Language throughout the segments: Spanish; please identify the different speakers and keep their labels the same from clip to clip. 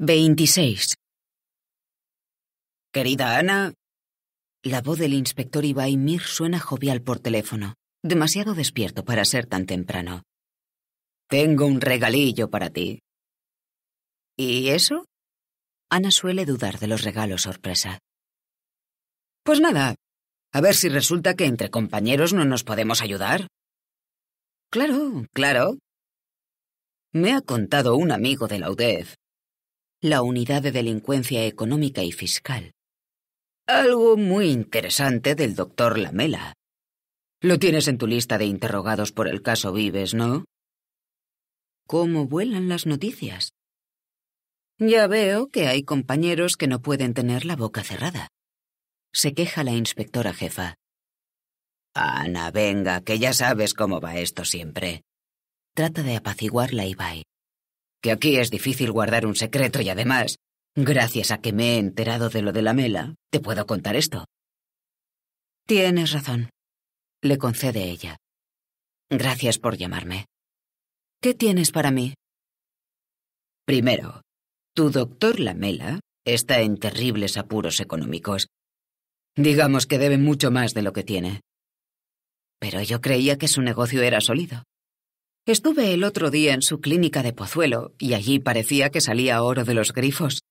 Speaker 1: 26. Querida Ana. La voz del inspector Ibaimir suena jovial por teléfono, demasiado despierto para ser tan temprano. Tengo un regalillo para ti. ¿Y eso? Ana suele dudar de los regalos sorpresa. Pues nada, a ver si resulta que entre compañeros no nos podemos ayudar. Claro, claro. Me ha contado un amigo de la la Unidad de Delincuencia Económica y Fiscal. Algo muy interesante del doctor Lamela. Lo tienes en tu lista de interrogados por el caso Vives, ¿no? ¿Cómo vuelan las noticias? Ya veo que hay compañeros que no pueden tener la boca cerrada. Se queja la inspectora jefa. Ana, venga, que ya sabes cómo va esto siempre. Trata de apaciguarla y Ibai que aquí es difícil guardar un secreto y además, gracias a que me he enterado de lo de la mela, te puedo contar esto. Tienes razón, le concede ella. Gracias por llamarme. ¿Qué tienes para mí? Primero, tu doctor Lamela está en terribles apuros económicos. Digamos que debe mucho más de lo que tiene. Pero yo creía que su negocio era sólido. Estuve el otro día en su clínica de Pozuelo y allí parecía que salía oro de los grifos.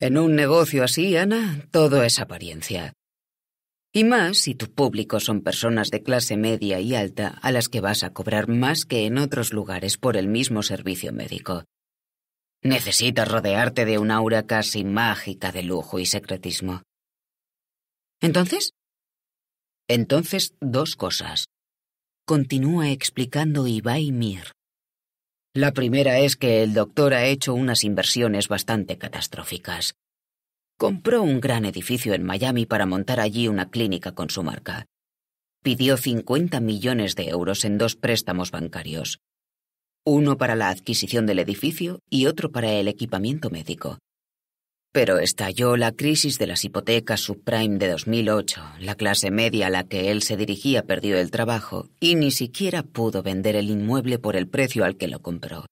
Speaker 1: En un negocio así, Ana, todo es apariencia. Y más si tu público son personas de clase media y alta a las que vas a cobrar más que en otros lugares por el mismo servicio médico. Necesitas rodearte de un aura casi mágica de lujo y secretismo. Entonces, entonces, dos cosas. Continúa explicando Ibai Mir. La primera es que el doctor ha hecho unas inversiones bastante catastróficas. Compró un gran edificio en Miami para montar allí una clínica con su marca. Pidió 50 millones de euros en dos préstamos bancarios, uno para la adquisición del edificio y otro para el equipamiento médico. Pero estalló la crisis de las hipotecas subprime de 2008, la clase media a la que él se dirigía perdió el trabajo y ni siquiera pudo vender el inmueble por el precio al que lo compró.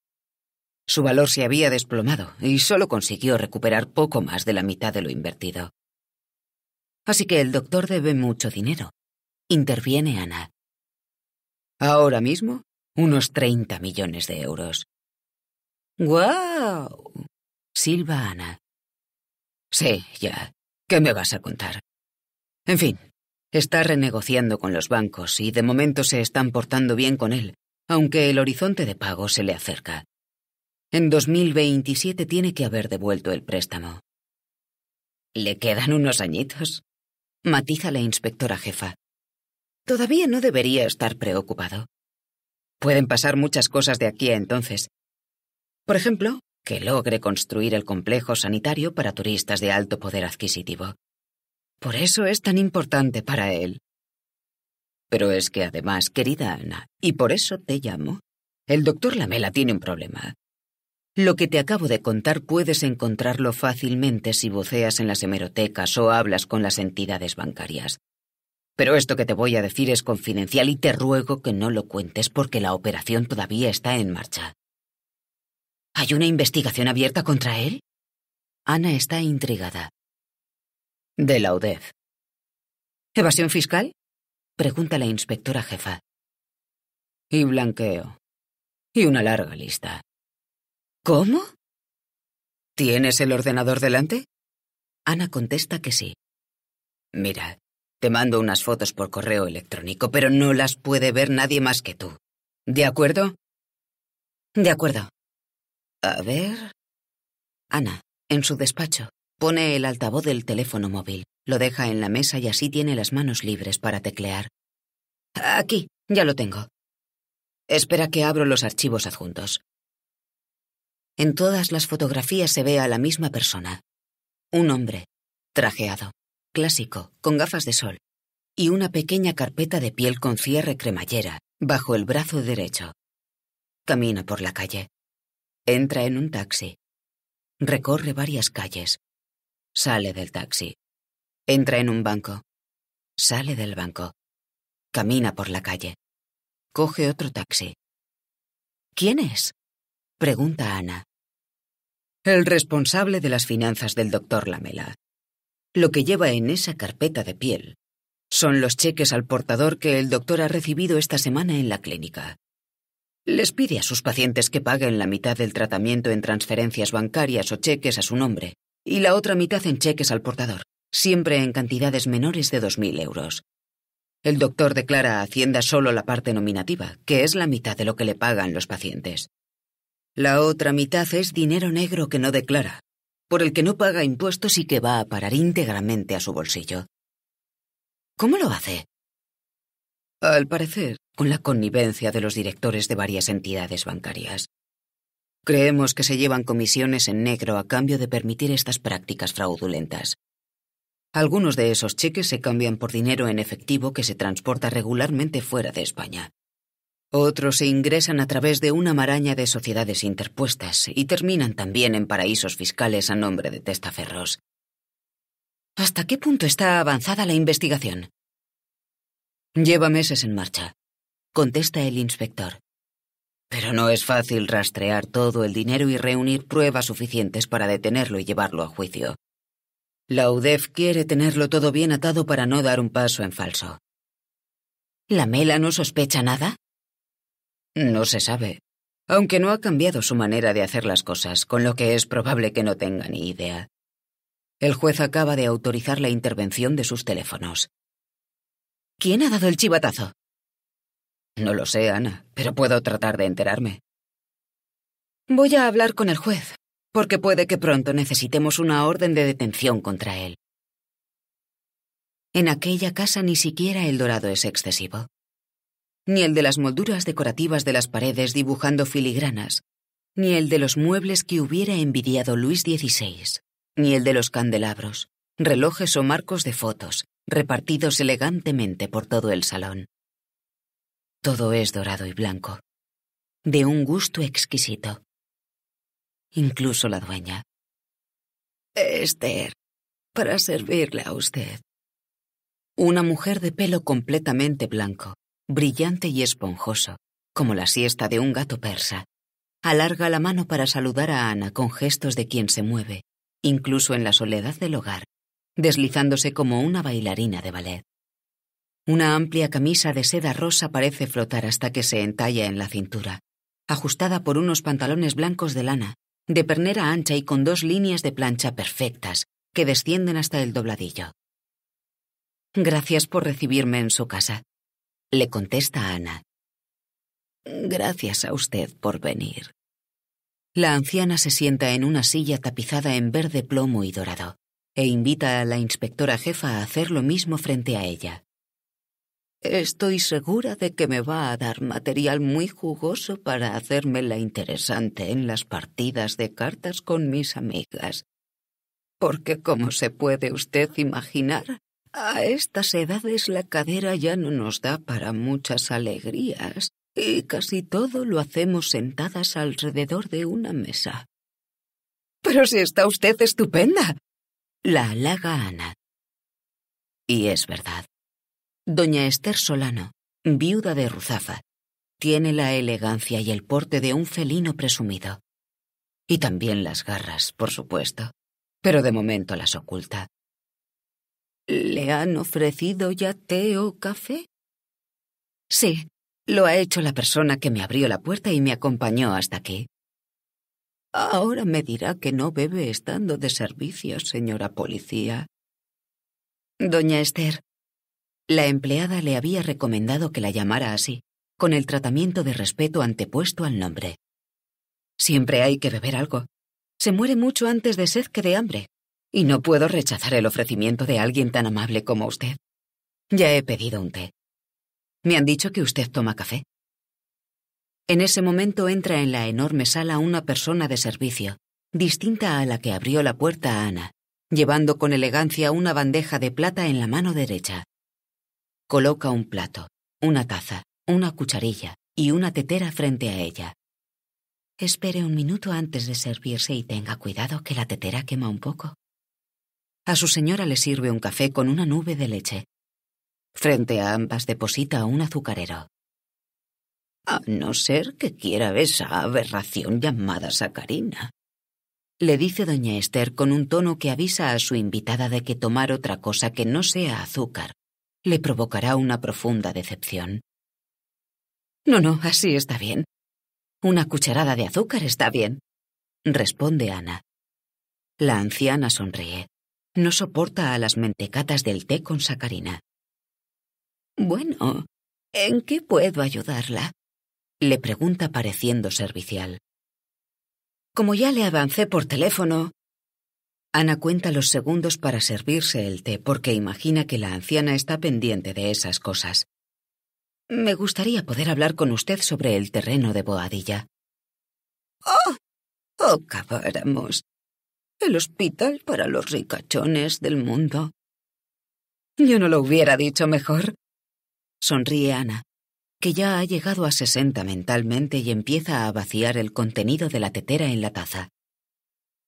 Speaker 1: Su valor se había desplomado y solo consiguió recuperar poco más de la mitad de lo invertido. Así que el doctor debe mucho dinero. Interviene Ana. Ahora mismo, unos 30 millones de euros. ¡Guau! Silva Ana. Sí, ya. ¿Qué me vas a contar? En fin, está renegociando con los bancos y de momento se están portando bien con él, aunque el horizonte de pago se le acerca. En 2027 tiene que haber devuelto el préstamo. ¿Le quedan unos añitos? Matiza la inspectora jefa. Todavía no debería estar preocupado. Pueden pasar muchas cosas de aquí a entonces. Por ejemplo, que logre construir el complejo sanitario para turistas de alto poder adquisitivo. Por eso es tan importante para él. Pero es que además, querida Ana, y por eso te llamo, el doctor Lamela tiene un problema. Lo que te acabo de contar puedes encontrarlo fácilmente si buceas en las hemerotecas o hablas con las entidades bancarias. Pero esto que te voy a decir es confidencial y te ruego que no lo cuentes porque la operación todavía está en marcha. ¿Hay una investigación abierta contra él? Ana está intrigada. De la UDEF. ¿Evasión fiscal? Pregunta la inspectora jefa. Y blanqueo. Y una larga lista. ¿Cómo? ¿Tienes el ordenador delante? Ana contesta que sí. Mira, te mando unas fotos por correo electrónico, pero no las puede ver nadie más que tú. ¿De acuerdo? De acuerdo. A ver. Ana, en su despacho, pone el altavoz del teléfono móvil, lo deja en la mesa y así tiene las manos libres para teclear. Aquí, ya lo tengo. Espera que abro los archivos adjuntos. En todas las fotografías se ve a la misma persona. Un hombre, trajeado, clásico, con gafas de sol, y una pequeña carpeta de piel con cierre cremallera, bajo el brazo derecho. Camina por la calle. Entra en un taxi. Recorre varias calles. Sale del taxi. Entra en un banco. Sale del banco. Camina por la calle. Coge otro taxi. ¿Quién es? Pregunta Ana. El responsable de las finanzas del doctor Lamela. Lo que lleva en esa carpeta de piel son los cheques al portador que el doctor ha recibido esta semana en la clínica. Les pide a sus pacientes que paguen la mitad del tratamiento en transferencias bancarias o cheques a su nombre y la otra mitad en cheques al portador, siempre en cantidades menores de 2.000 euros. El doctor declara a Hacienda solo la parte nominativa, que es la mitad de lo que le pagan los pacientes. La otra mitad es dinero negro que no declara, por el que no paga impuestos y que va a parar íntegramente a su bolsillo. ¿Cómo lo hace? Al parecer, con la connivencia de los directores de varias entidades bancarias. Creemos que se llevan comisiones en negro a cambio de permitir estas prácticas fraudulentas. Algunos de esos cheques se cambian por dinero en efectivo que se transporta regularmente fuera de España. Otros se ingresan a través de una maraña de sociedades interpuestas y terminan también en paraísos fiscales a nombre de testaferros. ¿Hasta qué punto está avanzada la investigación? Lleva meses en marcha, contesta el inspector. Pero no es fácil rastrear todo el dinero y reunir pruebas suficientes para detenerlo y llevarlo a juicio. La UDEF quiere tenerlo todo bien atado para no dar un paso en falso. ¿La Mela no sospecha nada? No se sabe, aunque no ha cambiado su manera de hacer las cosas, con lo que es probable que no tenga ni idea. El juez acaba de autorizar la intervención de sus teléfonos. ¿Quién ha dado el chivatazo? No lo sé, Ana, pero puedo tratar de enterarme. Voy a hablar con el juez, porque puede que pronto necesitemos una orden de detención contra él. En aquella casa ni siquiera el dorado es excesivo. Ni el de las molduras decorativas de las paredes dibujando filigranas, ni el de los muebles que hubiera envidiado Luis XVI, ni el de los candelabros, relojes o marcos de fotos, repartidos elegantemente por todo el salón. Todo es dorado y blanco, de un gusto exquisito. Incluso la dueña. Esther, para servirle a usted. Una mujer de pelo completamente blanco, brillante y esponjoso, como la siesta de un gato persa. Alarga la mano para saludar a Ana con gestos de quien se mueve, incluso en la soledad del hogar, deslizándose como una bailarina de ballet. Una amplia camisa de seda rosa parece flotar hasta que se entalla en la cintura, ajustada por unos pantalones blancos de lana, de pernera ancha y con dos líneas de plancha perfectas que descienden hasta el dobladillo. Gracias por recibirme en su casa, le contesta Ana. Gracias a usted por venir. La anciana se sienta en una silla tapizada en verde plomo y dorado e invita a la inspectora jefa a hacer lo mismo frente a ella. Estoy segura de que me va a dar material muy jugoso para hacerme la interesante en las partidas de cartas con mis amigas. Porque, como se puede usted imaginar, a estas edades la cadera ya no nos da para muchas alegrías y casi todo lo hacemos sentadas alrededor de una mesa. Pero si está usted estupenda, la halaga Ana. Y es verdad. Doña Esther Solano, viuda de Ruzafa, tiene la elegancia y el porte de un felino presumido. Y también las garras, por supuesto, pero de momento las oculta. ¿Le han ofrecido ya té o café? Sí, lo ha hecho la persona que me abrió la puerta y me acompañó hasta aquí. Ahora me dirá que no bebe estando de servicio, señora policía. Doña Esther. La empleada le había recomendado que la llamara así, con el tratamiento de respeto antepuesto al nombre. Siempre hay que beber algo. Se muere mucho antes de sed que de hambre, y no puedo rechazar el ofrecimiento de alguien tan amable como usted. Ya he pedido un té. Me han dicho que usted toma café. En ese momento entra en la enorme sala una persona de servicio, distinta a la que abrió la puerta a Ana, llevando con elegancia una bandeja de plata en la mano derecha. Coloca un plato, una taza, una cucharilla y una tetera frente a ella. Espere un minuto antes de servirse y tenga cuidado que la tetera quema un poco. A su señora le sirve un café con una nube de leche. Frente a ambas deposita un azucarero a no ser que quiera esa aberración llamada sacarina. Le dice doña Esther con un tono que avisa a su invitada de que tomar otra cosa que no sea azúcar le provocará una profunda decepción. No, no, así está bien. Una cucharada de azúcar está bien, responde Ana. La anciana sonríe. No soporta a las mentecatas del té con sacarina. Bueno, ¿en qué puedo ayudarla? Le pregunta pareciendo servicial. Como ya le avancé por teléfono... Ana cuenta los segundos para servirse el té porque imagina que la anciana está pendiente de esas cosas. Me gustaría poder hablar con usted sobre el terreno de Boadilla. ¡Oh! Acabáramos. ¡Oh, el hospital para los ricachones del mundo. Yo no lo hubiera dicho mejor. Sonríe Ana que ya ha llegado a 60 mentalmente y empieza a vaciar el contenido de la tetera en la taza.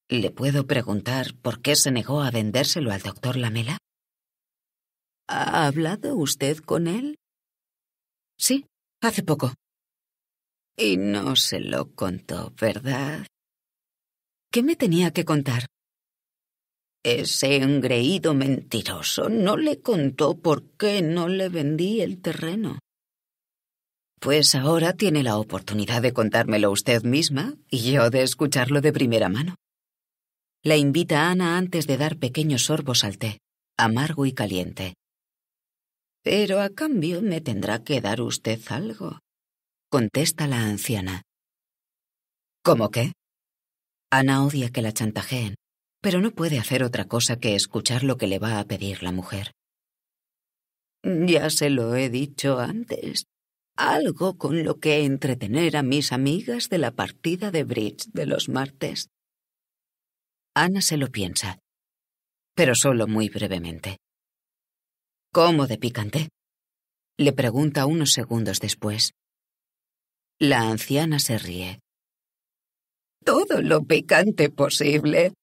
Speaker 1: ¿Le puedo preguntar por qué se negó a vendérselo al doctor Lamela? ¿Ha hablado usted con él? Sí, hace poco. Y no se lo contó, ¿verdad? ¿Qué me tenía que contar? Ese engreído mentiroso no le contó por qué no le vendí el terreno. Pues ahora tiene la oportunidad de contármelo usted misma y yo de escucharlo de primera mano. La invita Ana antes de dar pequeños sorbos al té, amargo y caliente. Pero a cambio me tendrá que dar usted algo, contesta la anciana. ¿Cómo qué? Ana odia que la chantajeen, pero no puede hacer otra cosa que escuchar lo que le va a pedir la mujer. Ya se lo he dicho antes, algo con lo que entretener a mis amigas de la partida de bridge de los martes. Ana se lo piensa, pero solo muy brevemente. ¿Cómo de picante? Le pregunta unos segundos después. La anciana se ríe. Todo lo picante posible.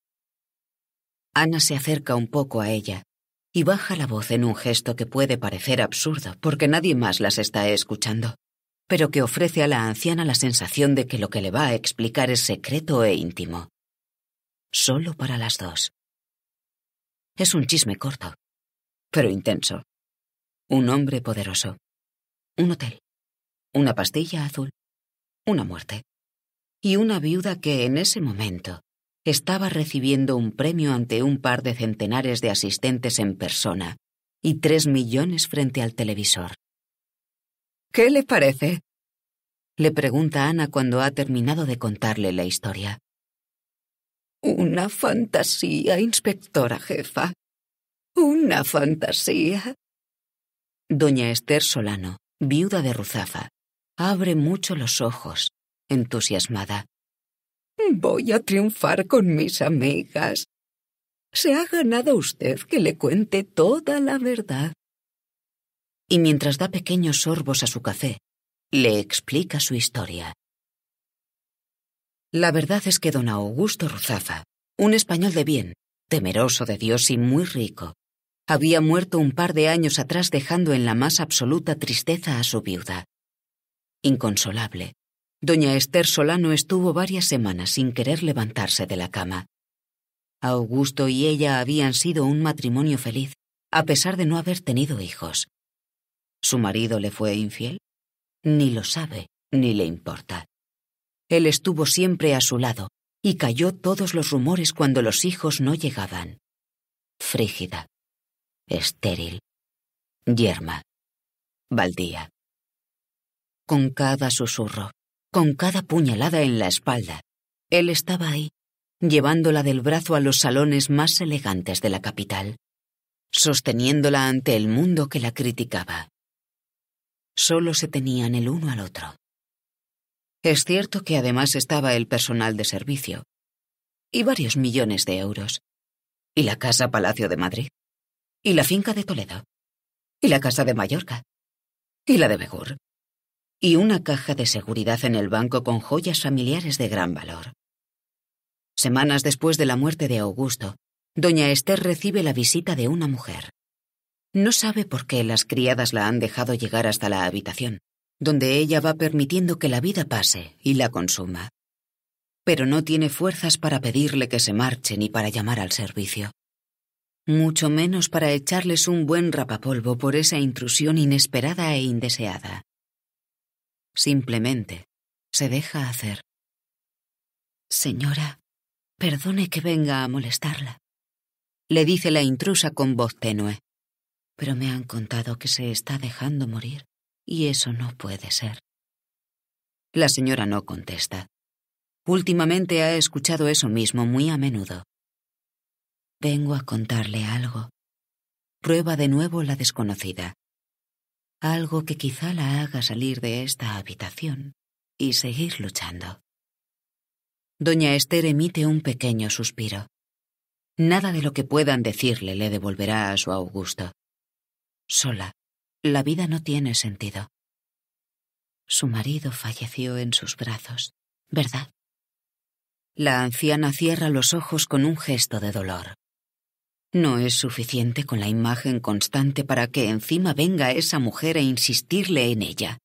Speaker 1: Ana se acerca un poco a ella, y baja la voz en un gesto que puede parecer absurdo porque nadie más las está escuchando, pero que ofrece a la anciana la sensación de que lo que le va a explicar es secreto e íntimo. Solo para las dos. Es un chisme corto, pero intenso. Un hombre poderoso. Un hotel. Una pastilla azul. Una muerte. Y una viuda que en ese momento estaba recibiendo un premio ante un par de centenares de asistentes en persona y tres millones frente al televisor. ¿Qué le parece? Le pregunta Ana cuando ha terminado de contarle la historia. Una fantasía, inspectora jefa. Una fantasía. Doña Esther Solano, viuda de Ruzafa, abre mucho los ojos, entusiasmada. Voy a triunfar con mis amigas. Se ha ganado usted que le cuente toda la verdad. Y mientras da pequeños sorbos a su café, le explica su historia. La verdad es que don Augusto Ruzafa, un español de bien, temeroso de Dios y muy rico, había muerto un par de años atrás dejando en la más absoluta tristeza a su viuda. Inconsolable, Doña Esther Solano estuvo varias semanas sin querer levantarse de la cama. Augusto y ella habían sido un matrimonio feliz, a pesar de no haber tenido hijos. ¿Su marido le fue infiel? Ni lo sabe, ni le importa. Él estuvo siempre a su lado y cayó todos los rumores cuando los hijos no llegaban. Frígida, estéril, yerma, baldía. Con cada susurro, con cada puñalada en la espalda. Él estaba ahí, llevándola del brazo a los salones más elegantes de la capital, sosteniéndola ante el mundo que la criticaba. Solo se tenían el uno al otro. Es cierto que además estaba el personal de servicio, y varios millones de euros, y la casa Palacio de Madrid, y la finca de Toledo, y la casa de Mallorca, y la de Begur, y una caja de seguridad en el banco con joyas familiares de gran valor. Semanas después de la muerte de Augusto, doña Esther recibe la visita de una mujer. No sabe por qué las criadas la han dejado llegar hasta la habitación, donde ella va permitiendo que la vida pase y la consuma. Pero no tiene fuerzas para pedirle que se marche ni para llamar al servicio. Mucho menos para echarles un buen rapapolvo por esa intrusión inesperada e indeseada. Simplemente se deja hacer. Señora, perdone que venga a molestarla, le dice la intrusa con voz tenue. Pero me han contado que se está dejando morir, y eso no puede ser. La señora no contesta. Últimamente ha escuchado eso mismo muy a menudo. Vengo a contarle algo. Prueba de nuevo la desconocida algo que quizá la haga salir de esta habitación y seguir luchando. Doña Esther emite un pequeño suspiro. Nada de lo que puedan decirle le devolverá a su Augusto. Sola, la vida no tiene sentido. Su marido falleció en sus brazos, ¿verdad? La anciana cierra los ojos con un gesto de dolor. No es suficiente con la imagen constante para que encima venga esa mujer e insistirle en ella.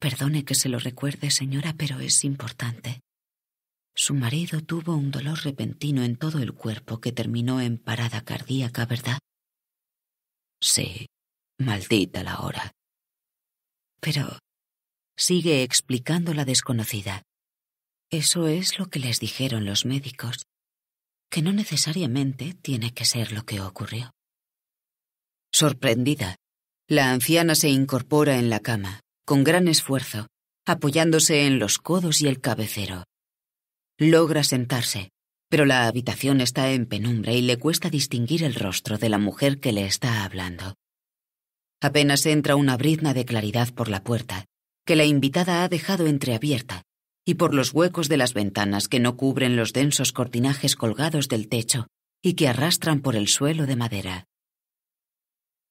Speaker 1: Perdone que se lo recuerde, señora, pero es importante. Su marido tuvo un dolor repentino en todo el cuerpo que terminó en parada cardíaca, ¿verdad? Sí, maldita la hora. Pero sigue explicando la desconocida. Eso es lo que les dijeron los médicos que no necesariamente tiene que ser lo que ocurrió. Sorprendida, la anciana se incorpora en la cama, con gran esfuerzo, apoyándose en los codos y el cabecero. Logra sentarse, pero la habitación está en penumbra y le cuesta distinguir el rostro de la mujer que le está hablando. Apenas entra una brizna de claridad por la puerta, que la invitada ha dejado entreabierta, y por los huecos de las ventanas que no cubren los densos cortinajes colgados del techo y que arrastran por el suelo de madera.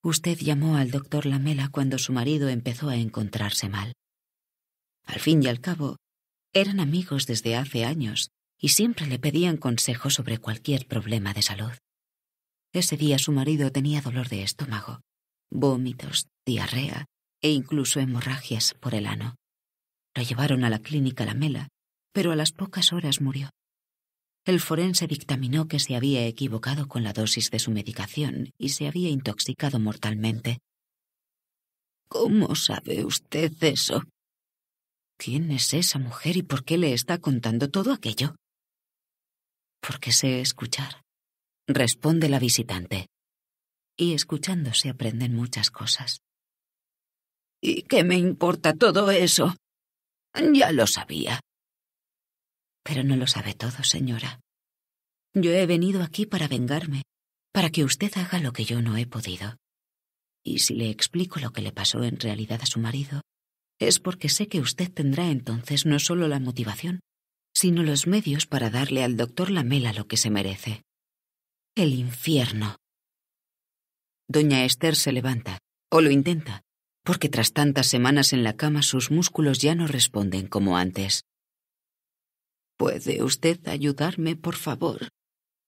Speaker 1: Usted llamó al doctor Lamela cuando su marido empezó a encontrarse mal. Al fin y al cabo, eran amigos desde hace años y siempre le pedían consejo sobre cualquier problema de salud. Ese día su marido tenía dolor de estómago, vómitos, diarrea e incluso hemorragias por el ano. Lo llevaron a la clínica Lamela, pero a las pocas horas murió. El forense dictaminó que se había equivocado con la dosis de su medicación y se había intoxicado mortalmente. ¿Cómo sabe usted eso? ¿Quién es esa mujer y por qué le está contando todo aquello? Porque sé escuchar, responde la visitante. Y escuchando se aprenden muchas cosas. ¿Y qué me importa todo eso? Ya lo sabía. Pero no lo sabe todo, señora. Yo he venido aquí para vengarme, para que usted haga lo que yo no he podido. Y si le explico lo que le pasó en realidad a su marido, es porque sé que usted tendrá entonces no solo la motivación, sino los medios para darle al doctor Lamela lo que se merece. El infierno. Doña Esther se levanta, o lo intenta, porque tras tantas semanas en la cama sus músculos ya no responden como antes. ¿Puede usted ayudarme, por favor?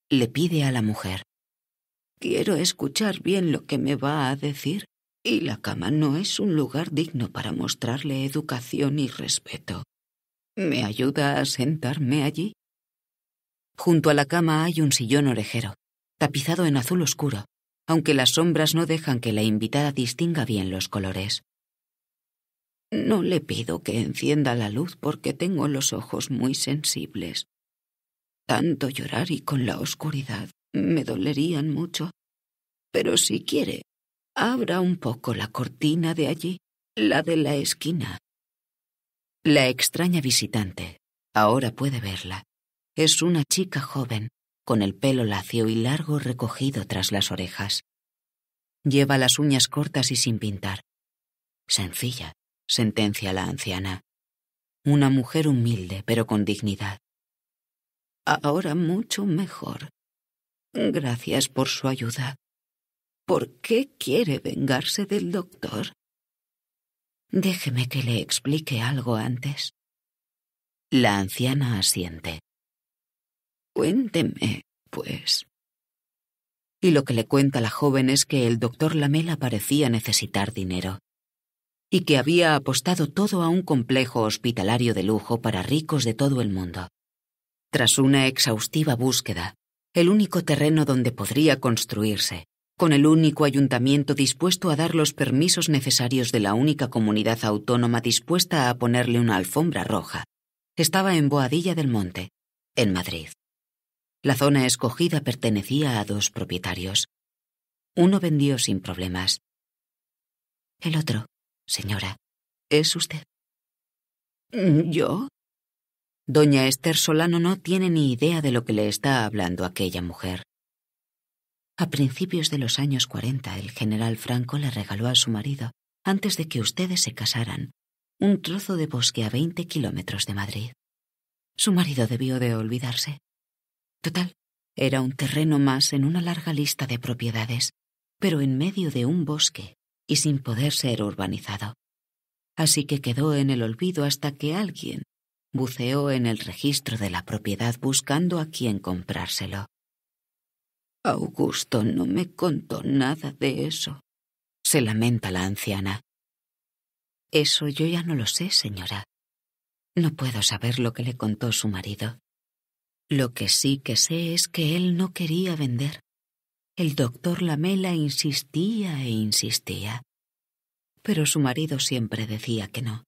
Speaker 1: le pide a la mujer. Quiero escuchar bien lo que me va a decir, y la cama no es un lugar digno para mostrarle educación y respeto. ¿Me ayuda a sentarme allí? Junto a la cama hay un sillón orejero, tapizado en azul oscuro, aunque las sombras no dejan que la invitada distinga bien los colores. No le pido que encienda la luz porque tengo los ojos muy sensibles. Tanto llorar y con la oscuridad me dolerían mucho. Pero si quiere, abra un poco la cortina de allí, la de la esquina. La extraña visitante, ahora puede verla. Es una chica joven, con el pelo lacio y largo recogido tras las orejas. Lleva las uñas cortas y sin pintar. Sencilla, sentencia la anciana. Una mujer humilde, pero con dignidad. Ahora mucho mejor. Gracias por su ayuda. ¿Por qué quiere vengarse del doctor? Déjeme que le explique algo antes. La anciana asiente. Cuénteme, pues. Y lo que le cuenta la joven es que el doctor Lamela parecía necesitar dinero y que había apostado todo a un complejo hospitalario de lujo para ricos de todo el mundo. Tras una exhaustiva búsqueda, el único terreno donde podría construirse, con el único ayuntamiento dispuesto a dar los permisos necesarios de la única comunidad autónoma dispuesta a ponerle una alfombra roja, estaba en Boadilla del Monte, en Madrid. La zona escogida pertenecía a dos propietarios. Uno vendió sin problemas. El otro, señora, es usted. Mm, ¿Yo? Doña Esther Solano no tiene ni idea de lo que le está hablando aquella mujer. A principios de los años cuarenta, el general Franco le regaló a su marido, antes de que ustedes se casaran, un trozo de bosque a veinte kilómetros de Madrid. Su marido debió de olvidarse. Total, era un terreno más en una larga lista de propiedades, pero en medio de un bosque y sin poder ser urbanizado. Así que quedó en el olvido hasta que alguien buceó en el registro de la propiedad buscando a quién comprárselo. Augusto no me contó nada de eso, se lamenta la anciana. Eso yo ya no lo sé, señora. No puedo saber lo que le contó su marido. Lo que sí que sé es que él no quería vender. El doctor Lamela insistía e insistía. Pero su marido siempre decía que no.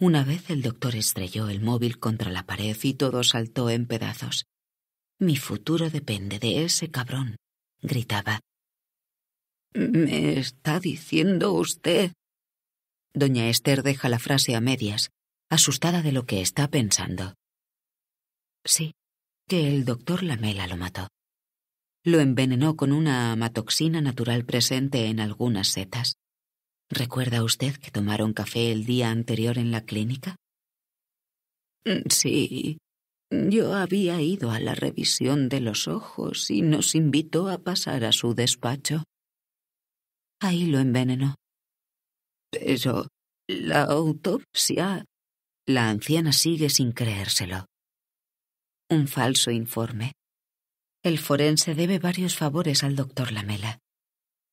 Speaker 1: Una vez el doctor estrelló el móvil contra la pared y todo saltó en pedazos. Mi futuro depende de ese cabrón, gritaba. ¿Me está diciendo usted? Doña Esther deja la frase a medias, asustada de lo que está pensando. Sí, que el doctor Lamela lo mató. Lo envenenó con una amatoxina natural presente en algunas setas. ¿Recuerda usted que tomaron café el día anterior en la clínica? Mm, sí. Yo había ido a la revisión de los ojos y nos invitó a pasar a su despacho. Ahí lo envenenó. Pero la autopsia. La anciana sigue sin creérselo un falso informe. El forense debe varios favores al doctor Lamela.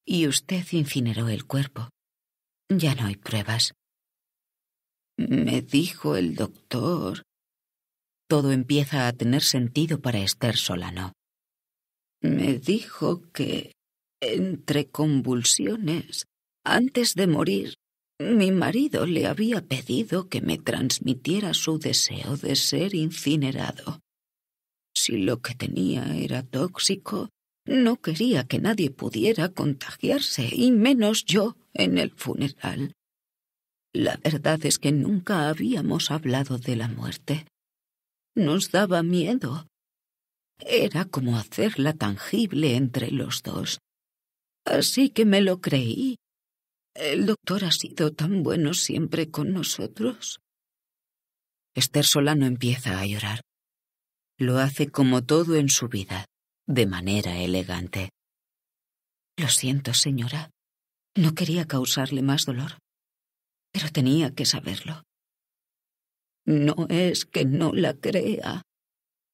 Speaker 1: Y usted incineró el cuerpo. Ya no hay pruebas. Me dijo el doctor. Todo empieza a tener sentido para Esther Solano. Me dijo que, entre convulsiones, antes de morir, mi marido le había pedido que me transmitiera su deseo de ser incinerado. Si lo que tenía era tóxico, no quería que nadie pudiera contagiarse, y menos yo en el funeral. La verdad es que nunca habíamos hablado de la muerte. Nos daba miedo. Era como hacerla tangible entre los dos. Así que me lo creí. El doctor ha sido tan bueno siempre con nosotros. Esther Solano empieza a llorar. Lo hace como todo en su vida, de manera elegante. Lo siento, señora. No quería causarle más dolor. Pero tenía que saberlo. No es que no la crea,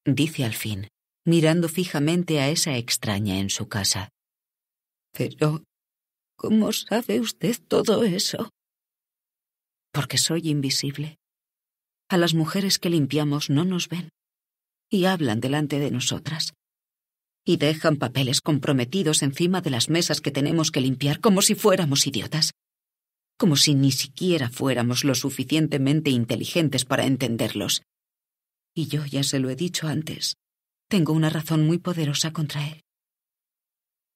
Speaker 1: dice al fin, mirando fijamente a esa extraña en su casa. Pero, ¿cómo sabe usted todo eso? Porque soy invisible. A las mujeres que limpiamos no nos ven y hablan delante de nosotras. Y dejan papeles comprometidos encima de las mesas que tenemos que limpiar como si fuéramos idiotas. Como si ni siquiera fuéramos lo suficientemente inteligentes para entenderlos. Y yo ya se lo he dicho antes. Tengo una razón muy poderosa contra él.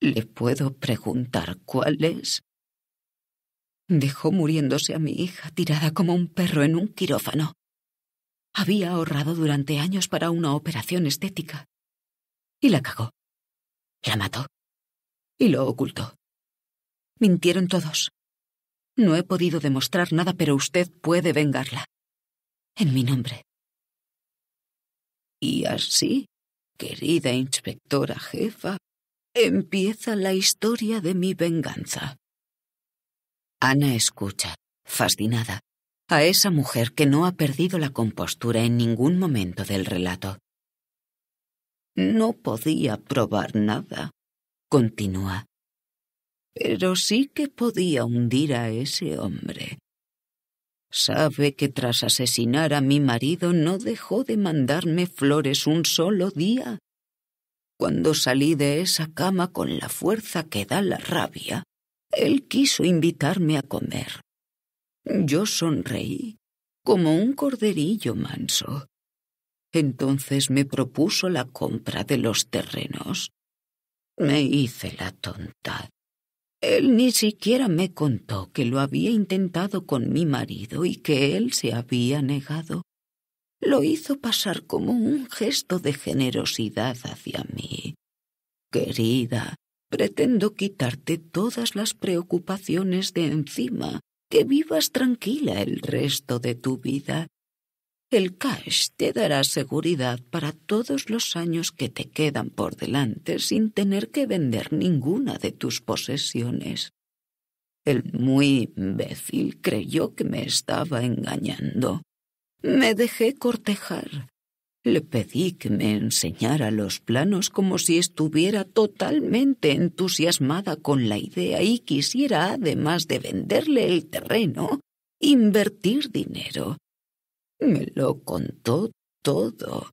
Speaker 1: ¿Le puedo preguntar cuál es? Dejó muriéndose a mi hija tirada como un perro en un quirófano. Había ahorrado durante años para una operación estética. Y la cagó. La mató. Y lo ocultó. Mintieron todos. No he podido demostrar nada, pero usted puede vengarla. En mi nombre. Y así, querida inspectora jefa, empieza la historia de mi venganza. Ana escucha, fascinada, a esa mujer que no ha perdido la compostura en ningún momento del relato. No podía probar nada, continúa, pero sí que podía hundir a ese hombre. Sabe que tras asesinar a mi marido no dejó de mandarme flores un solo día. Cuando salí de esa cama con la fuerza que da la rabia, él quiso invitarme a comer. Yo sonreí como un corderillo manso. Entonces me propuso la compra de los terrenos. Me hice la tonta. Él ni siquiera me contó que lo había intentado con mi marido y que él se había negado. Lo hizo pasar como un gesto de generosidad hacia mí. Querida, pretendo quitarte todas las preocupaciones de encima que vivas tranquila el resto de tu vida. El cash te dará seguridad para todos los años que te quedan por delante sin tener que vender ninguna de tus posesiones. El muy imbécil creyó que me estaba engañando. Me dejé cortejar le pedí que me enseñara los planos como si estuviera totalmente entusiasmada con la idea y quisiera, además de venderle el terreno, invertir dinero. Me lo contó todo.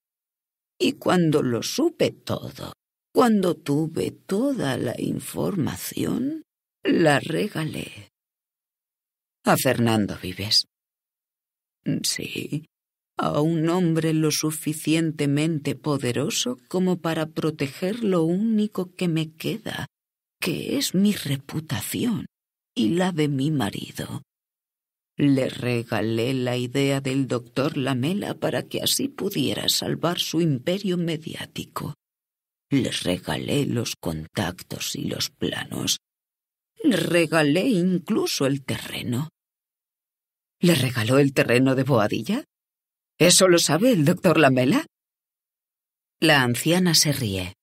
Speaker 1: Y cuando lo supe todo, cuando tuve toda la información, la regalé. A Fernando Vives. Sí, a un hombre lo suficientemente poderoso como para proteger lo único que me queda, que es mi reputación y la de mi marido. Le regalé la idea del doctor Lamela para que así pudiera salvar su imperio mediático. Le regalé los contactos y los planos. Le regalé incluso el terreno. ¿Le regaló el terreno de Boadilla? ¿Eso lo sabe el doctor Lamela? La anciana se ríe.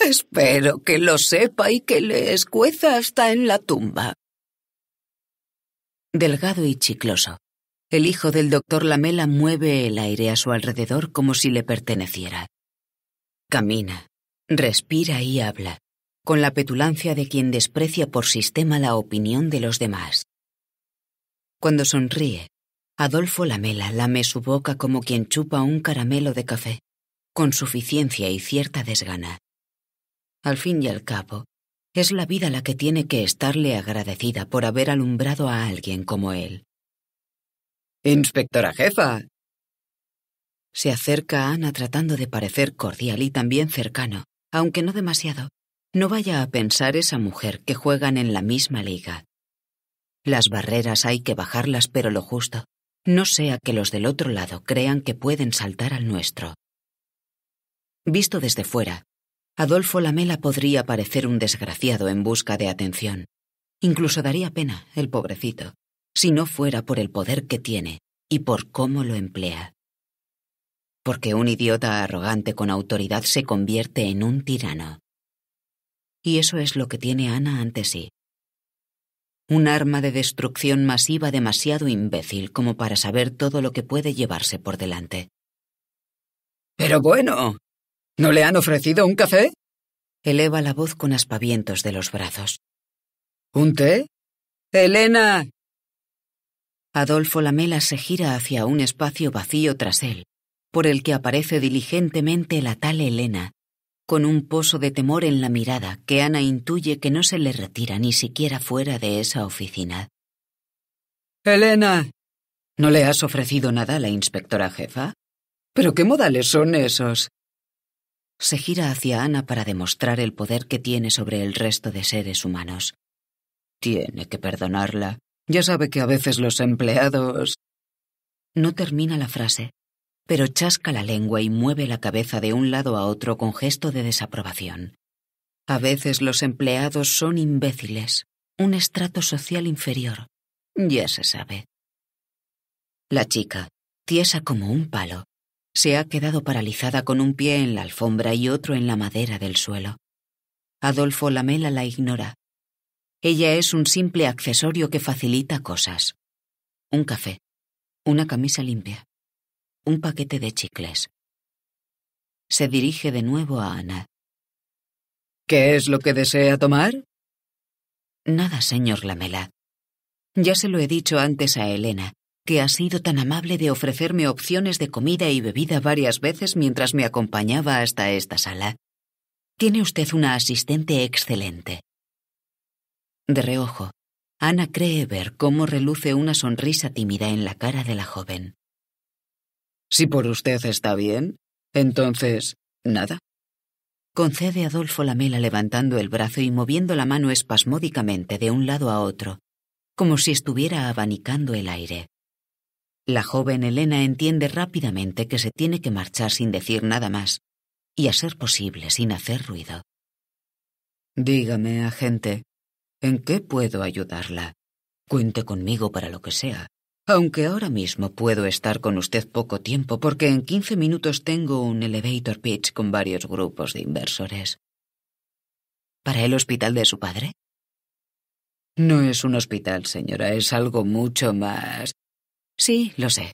Speaker 1: Espero que lo sepa y que le escueza hasta en la tumba. Delgado y chicloso, el hijo del doctor Lamela mueve el aire a su alrededor como si le perteneciera. Camina, respira y habla, con la petulancia de quien desprecia por sistema la opinión de los demás. Cuando sonríe, Adolfo Lamela lame su boca como quien chupa un caramelo de café, con suficiencia y cierta desgana. Al fin y al cabo, es la vida la que tiene que estarle agradecida por haber alumbrado a alguien como él. Inspectora jefa. Se acerca a Ana tratando de parecer cordial y también cercano, aunque no demasiado. No vaya a pensar esa mujer que juegan en la misma liga. Las barreras hay que bajarlas, pero lo justo no sea que los del otro lado crean que pueden saltar al nuestro. Visto desde fuera, Adolfo Lamela podría parecer un desgraciado en busca de atención. Incluso daría pena, el pobrecito, si no fuera por el poder que tiene y por cómo lo emplea. Porque un idiota arrogante con autoridad se convierte en un tirano. Y eso es lo que tiene Ana ante sí un arma de destrucción masiva demasiado imbécil como para saber todo lo que puede llevarse por delante. Pero bueno, ¿no le han ofrecido un café? Eleva la voz con aspavientos de los brazos. ¿Un té? Elena. Adolfo Lamela se gira hacia un espacio vacío tras él, por el que aparece diligentemente la tal Elena, con un pozo de temor en la mirada que Ana intuye que no se le retira ni siquiera fuera de esa oficina. Elena. ¿No le has ofrecido nada a la inspectora jefa? ¿Pero qué modales son esos? Se gira hacia Ana para demostrar el poder que tiene sobre el resto de seres humanos. Tiene que perdonarla. Ya sabe que a veces los empleados... No termina la frase pero chasca la lengua y mueve la cabeza de un lado a otro con gesto de desaprobación. A veces los empleados son imbéciles, un estrato social inferior. Ya se sabe. La chica, tiesa como un palo, se ha quedado paralizada con un pie en la alfombra y otro en la madera del suelo. Adolfo Lamela la ignora. Ella es un simple accesorio que facilita cosas. Un café, una camisa limpia, un paquete de chicles. Se dirige de nuevo a Ana. ¿Qué es lo que desea tomar? Nada, señor Lamela. Ya se lo he dicho antes a Elena, que ha sido tan amable de ofrecerme opciones de comida y bebida varias veces mientras me acompañaba hasta esta sala. Tiene usted una asistente excelente. De reojo, Ana cree ver cómo reluce una sonrisa tímida en la cara de la joven. Si por usted está bien, entonces, nada. Concede Adolfo Lamela levantando el brazo y moviendo la mano espasmódicamente de un lado a otro, como si estuviera abanicando el aire. La joven Elena entiende rápidamente que se tiene que marchar sin decir nada más, y a ser posible sin hacer ruido. Dígame, agente, ¿en qué puedo ayudarla? Cuente conmigo para lo que sea. Aunque ahora mismo puedo estar con usted poco tiempo porque en quince minutos tengo un elevator pitch con varios grupos de inversores. ¿Para el hospital de su padre? No es un hospital, señora, es algo mucho más. Sí, lo sé.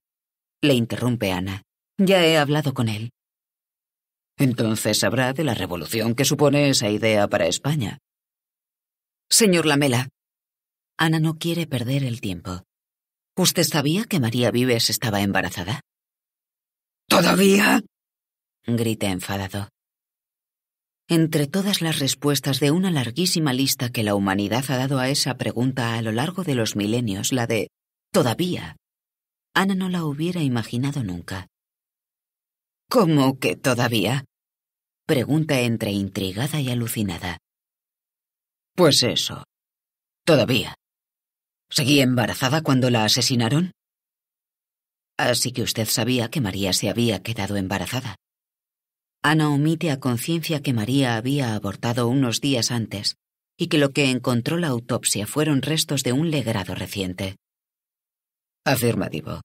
Speaker 1: Le interrumpe Ana. Ya he hablado con él. Entonces sabrá de la revolución que supone esa idea para España. Señor Lamela. Ana no quiere perder el tiempo. ¿Usted sabía que María Vives estaba embarazada? ¿Todavía? grité enfadado. Entre todas las respuestas de una larguísima lista que la humanidad ha dado a esa pregunta a lo largo de los milenios, la de todavía, Ana no la hubiera imaginado nunca. ¿Cómo que todavía? Pregunta entre intrigada y alucinada. Pues eso, todavía. ¿Seguí embarazada cuando la asesinaron? Así que usted sabía que María se había quedado embarazada. Ana omite a conciencia que María había abortado unos días antes y que lo que encontró la autopsia fueron restos de un legrado reciente. Afirmativo.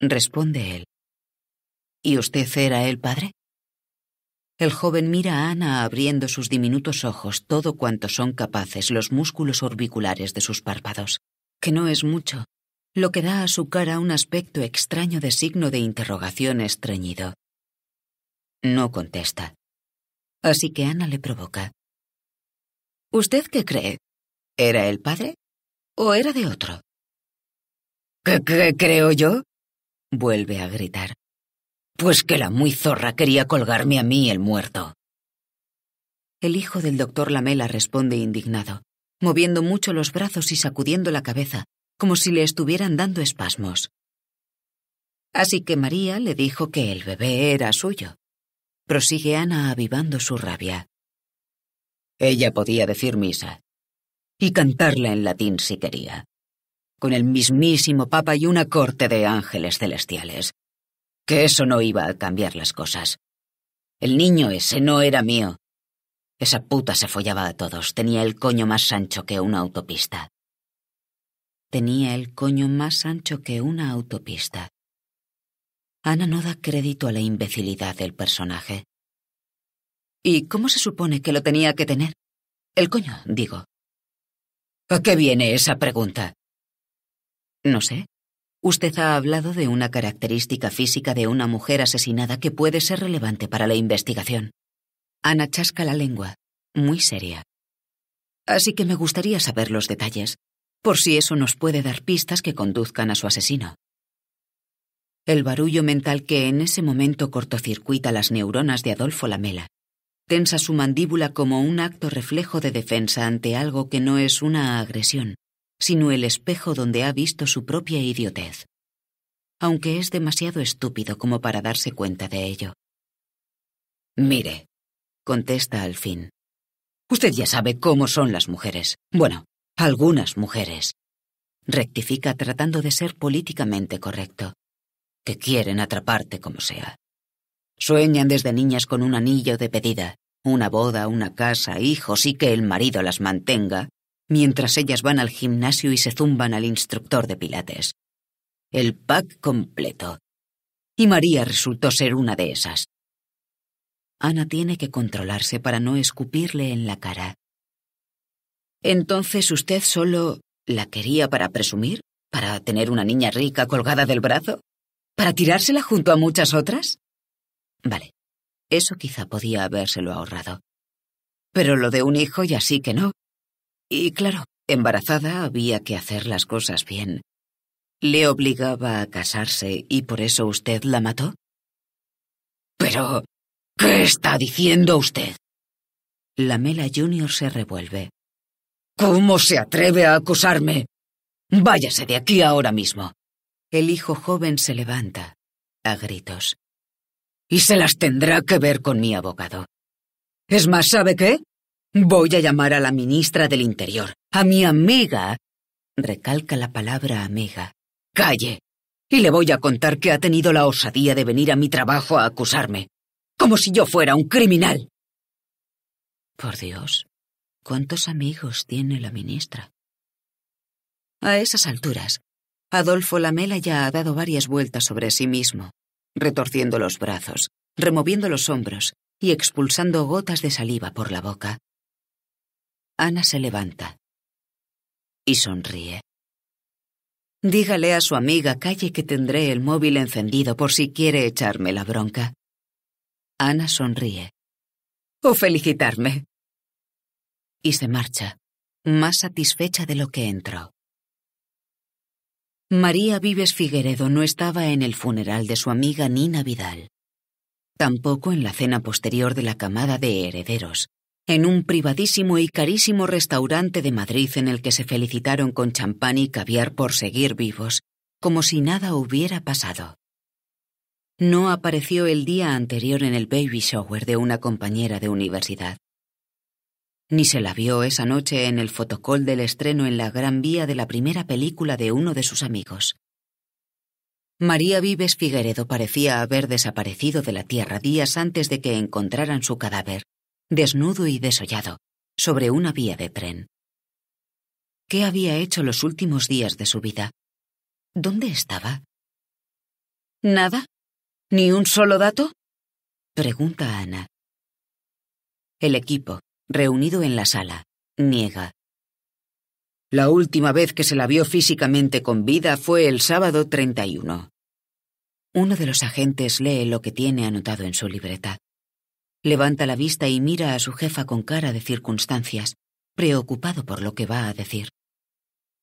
Speaker 1: Responde él. ¿Y usted era el padre? El joven mira a Ana abriendo sus diminutos ojos todo cuanto son capaces los músculos orbiculares de sus párpados que no es mucho, lo que da a su cara un aspecto extraño de signo de interrogación estreñido. No contesta. Así que Ana le provoca. ¿Usted qué cree? ¿Era el padre? ¿O era de otro? ¿Qué, qué creo yo? Vuelve a gritar. Pues que la muy zorra quería colgarme a mí el muerto. El hijo del doctor Lamela responde indignado moviendo mucho los brazos y sacudiendo la cabeza, como si le estuvieran dando espasmos. Así que María le dijo que el bebé era suyo. Prosigue Ana avivando su rabia. Ella podía decir misa y cantarla en latín si quería, con el mismísimo papa y una corte de ángeles celestiales. Que eso no iba a cambiar las cosas. El niño ese no era mío, esa puta se follaba a todos, tenía el coño más ancho que una autopista. Tenía el coño más ancho que una autopista. Ana no da crédito a la imbecilidad del personaje. ¿Y cómo se supone que lo tenía que tener? El coño, digo. ¿A qué viene esa pregunta? No sé. Usted ha hablado de una característica física de una mujer asesinada que puede ser relevante para la investigación. Ana chasca la lengua, muy seria. Así que me gustaría saber los detalles, por si eso nos puede dar pistas que conduzcan a su asesino. El barullo mental que en ese momento cortocircuita las neuronas de Adolfo Lamela. Tensa su mandíbula como un acto reflejo de defensa ante algo que no es una agresión, sino el espejo donde ha visto su propia idiotez. Aunque es demasiado estúpido como para darse cuenta de ello. Mire, contesta al fin. Usted ya sabe cómo son las mujeres. Bueno, algunas mujeres. Rectifica tratando de ser políticamente correcto. Que quieren atraparte como sea. Sueñan desde niñas con un anillo de pedida, una boda, una casa, hijos y que el marido las mantenga, mientras ellas van al gimnasio y se zumban al instructor de pilates. El pack completo. Y María resultó ser una de esas. Ana tiene que controlarse para no escupirle en la cara. Entonces usted solo la quería para presumir, para tener una niña rica colgada del brazo, para tirársela junto a muchas otras. Vale, eso quizá podía habérselo ahorrado. Pero lo de un hijo ya sí que no. Y claro, embarazada había que hacer las cosas bien. ¿Le obligaba a casarse y por eso usted la mató? Pero, ¿Qué está diciendo usted? Lamela Junior se revuelve. ¿Cómo se atreve a acusarme? Váyase de aquí ahora mismo. El hijo joven se levanta, a gritos. Y se las tendrá que ver con mi abogado. Es más, ¿sabe qué? Voy a llamar a la ministra del Interior, a mi amiga. Recalca la palabra amiga. Calle. Y le voy a contar que ha tenido la osadía de venir a mi trabajo a acusarme como si yo fuera un criminal. Por Dios, ¿cuántos amigos tiene la ministra? A esas alturas, Adolfo Lamela ya ha dado varias vueltas sobre sí mismo, retorciendo los brazos, removiendo los hombros y expulsando gotas de saliva por la boca. Ana se levanta y sonríe. Dígale a su amiga Calle que tendré el móvil encendido por si quiere echarme la bronca. Ana sonríe. O felicitarme. Y se marcha, más satisfecha de lo que entró. María Vives Figueredo no estaba en el funeral de su amiga Nina Vidal, tampoco en la cena posterior de la camada de herederos, en un privadísimo y carísimo restaurante de Madrid en el que se felicitaron con champán y caviar por seguir vivos, como si nada hubiera pasado no apareció el día anterior en el baby shower de una compañera de universidad. Ni se la vio esa noche en el fotocol del estreno en la Gran Vía de la primera película de uno de sus amigos. María Vives Figueredo parecía haber desaparecido de la tierra días antes de que encontraran su cadáver, desnudo y desollado, sobre una vía de tren. ¿Qué había hecho los últimos días de su vida? ¿Dónde estaba? Nada, ¿Ni un solo dato? Pregunta Ana. El equipo, reunido en la sala, niega. La última vez que se la vio físicamente con vida fue el sábado 31. Uno de los agentes lee lo que tiene anotado en su libreta. Levanta la vista y mira a su jefa con cara de circunstancias, preocupado por lo que va a decir.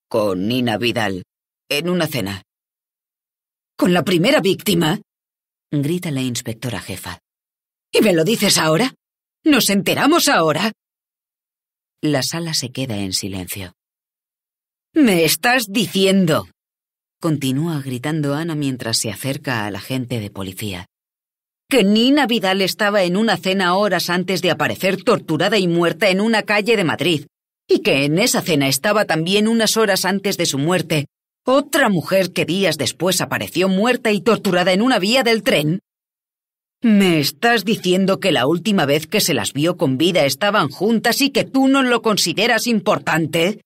Speaker 1: Con Nina Vidal, en una cena. ¿Con la primera víctima? grita la inspectora jefa. ¿Y me lo dices ahora? ¿Nos enteramos ahora? La sala se queda en silencio. ¿Me estás diciendo? Continúa gritando Ana mientras se acerca a la gente de policía. ¿Que Nina Vidal estaba en una cena horas antes de aparecer torturada y muerta en una calle de Madrid? Y que en esa cena estaba también unas horas antes de su muerte otra mujer que días después apareció muerta y torturada en una vía del tren? ¿Me estás diciendo que la última vez que se las vio con vida estaban juntas y que tú no lo consideras importante?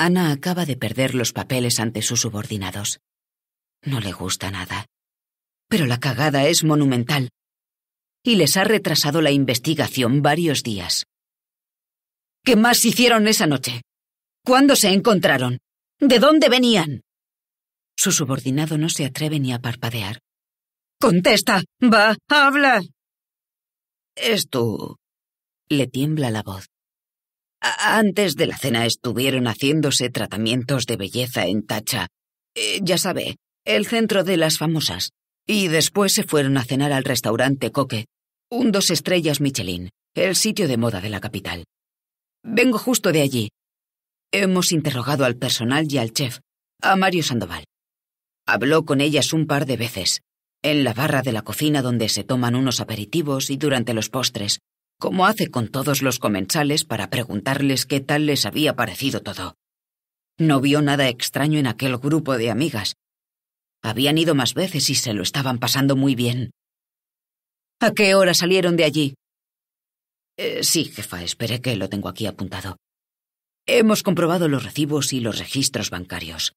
Speaker 1: Ana acaba de perder los papeles ante sus subordinados. No le gusta nada. Pero la cagada es monumental. Y les ha retrasado la investigación varios días. ¿Qué más hicieron esa noche? ¿Cuándo se encontraron? ¿De dónde venían? Su subordinado no se atreve ni a parpadear. Contesta. Va, habla. Es tú. Le tiembla la voz. Antes de la cena estuvieron haciéndose tratamientos de belleza en Tacha. Eh, ya sabe, el centro de las famosas. Y después se fueron a cenar al restaurante Coque, un dos estrellas Michelin, el sitio de moda de la capital. Vengo justo de allí, Hemos interrogado al personal y al chef, a Mario Sandoval. Habló con ellas un par de veces, en la barra de la cocina donde se toman unos aperitivos y durante los postres, como hace con todos los comensales para preguntarles qué tal les había parecido todo. No vio nada extraño en aquel grupo de amigas. Habían ido más veces y se lo estaban pasando muy bien. ¿A qué hora salieron de allí? Eh, sí, jefa, esperé que lo tengo aquí apuntado. Hemos comprobado los recibos y los registros bancarios.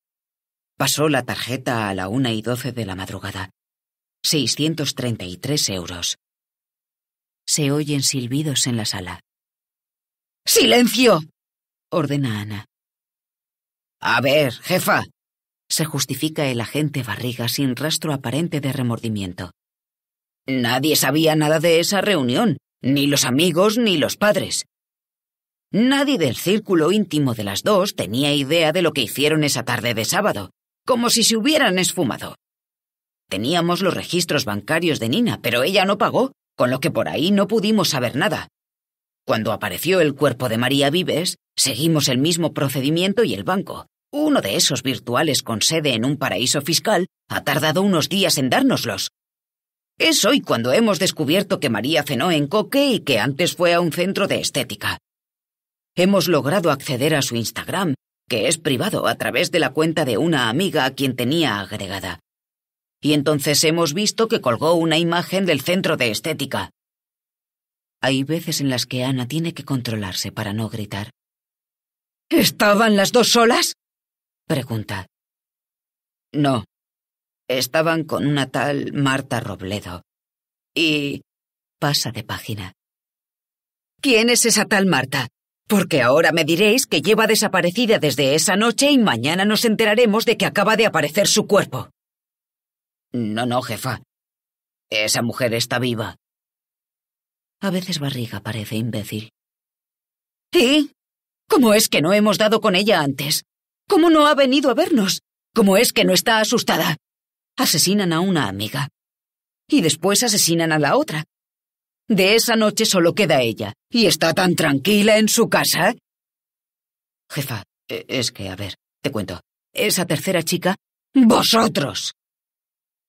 Speaker 1: Pasó la tarjeta a la una y doce de la madrugada. 633 euros. Se oyen silbidos en la sala. ¡Silencio! ordena Ana. A ver, jefa, se justifica el agente Barriga sin rastro aparente de remordimiento. Nadie sabía nada de esa reunión, ni los amigos ni los padres. Nadie del círculo íntimo de las dos tenía idea de lo que hicieron esa tarde de sábado, como si se hubieran esfumado. Teníamos los registros bancarios de Nina, pero ella no pagó, con lo que por ahí no pudimos saber nada. Cuando apareció el cuerpo de María Vives, seguimos el mismo procedimiento y el banco, uno de esos virtuales con sede en un paraíso fiscal, ha tardado unos días en dárnoslos. Es hoy cuando hemos descubierto que María cenó en Coque y que antes fue a un centro de estética hemos logrado acceder a su Instagram, que es privado a través de la cuenta de una amiga a quien tenía agregada. Y entonces hemos visto que colgó una imagen del centro de estética. Hay veces en las que Ana tiene que controlarse para no gritar. ¿Estaban las dos solas? pregunta. No. Estaban con una tal Marta Robledo. Y... pasa de página. ¿Quién es esa tal Marta? Porque ahora me diréis que lleva desaparecida desde esa noche y mañana nos enteraremos de que acaba de aparecer su cuerpo. No, no, jefa. Esa mujer está viva. A veces barriga parece imbécil. ¿Y? ¿Cómo es que no hemos dado con ella antes? ¿Cómo no ha venido a vernos? ¿Cómo es que no está asustada? Asesinan a una amiga. Y después asesinan a la otra. De esa noche solo queda ella. ¿Y está tan tranquila en su casa? Jefa, e, es que, a ver, te cuento. Esa tercera chica... ¡Vosotros!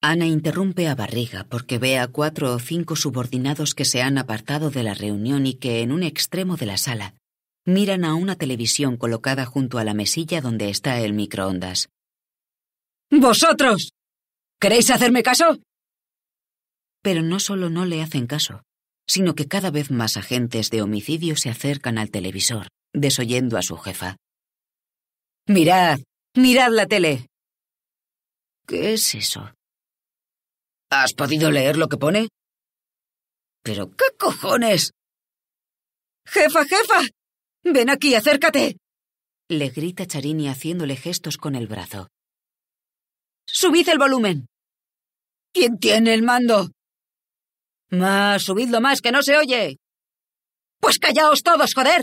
Speaker 1: Ana interrumpe a Barriga porque ve a cuatro o cinco subordinados que se han apartado de la reunión y que, en un extremo de la sala, miran a una televisión colocada junto a la mesilla donde está el microondas. ¡Vosotros! ¿Queréis hacerme caso? Pero no solo no le hacen caso, sino que cada vez más agentes de homicidio se acercan al televisor, desoyendo a su jefa. Mirad, mirad la tele. ¿Qué es eso? ¿Has podido leer lo que pone? ¿Pero qué
Speaker 2: cojones?
Speaker 1: Jefa, jefa. Ven aquí, acércate. Le grita Charini haciéndole gestos con el brazo. Subid el volumen. ¿Quién tiene el mando? Más, subidlo más, que no se oye. Pues callaos todos, joder.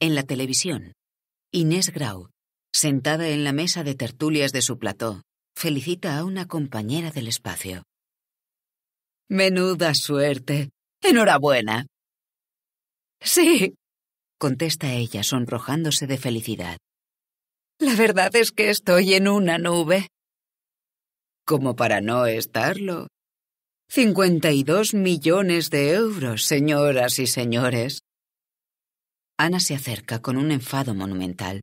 Speaker 1: En la televisión, Inés Grau, sentada en la mesa de tertulias de su plató, felicita a una compañera del espacio. Menuda suerte. Enhorabuena. Sí, contesta ella, sonrojándose de felicidad. La verdad es que estoy en una nube. Como para no estarlo, 52 millones de euros, señoras y señores. Ana se acerca con un enfado monumental.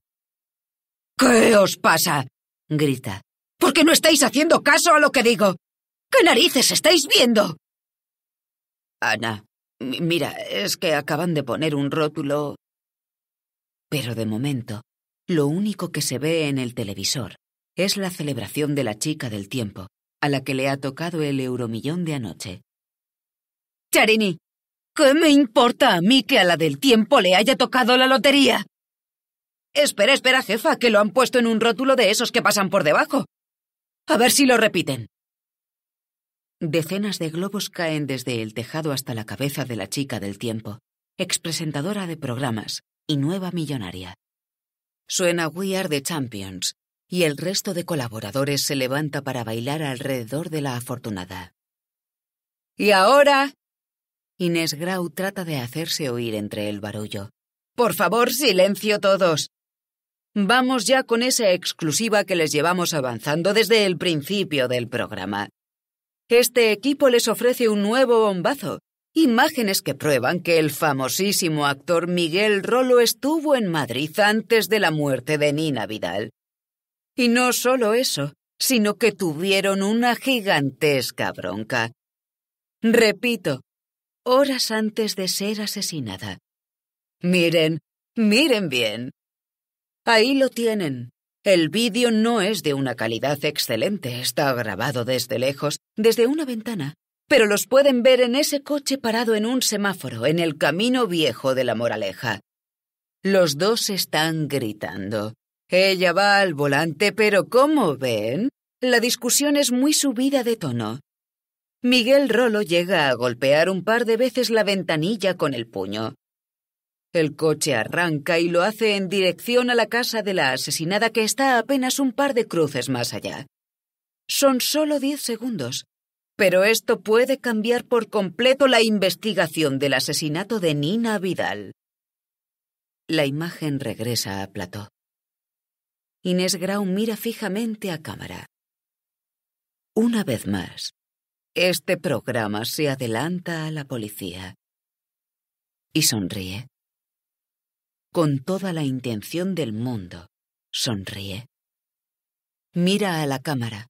Speaker 1: ¿Qué os pasa? grita. ¿Por qué no estáis haciendo caso a lo que digo? ¿Qué narices estáis viendo? Ana, mira, es que acaban de poner un rótulo. Pero de momento, lo único que se ve en el televisor es la celebración de la chica del tiempo, a la que le ha tocado el euromillón de anoche. Charini, ¿qué me importa a mí que a la del tiempo le haya tocado la lotería? Espera, espera, jefa, que lo han puesto en un rótulo de esos que pasan por debajo. A ver si lo repiten. Decenas de globos caen desde el tejado hasta la cabeza de la chica del tiempo, expresentadora de programas y nueva millonaria. Suena We Are the Champions, y el resto de colaboradores se levanta para bailar alrededor de la afortunada. ¿Y ahora? Inés Grau trata de hacerse oír entre el barullo. Por favor, silencio todos. Vamos ya con esa exclusiva que les llevamos avanzando desde el principio del programa. Este equipo les ofrece un nuevo bombazo, imágenes que prueban que el famosísimo actor Miguel Rolo estuvo en Madrid antes de la muerte de Nina Vidal. Y no solo eso, sino que tuvieron una gigantesca bronca. Repito, horas antes de ser asesinada. Miren, miren bien. Ahí lo tienen. El vídeo no es de una calidad excelente, está grabado desde lejos, desde una ventana, pero los pueden ver en ese coche parado en un semáforo, en el camino viejo de la moraleja. Los dos están gritando. Ella va al volante, pero como ven, la discusión es muy subida de tono. Miguel Rolo llega a golpear un par de veces la ventanilla con el puño. El coche arranca y lo hace en dirección a la casa de la asesinada que está apenas un par de cruces más allá. Son solo diez segundos, pero esto puede cambiar por completo la investigación del asesinato de Nina Vidal. La imagen regresa a Plató. Inés Grau mira fijamente a cámara. Una vez más, este programa se adelanta a la policía. Y sonríe. Con toda la intención del mundo, sonríe. Mira a la cámara,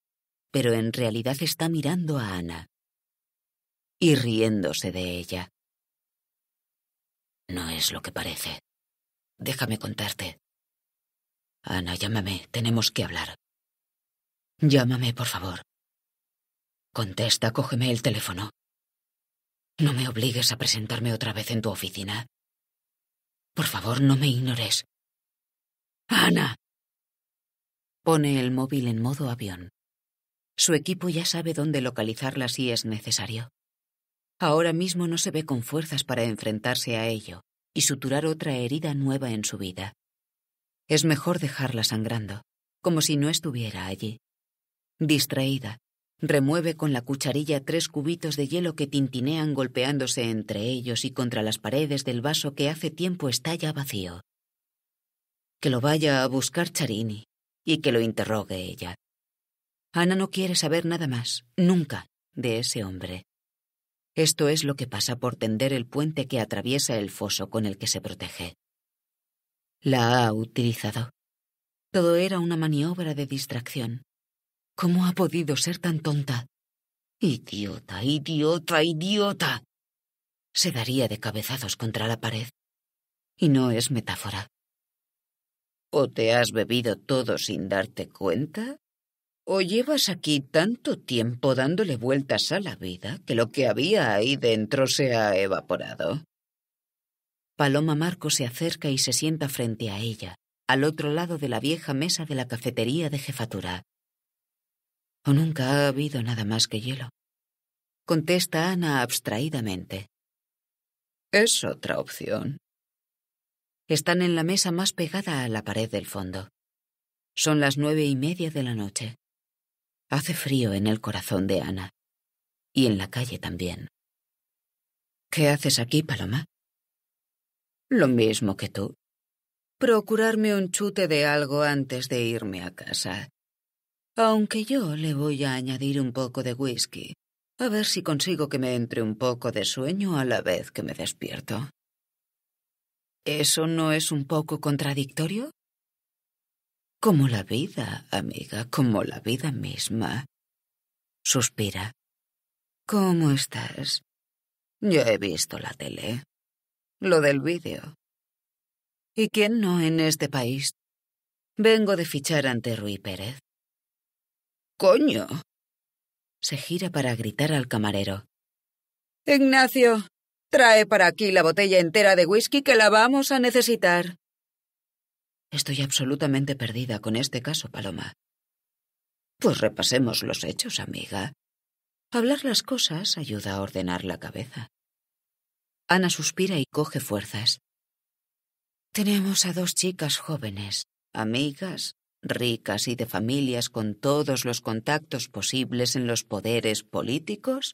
Speaker 1: pero en realidad está mirando a Ana. Y riéndose de ella. No es lo que parece. Déjame contarte. Ana, ah, llámame, tenemos que hablar. Llámame, por favor. Contesta, cógeme el teléfono. No me obligues a presentarme otra vez en tu oficina. Por favor, no me ignores. Ana. Pone el móvil en modo avión. Su equipo ya sabe dónde localizarla si es necesario. Ahora mismo no se ve con fuerzas para enfrentarse a ello y suturar otra herida nueva en su vida, es mejor dejarla sangrando, como si no estuviera allí. Distraída, remueve con la cucharilla tres cubitos de hielo que tintinean golpeándose entre ellos y contra las paredes del vaso que hace tiempo está ya vacío. Que lo vaya a buscar Charini y que lo interrogue ella. Ana no quiere saber nada más, nunca, de ese hombre. Esto es lo que pasa por tender el puente que atraviesa el foso con el que se protege. La ha utilizado. Todo era una maniobra de distracción. ¿Cómo ha podido ser tan tonta? Idiota, idiota, idiota. Se daría de cabezazos contra la pared. Y no es metáfora. ¿O te has bebido todo sin darte cuenta? ¿O llevas aquí tanto tiempo dándole vueltas a la vida que lo que había ahí dentro se ha evaporado? Paloma Marco se acerca y se sienta frente a ella, al otro lado de la vieja mesa de la cafetería de jefatura. O nunca ha habido nada más que hielo. Contesta Ana abstraídamente. Es otra opción. Están en la mesa más pegada a la pared del fondo. Son las nueve y media de la noche. Hace frío en el corazón de Ana. Y en la calle también. ¿Qué haces aquí, Paloma? Lo mismo que tú. Procurarme un chute de algo antes de irme a casa. Aunque yo le voy a añadir un poco de whisky, a ver si consigo que me entre un poco de sueño a la vez que me despierto. ¿Eso no es un poco contradictorio? Como la vida, amiga, como la vida misma. Suspira. ¿Cómo estás? Ya he visto la tele lo del vídeo. ¿Y quién no en este país? Vengo de fichar ante Rui Pérez. ¡Coño! Se gira para gritar al camarero.
Speaker 2: Ignacio, trae para aquí la botella entera de whisky que la vamos a necesitar.
Speaker 1: Estoy absolutamente perdida con este caso, Paloma. Pues repasemos los hechos, amiga. Hablar las cosas ayuda a ordenar la cabeza. Ana suspira y coge fuerzas. Tenemos a dos chicas jóvenes, amigas, ricas y de familias con todos los contactos posibles en los poderes políticos,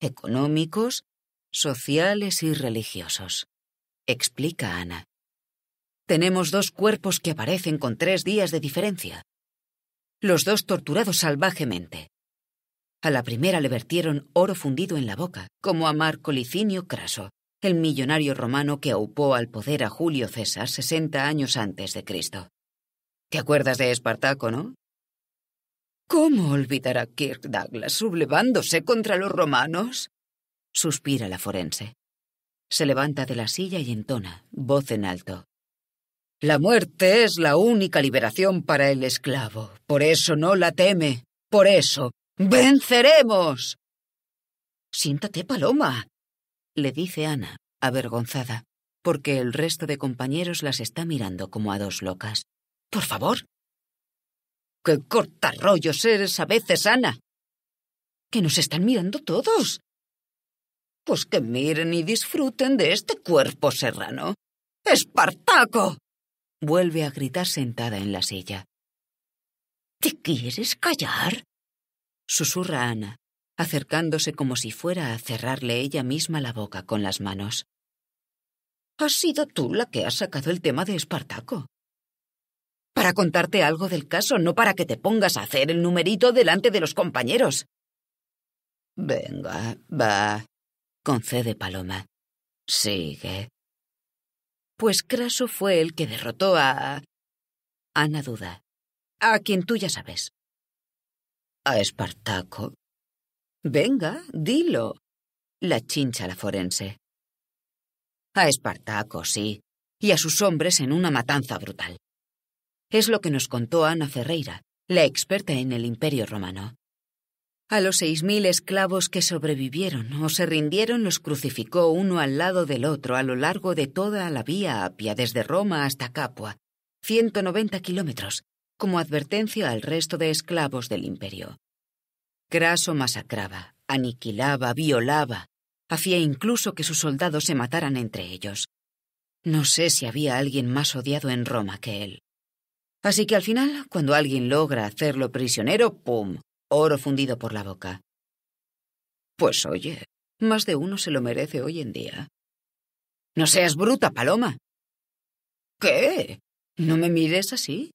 Speaker 1: económicos, sociales y religiosos, explica Ana. Tenemos dos cuerpos que aparecen con tres días de diferencia. Los dos torturados salvajemente. A la primera le vertieron oro fundido en la boca, como a Marco Licinio Craso el millonario romano que aupó al poder a Julio César 60 años antes de Cristo. ¿Te acuerdas de Espartaco, no? ¿Cómo olvidará Kirk Douglas sublevándose contra los romanos? suspira la forense. Se levanta de la silla y entona, voz en alto. La muerte es la única liberación para el esclavo. Por eso no la teme. Por eso. ¡Venceremos! Siéntate, Paloma le dice Ana, avergonzada, porque el resto de compañeros las está mirando como a dos locas. Por favor. ¡Qué cortarrollos eres a veces, Ana! ¡Que nos están mirando todos! Pues que miren y disfruten de este cuerpo serrano. ¡Espartaco! Vuelve a gritar sentada en la silla. ¿Te quieres callar? Susurra Ana, acercándose como si fuera a cerrarle ella misma la boca con las manos. Has sido tú la que has sacado el tema de Espartaco. Para contarte algo del caso, no para que te pongas a hacer el numerito delante de los compañeros. Venga, va, concede Paloma. Sigue. Pues Craso fue el que derrotó a... Ana duda. A quien tú ya sabes. A Espartaco. Venga, dilo. La chincha la forense. A Espartaco, sí, y a sus hombres en una matanza brutal. Es lo que nos contó Ana Ferreira, la experta en el Imperio Romano. A los seis mil esclavos que sobrevivieron o se rindieron los crucificó uno al lado del otro a lo largo de toda la vía Apia, desde Roma hasta Capua, 190 kilómetros, como advertencia al resto de esclavos del imperio. Craso masacraba, aniquilaba, violaba, hacía incluso que sus soldados se mataran entre ellos. No sé si había alguien más odiado en Roma que él. Así que al final, cuando alguien logra hacerlo prisionero, ¡pum! Oro fundido por la boca. Pues oye, más de uno se lo merece hoy en día. No seas bruta, Paloma. ¿Qué? No me mires así.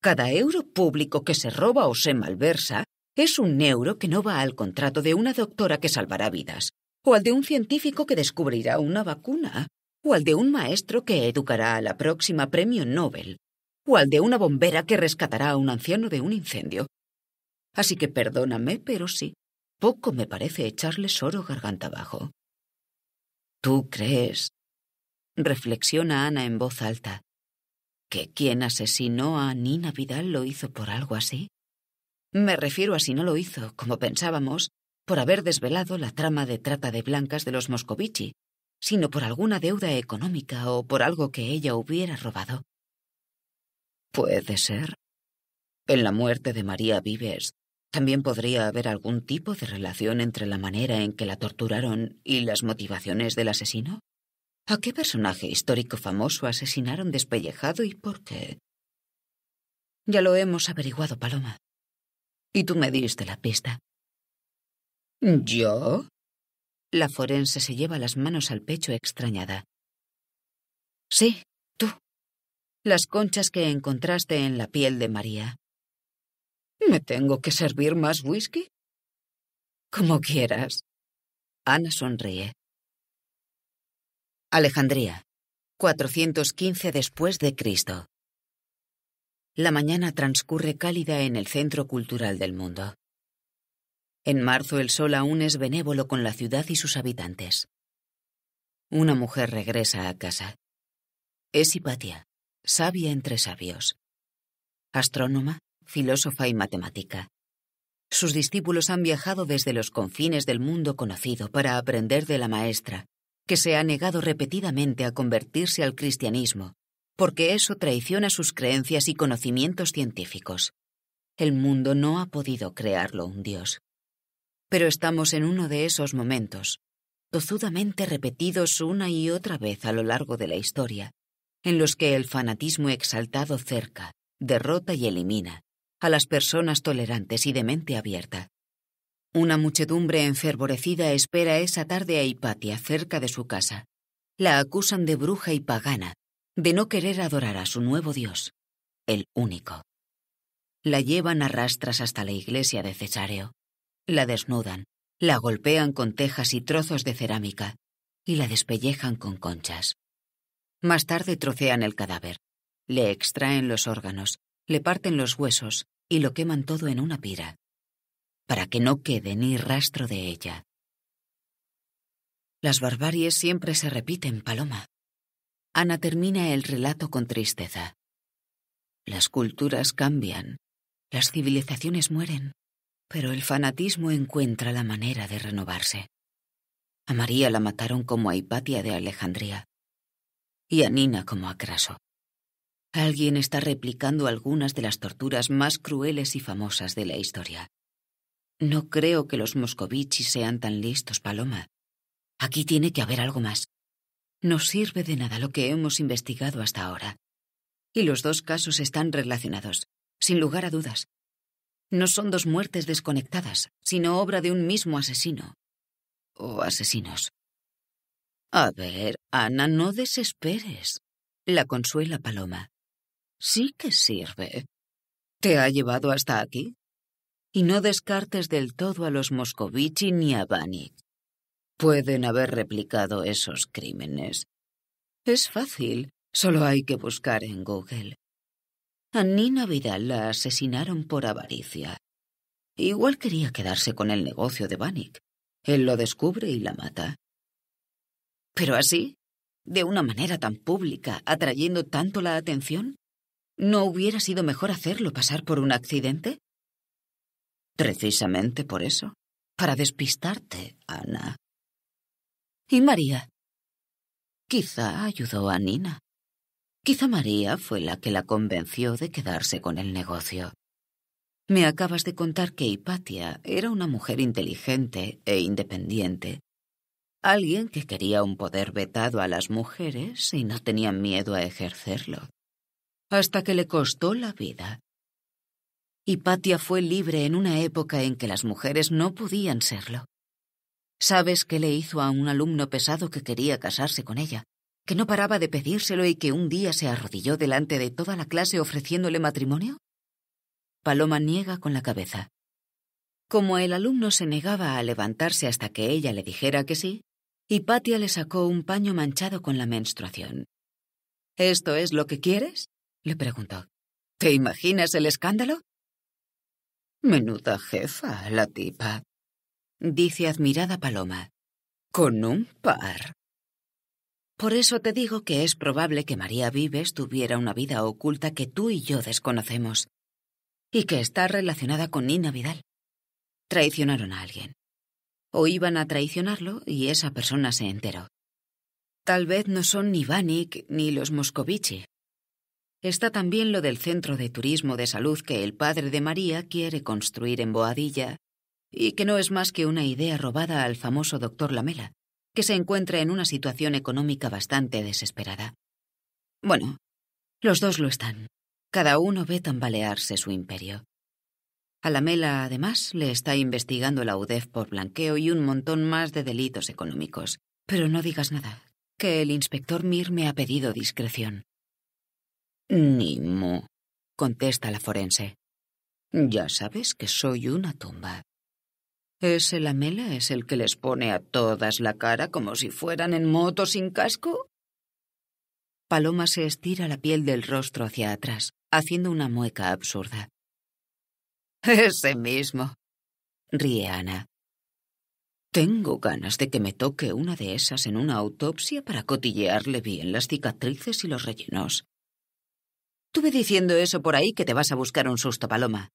Speaker 1: Cada euro público que se roba o se malversa es un neuro que no va al contrato de una doctora que salvará vidas, o al de un científico que descubrirá una vacuna, o al de un maestro que educará a la próxima premio Nobel, o al de una bombera que rescatará a un anciano de un incendio. Así que perdóname, pero sí, poco me parece echarle oro garganta abajo. ¿Tú crees? reflexiona Ana en voz alta, que quien asesinó a Nina Vidal lo hizo por algo así. Me refiero a si no lo hizo, como pensábamos, por haber desvelado la trama de trata de blancas de los Moscovici, sino por alguna deuda económica o por algo que ella hubiera robado. Puede ser. En la muerte de María Vives también podría haber algún tipo de relación entre la manera en que la torturaron y las motivaciones del asesino. ¿A qué personaje histórico famoso asesinaron despellejado y por qué? Ya lo hemos averiguado, Paloma y tú me diste la pista. ¿Yo? La forense se lleva las manos al pecho extrañada. Sí, tú. Las conchas que encontraste en la piel de María. ¿Me tengo que servir más whisky? Como quieras. Ana sonríe. Alejandría, 415 después de Cristo la mañana transcurre cálida en el centro cultural del mundo. En marzo el sol aún es benévolo con la ciudad y sus habitantes. Una mujer regresa a casa. Es Hipatia, sabia entre sabios. Astrónoma, filósofa y matemática. Sus discípulos han viajado desde los confines del mundo conocido para aprender de la maestra, que se ha negado repetidamente a convertirse al cristianismo porque eso traiciona sus creencias y conocimientos científicos. El mundo no ha podido crearlo un dios. Pero estamos en uno de esos momentos, tozudamente repetidos una y otra vez a lo largo de la historia, en los que el fanatismo exaltado cerca, derrota y elimina a las personas tolerantes y de mente abierta. Una muchedumbre enfervorecida espera esa tarde a Hipatia cerca de su casa. La acusan de bruja y pagana de no querer adorar a su nuevo Dios, el único. La llevan a rastras hasta la iglesia de Cesáreo. La desnudan, la golpean con tejas y trozos de cerámica, y la despellejan con conchas. Más tarde trocean el cadáver, le extraen los órganos, le parten los huesos y lo queman todo en una pira, para que no quede ni rastro de ella. Las barbaries siempre se repiten, Paloma. Ana termina el relato con tristeza. Las culturas cambian, las civilizaciones mueren, pero el fanatismo encuentra la manera de renovarse. A María la mataron como a Hipatia de Alejandría y a Nina como a Craso. Alguien está replicando algunas de las torturas más crueles y famosas de la historia. No creo que los moscovici sean tan listos, Paloma. Aquí tiene que haber algo más. No sirve de nada lo que hemos investigado hasta ahora. Y los dos casos están relacionados, sin lugar a dudas. No son dos muertes desconectadas, sino obra de un mismo asesino. O asesinos. A ver, Ana, no desesperes. La consuela Paloma. Sí que sirve. Te ha llevado hasta aquí. Y no descartes del todo a los Moscovici ni a Vanik pueden haber replicado esos crímenes. Es fácil, solo hay que buscar en Google. A Nina Vidal la asesinaron por avaricia. Igual quería quedarse con el negocio de Bannick. Él lo descubre y la mata. Pero así, de una manera tan pública, atrayendo tanto la atención, ¿no hubiera sido mejor hacerlo pasar por un accidente? Precisamente por eso, para despistarte, Ana y María. Quizá ayudó a Nina. Quizá María fue la que la convenció de quedarse con el negocio. Me acabas de contar que Hipatia era una mujer inteligente e independiente. Alguien que quería un poder vetado a las mujeres y no tenía miedo a ejercerlo. Hasta que le costó la vida. Hipatia fue libre en una época en que las mujeres no podían serlo. ¿Sabes qué le hizo a un alumno pesado que quería casarse con ella? ¿Que no paraba de pedírselo y que un día se arrodilló delante de toda la clase ofreciéndole matrimonio? Paloma niega con la cabeza. Como el alumno se negaba a levantarse hasta que ella le dijera que sí, Hipatia le sacó un paño manchado con la menstruación. ¿Esto es lo que quieres? le preguntó. ¿Te imaginas el escándalo? Menuda jefa, la tipa, dice admirada Paloma. Con un par. Por eso te digo que es probable que María Vives tuviera una vida oculta que tú y yo desconocemos, y que está relacionada con Nina Vidal. Traicionaron a alguien. O iban a traicionarlo y esa persona se enteró. Tal vez no son ni Vanik ni los Moscovici. Está también lo del centro de turismo de salud que el padre de María quiere construir en Boadilla y que no es más que una idea robada al famoso doctor Lamela, que se encuentra en una situación económica bastante desesperada. Bueno, los dos lo están. Cada uno ve tambalearse su imperio. A Lamela, además, le está investigando la UDEF por blanqueo y un montón más de delitos económicos. Pero no digas nada, que el inspector Mir me ha pedido discreción. Ni contesta la forense. Ya sabes que soy una tumba. ¿Ese lamela es el que les pone a todas la cara como si fueran en moto sin casco? Paloma se estira la piel del rostro hacia atrás, haciendo una mueca absurda. Ese mismo, ríe Ana. Tengo ganas de que me toque una de esas en una autopsia para cotillearle bien las cicatrices y los rellenos. Tuve diciendo eso por ahí que te vas a buscar un susto, Paloma.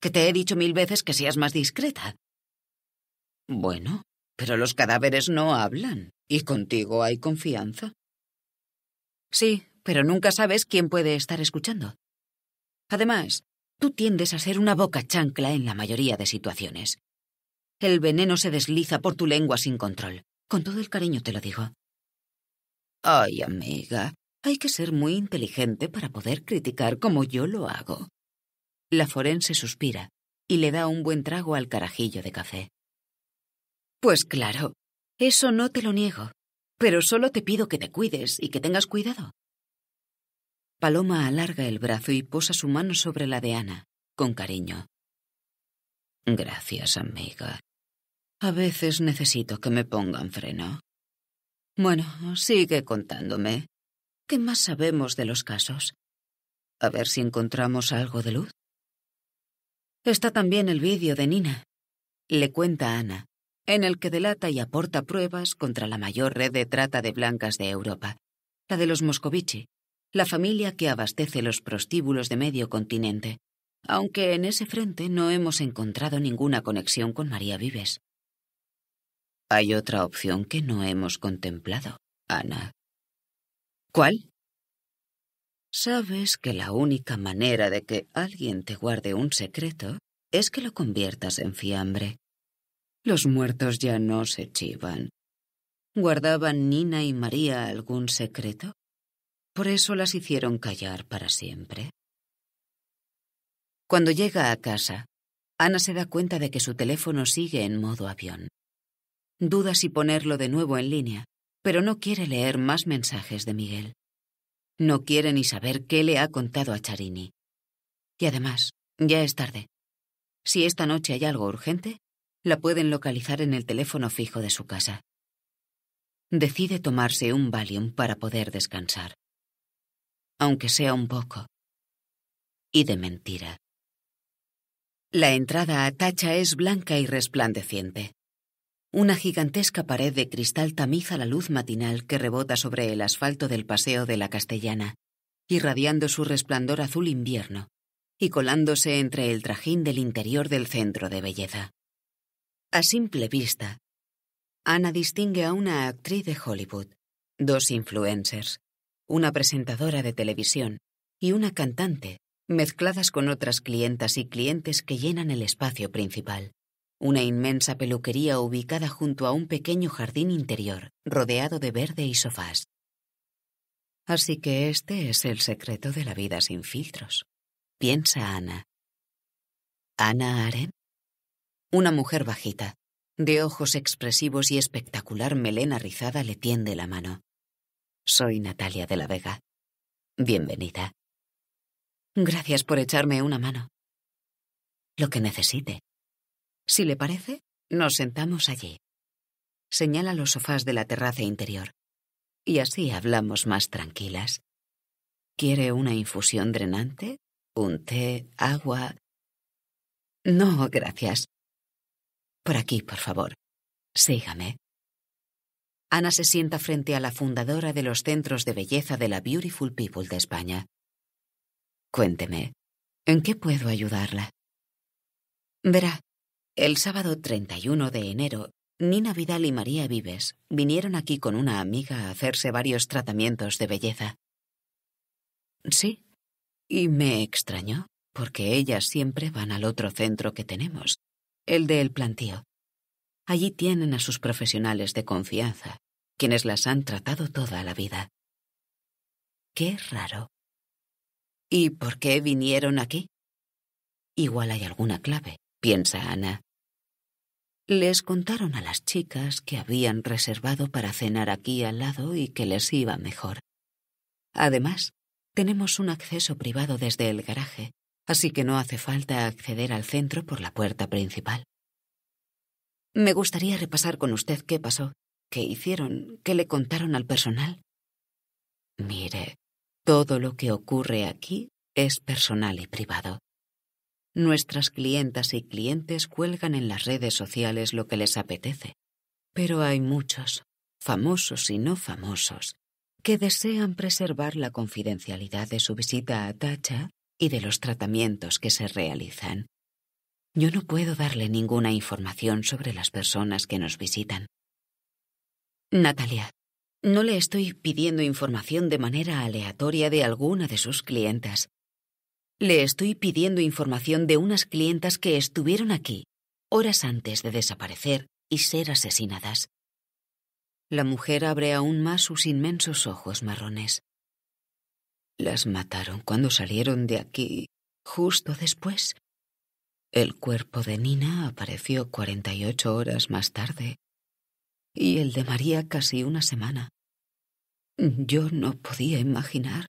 Speaker 1: Que te he dicho mil veces que seas más discreta. Bueno, pero los cadáveres no hablan, y contigo hay confianza. Sí, pero nunca sabes quién puede estar escuchando. Además, tú tiendes a ser una boca chancla en la mayoría de situaciones. El veneno se desliza por tu lengua sin control. Con todo el cariño te lo digo. Ay, amiga, hay que ser muy inteligente para poder criticar como yo lo hago. La forense suspira y le da un buen trago al carajillo de café. Pues claro, eso no te lo niego, pero solo te pido que te cuides y que tengas cuidado. Paloma alarga el brazo y posa su mano sobre la de Ana, con cariño. Gracias, amiga. A veces necesito que me pongan freno. Bueno, sigue contándome. ¿Qué más sabemos de los casos? A ver si encontramos algo de luz. Está también el vídeo de Nina. Le cuenta Ana, en el que delata y aporta pruebas contra la mayor red de trata de blancas de Europa, la de los Moscovici, la familia que abastece los prostíbulos de medio continente, aunque en ese frente no hemos encontrado ninguna conexión con María Vives. Hay otra opción que no hemos contemplado, Ana. ¿Cuál? Sabes que la única manera de que alguien te guarde un secreto es que lo conviertas en fiambre. Los muertos ya no se chivan. ¿Guardaban Nina y María algún secreto? Por eso las hicieron callar para siempre. Cuando llega a casa, Ana se da cuenta de que su teléfono sigue en modo avión. Duda si ponerlo de nuevo en línea, pero no quiere leer más mensajes de Miguel. No quiere ni saber qué le ha contado a Charini. Y además, ya es tarde. Si esta noche hay algo urgente, la pueden localizar en el teléfono fijo de su casa. Decide tomarse un Valium para poder descansar, aunque sea un poco, y de mentira. La entrada a Tacha es blanca y resplandeciente. Una gigantesca pared de cristal tamiza la luz matinal que rebota sobre el asfalto del paseo de la Castellana, irradiando su resplandor azul invierno y colándose entre el trajín del interior del centro de belleza. A simple vista, Ana distingue a una actriz de Hollywood, dos influencers, una presentadora de televisión y una cantante, mezcladas con otras clientas y clientes que llenan el espacio principal. Una inmensa peluquería ubicada junto a un pequeño jardín interior, rodeado de verde y sofás. Así que este es el secreto de la vida sin filtros, piensa Ana. Ana Aren una mujer bajita, de ojos expresivos y espectacular melena rizada, le tiende la mano. Soy Natalia de la Vega. Bienvenida. Gracias por echarme una mano. Lo que necesite. Si le parece, nos sentamos allí. Señala los sofás de la terraza interior. Y así hablamos más tranquilas. ¿Quiere una infusión drenante? ¿Un té? ¿Agua? No, gracias. Por aquí, por favor. Sígame. Ana se sienta frente a la fundadora de los centros de belleza de la Beautiful People de España. Cuénteme, ¿en qué puedo ayudarla? Verá, el sábado 31 de enero, Nina Vidal y María Vives vinieron aquí con una amiga a hacerse varios tratamientos de belleza. Sí, y me extrañó, porque ellas siempre van al otro centro que tenemos, el del plantío. Allí tienen a sus profesionales de confianza, quienes las han tratado toda la vida. Qué raro. ¿Y por qué vinieron aquí? Igual hay alguna clave, piensa Ana. Les contaron a las chicas que habían reservado para cenar aquí al lado y que les iba mejor. Además, tenemos un acceso privado desde el garaje, así que no hace falta acceder al centro por la puerta principal. Me gustaría repasar con usted qué pasó, qué hicieron, qué le contaron al personal. Mire, todo lo que ocurre aquí es personal y privado. Nuestras clientas y clientes cuelgan en las redes sociales lo que les apetece, pero hay muchos, famosos y no famosos, que desean preservar la confidencialidad de su visita a Tacha y de los tratamientos que se realizan. Yo no puedo darle ninguna información sobre las personas que nos visitan. Natalia, no le estoy pidiendo información de manera aleatoria de alguna de sus clientas. Le estoy pidiendo información de unas clientas que estuvieron aquí horas antes de desaparecer y ser asesinadas. La mujer abre aún más sus inmensos ojos marrones. Las mataron cuando salieron de aquí, justo después. El cuerpo de Nina apareció cuarenta y ocho horas más tarde y el de María casi una semana. Yo no podía imaginar.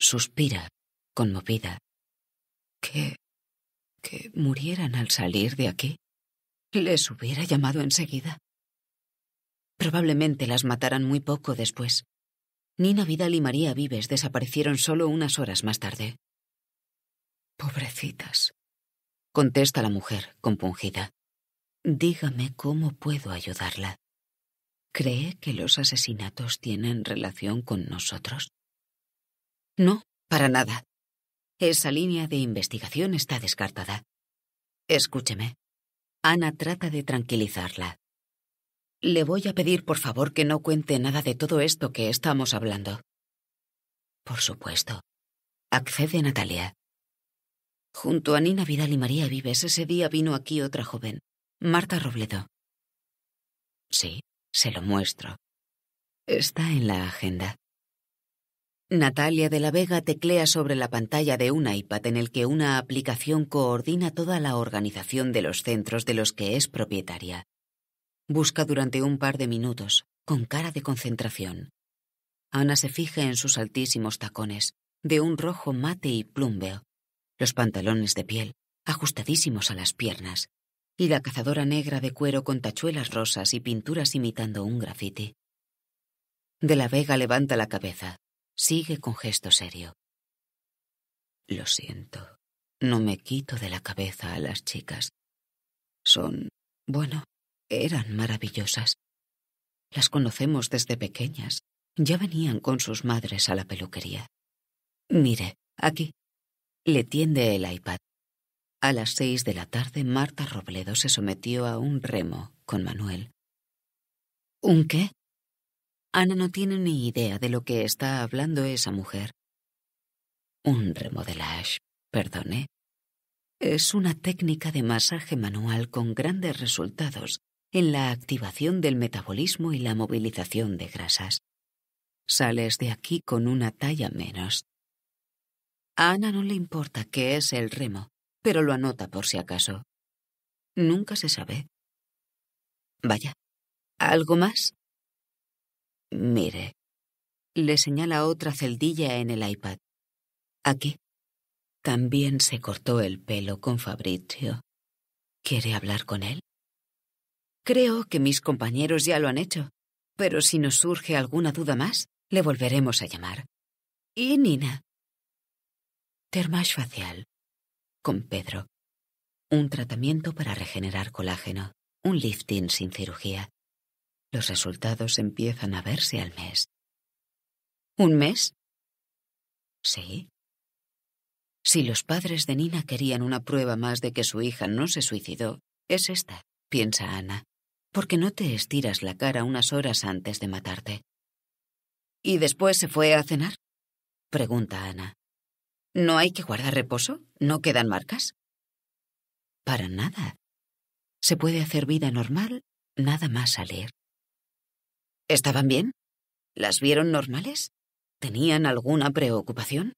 Speaker 1: Suspira, conmovida. Que... que murieran al salir de aquí. Les hubiera llamado enseguida. Probablemente las mataran muy poco después. Nina Vidal y María Vives desaparecieron solo unas horas más tarde. Pobrecitas, contesta la mujer, compungida. Dígame cómo puedo ayudarla. ¿Cree que los asesinatos tienen relación con nosotros? No, para nada. Esa línea de investigación está descartada. Escúcheme. Ana trata de tranquilizarla. Le voy a pedir por favor que no cuente nada de todo esto que estamos hablando. Por supuesto. Accede Natalia. Junto a Nina Vidal y María Vives ese día vino aquí otra joven, Marta Robledo. Sí, se lo muestro. Está en la agenda. Natalia de la Vega teclea sobre la pantalla de un iPad en el que una aplicación coordina toda la organización de los centros de los que es propietaria. Busca durante un par de minutos, con cara de concentración. Ana se fija en sus altísimos tacones, de un rojo mate y plumbeo, los pantalones de piel, ajustadísimos a las piernas, y la cazadora negra de cuero con tachuelas rosas y pinturas imitando un grafiti. De la Vega levanta la cabeza, sigue con gesto serio. Lo siento, no me quito de la cabeza a las chicas. Son, bueno, eran maravillosas. Las conocemos desde pequeñas. Ya venían con sus madres a la peluquería. Mire, aquí. Le tiende el iPad. A las seis de la tarde, Marta Robledo se sometió a un remo con Manuel. ¿Un qué? Ana no tiene ni idea de lo que está hablando esa mujer. Un remodelage, perdone. Es una técnica de masaje manual con grandes resultados en la activación del metabolismo y la movilización de grasas. Sales de aquí con una talla menos. A Ana no le importa qué es el remo, pero lo anota por si acaso. Nunca se sabe. Vaya, ¿algo más? Mire, le señala otra celdilla en el iPad. Aquí. También se cortó el pelo con Fabrizio. ¿Quiere hablar con él? Creo que mis compañeros ya lo han hecho, pero si nos surge alguna duda más, le volveremos a llamar. ¿Y Nina? Termash facial. Con Pedro. Un tratamiento para regenerar colágeno. Un lifting sin cirugía. Los resultados empiezan a verse al mes. ¿Un mes? Sí. Si los padres de Nina querían una prueba más de que su hija no se suicidó, es esta, piensa Ana porque no te estiras la cara unas horas antes de matarte. ¿Y después se fue a cenar? Pregunta Ana. ¿No hay que guardar reposo? ¿No quedan marcas? Para nada. Se puede hacer vida normal, nada más salir. ¿Estaban bien? ¿Las vieron normales? ¿Tenían alguna preocupación?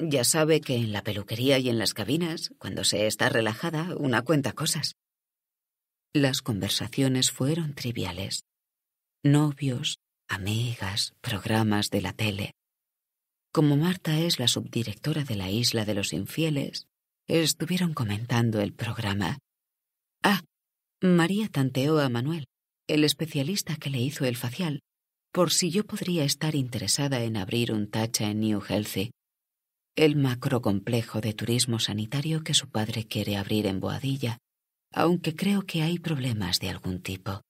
Speaker 1: Ya sabe que en la peluquería y en las cabinas, cuando se está relajada, una cuenta cosas. Las conversaciones fueron triviales. Novios, amigas, programas de la tele. Como Marta es la subdirectora de la Isla de los Infieles, estuvieron comentando el programa. Ah, María tanteó a Manuel, el especialista que le hizo el facial, por si yo podría estar interesada en abrir un tacha en New Healthy, el macro complejo de turismo sanitario que su padre quiere abrir en Boadilla aunque creo que hay problemas de algún tipo.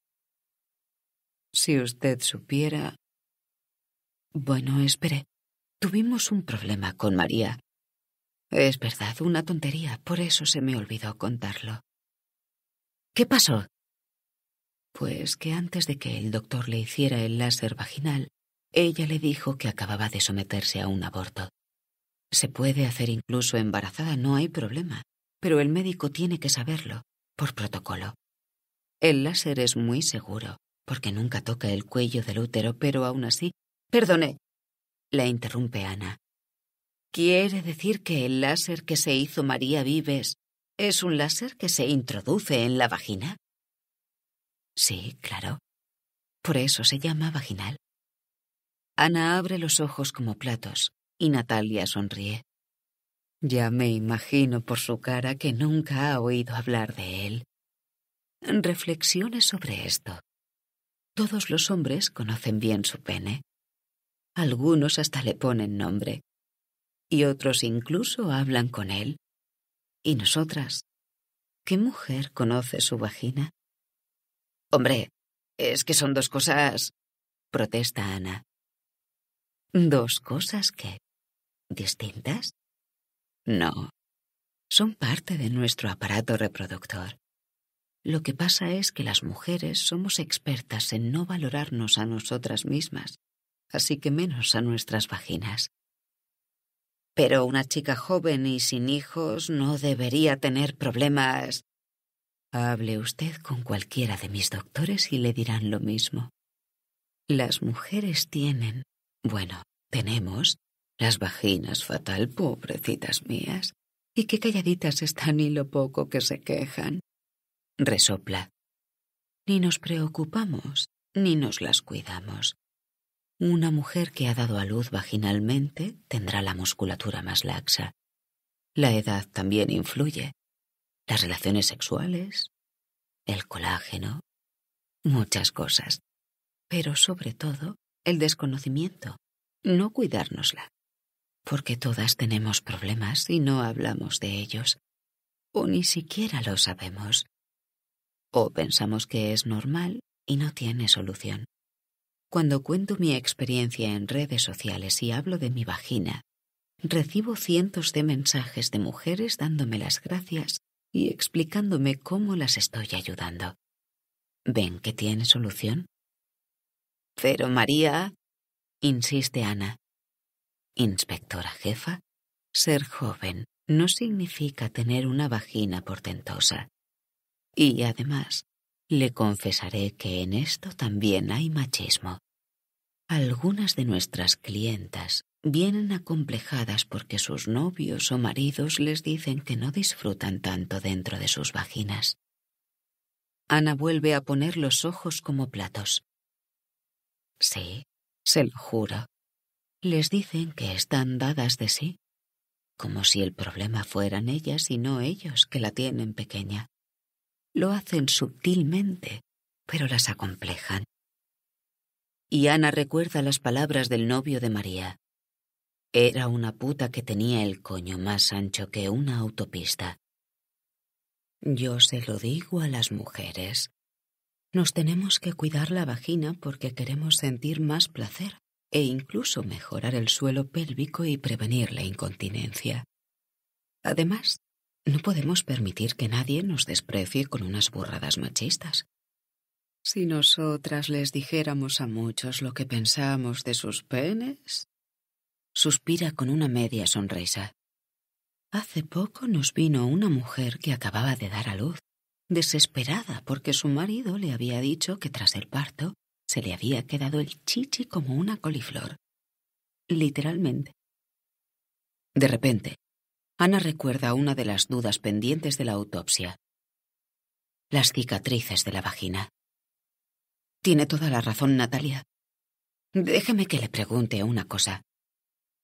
Speaker 1: Si usted supiera... Bueno, espere. Tuvimos un problema con María. Es verdad, una tontería, por eso se me olvidó contarlo. ¿Qué pasó? Pues que antes de que el doctor le hiciera el láser vaginal, ella le dijo que acababa de someterse a un aborto. Se puede hacer incluso embarazada, no hay problema, pero el médico tiene que saberlo por protocolo. El láser es muy seguro, porque nunca toca el cuello del útero, pero aún así... Perdone, la interrumpe Ana. ¿Quiere decir que el láser que se hizo María Vives es un láser que se introduce en la vagina? Sí, claro. Por eso se llama vaginal. Ana abre los ojos como platos y Natalia sonríe. Ya me imagino por su cara que nunca ha oído hablar de él. Reflexione sobre esto. Todos los hombres conocen bien su pene. Algunos hasta le ponen nombre. Y otros incluso hablan con él. ¿Y nosotras? ¿Qué mujer conoce su vagina? Hombre, es que son dos cosas. protesta Ana. ¿Dos cosas qué? ¿Distintas? No. Son parte de nuestro aparato reproductor. Lo que pasa es que las mujeres somos expertas en no valorarnos a nosotras mismas, así que menos a nuestras vaginas. Pero una chica joven y sin hijos no debería tener problemas. Hable usted con cualquiera de mis doctores y le dirán lo mismo. Las mujeres tienen, bueno, tenemos las vaginas fatal, pobrecitas mías, y qué calladitas están y lo poco que se quejan. Resopla. Ni nos preocupamos, ni nos las cuidamos. Una mujer que ha dado a luz vaginalmente tendrá la musculatura más laxa. La edad también influye. Las relaciones sexuales, el colágeno, muchas cosas. Pero sobre todo, el desconocimiento, no cuidárnosla porque todas tenemos problemas y no hablamos de ellos, o ni siquiera lo sabemos, o pensamos que es normal y no tiene solución. Cuando cuento mi experiencia en redes sociales y hablo de mi vagina, recibo cientos de mensajes de mujeres dándome las gracias y explicándome cómo las estoy ayudando. ¿Ven que tiene solución? Pero María, insiste Ana, inspectora jefa, ser joven no significa tener una vagina portentosa. Y además, le confesaré que en esto también hay machismo. Algunas de nuestras clientas vienen acomplejadas porque sus novios o maridos les dicen que no disfrutan tanto dentro de sus vaginas. Ana vuelve a poner los ojos como platos. Sí, se lo juro les dicen que están dadas de sí, como si el problema fueran ellas y no ellos que la tienen pequeña. Lo hacen sutilmente, pero las acomplejan. Y Ana recuerda las palabras del novio de María. Era una puta que tenía el coño más ancho que una autopista. Yo se lo digo a las mujeres. Nos tenemos que cuidar la vagina porque queremos sentir más placer e incluso mejorar el suelo pélvico y prevenir la incontinencia. Además, no podemos permitir que nadie nos desprecie con unas burradas machistas. Si nosotras les dijéramos a muchos lo que pensamos de sus penes, suspira con una media sonrisa. Hace poco nos vino una mujer que acababa de dar a luz, desesperada porque su marido le había dicho que tras el parto se le había quedado el chichi como una coliflor. Literalmente. De repente, Ana recuerda una de las dudas pendientes de la autopsia. Las cicatrices de la vagina. Tiene toda la razón Natalia. Déjeme que le pregunte una cosa.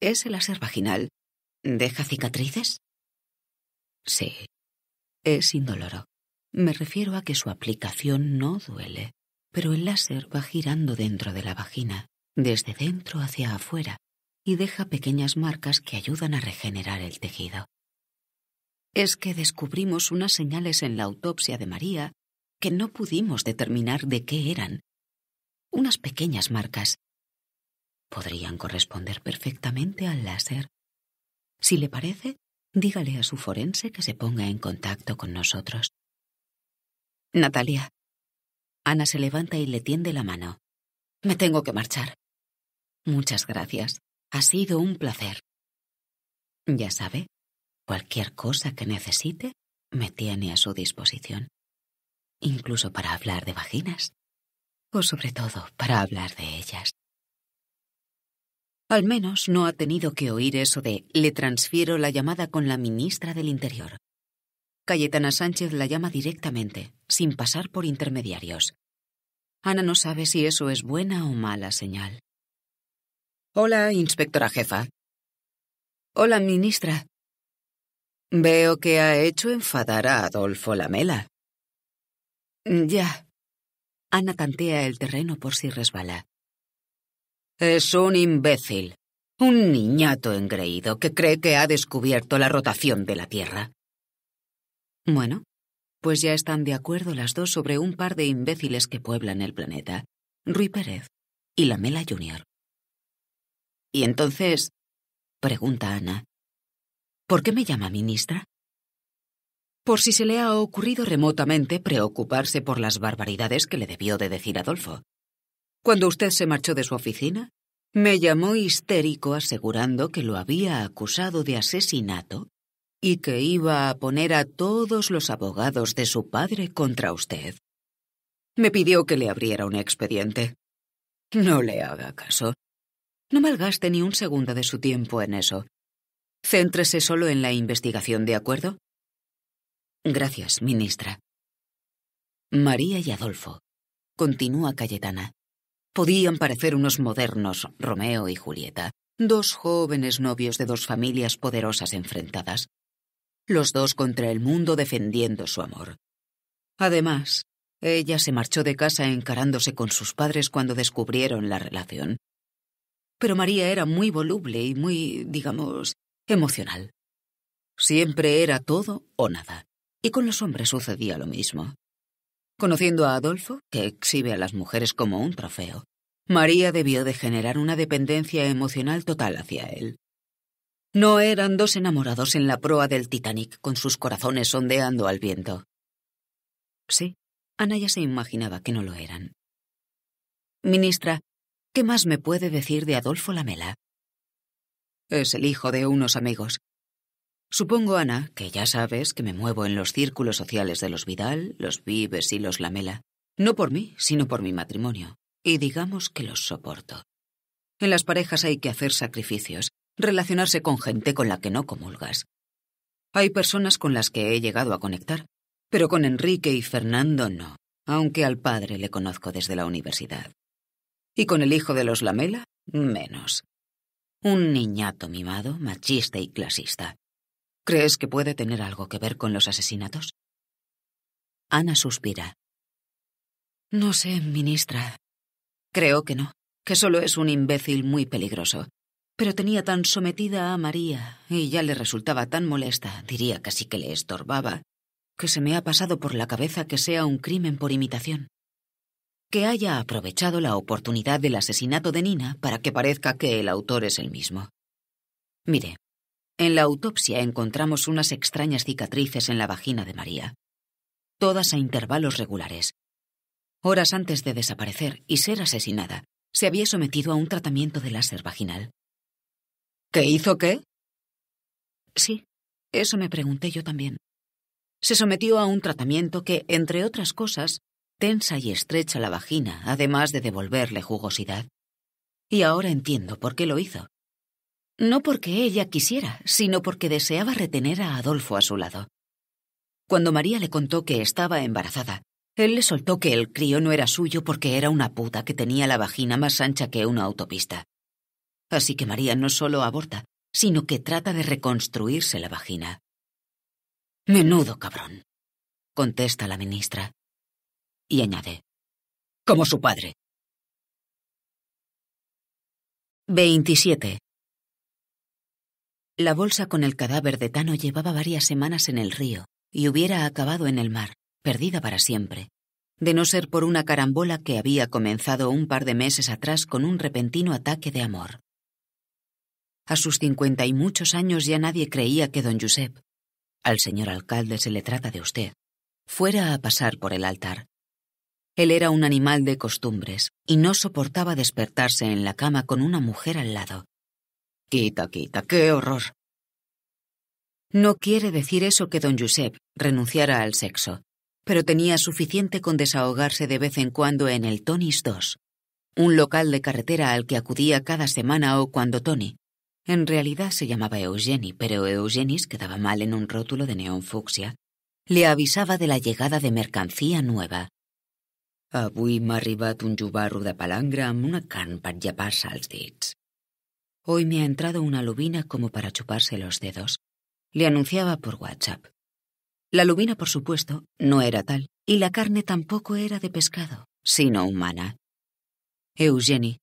Speaker 1: ¿Es el láser vaginal deja cicatrices? Sí. Es indoloro. Me refiero a que su aplicación no duele pero el láser va girando dentro de la vagina, desde dentro hacia afuera, y deja pequeñas marcas que ayudan a regenerar el tejido. Es que descubrimos unas señales en la autopsia de María que no pudimos determinar de qué eran. Unas pequeñas marcas. Podrían corresponder perfectamente al láser. Si le parece, dígale a su forense que se ponga en contacto con nosotros. Natalia, Ana se levanta y le tiende la mano. Me tengo que marchar. Muchas gracias. Ha sido un placer. Ya sabe, cualquier cosa que necesite me tiene a su disposición. Incluso para hablar de vaginas. O sobre todo para hablar de ellas. Al menos no ha tenido que oír eso de le transfiero la llamada con la ministra del Interior. Cayetana Sánchez la llama directamente, sin pasar por intermediarios. Ana no sabe si eso es buena o mala señal. Hola, inspectora jefa. Hola, ministra. Veo que ha hecho enfadar a Adolfo Lamela. Ya. Ana tantea el terreno por si resbala. Es un imbécil, un niñato engreído que cree que ha descubierto la rotación de la Tierra. Bueno, pues ya están de acuerdo las dos sobre un par de imbéciles que pueblan el planeta, Rui Pérez y Lamela Jr. ¿Y entonces? pregunta Ana. ¿Por qué me llama ministra? Por si se le ha ocurrido remotamente preocuparse por las barbaridades que le debió de decir Adolfo. Cuando usted se marchó de su oficina, me llamó histérico asegurando que lo había acusado de asesinato y que iba a poner a todos los abogados de su padre contra usted. Me pidió que le abriera un expediente. No le haga caso. No malgaste ni un segundo de su tiempo en eso. Céntrese solo en la investigación, ¿de acuerdo? Gracias, ministra. María y Adolfo. Continúa Cayetana. Podían parecer unos modernos, Romeo y Julieta, dos jóvenes novios de dos familias poderosas enfrentadas los dos contra el mundo defendiendo su amor. Además, ella se marchó de casa encarándose con sus padres cuando descubrieron la relación. Pero María era muy voluble y muy, digamos, emocional. Siempre era todo o nada. Y con los hombres sucedía lo mismo. Conociendo a Adolfo, que exhibe a las mujeres como un trofeo, María debió de generar una dependencia emocional total hacia él. No eran dos enamorados en la proa del Titanic con sus corazones ondeando al viento. Sí, Ana ya se imaginaba que no lo eran. Ministra, ¿qué más me puede decir de Adolfo Lamela? Es el hijo de unos amigos. Supongo, Ana, que ya sabes que me muevo en los círculos sociales de los Vidal, los Vives y los Lamela. No por mí, sino por mi matrimonio. Y digamos que los soporto. En las parejas hay que hacer sacrificios, relacionarse con gente con la que no comulgas. Hay personas con las que he llegado a conectar, pero con Enrique y Fernando no, aunque al padre le conozco desde la universidad. Y con el hijo de los Lamela, menos. Un niñato mimado, machista y clasista. ¿Crees que puede tener algo que ver con los asesinatos? Ana suspira. No sé, ministra. Creo que no, que solo es un imbécil muy peligroso pero tenía tan sometida a María y ya le resultaba tan molesta, diría casi que le estorbaba, que se me ha pasado por la cabeza que sea un crimen por imitación. Que haya aprovechado la oportunidad del asesinato de Nina para que parezca que el autor es el mismo. Mire, en la autopsia encontramos unas extrañas cicatrices en la vagina de María, todas a intervalos regulares. Horas antes de desaparecer y ser asesinada, se había sometido a un tratamiento de láser vaginal. Qué hizo qué? Sí, eso me pregunté yo también. Se sometió a un tratamiento que, entre otras cosas, tensa y estrecha la vagina, además de devolverle jugosidad. Y ahora entiendo por qué lo hizo. No porque ella quisiera, sino porque deseaba retener a Adolfo a su lado. Cuando María le contó que estaba embarazada, él le soltó que el crío no era suyo porque era una puta que tenía la vagina más ancha que una autopista. Así que María no solo aborta, sino que trata de reconstruirse la vagina. Menudo cabrón, contesta la ministra. Y añade, como su padre. 27. La bolsa con el cadáver de Tano llevaba varias semanas en el río y hubiera acabado en el mar, perdida para siempre, de no ser por una carambola que había comenzado un par de meses atrás con un repentino ataque de amor. A sus cincuenta y muchos años ya nadie creía que don Josep, al señor alcalde se le trata de usted, fuera a pasar por el altar. Él era un animal de costumbres y no soportaba despertarse en la cama con una mujer al lado. Quita, quita, qué horror. No quiere decir eso que don Josep renunciara al sexo, pero tenía suficiente con desahogarse de vez en cuando en el Tonis 2, un local de carretera al que acudía cada semana o cuando Tony, en realidad se llamaba Eugenie, pero Eugenis quedaba mal en un rótulo de neón fucsia. Le avisaba de la llegada de mercancía nueva. Avui m'ha un de palangre una can Hoy me ha entrado una lubina como para chuparse los dedos. Le anunciaba por WhatsApp. La lubina, por supuesto, no era tal, y la carne tampoco era de pescado, sino humana. Eugenie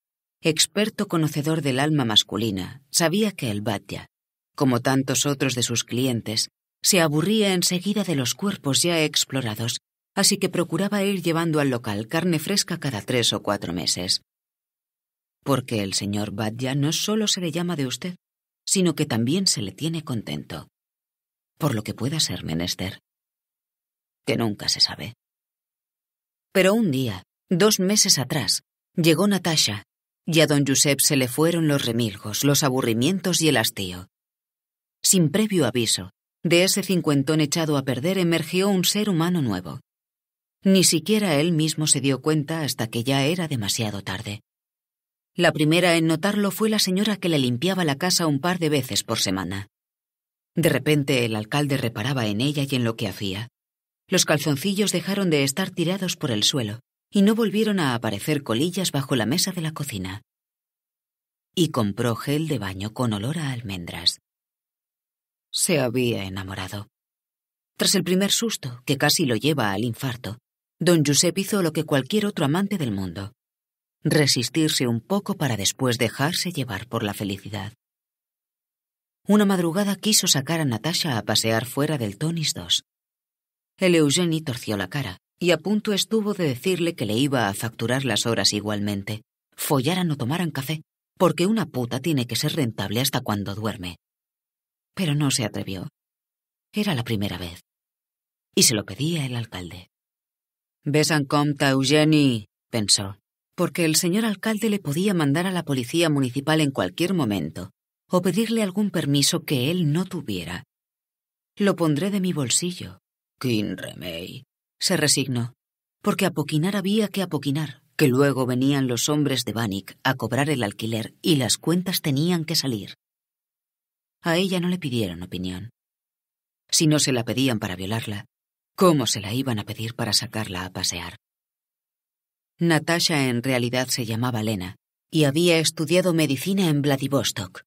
Speaker 1: experto conocedor del alma masculina, sabía que el Batya, como tantos otros de sus clientes, se aburría enseguida de los cuerpos ya explorados, así que procuraba ir llevando al local carne fresca cada tres o cuatro meses. Porque el señor Batya no solo se le llama de usted, sino que también se le tiene contento. Por lo que pueda ser menester. Que nunca se sabe. Pero un día, dos meses atrás, llegó Natasha, y a don Josep se le fueron los remilgos, los aburrimientos y el hastío. Sin previo aviso, de ese cincuentón echado a perder emergió un ser humano nuevo. Ni siquiera él mismo se dio cuenta hasta que ya era demasiado tarde. La primera en notarlo fue la señora que le limpiaba la casa un par de veces por semana. De repente el alcalde reparaba en ella y en lo que hacía. Los calzoncillos dejaron de estar tirados por el suelo, y no volvieron a aparecer colillas bajo la mesa de la cocina. Y compró gel de baño con olor a almendras. Se había enamorado. Tras el primer susto, que casi lo lleva al infarto, don Giuseppe hizo lo que cualquier otro amante del mundo. Resistirse un poco para después dejarse llevar por la felicidad. Una madrugada quiso sacar a Natasha a pasear fuera del Tonis 2. El Eugenie torció la cara, y a punto estuvo de decirle que le iba a facturar las horas igualmente, follaran o tomaran café, porque una puta tiene que ser rentable hasta cuando duerme. Pero no se atrevió. Era la primera vez. Y se lo pedía el alcalde. Besan compta, Eugeni, pensó, porque el señor alcalde le podía mandar a la policía municipal en cualquier momento, o pedirle algún permiso que él no tuviera. Lo pondré de mi bolsillo. Se resignó, porque apoquinar había que apoquinar, que luego venían los hombres de Vanik a cobrar el alquiler y las cuentas tenían que salir. A ella no le pidieron opinión. Si no se la pedían para violarla, ¿cómo se la iban a pedir para sacarla a pasear? Natasha en realidad se llamaba Lena y había estudiado medicina en Vladivostok,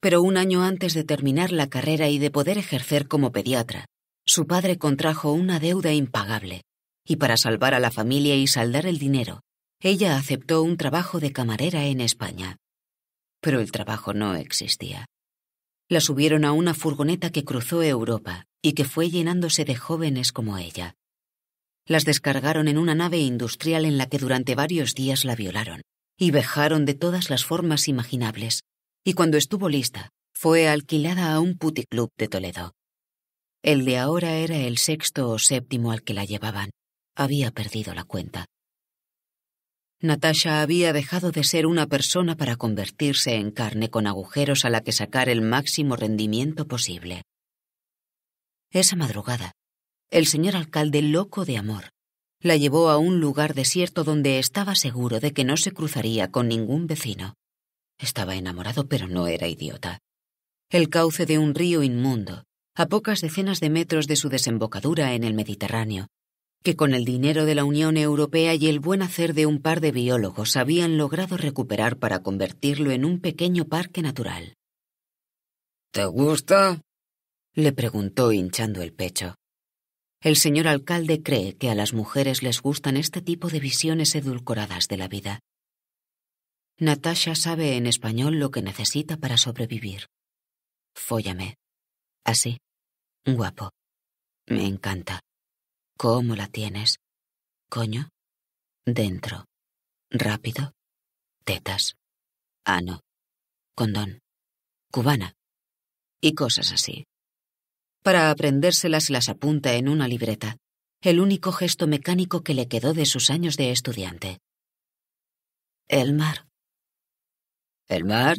Speaker 1: pero un año antes de terminar la carrera y de poder ejercer como pediatra, su padre contrajo una deuda impagable, y para salvar a la familia y saldar el dinero, ella aceptó un trabajo de camarera en España. Pero el trabajo no existía. La subieron a una furgoneta que cruzó Europa y que fue llenándose de jóvenes como ella. Las descargaron en una nave industrial en la que durante varios días la violaron y vejaron de todas las formas imaginables, y cuando estuvo lista, fue alquilada a un puticlub de Toledo. El de ahora era el sexto o séptimo al que la llevaban. Había perdido la cuenta. Natasha había dejado de ser una persona para convertirse en carne con agujeros a la que sacar el máximo rendimiento posible. Esa madrugada, el señor alcalde loco de amor la llevó a un lugar desierto donde estaba seguro de que no se cruzaría con ningún vecino. Estaba enamorado, pero no era idiota. El cauce de un río inmundo, a pocas decenas de metros de su desembocadura en el Mediterráneo, que con el dinero de la Unión Europea y el buen hacer de un par de biólogos habían logrado recuperar para convertirlo en un pequeño parque natural. ¿Te gusta? le preguntó hinchando el pecho. El señor alcalde cree que a las mujeres les gustan este tipo de visiones edulcoradas de la vida. Natasha sabe en español lo que necesita para sobrevivir. Fóllame. Así. Guapo. Me encanta. ¿Cómo la tienes? Coño. Dentro. Rápido. Tetas. Ano. Condón. Cubana. Y cosas así. Para aprendérselas las apunta en una libreta, el único gesto mecánico que le quedó de sus años de estudiante. El mar. ¿El mar?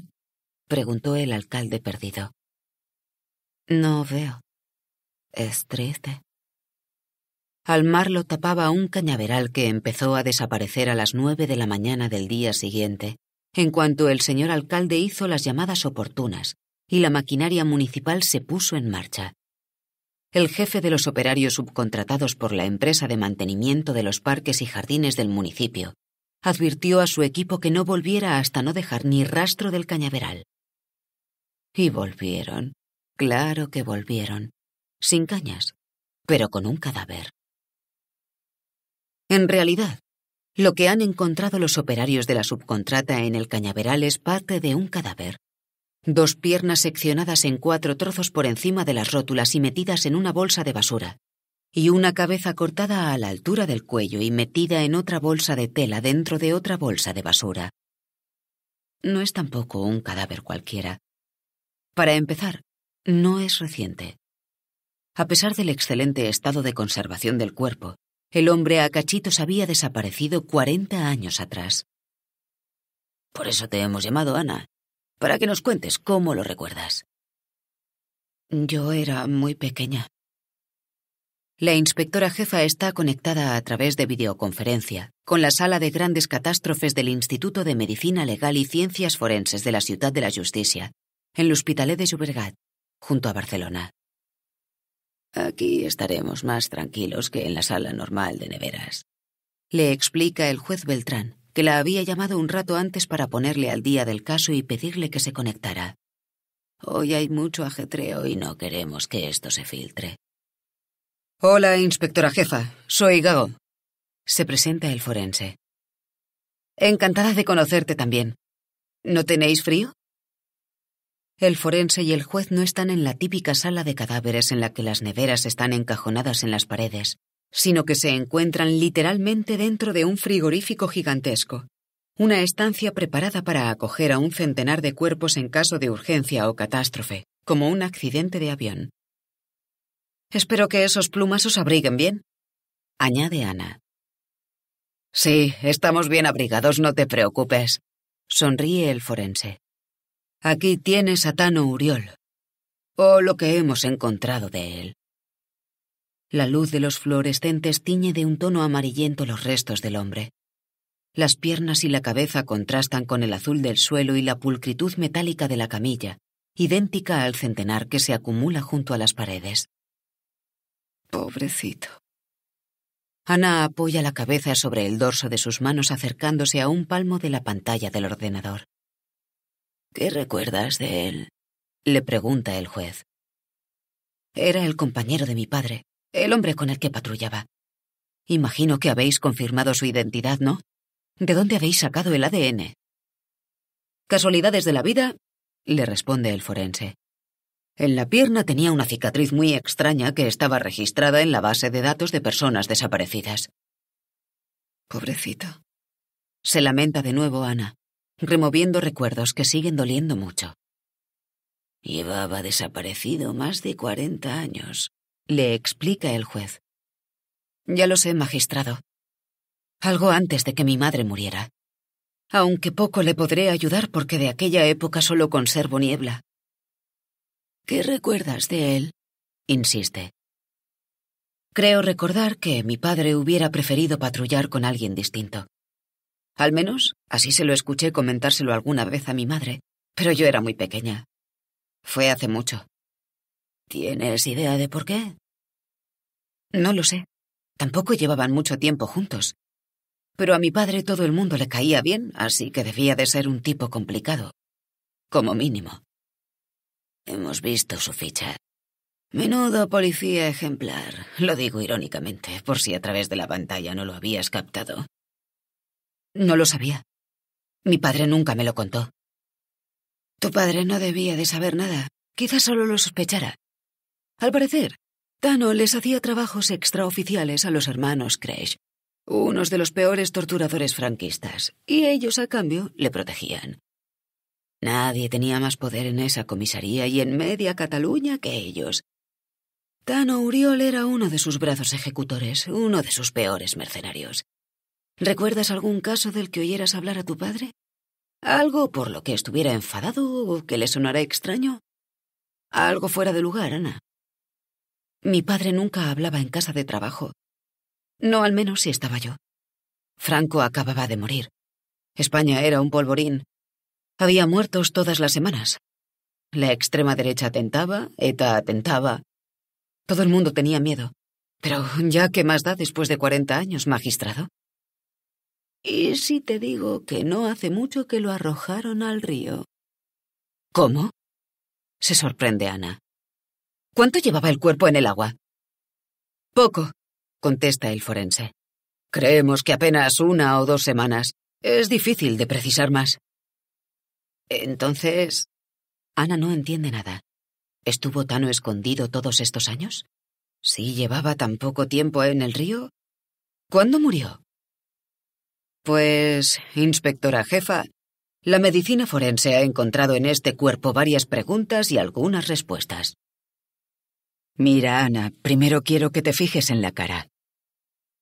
Speaker 1: preguntó el alcalde perdido. No veo. Es triste. Al mar lo tapaba un cañaveral que empezó a desaparecer a las nueve de la mañana del día siguiente, en cuanto el señor alcalde hizo las llamadas oportunas y la maquinaria municipal se puso en marcha. El jefe de los operarios subcontratados por la empresa de mantenimiento de los parques y jardines del municipio advirtió a su equipo que no volviera hasta no dejar ni rastro del cañaveral. Y volvieron, claro que volvieron sin cañas, pero con un cadáver. En realidad, lo que han encontrado los operarios de la subcontrata en el cañaveral es parte de un cadáver. Dos piernas seccionadas en cuatro trozos por encima de las rótulas y metidas en una bolsa de basura. Y una cabeza cortada a la altura del cuello y metida en otra bolsa de tela dentro de otra bolsa de basura. No es tampoco un cadáver cualquiera. Para empezar, no es reciente. A pesar del excelente estado de conservación del cuerpo, el hombre a cachitos había desaparecido 40 años atrás. Por eso te hemos llamado, Ana, para que nos cuentes cómo lo recuerdas. Yo era muy pequeña. La inspectora jefa está conectada a través de videoconferencia con la sala de grandes catástrofes del Instituto de Medicina Legal y Ciencias Forenses de la Ciudad de la Justicia, en el Hospitalet de Llobregat, junto a Barcelona. Aquí estaremos más tranquilos que en la sala normal de neveras. Le explica el juez Beltrán, que la había llamado un rato antes para ponerle al día del caso y pedirle que se conectara. Hoy hay mucho ajetreo y no queremos que esto se filtre. Hola, inspectora jefa. Soy Gago. Se presenta el forense. Encantada de conocerte también. ¿No tenéis frío? El forense y el juez no están en la típica sala de cadáveres en la que las neveras están encajonadas en las paredes, sino que se encuentran literalmente dentro de un frigorífico gigantesco, una estancia preparada para acoger a un centenar de cuerpos en caso de urgencia o catástrofe, como un accidente de avión. Espero que esos plumas os abriguen bien, añade Ana. Sí, estamos bien abrigados, no te preocupes, sonríe el forense. Aquí tienes a Tano Uriol, o lo que hemos encontrado de él. La luz de los fluorescentes tiñe de un tono amarillento los restos del hombre. Las piernas y la cabeza contrastan con el azul del suelo y la pulcritud metálica de la camilla, idéntica al centenar que se acumula junto a las paredes. Pobrecito. Ana apoya la cabeza sobre el dorso de sus manos acercándose a un palmo de la pantalla del ordenador. ¿Qué recuerdas de él? le pregunta el juez. Era el compañero de mi padre, el hombre con el que patrullaba. Imagino que habéis confirmado su identidad, ¿no? ¿De dónde habéis sacado el ADN? Casualidades de la vida, le responde el forense. En la pierna tenía una cicatriz muy extraña que estaba registrada en la base de datos de personas desaparecidas. Pobrecito. Se lamenta de nuevo Ana removiendo recuerdos que siguen doliendo mucho. Llevaba desaparecido más de cuarenta años, le explica el juez. Ya lo sé, magistrado. Algo antes de que mi madre muriera. Aunque poco le podré ayudar porque de aquella época solo conservo niebla. ¿Qué recuerdas de él? insiste. Creo recordar que mi padre hubiera preferido patrullar con alguien distinto. Al menos, así se lo escuché comentárselo alguna vez a mi madre, pero yo era muy pequeña. Fue hace mucho. ¿Tienes idea de por qué? No lo sé. Tampoco llevaban mucho tiempo juntos. Pero a mi padre todo el mundo le caía bien, así que debía de ser un tipo complicado. Como mínimo. Hemos visto su ficha. Menudo policía ejemplar, lo digo irónicamente, por si a través de la pantalla no lo habías captado. No lo sabía. Mi padre nunca me lo contó. Tu padre no debía de saber nada. Quizás solo lo sospechara. Al parecer, Tano les hacía trabajos extraoficiales a los hermanos Crash, unos de los peores torturadores franquistas,
Speaker 2: y ellos a cambio
Speaker 1: le protegían. Nadie tenía más poder en esa comisaría y en media Cataluña que ellos. Tano Uriol era uno de sus brazos ejecutores, uno de sus peores mercenarios. ¿Recuerdas algún caso del que oyeras hablar a tu padre? ¿Algo por lo que estuviera enfadado o que le sonara extraño? Algo fuera de lugar, Ana. Mi padre nunca hablaba en casa de trabajo. No al menos si estaba yo. Franco acababa de morir. España era un polvorín. Había muertos todas las semanas. La extrema derecha atentaba, ETA atentaba. Todo el mundo tenía miedo. Pero ya qué más da después de cuarenta años, magistrado. ¿Y si te digo que no hace mucho que lo arrojaron al río? ¿Cómo? se sorprende Ana. ¿Cuánto llevaba el cuerpo en el agua? Poco, contesta el forense. Creemos que apenas una o dos semanas. Es difícil de precisar más. Entonces... Ana no entiende nada. ¿Estuvo tan escondido todos estos años? Si llevaba tan poco tiempo en el río, ¿cuándo murió? Pues, inspectora jefa, la medicina forense ha encontrado en este cuerpo varias preguntas y algunas respuestas. Mira, Ana, primero quiero que te fijes en la cara.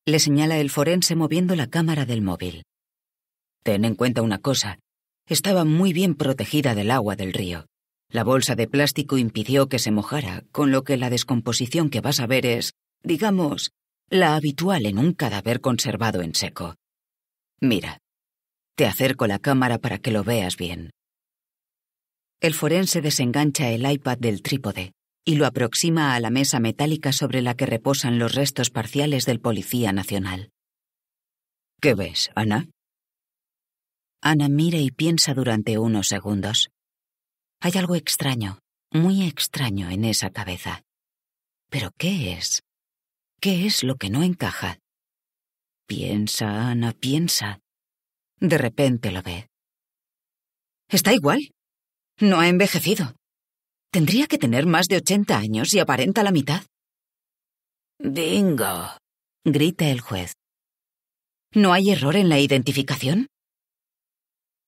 Speaker 1: Le señala el forense moviendo la cámara del móvil. Ten en cuenta una cosa. Estaba muy bien protegida del agua del río. La bolsa de plástico impidió que se mojara, con lo que la descomposición que vas a ver es, digamos, la habitual en un cadáver conservado en seco. Mira, te acerco la cámara para que lo veas bien. El forense desengancha el iPad del trípode y lo aproxima a la mesa metálica sobre la que reposan los restos parciales del Policía Nacional. ¿Qué ves, Ana? Ana mira y piensa durante unos segundos. Hay algo extraño, muy extraño en esa cabeza. ¿Pero qué es? ¿Qué es lo que no encaja? Piensa, Ana, piensa. De repente lo ve. Está igual. No ha envejecido. Tendría que tener más de ochenta años y aparenta la mitad. Bingo, grita el juez. ¿No hay error en la identificación?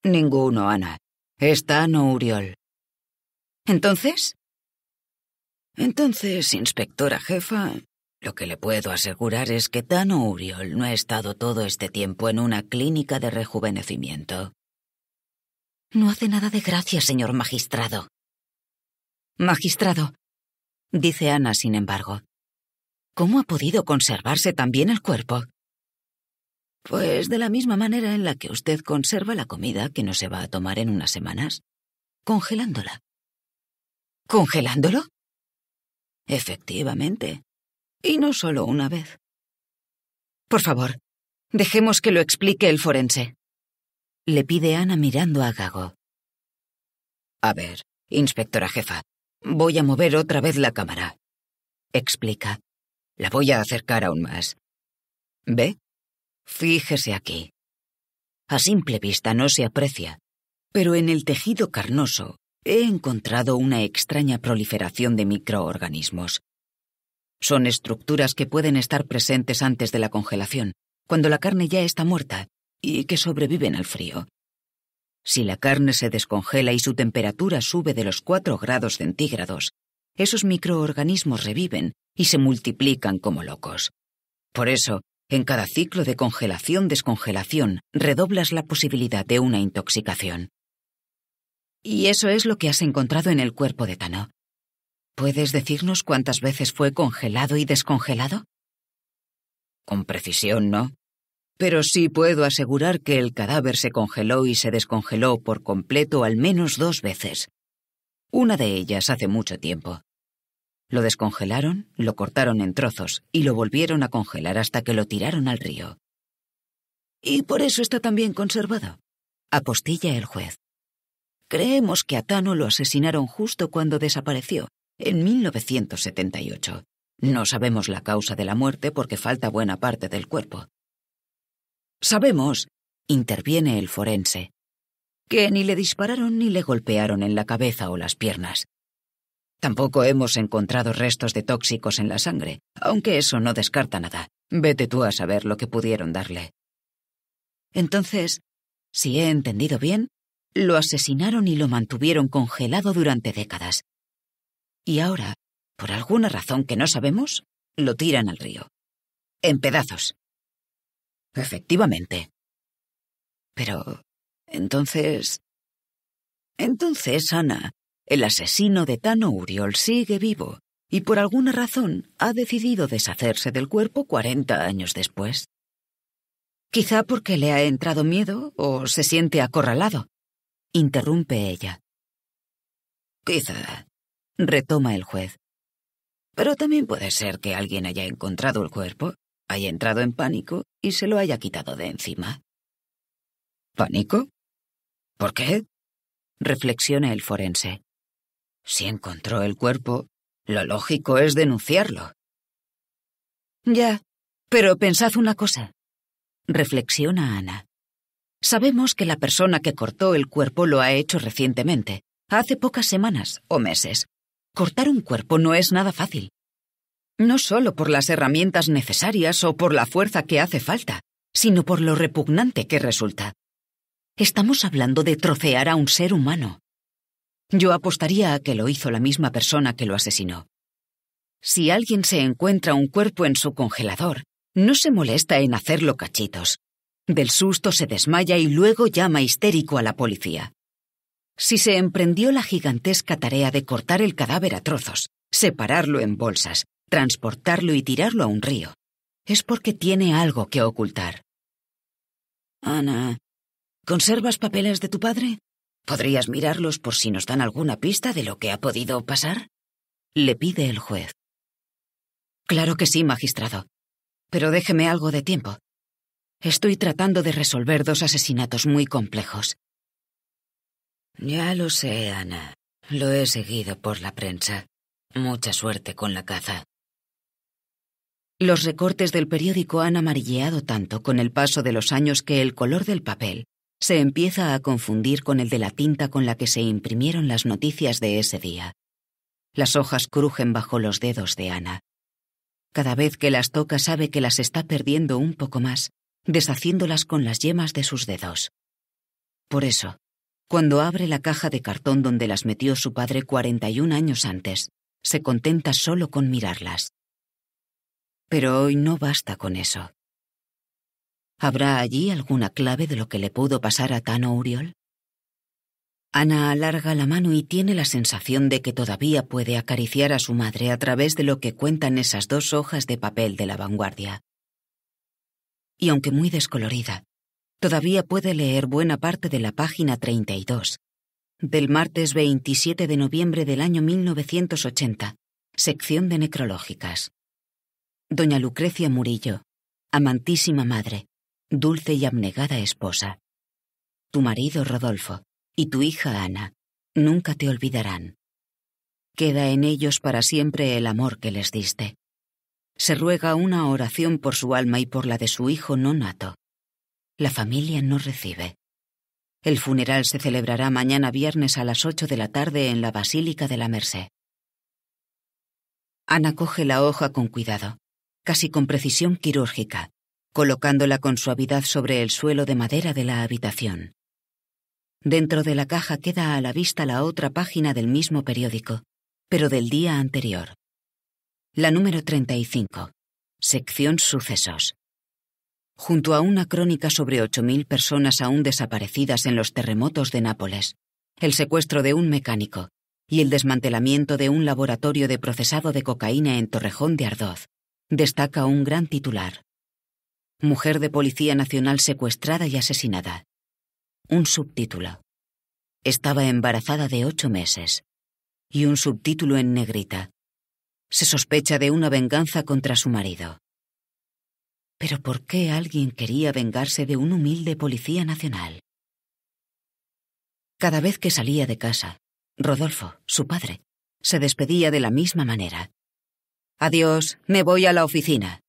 Speaker 1: Ninguno, Ana. Está no Uriol. ¿Entonces? Entonces, inspectora jefa, lo que le puedo asegurar es que Tano Uriol no ha estado todo este tiempo en una clínica de rejuvenecimiento. No hace nada de gracia, señor magistrado. Magistrado, dice Ana, sin embargo, ¿cómo ha podido conservarse tan bien el cuerpo? Pues de la misma manera en la que usted conserva la comida que no se va a tomar en unas semanas, congelándola. ¿Congelándolo? Efectivamente. Y no solo una vez. Por favor, dejemos que lo explique el forense. Le pide Ana mirando a Gago. A ver, inspectora jefa, voy a mover otra vez la cámara. Explica. La voy a acercar aún más. ¿Ve? Fíjese aquí. A simple vista no se aprecia, pero en el tejido carnoso he encontrado una extraña proliferación de microorganismos. Son estructuras que pueden estar presentes antes de la congelación, cuando la carne ya está muerta, y que sobreviven al frío. Si la carne se descongela y su temperatura sube de los 4 grados centígrados, esos microorganismos reviven y se multiplican como locos. Por eso, en cada ciclo de congelación-descongelación, redoblas la posibilidad de una intoxicación. Y eso es lo que has encontrado en el cuerpo de Tano. ¿Puedes decirnos cuántas veces fue congelado y descongelado? Con precisión, no. Pero sí puedo asegurar que el cadáver se congeló y se descongeló por completo al menos dos veces. Una de ellas hace mucho tiempo. Lo descongelaron, lo cortaron en trozos y lo volvieron a congelar hasta que lo tiraron al río. Y por eso está tan bien conservado, apostilla el juez. Creemos que Atano lo asesinaron justo cuando desapareció, en 1978. No sabemos la causa de la muerte porque falta buena parte del cuerpo. Sabemos, interviene el forense, que ni le dispararon ni le golpearon en la cabeza o las piernas. Tampoco hemos encontrado restos de tóxicos en la sangre, aunque eso no descarta nada. Vete tú a saber lo que pudieron darle. Entonces, si he entendido bien, lo asesinaron y lo mantuvieron congelado durante décadas. Y ahora, por alguna razón que no sabemos, lo tiran al río. En pedazos. Efectivamente. Pero, entonces... Entonces, Ana, el asesino de Tano Uriol sigue vivo y por alguna razón ha decidido deshacerse del cuerpo cuarenta años después. Quizá porque le ha entrado miedo o se siente acorralado, interrumpe ella. Quizá retoma el juez. Pero también puede ser que alguien haya encontrado el cuerpo, haya entrado en pánico y se lo haya quitado de encima. ¿Pánico? ¿Por qué? reflexiona el forense. Si encontró el cuerpo, lo lógico es denunciarlo. Ya, pero pensad una cosa, reflexiona Ana. Sabemos que la persona que cortó el cuerpo lo ha hecho recientemente, hace pocas semanas o meses, Cortar un cuerpo no es nada fácil. No solo por las herramientas necesarias o por la fuerza que hace falta, sino por lo repugnante que resulta. Estamos hablando de trocear a un ser humano. Yo apostaría a que lo hizo la misma persona que lo asesinó. Si alguien se encuentra un cuerpo en su congelador, no se molesta en hacerlo cachitos. Del susto se desmaya y luego llama histérico a la policía si se emprendió la gigantesca tarea de cortar el cadáver a trozos, separarlo en bolsas, transportarlo y tirarlo a un río, es porque tiene algo que ocultar. Ana, ¿conservas papeles de tu padre? ¿Podrías mirarlos por si nos dan alguna pista de lo que ha podido pasar? Le pide el juez. Claro que sí, magistrado. Pero déjeme algo de tiempo. Estoy tratando de resolver dos asesinatos muy complejos. Ya lo sé, Ana. Lo he seguido por la prensa. Mucha suerte con la caza. Los recortes del periódico han amarilleado tanto con el paso de los años que el color del papel se empieza a confundir con el de la tinta con la que se imprimieron las noticias de ese día. Las hojas crujen bajo los dedos de Ana. Cada vez que las toca sabe que las está perdiendo un poco más, deshaciéndolas con las yemas de sus dedos. Por eso, cuando abre la caja de cartón donde las metió su padre 41 años antes, se contenta solo con mirarlas. Pero hoy no basta con eso. ¿Habrá allí alguna clave de lo que le pudo pasar a Tano Uriol? Ana alarga la mano y tiene la sensación de que todavía puede acariciar a su madre a través de lo que cuentan esas dos hojas de papel de la vanguardia. Y aunque muy descolorida, todavía puede leer buena parte de la página 32. Del martes 27 de noviembre del año 1980, sección de necrológicas. Doña Lucrecia Murillo, amantísima madre, dulce y abnegada esposa. Tu marido Rodolfo y tu hija Ana nunca te olvidarán. Queda en ellos para siempre el amor que les diste. Se ruega una oración por su alma y por la de su hijo no nato la familia no recibe. El funeral se celebrará mañana viernes a las 8 de la tarde en la Basílica de la Merced. Ana coge la hoja con cuidado, casi con precisión quirúrgica, colocándola con suavidad sobre el suelo de madera de la habitación. Dentro de la caja queda a la vista la otra página del mismo periódico, pero del día anterior. La número 35, sección Sucesos junto a una crónica sobre 8.000 personas aún desaparecidas en los terremotos de Nápoles, el secuestro de un mecánico y el desmantelamiento de un laboratorio de procesado de cocaína en Torrejón de Ardoz, destaca un gran titular. Mujer de Policía Nacional secuestrada y asesinada. Un subtítulo. Estaba embarazada de ocho meses. Y un subtítulo en negrita. Se sospecha de una venganza contra su marido. Pero ¿por qué alguien quería vengarse de un humilde policía nacional? Cada vez que salía de casa, Rodolfo, su padre, se despedía de la misma manera. Adiós, me voy a la oficina.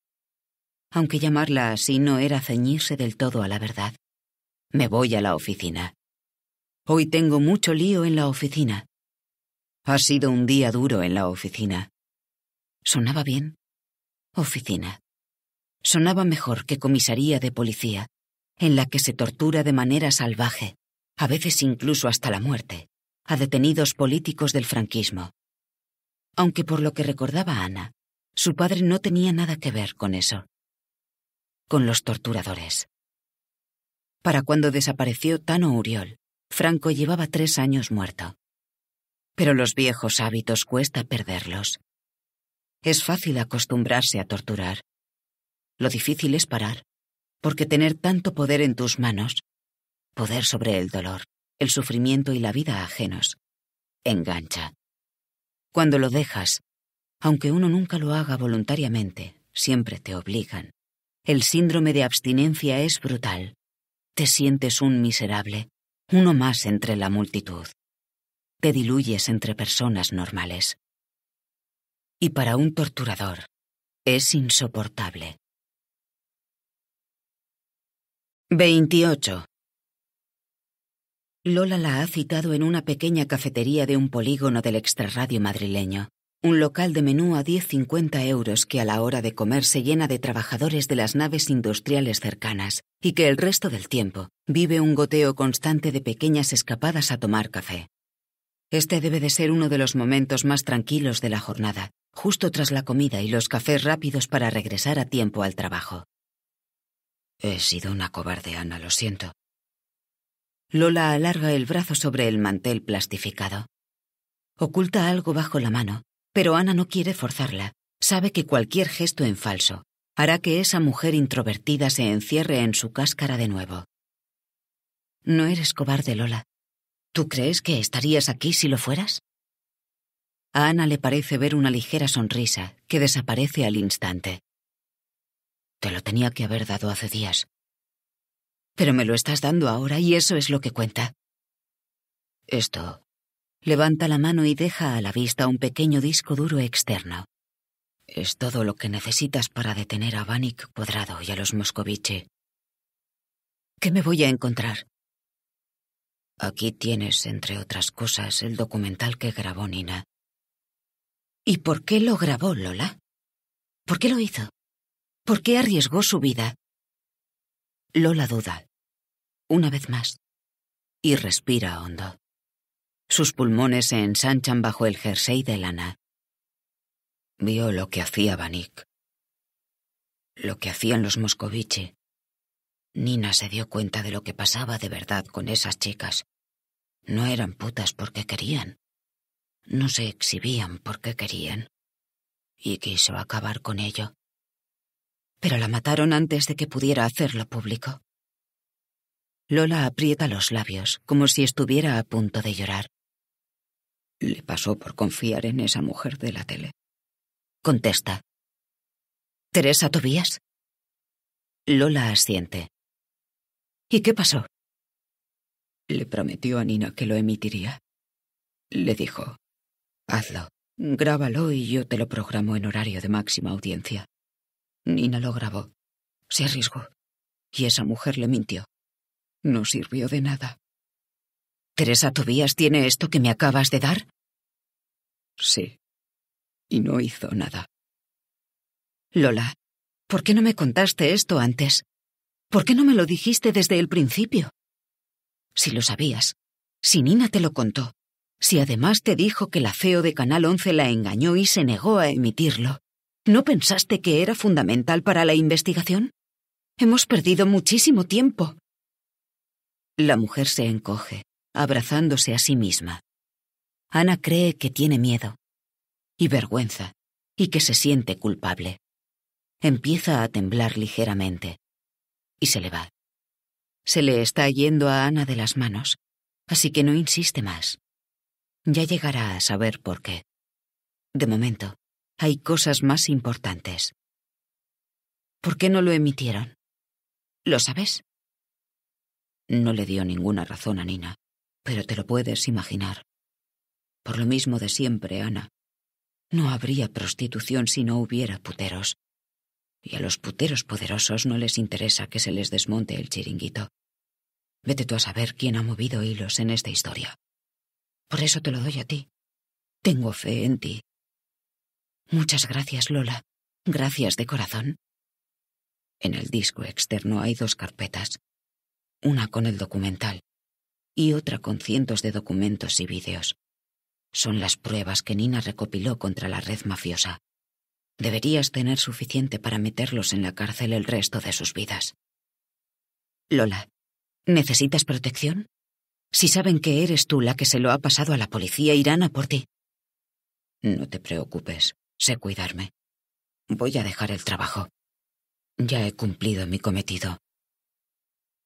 Speaker 1: Aunque llamarla así no era ceñirse del todo a la verdad. Me voy a la oficina. Hoy tengo mucho lío en la oficina. Ha sido un día duro en la oficina. Sonaba bien. Oficina sonaba mejor que comisaría de policía, en la que se tortura de manera salvaje, a veces incluso hasta la muerte, a detenidos políticos del franquismo. Aunque por lo que recordaba Ana, su padre no tenía nada que ver con eso, con los torturadores. Para cuando desapareció Tano Uriol, Franco llevaba tres años muerto. Pero los viejos hábitos cuesta perderlos. Es fácil acostumbrarse a torturar, lo difícil es parar, porque tener tanto poder en tus manos, poder sobre el dolor, el sufrimiento y la vida ajenos, engancha. Cuando lo dejas, aunque uno nunca lo haga voluntariamente, siempre te obligan. El síndrome de abstinencia es brutal. Te sientes un miserable, uno más entre la multitud. Te diluyes entre personas normales. Y para un torturador, es insoportable. 28. Lola la ha citado en una pequeña cafetería de un polígono del extrarradio madrileño, un local de menú a 10.50 euros que a la hora de comer se llena de trabajadores de las naves industriales cercanas y que el resto del tiempo vive un goteo constante de pequeñas escapadas a tomar café. Este debe de ser uno de los momentos más tranquilos de la jornada, justo tras la comida y los cafés rápidos para regresar a tiempo al trabajo. He sido una cobarde, Ana, lo siento. Lola alarga el brazo sobre el mantel plastificado. Oculta algo bajo la mano, pero Ana no quiere forzarla. Sabe que cualquier gesto en falso hará que esa mujer introvertida se encierre en su cáscara de nuevo. No eres cobarde, Lola. ¿Tú crees que estarías aquí si lo fueras? A Ana le parece ver una ligera sonrisa que desaparece al instante. Te lo tenía que haber dado hace días. Pero me lo estás dando ahora y eso es lo que cuenta. Esto. Levanta la mano y deja a la vista un pequeño disco duro externo. Es todo lo que necesitas para detener a Vanik Cuadrado y a los Moscovici. ¿Qué me voy a encontrar? Aquí tienes, entre otras cosas, el documental que grabó Nina. ¿Y por qué lo grabó Lola? ¿Por qué lo hizo? ¿Por qué arriesgó su vida? Lola duda, una vez más, y respira hondo. Sus pulmones se ensanchan bajo el jersey de lana. Vio lo que hacía Banik, lo que hacían los Moscovici. Nina se dio cuenta de lo que pasaba de verdad con esas chicas. No eran putas porque querían. No se exhibían porque querían. Y quiso acabar con ello pero la mataron antes de que pudiera hacerlo público. Lola aprieta los labios, como si estuviera a punto de llorar. Le pasó por confiar en esa mujer de la tele. Contesta. ¿Teresa Tobías? Lola asiente. ¿Y qué pasó? Le prometió a Nina que lo emitiría. Le dijo, hazlo, grábalo y yo te lo programo en horario de máxima audiencia. Nina lo grabó. Se arriesgó. Y esa mujer le mintió. No sirvió de nada. ¿Teresa Tobías tiene esto que me acabas de dar? Sí. Y no hizo nada. Lola, ¿por qué no me contaste esto antes? ¿Por qué no me lo dijiste desde el principio? Si lo sabías, si Nina te lo contó, si además te dijo que la CEO de Canal 11 la engañó y se negó a emitirlo. ¿No pensaste que era fundamental para la investigación? Hemos perdido muchísimo tiempo. La mujer se encoge, abrazándose a sí misma. Ana cree que tiene miedo y vergüenza y que se siente culpable. Empieza a temblar ligeramente y se le va. Se le está yendo a Ana de las manos, así que no insiste más. Ya llegará a saber por qué. De momento, hay cosas más importantes. ¿Por qué no lo emitieron? ¿Lo sabes? No le dio ninguna razón a Nina, pero te lo puedes imaginar. Por lo mismo de siempre, Ana. No habría prostitución si no hubiera puteros. Y a los puteros poderosos no les interesa que se les desmonte el chiringuito. Vete tú a saber quién ha movido hilos en esta historia. Por eso te lo doy a ti. Tengo fe en ti Muchas gracias, Lola. Gracias de corazón. En el disco externo hay dos carpetas, una con el documental y otra con cientos de documentos y vídeos. Son las pruebas que Nina recopiló contra la red mafiosa. Deberías tener suficiente para meterlos en la cárcel el resto de sus vidas. Lola, ¿necesitas protección? Si saben que eres tú la que se lo ha pasado a la policía, irán a por ti. No te preocupes. Sé cuidarme. Voy a dejar el trabajo. Ya he cumplido mi cometido.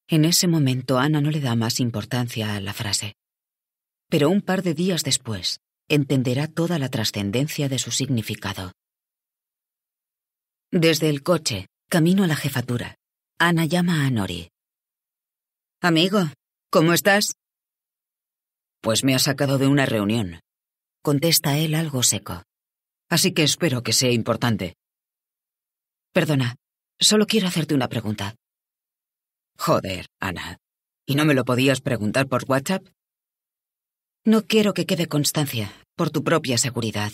Speaker 1: En ese momento Ana no le da más importancia a la frase. Pero un par de días después, entenderá toda la trascendencia de su significado. Desde el coche, camino a la jefatura, Ana llama a Nori. Amigo, ¿cómo estás? Pues me ha sacado de una reunión, contesta él algo seco así que espero que sea importante. Perdona, solo quiero hacerte una pregunta. Joder, Ana. ¿Y no me lo podías preguntar por WhatsApp? No quiero que quede constancia, por tu propia seguridad.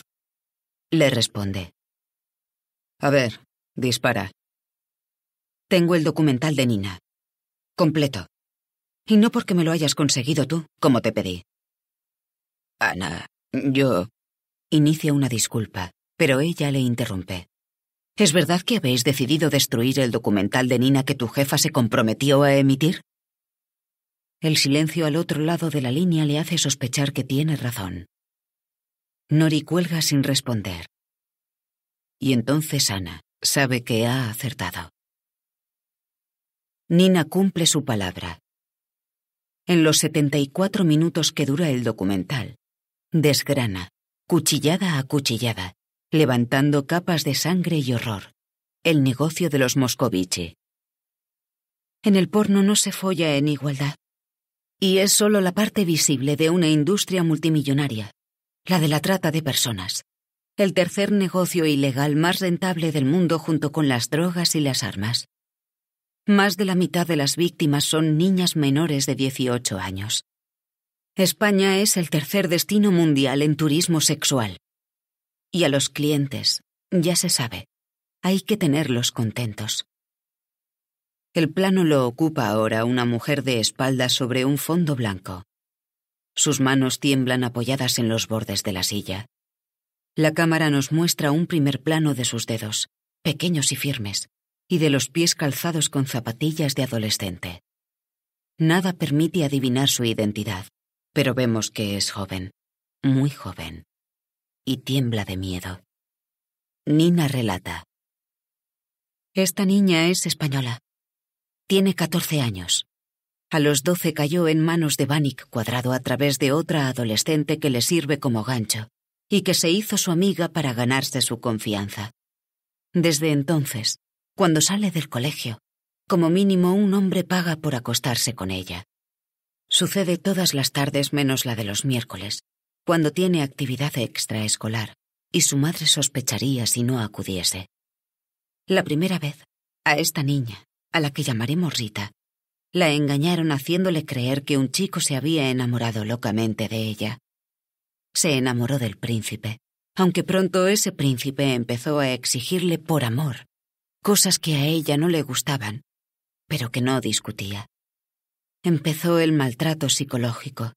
Speaker 1: Le responde. A ver, dispara. Tengo el documental de Nina. Completo. Y no porque me lo hayas conseguido tú, como te pedí. Ana, yo... Inicia una disculpa, pero ella le interrumpe. ¿Es verdad que habéis decidido destruir el documental de Nina que tu jefa se comprometió a emitir? El silencio al otro lado de la línea le hace sospechar que tiene razón. Nori cuelga sin responder. Y entonces Ana sabe que ha acertado. Nina cumple su palabra. En los 74 minutos que dura el documental, desgrana cuchillada a cuchillada, levantando capas de sangre y horror. El negocio de los Moscovici. En el porno no se folla en igualdad. Y es solo la parte visible de una industria multimillonaria, la de la trata de personas. El tercer negocio ilegal más rentable del mundo junto con las drogas y las armas. Más de la mitad de las víctimas son niñas menores de 18 años. España es el tercer destino mundial en turismo sexual. Y a los clientes, ya se sabe, hay que tenerlos contentos. El plano lo ocupa ahora una mujer de espaldas sobre un fondo blanco. Sus manos tiemblan apoyadas en los bordes de la silla. La cámara nos muestra un primer plano de sus dedos, pequeños y firmes, y de los pies calzados con zapatillas de adolescente. Nada permite adivinar su identidad pero vemos que es joven, muy joven, y tiembla de miedo. Nina relata. Esta niña es española. Tiene 14 años. A los 12 cayó en manos de Bannick Cuadrado a través de otra adolescente que le sirve como gancho y que se hizo su amiga para ganarse su confianza. Desde entonces, cuando sale del colegio, como mínimo un hombre paga por acostarse con ella. Sucede todas las tardes menos la de los miércoles, cuando tiene actividad extraescolar, y su madre sospecharía si no acudiese. La primera vez, a esta niña, a la que llamaremos Rita, la engañaron haciéndole creer que un chico se había enamorado locamente de ella. Se enamoró del príncipe, aunque pronto ese príncipe empezó a exigirle por amor, cosas que a ella no le gustaban, pero que no discutía empezó el maltrato psicológico,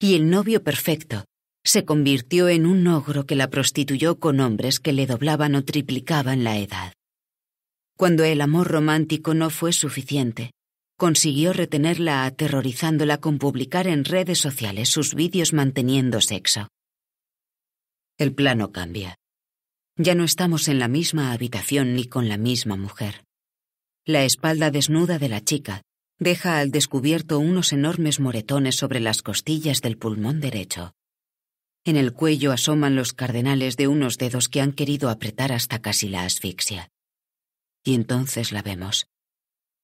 Speaker 1: y el novio perfecto se convirtió en un ogro que la prostituyó con hombres que le doblaban o triplicaban la edad. Cuando el amor romántico no fue suficiente, consiguió retenerla aterrorizándola con publicar en redes sociales sus vídeos manteniendo sexo. El plano cambia. Ya no estamos en la misma habitación ni con la misma mujer. La espalda desnuda de la chica deja al descubierto unos enormes moretones sobre las costillas del pulmón derecho. En el cuello asoman los cardenales de unos dedos que han querido apretar hasta casi la asfixia. Y entonces la vemos.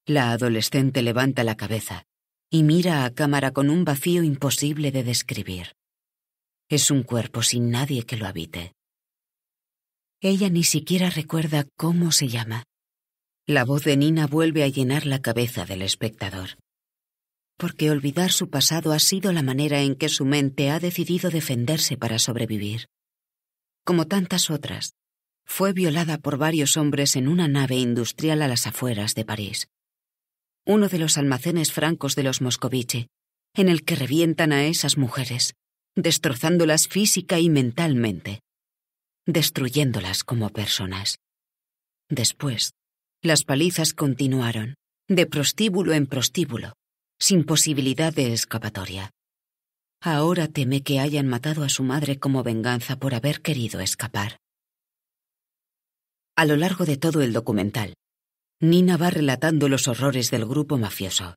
Speaker 1: La adolescente levanta la cabeza y mira a cámara con un vacío imposible de describir. Es un cuerpo sin nadie que lo habite. Ella ni siquiera recuerda cómo se llama. La voz de Nina vuelve a llenar la cabeza del espectador. Porque olvidar su pasado ha sido la manera en que su mente ha decidido defenderse para sobrevivir. Como tantas otras, fue violada por varios hombres en una nave industrial a las afueras de París. Uno de los almacenes francos de los Moscovici, en el que revientan a esas mujeres, destrozándolas física y mentalmente, destruyéndolas como personas. Después, las palizas continuaron, de prostíbulo en prostíbulo, sin posibilidad de escapatoria. Ahora teme que hayan matado a su madre como venganza por haber querido escapar. A lo largo de todo el documental, Nina va relatando los horrores del grupo mafioso.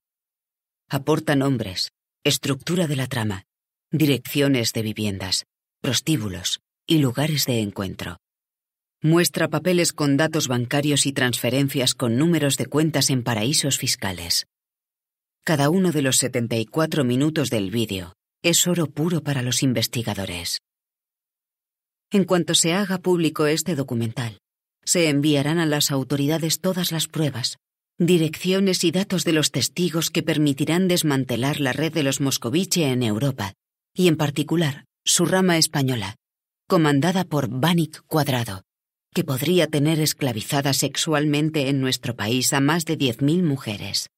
Speaker 1: Aporta nombres, estructura de la trama, direcciones de viviendas, prostíbulos y lugares de encuentro muestra papeles con datos bancarios y transferencias con números de cuentas en paraísos fiscales. Cada uno de los 74 minutos del vídeo es oro puro para los investigadores. En cuanto se haga público este documental, se enviarán a las autoridades todas las pruebas, direcciones y datos de los testigos que permitirán desmantelar la red de los Moscovici en Europa, y en particular su rama española, comandada por Vanik Cuadrado, que podría tener esclavizada sexualmente en nuestro país a más de 10.000 mujeres.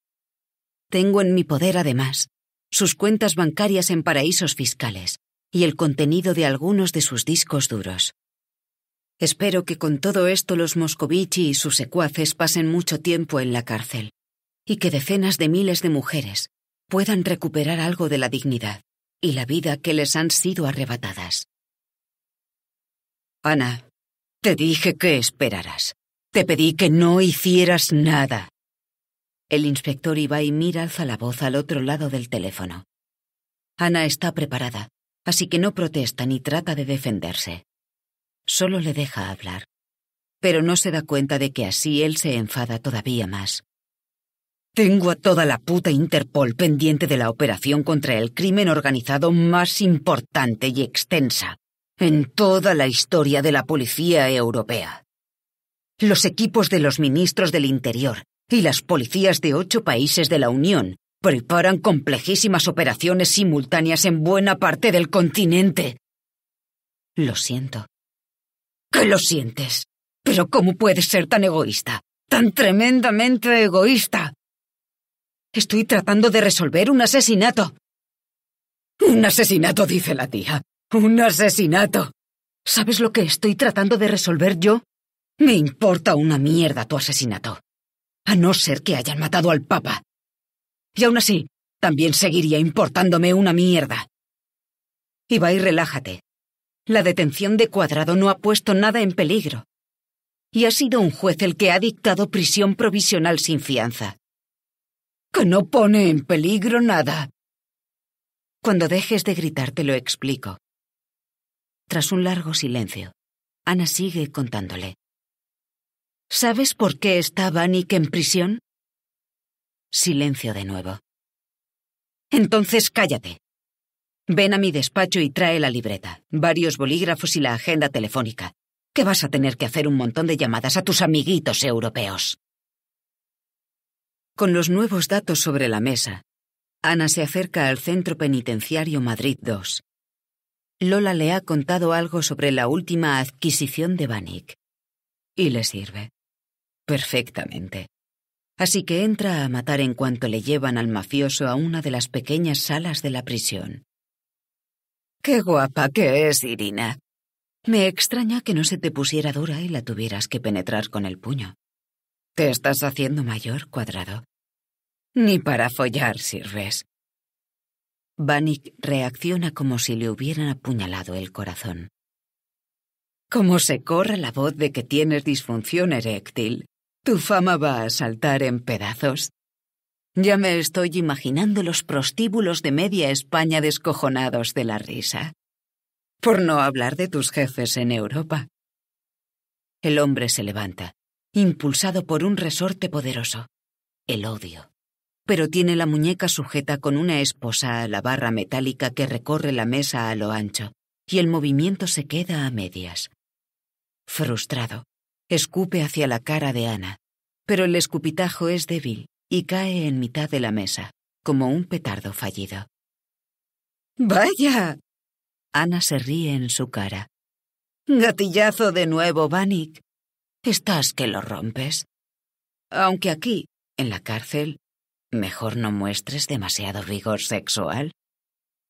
Speaker 1: Tengo en mi poder, además, sus cuentas bancarias en paraísos fiscales y el contenido de algunos de sus discos duros. Espero que con todo esto los Moscovici y sus secuaces pasen mucho tiempo en la cárcel y que decenas de miles de mujeres puedan recuperar algo de la dignidad y la vida que les han sido arrebatadas. Ana, te dije que esperaras. Te pedí que no hicieras nada. El inspector Ibai mira alza la voz al otro lado del teléfono. Ana está preparada, así que no protesta ni trata de defenderse. Solo le deja hablar. Pero no se da cuenta de que así él se enfada todavía más. Tengo a toda la puta Interpol pendiente de la operación contra el crimen organizado más importante y extensa en toda la historia de la policía europea. Los equipos de los ministros del Interior y las policías de ocho países de la Unión preparan complejísimas operaciones simultáneas en buena parte del continente. Lo siento. ¿Qué lo sientes? Pero ¿cómo puedes ser tan egoísta? Tan tremendamente egoísta. Estoy tratando de resolver un asesinato. Un asesinato, dice la tía. Un asesinato. ¿Sabes lo que estoy tratando de resolver yo? Me importa una mierda tu asesinato. A no ser que hayan matado al Papa. Y aún así, también seguiría importándome una mierda. Ibai, relájate. La detención de Cuadrado no ha puesto nada en peligro. Y ha sido un juez el que ha dictado prisión provisional sin fianza. Que no pone en peligro nada. Cuando dejes de gritar te lo explico. Tras un largo silencio, Ana sigue contándole. ¿Sabes por qué estaba Nick en prisión? Silencio de nuevo. Entonces cállate. Ven a mi despacho y trae la libreta, varios bolígrafos y la agenda telefónica, que vas a tener que hacer un montón de llamadas a tus amiguitos europeos. Con los nuevos datos sobre la mesa, Ana se acerca al Centro Penitenciario Madrid II, Lola le ha contado algo sobre la última adquisición de Vanik. Y le sirve. Perfectamente. Así que entra a matar en cuanto le llevan al mafioso a una de las pequeñas salas de la prisión. ¡Qué guapa que es, Irina! Me extraña que no se te pusiera dura y la tuvieras que penetrar con el puño. Te estás haciendo mayor, cuadrado. Ni para follar sirves. Vanik reacciona como si le hubieran apuñalado el corazón. Como se corre la voz de que tienes disfunción eréctil, tu fama va a saltar en pedazos. Ya me estoy imaginando los prostíbulos de media España descojonados de la risa. Por no hablar de tus jefes en Europa. El hombre se levanta, impulsado por un resorte poderoso, el odio pero tiene la muñeca sujeta con una esposa a la barra metálica que recorre la mesa a lo ancho, y el movimiento se queda a medias. Frustrado, escupe hacia la cara de Ana, pero el escupitajo es débil y cae en mitad de la mesa, como un petardo fallido. ¡Vaya! Ana se ríe en su cara. Gatillazo de nuevo, Vanik. Estás que lo rompes. Aunque aquí, en la cárcel, Mejor no muestres demasiado vigor sexual.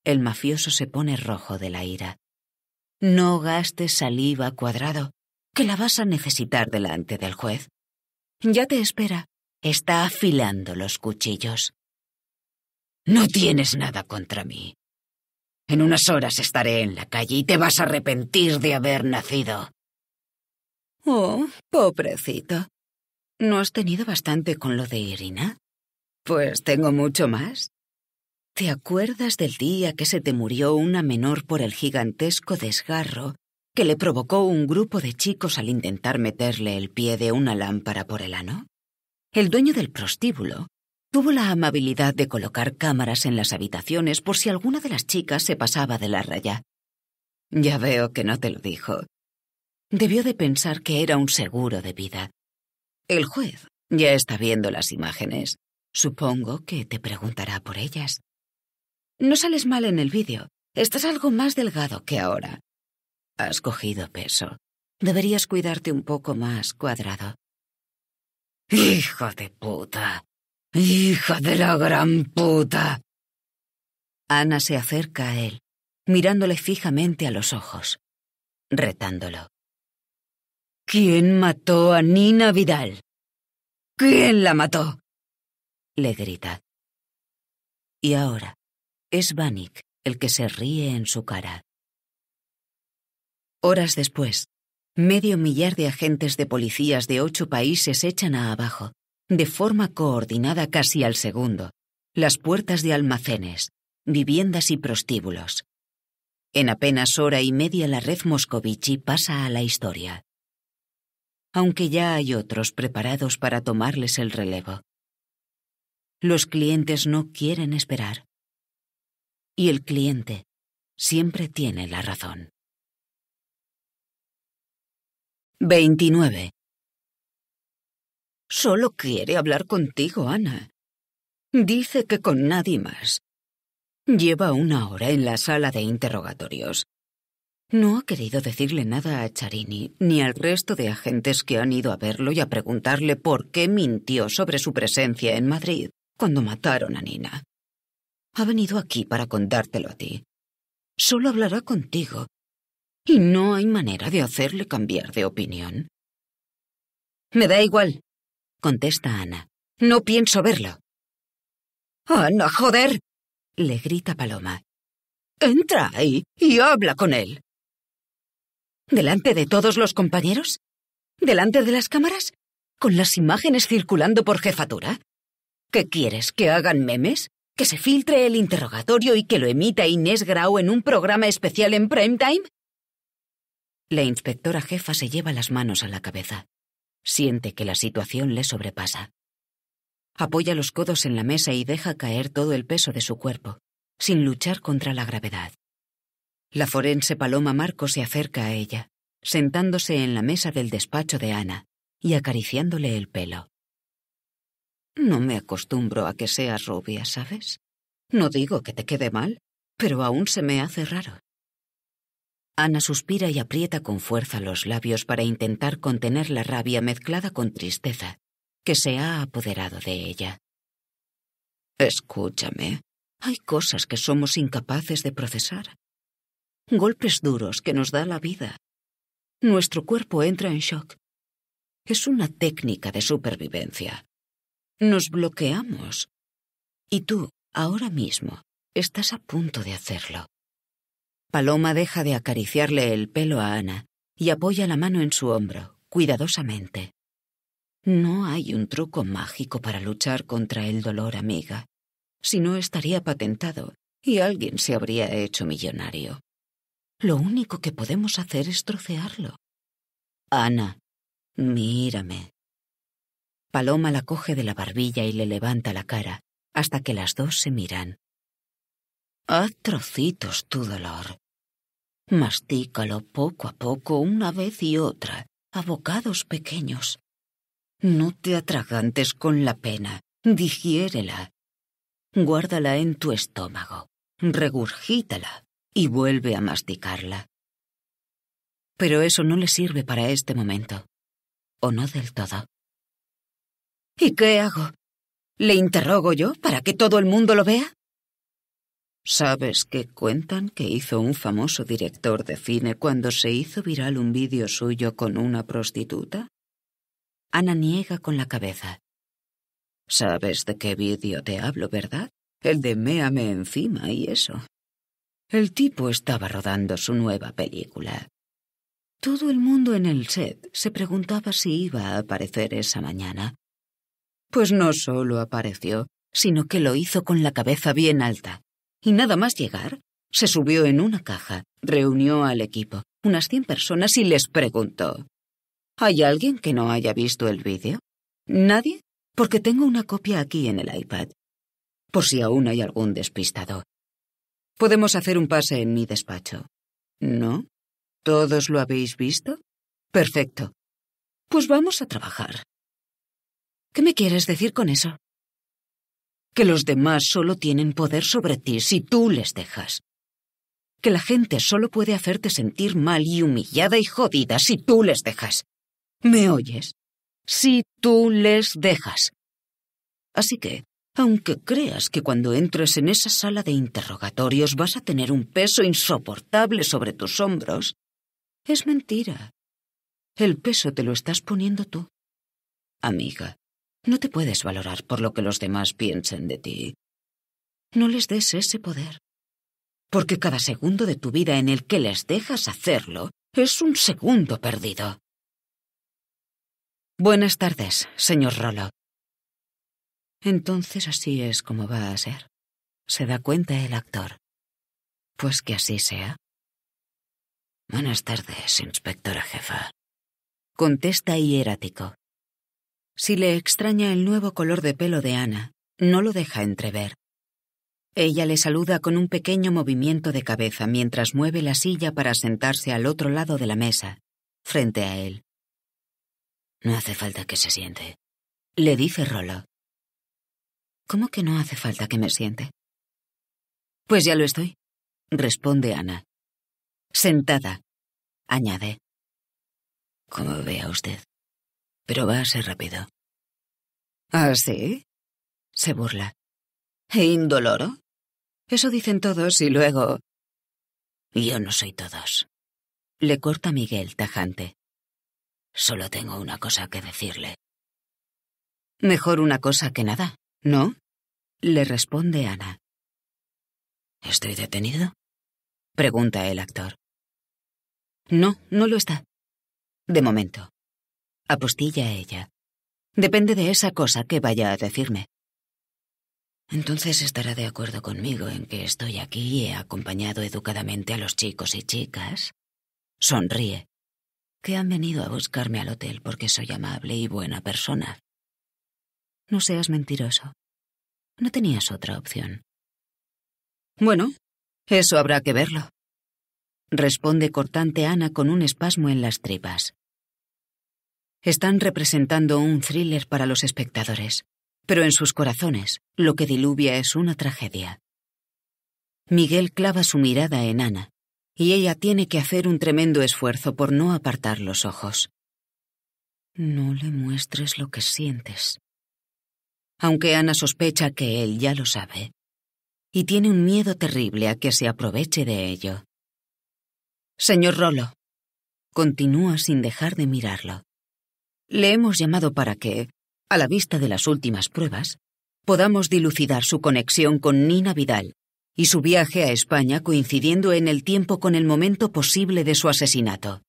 Speaker 1: El mafioso se pone rojo de la ira. No gastes saliva cuadrado, que la vas a necesitar delante del juez. Ya te espera. Está afilando los cuchillos. No tienes nada contra mí. En unas horas estaré en la calle y te vas a arrepentir de haber nacido. Oh, pobrecito. ¿No has tenido bastante con lo de Irina? Pues tengo mucho más. ¿Te acuerdas del día que se te murió una menor por el gigantesco desgarro que le provocó un grupo de chicos al intentar meterle el pie de una lámpara por el ano? El dueño del prostíbulo tuvo la amabilidad de colocar cámaras en las habitaciones por si alguna de las chicas se pasaba de la raya. Ya veo que no te lo dijo. Debió de pensar que era un seguro de vida. El juez ya está viendo las imágenes Supongo que te preguntará por ellas. No sales mal en el vídeo. Estás algo más delgado que ahora. Has cogido peso. Deberías cuidarte un poco más, cuadrado. Hijo de puta. hija de la gran puta. Ana se acerca a él, mirándole fijamente a los ojos, retándolo. ¿Quién mató a Nina Vidal? ¿Quién la mató? le grita. Y ahora, es Vanik el que se ríe en su cara. Horas después, medio millar de agentes de policías de ocho países echan a abajo, de forma coordinada casi al segundo, las puertas de almacenes, viviendas y prostíbulos. En apenas hora y media la red Moscovici pasa a la historia. Aunque ya hay otros preparados para tomarles el relevo. Los clientes no quieren esperar. Y el cliente siempre tiene la razón. 29. Solo quiere hablar contigo, Ana. Dice que con nadie más. Lleva una hora en la sala de interrogatorios. No ha querido decirle nada a Charini ni al resto de agentes que han ido a verlo y a preguntarle por qué mintió sobre su presencia en Madrid cuando mataron a Nina. Ha venido aquí para contártelo a ti. Solo hablará contigo. Y no hay manera de hacerle cambiar de opinión. Me da igual, contesta Ana. No pienso verlo. Ana, joder, le grita Paloma. Entra ahí y habla con él. ¿Delante de todos los compañeros? ¿Delante de las cámaras? ¿Con las imágenes circulando por jefatura? ¿Qué quieres? ¿Que hagan memes? ¿Que se filtre el interrogatorio y que lo emita Inés Grau en un programa especial en primetime? La inspectora jefa se lleva las manos a la cabeza. Siente que la situación le sobrepasa. Apoya los codos en la mesa y deja caer todo el peso de su cuerpo, sin luchar contra la gravedad. La forense Paloma Marco se acerca a ella, sentándose en la mesa del despacho de Ana y acariciándole el pelo. No me acostumbro a que seas rubia, ¿sabes? No digo que te quede mal, pero aún se me hace raro. Ana suspira y aprieta con fuerza los labios para intentar contener la rabia mezclada con tristeza que se ha apoderado de ella. Escúchame, hay cosas que somos incapaces de procesar. Golpes duros que nos da la vida. Nuestro cuerpo entra en shock. Es una técnica de supervivencia. Nos bloqueamos. Y tú, ahora mismo, estás a punto de hacerlo. Paloma deja de acariciarle el pelo a Ana y apoya la mano en su hombro, cuidadosamente. No hay un truco mágico para luchar contra el dolor, amiga. Si no, estaría patentado y alguien se habría hecho millonario. Lo único que podemos hacer es trocearlo. Ana, mírame. Paloma la coge de la barbilla y le levanta la cara, hasta que las dos se miran. Haz trocitos tu dolor. Mastícalo poco a poco, una vez y otra, a bocados pequeños. No te atragantes con la pena, digiérela. Guárdala en tu estómago, regurgítala y vuelve a masticarla. Pero eso no le sirve para este momento, o no del todo. ¿Y qué hago? ¿Le interrogo yo para que todo el mundo lo vea? ¿Sabes que cuentan que hizo un famoso director de cine cuando se hizo viral un vídeo suyo con una prostituta? Ana niega con la cabeza. ¿Sabes de qué vídeo te hablo, verdad? El de Méame encima y eso. El tipo estaba rodando su nueva película. Todo el mundo en el set se preguntaba si iba a aparecer esa mañana. Pues no solo apareció, sino que lo hizo con la cabeza bien alta. Y nada más llegar, se subió en una caja, reunió al equipo, unas cien personas, y les preguntó. ¿Hay alguien que no haya visto el vídeo? ¿Nadie? Porque tengo una copia aquí en el iPad. Por si aún hay algún despistado. Podemos hacer un pase en mi despacho. ¿No? ¿Todos lo habéis visto? Perfecto. Pues vamos a trabajar. ¿Qué me quieres decir con eso? Que los demás solo tienen poder sobre ti si tú les dejas. Que la gente solo puede hacerte sentir mal y humillada y jodida si tú les dejas. ¿Me oyes? Si tú les dejas. Así que, aunque creas que cuando entres en esa sala de interrogatorios vas a tener un peso insoportable sobre tus hombros, es mentira. El peso te lo estás poniendo tú, amiga. No te puedes valorar por lo que los demás piensen de ti. No les des ese poder. Porque cada segundo de tu vida en el que les dejas hacerlo es un segundo perdido. Buenas tardes, señor Rolo. Entonces así es como va a ser. Se da cuenta el actor. Pues que así sea. Buenas tardes, inspectora jefa. Contesta hierático. Si le extraña el nuevo color de pelo de Ana, no lo deja entrever. Ella le saluda con un pequeño movimiento de cabeza mientras mueve la silla para sentarse al otro lado de la mesa, frente a él. No hace falta que se siente, le dice Rolo. ¿Cómo que no hace falta que me siente? Pues ya lo estoy, responde Ana. Sentada, añade. Como vea usted pero va a ser rápido. ¿Ah, sí? Se burla. ¿E indoloro? Eso dicen todos y luego... Yo no soy todos. Le corta Miguel tajante. Solo tengo una cosa que decirle. Mejor una cosa que nada, ¿no? Le responde Ana. ¿Estoy detenido? Pregunta el actor. No, no lo está. De momento apostilla ella. Depende de esa cosa que vaya a decirme. Entonces estará de acuerdo conmigo en que estoy aquí y he acompañado educadamente a los chicos y chicas. Sonríe. Que han venido a buscarme al hotel porque soy amable y buena persona. No seas mentiroso. No tenías otra opción. Bueno, eso habrá que verlo. Responde cortante Ana con un espasmo en las tripas están representando un thriller para los espectadores, pero en sus corazones lo que diluvia es una tragedia. Miguel clava su mirada en Ana, y ella tiene que hacer un tremendo esfuerzo por no apartar los ojos. No le muestres lo que sientes. Aunque Ana sospecha que él ya lo sabe, y tiene un miedo terrible a que se aproveche de ello. Señor Rolo, continúa sin dejar de mirarlo. Le hemos llamado para que, a la vista de las últimas pruebas, podamos dilucidar su conexión con Nina Vidal y su viaje a España coincidiendo en el tiempo con el momento posible de su asesinato.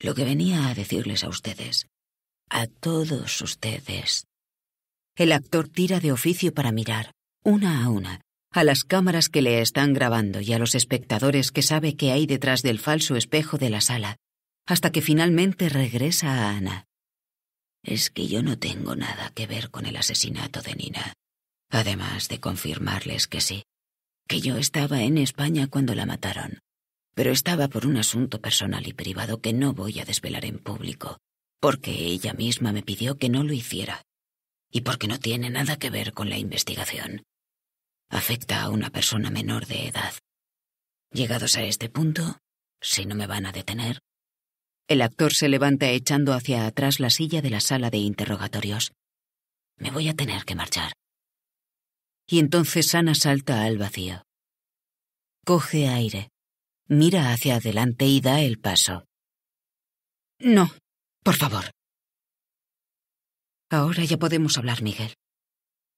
Speaker 1: Lo que venía a decirles a ustedes, a todos ustedes. El actor tira de oficio para mirar, una a una, a las cámaras que le están grabando y a los espectadores que sabe que hay detrás del falso espejo de la sala, hasta que finalmente regresa a Ana. Es que yo no tengo nada que ver con el asesinato de Nina, además de confirmarles que sí, que yo estaba en España cuando la mataron, pero estaba por un asunto personal y privado que no voy a desvelar en público, porque ella misma me pidió que no lo hiciera, y porque no tiene nada que ver con la investigación. Afecta a una persona menor de edad. Llegados a este punto, si no me van a detener, el actor se levanta echando hacia atrás la silla de la sala de interrogatorios. Me voy a tener que marchar. Y entonces Ana salta al vacío. Coge aire, mira hacia adelante y da el paso. No, por favor. Ahora ya podemos hablar, Miguel.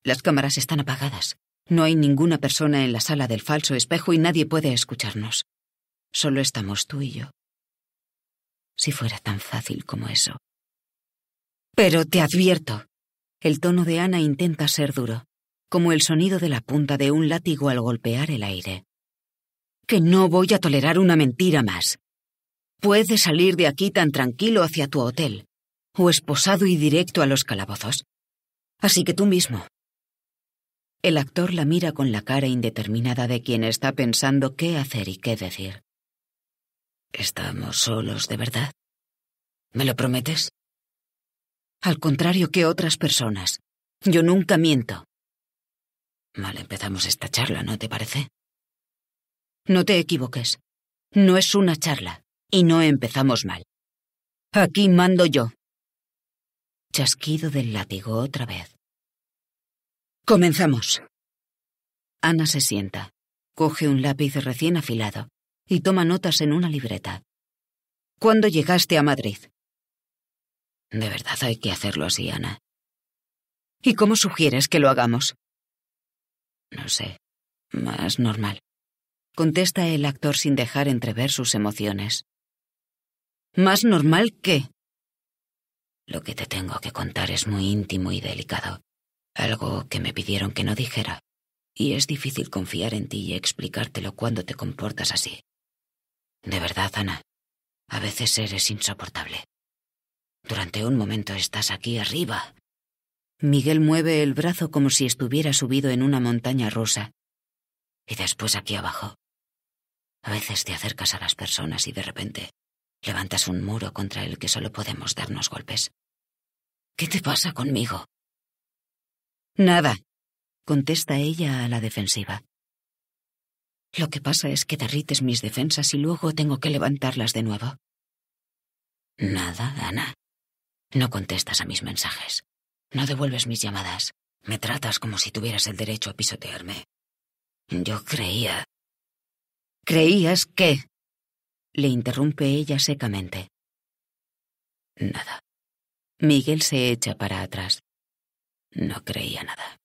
Speaker 1: Las cámaras están apagadas. No hay ninguna persona en la sala del falso espejo y nadie puede escucharnos. Solo estamos tú y yo si fuera tan fácil como eso. Pero te advierto. El tono de Ana intenta ser duro, como el sonido de la punta de un látigo al golpear el aire. Que no voy a tolerar una mentira más. Puedes salir de aquí tan tranquilo hacia tu hotel, o esposado y directo a los calabozos. Así que tú mismo. El actor la mira con la cara indeterminada de quien está pensando qué hacer y qué decir. Estamos solos de verdad. ¿Me lo prometes? Al contrario que otras personas, yo nunca miento. Mal empezamos esta charla, ¿no te parece? No te equivoques. No es una charla, y no empezamos mal. Aquí mando yo. Chasquido del látigo otra vez. Comenzamos. Ana se sienta, coge un lápiz recién afilado y toma notas en una libreta. ¿Cuándo llegaste a Madrid? De verdad hay que hacerlo así, Ana. ¿Y cómo sugieres que lo hagamos? No sé, más normal, contesta el actor sin dejar entrever sus emociones. ¿Más normal qué? Lo que te tengo que contar es muy íntimo y delicado, algo que me pidieron que no dijera, y es difícil confiar en ti y explicártelo cuando te comportas así. De verdad, Ana, a veces eres insoportable. Durante un momento estás aquí arriba. Miguel mueve el brazo como si estuviera subido en una montaña rusa. Y después aquí abajo. A veces te acercas a las personas y de repente levantas un muro contra el que solo podemos darnos golpes. ¿Qué te pasa conmigo? Nada, contesta ella a la defensiva. Lo que pasa es que derrites mis defensas y luego tengo que levantarlas de nuevo. Nada, Ana. No contestas a mis mensajes. No devuelves mis llamadas. Me tratas como si tuvieras el derecho a pisotearme. Yo creía. ¿Creías qué? Le interrumpe ella secamente. Nada. Miguel se echa para atrás. No creía nada.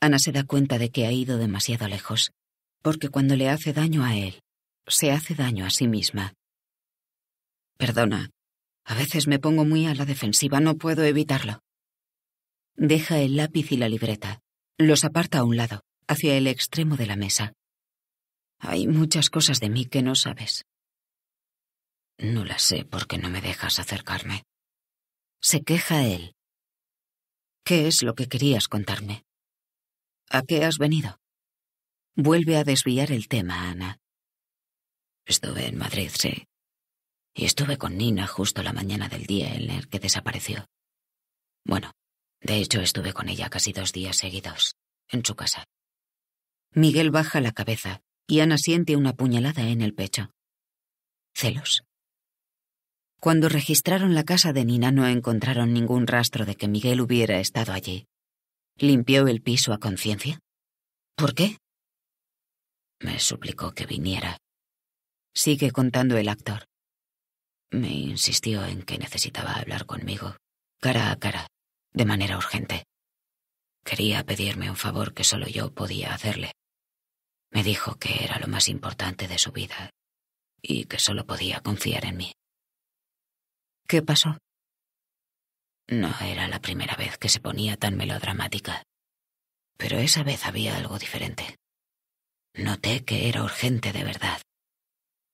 Speaker 1: Ana se da cuenta de que ha ido demasiado lejos porque cuando le hace daño a él, se hace daño a sí misma. Perdona, a veces me pongo muy a la defensiva, no puedo evitarlo. Deja el lápiz y la libreta. Los aparta a un lado, hacia el extremo de la mesa. Hay muchas cosas de mí que no sabes. No las sé porque no me dejas acercarme. Se queja él. ¿Qué es lo que querías contarme? ¿A qué has venido? Vuelve a desviar el tema, Ana. Estuve en Madrid, sí. Y estuve con Nina justo la mañana del día en el que desapareció. Bueno, de hecho estuve con ella casi dos días seguidos, en su casa. Miguel baja la cabeza y Ana siente una puñalada en el pecho. Celos. Cuando registraron la casa de Nina no encontraron ningún rastro de que Miguel hubiera estado allí. ¿Limpió el piso a conciencia? ¿Por qué? Me suplicó que viniera. Sigue contando el actor. Me insistió en que necesitaba hablar conmigo, cara a cara, de manera urgente. Quería pedirme un favor que solo yo podía hacerle. Me dijo que era lo más importante de su vida y que solo podía confiar en mí. ¿Qué pasó? No era la primera vez que se ponía tan melodramática, pero esa vez había algo diferente. Noté que era urgente de verdad.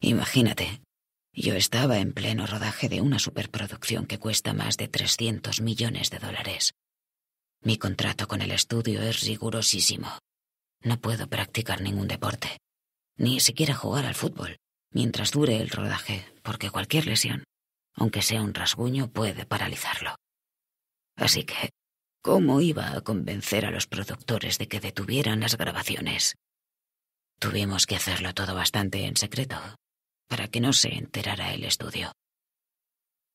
Speaker 1: Imagínate, yo estaba en pleno rodaje de una superproducción que cuesta más de 300 millones de dólares. Mi contrato con el estudio es rigurosísimo. No puedo practicar ningún deporte, ni siquiera jugar al fútbol, mientras dure el rodaje, porque cualquier lesión, aunque sea un rasguño, puede paralizarlo. Así que, ¿cómo iba a convencer a los productores de que detuvieran las grabaciones? Tuvimos que hacerlo todo bastante en secreto, para que no se enterara el estudio.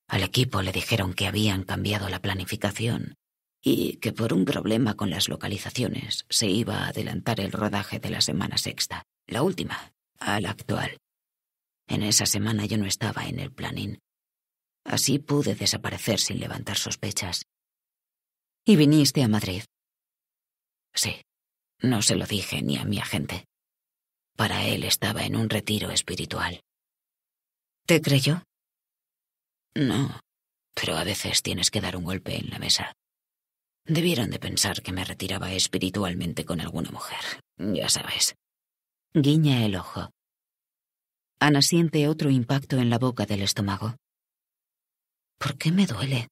Speaker 1: Al equipo le dijeron que habían cambiado la planificación y que por un problema con las localizaciones se iba a adelantar el rodaje de la semana sexta, la última, a la actual. En esa semana yo no estaba en el planning. Así pude desaparecer sin levantar sospechas. ¿Y viniste a Madrid? Sí. No se lo dije ni a mi agente. Para él estaba en un retiro espiritual. ¿Te creyó? No, pero a veces tienes que dar un golpe en la mesa. Debieron de pensar que me retiraba espiritualmente con alguna mujer, ya sabes. Guiña el ojo. Ana siente otro impacto en la boca del estómago. ¿Por qué me duele?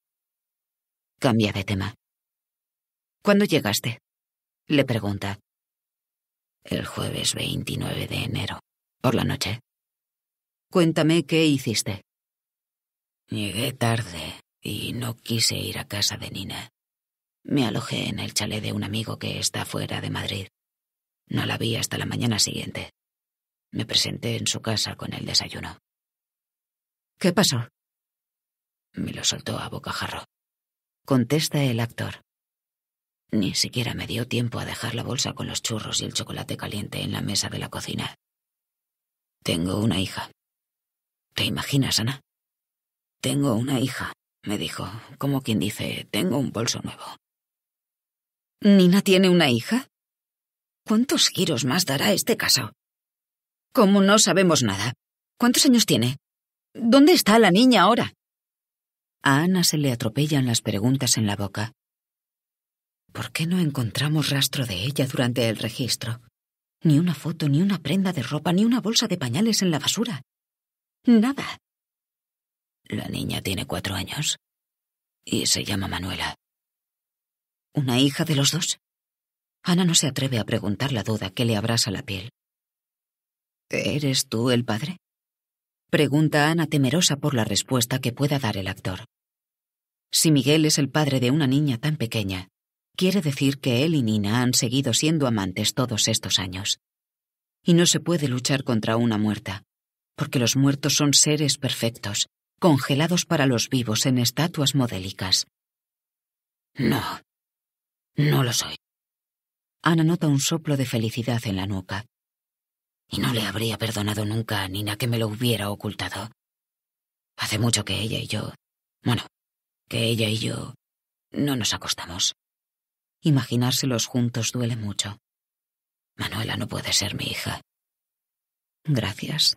Speaker 1: Cambia de tema. ¿Cuándo llegaste? Le pregunta el jueves 29 de enero, por la noche. Cuéntame qué hiciste. Llegué tarde y no quise ir a casa de Nina. Me alojé en el chalet de un amigo que está fuera de Madrid. No la vi hasta la mañana siguiente. Me presenté en su casa con el desayuno. ¿Qué pasó? Me lo soltó a bocajarro. Contesta el actor. Ni siquiera me dio tiempo a dejar la bolsa con los churros y el chocolate caliente en la mesa de la cocina. Tengo una hija. ¿Te imaginas, Ana? Tengo una hija, me dijo, como quien dice, tengo un bolso nuevo. ¿Nina tiene una hija? ¿Cuántos giros más dará este caso? Como no sabemos nada. ¿Cuántos años tiene? ¿Dónde está la niña ahora? A Ana se le atropellan las preguntas en la boca. ¿Por qué no encontramos rastro de ella durante el registro? Ni una foto, ni una prenda de ropa, ni una bolsa de pañales en la basura. Nada. La niña tiene cuatro años y se llama Manuela. ¿Una hija de los dos? Ana no se atreve a preguntar la duda que le abrasa la piel. ¿Eres tú el padre? Pregunta Ana temerosa por la respuesta que pueda dar el actor. Si Miguel es el padre de una niña tan pequeña, Quiere decir que él y Nina han seguido siendo amantes todos estos años. Y no se puede luchar contra una muerta, porque los muertos son seres perfectos, congelados para los vivos en estatuas modélicas. No, no lo soy. Ana nota un soplo de felicidad en la nuca. Y no le habría perdonado nunca a Nina que me lo hubiera ocultado. Hace mucho que ella y yo... Bueno, que ella y yo no nos acostamos. Imaginárselos juntos duele mucho. Manuela no puede ser mi hija. Gracias.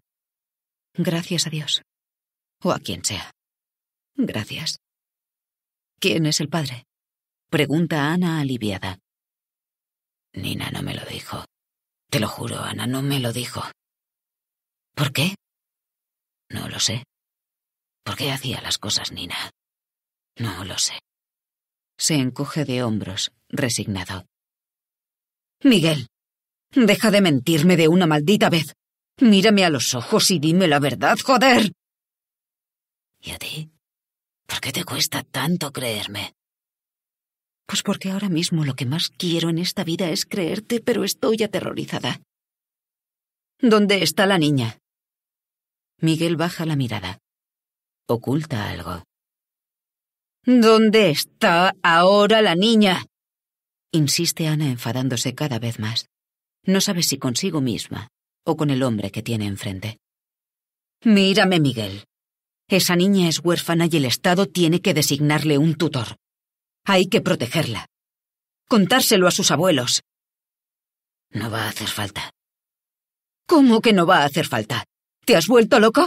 Speaker 1: Gracias a Dios. O a quien sea. Gracias. ¿Quién es el padre? Pregunta Ana aliviada. Nina no me lo dijo. Te lo juro, Ana, no me lo dijo. ¿Por qué? No lo sé. ¿Por qué hacía las cosas Nina? No lo sé. Se encoge de hombros, resignado. Miguel, deja de mentirme de una maldita vez. Mírame a los ojos y dime la verdad, joder. ¿Y a ti? ¿Por qué te cuesta tanto creerme? Pues porque ahora mismo lo que más quiero en esta vida es creerte, pero estoy aterrorizada. ¿Dónde está la niña? Miguel baja la mirada. Oculta algo. ¿Dónde está ahora la niña? insiste Ana enfadándose cada vez más. No sabe si consigo misma o con el hombre que tiene enfrente. Mírame, Miguel. Esa niña es huérfana y el Estado tiene que designarle un tutor. Hay que protegerla. Contárselo a sus abuelos. No va a hacer falta. ¿Cómo que no va a hacer falta? ¿Te has vuelto loco?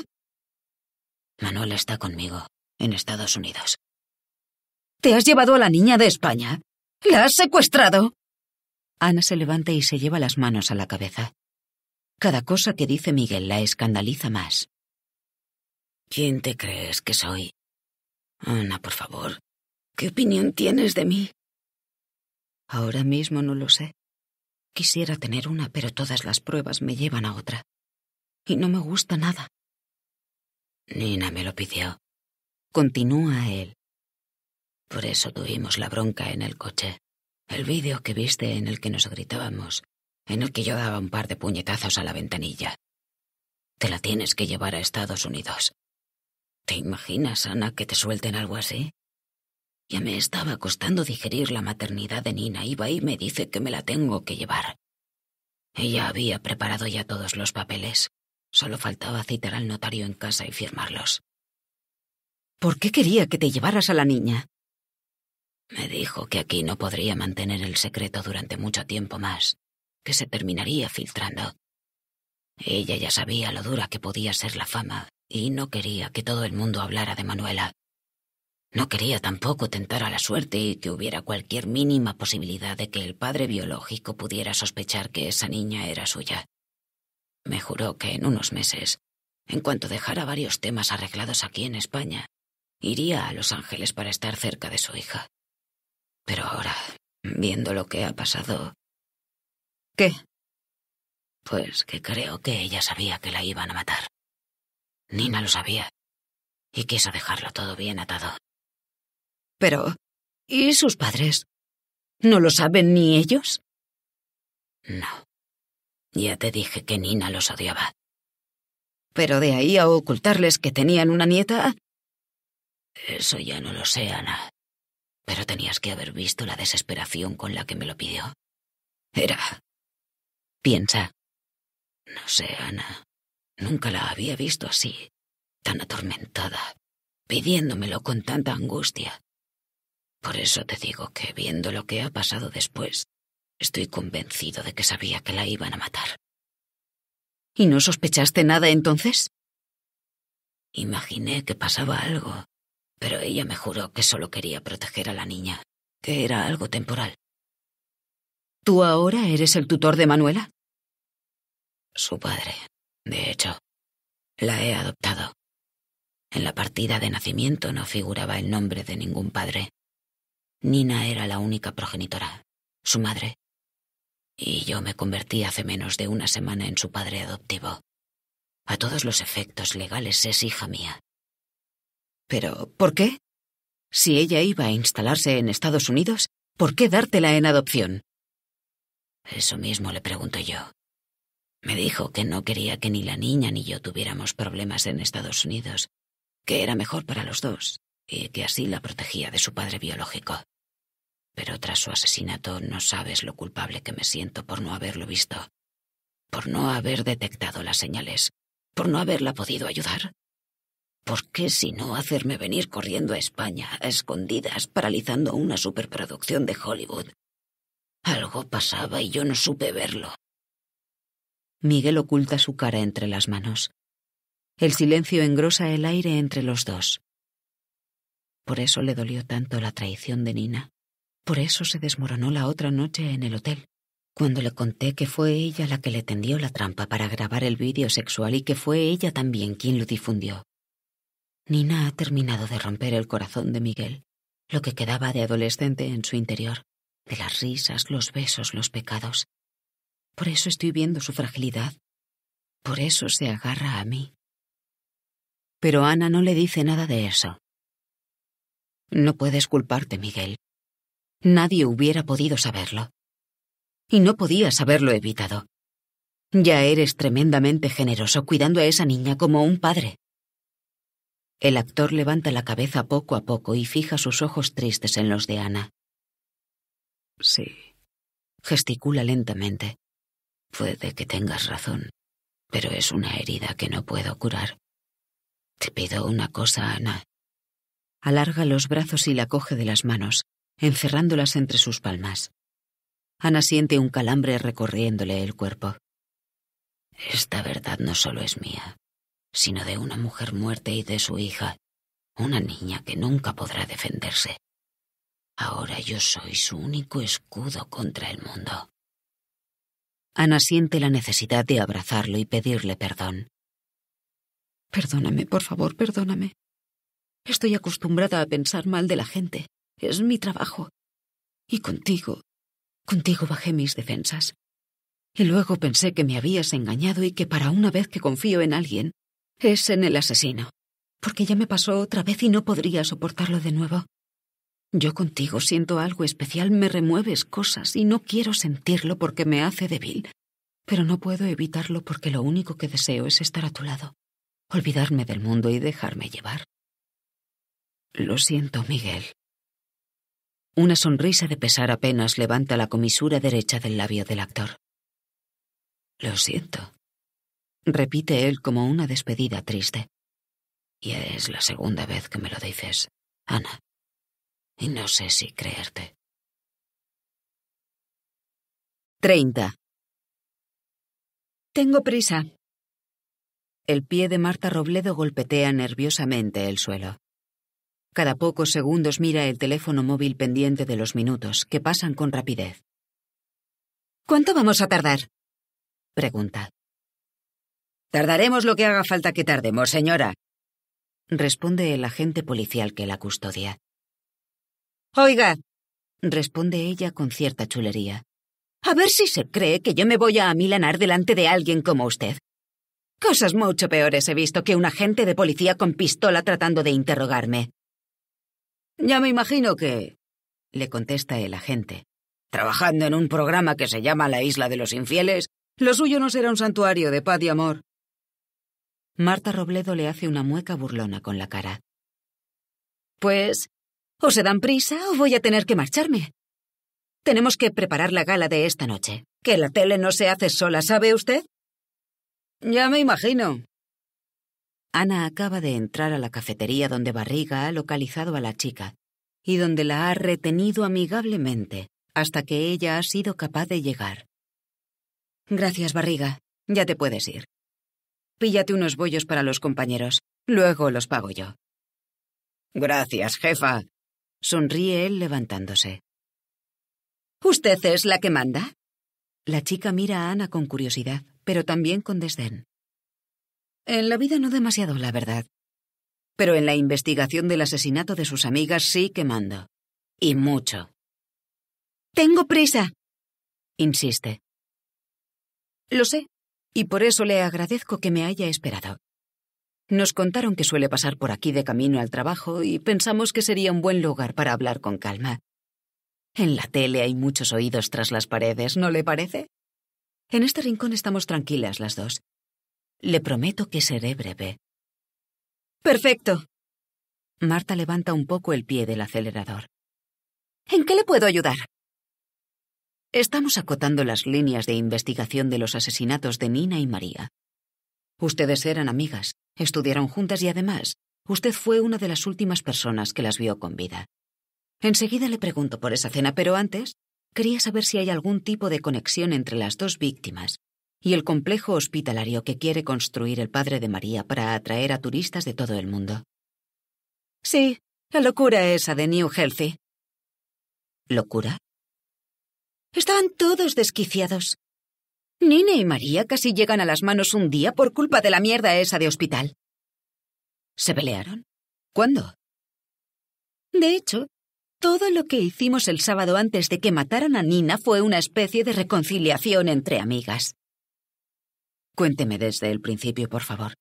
Speaker 1: Manuel está conmigo, en Estados Unidos. ¿Te has llevado a la niña de España? ¿La has secuestrado? Ana se levanta y se lleva las manos a la cabeza. Cada cosa que dice Miguel la escandaliza más. ¿Quién te crees que soy? Ana, por favor, ¿qué opinión tienes de mí? Ahora mismo no lo sé. Quisiera tener una, pero todas las pruebas me llevan a otra. Y no me gusta nada. Nina me lo pidió. Continúa él. Por eso tuvimos la bronca en el coche. El vídeo que viste en el que nos gritábamos, en el que yo daba un par de puñetazos a la ventanilla. Te la tienes que llevar a Estados Unidos. ¿Te imaginas, Ana, que te suelten algo así? Ya me estaba costando digerir la maternidad de Nina. Iba y me dice que me la tengo que llevar. Ella había preparado ya todos los papeles. Solo faltaba citar al notario en casa y firmarlos. ¿Por qué quería que te llevaras a la niña? Me dijo que aquí no podría mantener el secreto durante mucho tiempo más, que se terminaría filtrando. Ella ya sabía lo dura que podía ser la fama y no quería que todo el mundo hablara de Manuela. No quería tampoco tentar a la suerte y que hubiera cualquier mínima posibilidad de que el padre biológico pudiera sospechar que esa niña era suya. Me juró que en unos meses, en cuanto dejara varios temas arreglados aquí en España, iría a Los Ángeles para estar cerca de su hija. Pero ahora, viendo lo que ha pasado... ¿Qué? Pues que creo que ella sabía que la iban a matar. Nina lo sabía. Y quiso dejarlo todo bien atado. Pero... ¿Y sus padres? ¿No lo saben ni ellos? No. Ya te dije que Nina los odiaba. Pero de ahí a ocultarles que tenían una nieta... Eso ya no lo sé, Ana pero tenías que haber visto la desesperación con la que me lo pidió. Era... Piensa. No sé, Ana. Nunca la había visto así, tan atormentada, pidiéndomelo con tanta angustia. Por eso te digo que, viendo lo que ha pasado después, estoy convencido de que sabía que la iban a matar. ¿Y no sospechaste nada entonces? Imaginé que pasaba algo, pero ella me juró que solo quería proteger a la niña, que era algo temporal. ¿Tú ahora eres el tutor de Manuela? Su padre, de hecho. La he adoptado. En la partida de nacimiento no figuraba el nombre de ningún padre. Nina era la única progenitora, su madre. Y yo me convertí hace menos de una semana en su padre adoptivo. A todos los efectos legales es hija mía. Pero, ¿por qué? Si ella iba a instalarse en Estados Unidos, ¿por qué dártela en adopción? Eso mismo le pregunto yo. Me dijo que no quería que ni la niña ni yo tuviéramos problemas en Estados Unidos, que era mejor para los dos y que así la protegía de su padre biológico. Pero tras su asesinato no sabes lo culpable que me siento por no haberlo visto, por no haber detectado las señales, por no haberla podido ayudar. ¿Por qué si no hacerme venir corriendo a España, escondidas, paralizando una superproducción de Hollywood? Algo pasaba y yo no supe verlo. Miguel oculta su cara entre las manos. El silencio engrosa el aire entre los dos. Por eso le dolió tanto la traición de Nina. Por eso se desmoronó la otra noche en el hotel, cuando le conté que fue ella la que le tendió la trampa para grabar el vídeo sexual y que fue ella también quien lo difundió. Nina ha terminado de romper el corazón de Miguel, lo que quedaba de adolescente en su interior, de las risas, los besos, los pecados. Por eso estoy viendo su fragilidad. Por eso se agarra a mí. Pero Ana no le dice nada de eso. No puedes culparte, Miguel. Nadie hubiera podido saberlo. Y no podías haberlo evitado. Ya eres tremendamente generoso cuidando a esa niña como un padre. El actor levanta la cabeza poco a poco y fija sus ojos tristes en los de Ana. Sí. Gesticula lentamente. Puede que tengas razón, pero es una herida que no puedo curar. Te pido una cosa, Ana. Alarga los brazos y la coge de las manos, encerrándolas entre sus palmas. Ana siente un calambre recorriéndole el cuerpo. Esta verdad no solo es mía, sino de una mujer muerta y de su hija, una niña que nunca podrá defenderse. Ahora yo soy su único escudo contra el mundo. Ana siente la necesidad de abrazarlo y pedirle perdón. Perdóname, por favor, perdóname. Estoy acostumbrada a pensar mal de la gente. Es mi trabajo. Y contigo, contigo bajé mis defensas. Y luego pensé que me habías engañado y que para una vez que confío en alguien, es en el asesino. Porque ya me pasó otra vez y no podría soportarlo de nuevo. Yo contigo siento algo especial, me remueves cosas y no quiero sentirlo porque me hace débil. Pero no puedo evitarlo porque lo único que deseo es estar a tu lado, olvidarme del mundo y dejarme llevar. Lo siento, Miguel. Una sonrisa de pesar apenas levanta la comisura derecha del labio del actor. Lo siento repite él como una despedida triste. Y es la segunda vez que me lo dices, Ana. Y no sé si creerte. 30. Tengo prisa. El pie de Marta Robledo golpetea nerviosamente el suelo. Cada pocos segundos mira el teléfono móvil pendiente de los minutos, que pasan con rapidez. ¿Cuánto vamos a tardar? pregunta. Tardaremos lo que haga falta que tardemos, señora. Responde el agente policial que la custodia. Oiga, responde ella con cierta chulería. A ver si se cree que yo me voy a amilanar delante de alguien como usted. Cosas mucho peores he visto que un agente de policía con pistola tratando de interrogarme. Ya me imagino que... le contesta el agente. Trabajando en un programa que se llama La Isla de los Infieles, lo suyo no será un santuario de paz y amor. Marta Robledo le hace una mueca burlona con la cara. Pues, o se dan prisa o voy a tener que marcharme. Tenemos que preparar la gala de esta noche. Que la tele no se hace sola, ¿sabe usted? Ya me imagino. Ana acaba de entrar a la cafetería donde Barriga ha localizado a la chica y donde la ha retenido amigablemente hasta que ella ha sido capaz de llegar. Gracias, Barriga. Ya te puedes ir. Píllate unos bollos para los compañeros. Luego los pago yo. Gracias, jefa. Sonríe él levantándose. ¿Usted es la que manda? La chica mira a Ana con curiosidad, pero también con desdén. En la vida no demasiado, la verdad. Pero en la investigación del asesinato de sus amigas sí que mando. Y mucho. Tengo prisa. Insiste. Lo sé, y por eso le agradezco que me haya esperado. Nos contaron que suele pasar por aquí de camino al trabajo y pensamos que sería un buen lugar para hablar con calma. En la tele hay muchos oídos tras las paredes, ¿no le parece? En este rincón estamos tranquilas las dos. Le prometo que seré breve. Perfecto. Marta levanta un poco el pie del acelerador. ¿En qué le puedo ayudar? Estamos acotando las líneas de investigación de los asesinatos de Nina y María. Ustedes eran amigas, estudiaron juntas y además, usted fue una de las últimas personas que las vio con vida. Enseguida le pregunto por esa cena, pero antes quería saber si hay algún tipo de conexión entre las dos víctimas y el complejo hospitalario que quiere construir el padre de María para atraer a turistas de todo el mundo. Sí, la locura esa de New Healthy. ¿Locura? Estaban todos desquiciados. Nina y María casi llegan a las manos un día por culpa de la mierda esa de hospital. ¿Se pelearon? ¿Cuándo? De hecho, todo lo que hicimos el sábado antes de que mataran a Nina fue una especie de reconciliación entre amigas. Cuénteme desde el principio, por favor.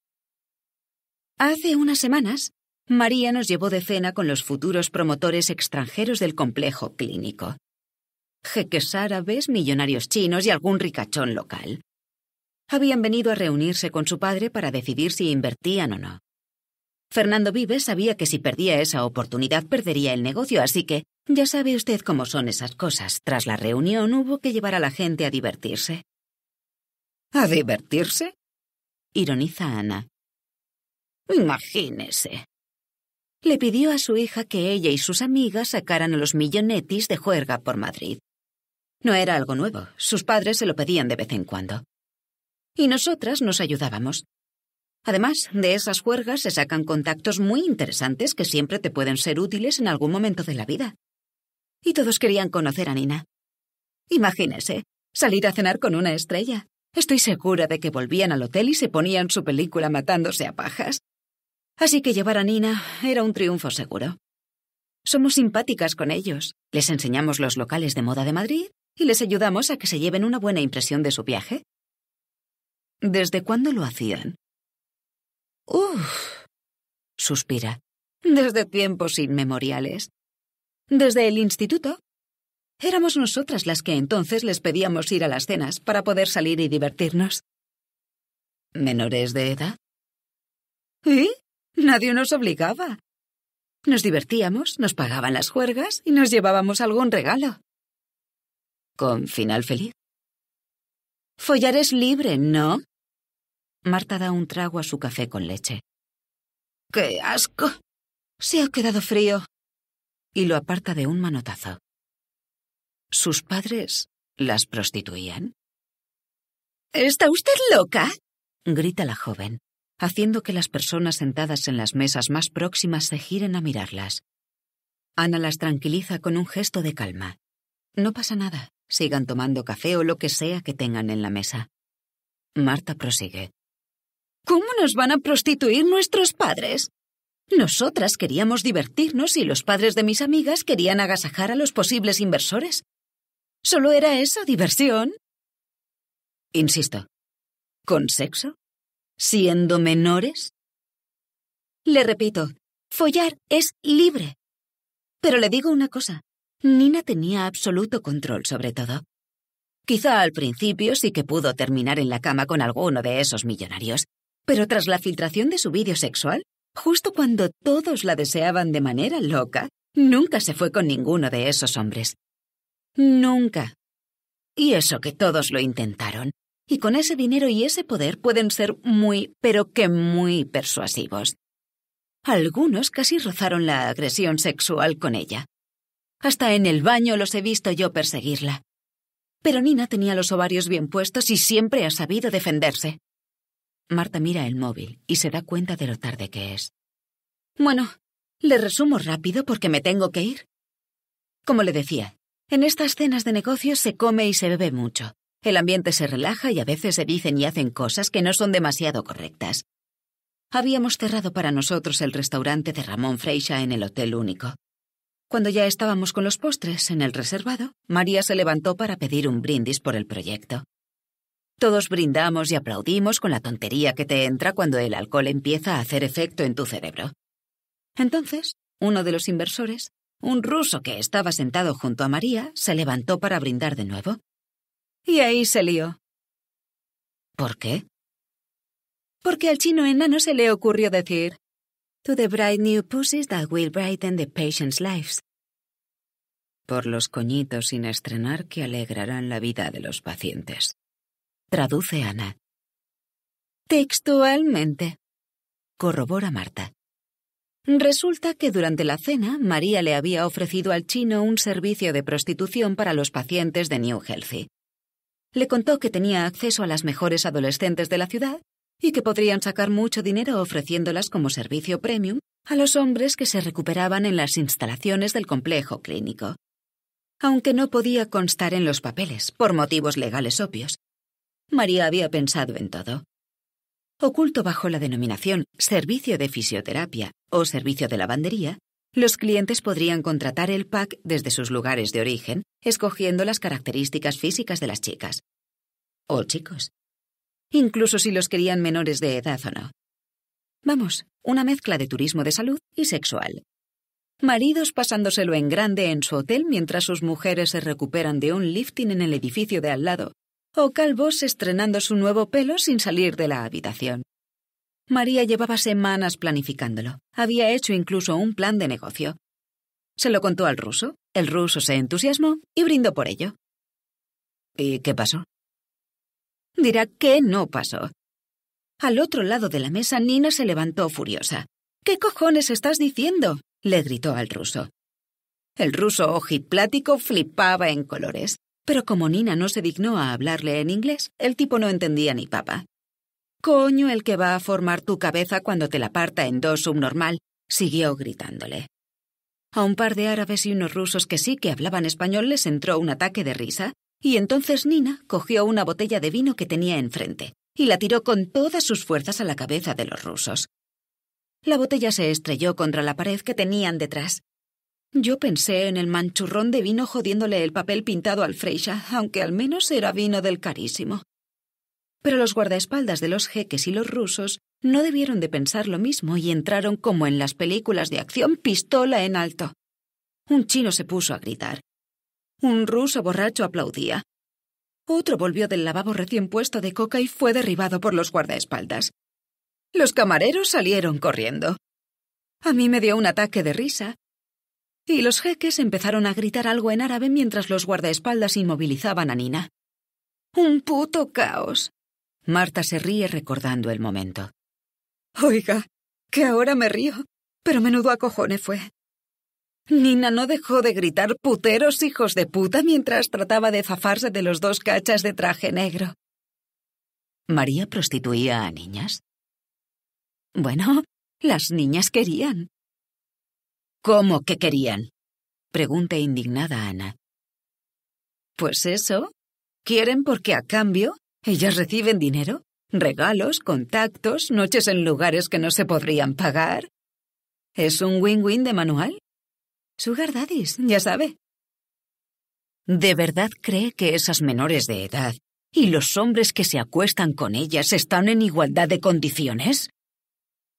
Speaker 1: Hace unas semanas, María nos llevó de cena con los futuros promotores extranjeros del complejo clínico jeques árabes, millonarios chinos y algún ricachón local. Habían venido a reunirse con su padre para decidir si invertían o no. Fernando Vives sabía que si perdía esa oportunidad perdería el negocio, así que ya sabe usted cómo son esas cosas. Tras la reunión hubo que llevar a la gente a divertirse. ¿A divertirse? ironiza Ana. Imagínese. Le pidió a su hija que ella y sus amigas sacaran a los millonetis de juerga por Madrid. No era algo nuevo, sus padres se lo pedían de vez en cuando. Y nosotras nos ayudábamos. Además, de esas juergas se sacan contactos muy interesantes que siempre te pueden ser útiles en algún momento de la vida. Y todos querían conocer a Nina. Imagínese, salir a cenar con una estrella. Estoy segura de que volvían al hotel y se ponían su película matándose a pajas. Así que llevar a Nina era un triunfo seguro. Somos simpáticas con ellos. Les enseñamos los locales de moda de Madrid y les ayudamos a que se lleven una buena impresión de su viaje. ¿Desde cuándo lo hacían? Uf, suspira. Desde tiempos inmemoriales. Desde el instituto. Éramos nosotras las que entonces les pedíamos ir a las cenas para poder salir y divertirnos. ¿Menores de edad? ¿Y? Nadie nos obligaba. Nos divertíamos, nos pagaban las juergas y nos llevábamos algún regalo. ¿Con final feliz? Follar es libre, ¿no? Marta da un trago a su café con leche. ¡Qué asco! Se ha quedado frío. Y lo aparta de un manotazo. ¿Sus padres las prostituían? ¿Está usted loca? grita la joven, haciendo que las personas sentadas en las mesas más próximas se giren a mirarlas. Ana las tranquiliza con un gesto de calma. No pasa nada sigan tomando café o lo que sea que tengan en la mesa. Marta prosigue. ¿Cómo nos van a prostituir nuestros padres? Nosotras queríamos divertirnos y los padres de mis amigas querían agasajar a los posibles inversores. Solo era eso, diversión. Insisto, ¿con sexo? ¿Siendo menores? Le repito, follar es libre. Pero le digo una cosa, Nina tenía absoluto control sobre todo. Quizá al principio sí que pudo terminar en la cama con alguno de esos millonarios, pero tras la filtración de su vídeo sexual, justo cuando todos la deseaban de manera loca, nunca se fue con ninguno de esos hombres. Nunca. Y eso que todos lo intentaron. Y con ese dinero y ese poder pueden ser muy, pero que muy persuasivos. Algunos casi rozaron la agresión sexual con ella, hasta en el baño los he visto yo perseguirla. Pero Nina tenía los ovarios bien puestos y siempre ha sabido defenderse. Marta mira el móvil y se da cuenta de lo tarde que es. Bueno, le resumo rápido porque me tengo que ir. Como le decía, en estas cenas de negocios se come y se bebe mucho. El ambiente se relaja y a veces se dicen y hacen cosas que no son demasiado correctas. Habíamos cerrado para nosotros el restaurante de Ramón Freixa en el Hotel Único. Cuando ya estábamos con los postres en el reservado, María se levantó para pedir un brindis por el proyecto. Todos brindamos y aplaudimos con la tontería que te entra cuando el alcohol empieza a hacer efecto en tu cerebro. Entonces, uno de los inversores, un ruso que estaba sentado junto a María, se levantó para brindar de nuevo. Y ahí se lió. ¿Por qué? Porque al chino enano se le ocurrió decir, the bright new pussies that will brighten the patient's lives. Por los coñitos sin estrenar que alegrarán la vida de los pacientes. Traduce Ana. Textualmente. Corrobora Marta. Resulta que durante la cena, María le había ofrecido al chino un servicio de prostitución para los pacientes de New Healthy. Le contó que tenía acceso a las mejores adolescentes de la ciudad y que podrían sacar mucho dinero ofreciéndolas como servicio premium a los hombres que se recuperaban en las instalaciones del complejo clínico. Aunque no podía constar en los papeles, por motivos legales obvios, María había pensado en todo. Oculto bajo la denominación servicio de fisioterapia o servicio de lavandería, los clientes podrían contratar el pack desde sus lugares de origen, escogiendo las características físicas de las chicas. O chicos, incluso si los querían menores de edad o no. Vamos, una mezcla de turismo de salud y sexual. Maridos pasándoselo en grande en su hotel mientras sus mujeres se recuperan de un lifting en el edificio de al lado, o calvos estrenando su nuevo pelo sin salir de la habitación. María llevaba semanas planificándolo. Había hecho incluso un plan de negocio. Se lo contó al ruso, el ruso se entusiasmó y brindó por ello. ¿Y qué pasó? dirá que no pasó. Al otro lado de la mesa, Nina se levantó furiosa. ¿Qué cojones estás diciendo? le gritó al ruso. El ruso ojiplático flipaba en colores, pero como Nina no se dignó a hablarle en inglés, el tipo no entendía ni papa. Coño el que va a formar tu cabeza cuando te la parta en dos subnormal, siguió gritándole. A un par de árabes y unos rusos que sí que hablaban español les entró un ataque de risa y entonces Nina cogió una botella de vino que tenía enfrente y la tiró con todas sus fuerzas a la cabeza de los rusos. La botella se estrelló contra la pared que tenían detrás. Yo pensé en el manchurrón de vino jodiéndole el papel pintado al Freisha, aunque al menos era vino del carísimo. Pero los guardaespaldas de los jeques y los rusos no debieron de pensar lo mismo y entraron como en las películas de acción pistola en alto. Un chino se puso a gritar, un ruso borracho aplaudía. Otro volvió del lavabo recién puesto de coca y fue derribado por los guardaespaldas. Los camareros salieron corriendo. A mí me dio un ataque de risa. Y los jeques empezaron a gritar algo en árabe mientras los guardaespaldas inmovilizaban a Nina. Un puto caos. Marta se ríe recordando el momento. Oiga, que ahora me río, pero menudo acojone fue. Nina no dejó
Speaker 2: de gritar puteros hijos de puta mientras trataba de zafarse de los dos cachas de traje
Speaker 1: negro. ¿María prostituía a niñas? Bueno, las niñas querían. ¿Cómo que querían? Pregunta indignada Ana. Pues eso. Quieren porque a cambio ellas reciben dinero, regalos, contactos, noches en lugares que no se podrían pagar. Es un win-win de manual. Sugar daddies, ya sabe. ¿De verdad cree que esas menores de edad y los hombres que se acuestan con ellas están en igualdad de condiciones?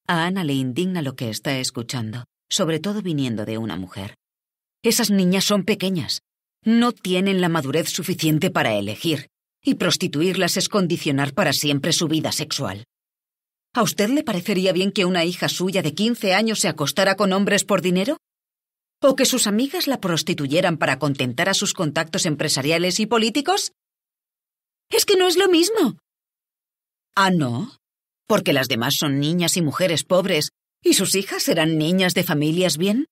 Speaker 1: A Ana le indigna lo que está escuchando, sobre todo viniendo de una mujer. Esas niñas son pequeñas. No tienen la madurez suficiente para elegir, y prostituirlas es condicionar para siempre su vida sexual. ¿A usted le parecería bien que una hija suya de 15 años se acostara con hombres por dinero? ¿O que sus amigas la prostituyeran para contentar a sus contactos empresariales y políticos? Es que no es lo mismo. Ah, no. Porque las demás son niñas y mujeres pobres, y sus hijas serán niñas de familias bien.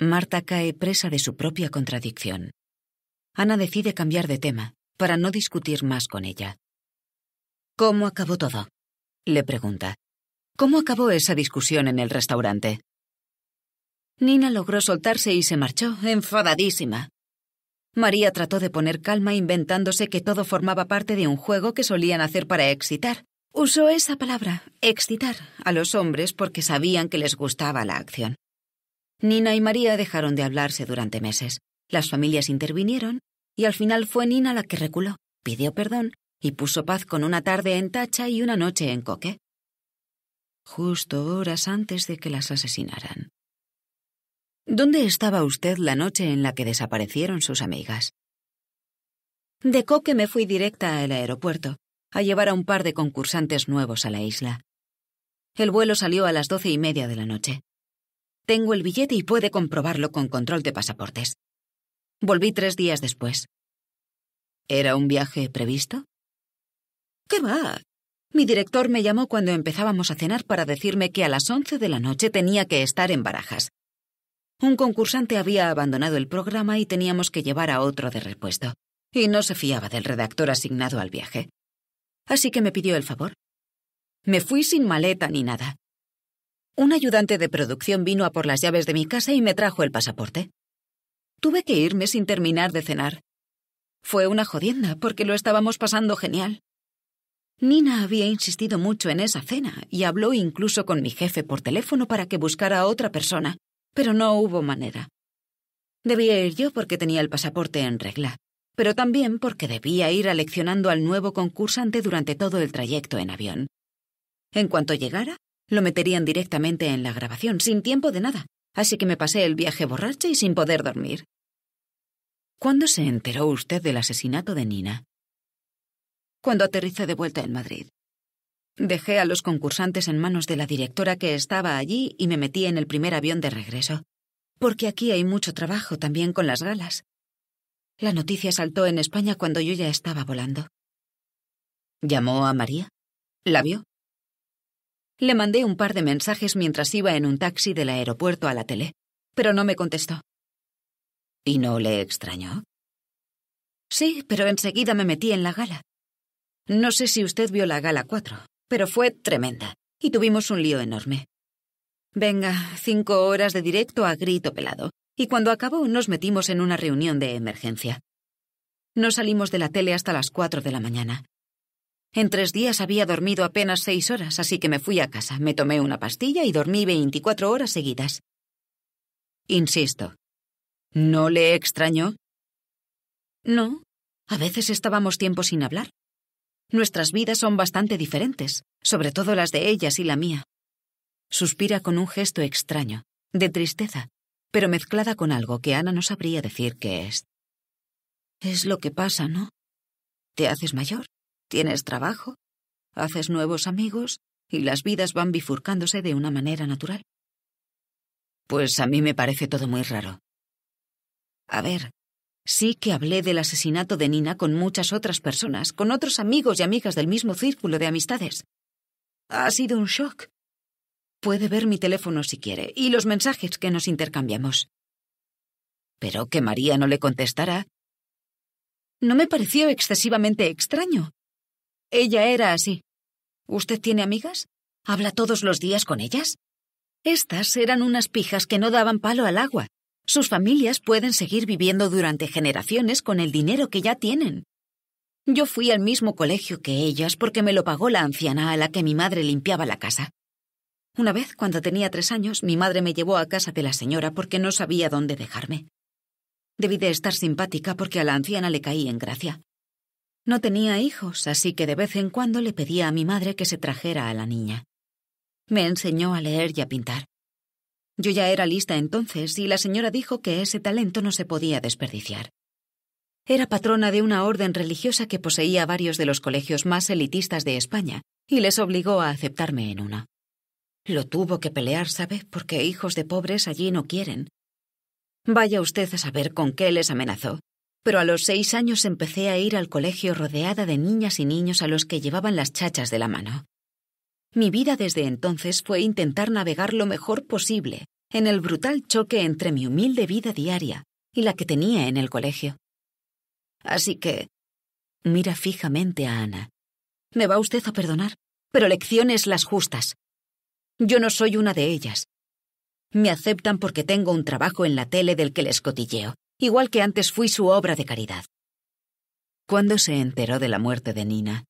Speaker 1: Marta cae presa de su propia contradicción. Ana decide cambiar de tema, para no discutir más con ella. ¿Cómo acabó todo? le pregunta. ¿Cómo acabó esa discusión en el restaurante? Nina logró soltarse y se marchó, enfadadísima. María trató de poner calma inventándose que todo formaba parte de un juego que solían hacer para excitar. Usó esa palabra, excitar, a los hombres porque sabían que les gustaba la acción. Nina y María dejaron de hablarse durante meses. Las familias intervinieron y al final fue Nina la que reculó, pidió perdón y puso paz con una tarde en Tacha y una noche en Coque. Justo horas antes de que las asesinaran. ¿Dónde estaba usted la noche en la que desaparecieron sus amigas? De Coque me fui directa al aeropuerto, a llevar a un par de concursantes nuevos a la isla. El vuelo salió a las doce y media de la noche. Tengo el billete y puede comprobarlo con control de pasaportes. Volví tres días después. ¿Era un viaje previsto? ¿Qué va? Mi director me llamó cuando empezábamos a cenar para decirme que a las once de la noche tenía que estar en barajas. Un concursante había abandonado el programa y teníamos que llevar a otro de repuesto, y no se fiaba del redactor asignado al viaje. Así que me pidió el favor. Me fui sin maleta ni nada. Un ayudante de producción vino a por las llaves de mi casa y me trajo el pasaporte. Tuve que irme sin terminar de cenar. Fue una jodienda porque lo estábamos pasando genial. Nina había insistido mucho en esa cena y habló incluso con mi jefe por teléfono para que buscara a otra persona, pero no hubo manera. Debía ir yo porque tenía el pasaporte en regla, pero también porque debía ir aleccionando al nuevo concursante durante todo el trayecto en avión. En cuanto llegara, lo meterían directamente en la grabación, sin tiempo de nada, así que me pasé el viaje borracha y sin poder dormir. ¿Cuándo se enteró usted del asesinato de Nina? Cuando aterricé de vuelta en Madrid. Dejé a los concursantes en manos de la directora que estaba allí y me metí en el primer avión de regreso, porque aquí hay mucho trabajo también con las galas. La noticia saltó en España cuando yo ya estaba volando. ¿Llamó a María? ¿La vio? Le mandé un par de mensajes mientras iba en un taxi del aeropuerto a la tele, pero no me contestó. ¿Y no le extrañó? Sí, pero enseguida me metí en la gala. No sé si usted vio la gala 4, pero fue tremenda, y tuvimos un lío enorme. Venga, cinco horas de directo a grito pelado, y cuando acabó nos metimos en una reunión de emergencia. No salimos de la tele hasta las cuatro de la mañana. En tres días había dormido apenas seis horas, así que me fui a casa, me tomé una pastilla y dormí veinticuatro horas seguidas. Insisto, ¿no le extrañó? No, a veces estábamos tiempo sin hablar. Nuestras vidas son bastante diferentes, sobre todo las de ellas y la mía. Suspira con un gesto extraño, de tristeza, pero mezclada con algo que Ana no sabría decir qué es. Es lo que pasa, ¿no? Te haces mayor, tienes trabajo, haces nuevos amigos y las vidas van bifurcándose de una manera natural. Pues a mí me parece todo muy raro. A ver, Sí que hablé del asesinato de Nina con muchas otras personas, con otros amigos y amigas del mismo círculo de amistades. Ha sido un shock. Puede ver mi teléfono si quiere y los mensajes que nos intercambiamos. Pero que María no le contestara. No me pareció excesivamente extraño. Ella era así. ¿Usted tiene amigas? ¿Habla todos los días con ellas? Estas eran unas pijas que no daban palo al agua, sus familias pueden seguir viviendo durante generaciones con el dinero que ya tienen. Yo fui al mismo colegio que ellas porque me lo pagó la anciana a la que mi madre limpiaba la casa. Una vez, cuando tenía tres años, mi madre me llevó a casa de la señora porque no sabía dónde dejarme. Debí de estar simpática porque a la anciana le caí en gracia. No tenía hijos, así que de vez en cuando le pedía a mi madre que se trajera a la niña. Me enseñó a leer y a pintar. Yo ya era lista entonces y la señora dijo que ese talento no se podía desperdiciar. Era patrona de una orden religiosa que poseía varios de los colegios más elitistas de España y les obligó a aceptarme en una. Lo tuvo que pelear, ¿sabe? Porque hijos de pobres allí no quieren. Vaya usted a saber con qué les amenazó. Pero a los seis años empecé a ir al colegio rodeada de niñas y niños a los que llevaban las chachas de la mano. Mi vida desde entonces fue intentar navegar lo mejor posible en el brutal choque entre mi humilde vida diaria y la que tenía en el colegio. Así que... Mira fijamente a Ana. Me va usted a perdonar, pero lecciones las justas. Yo no soy una de ellas. Me aceptan porque tengo un trabajo en la tele del que les cotilleo, igual que antes fui su obra de caridad. Cuando se enteró de la muerte de Nina?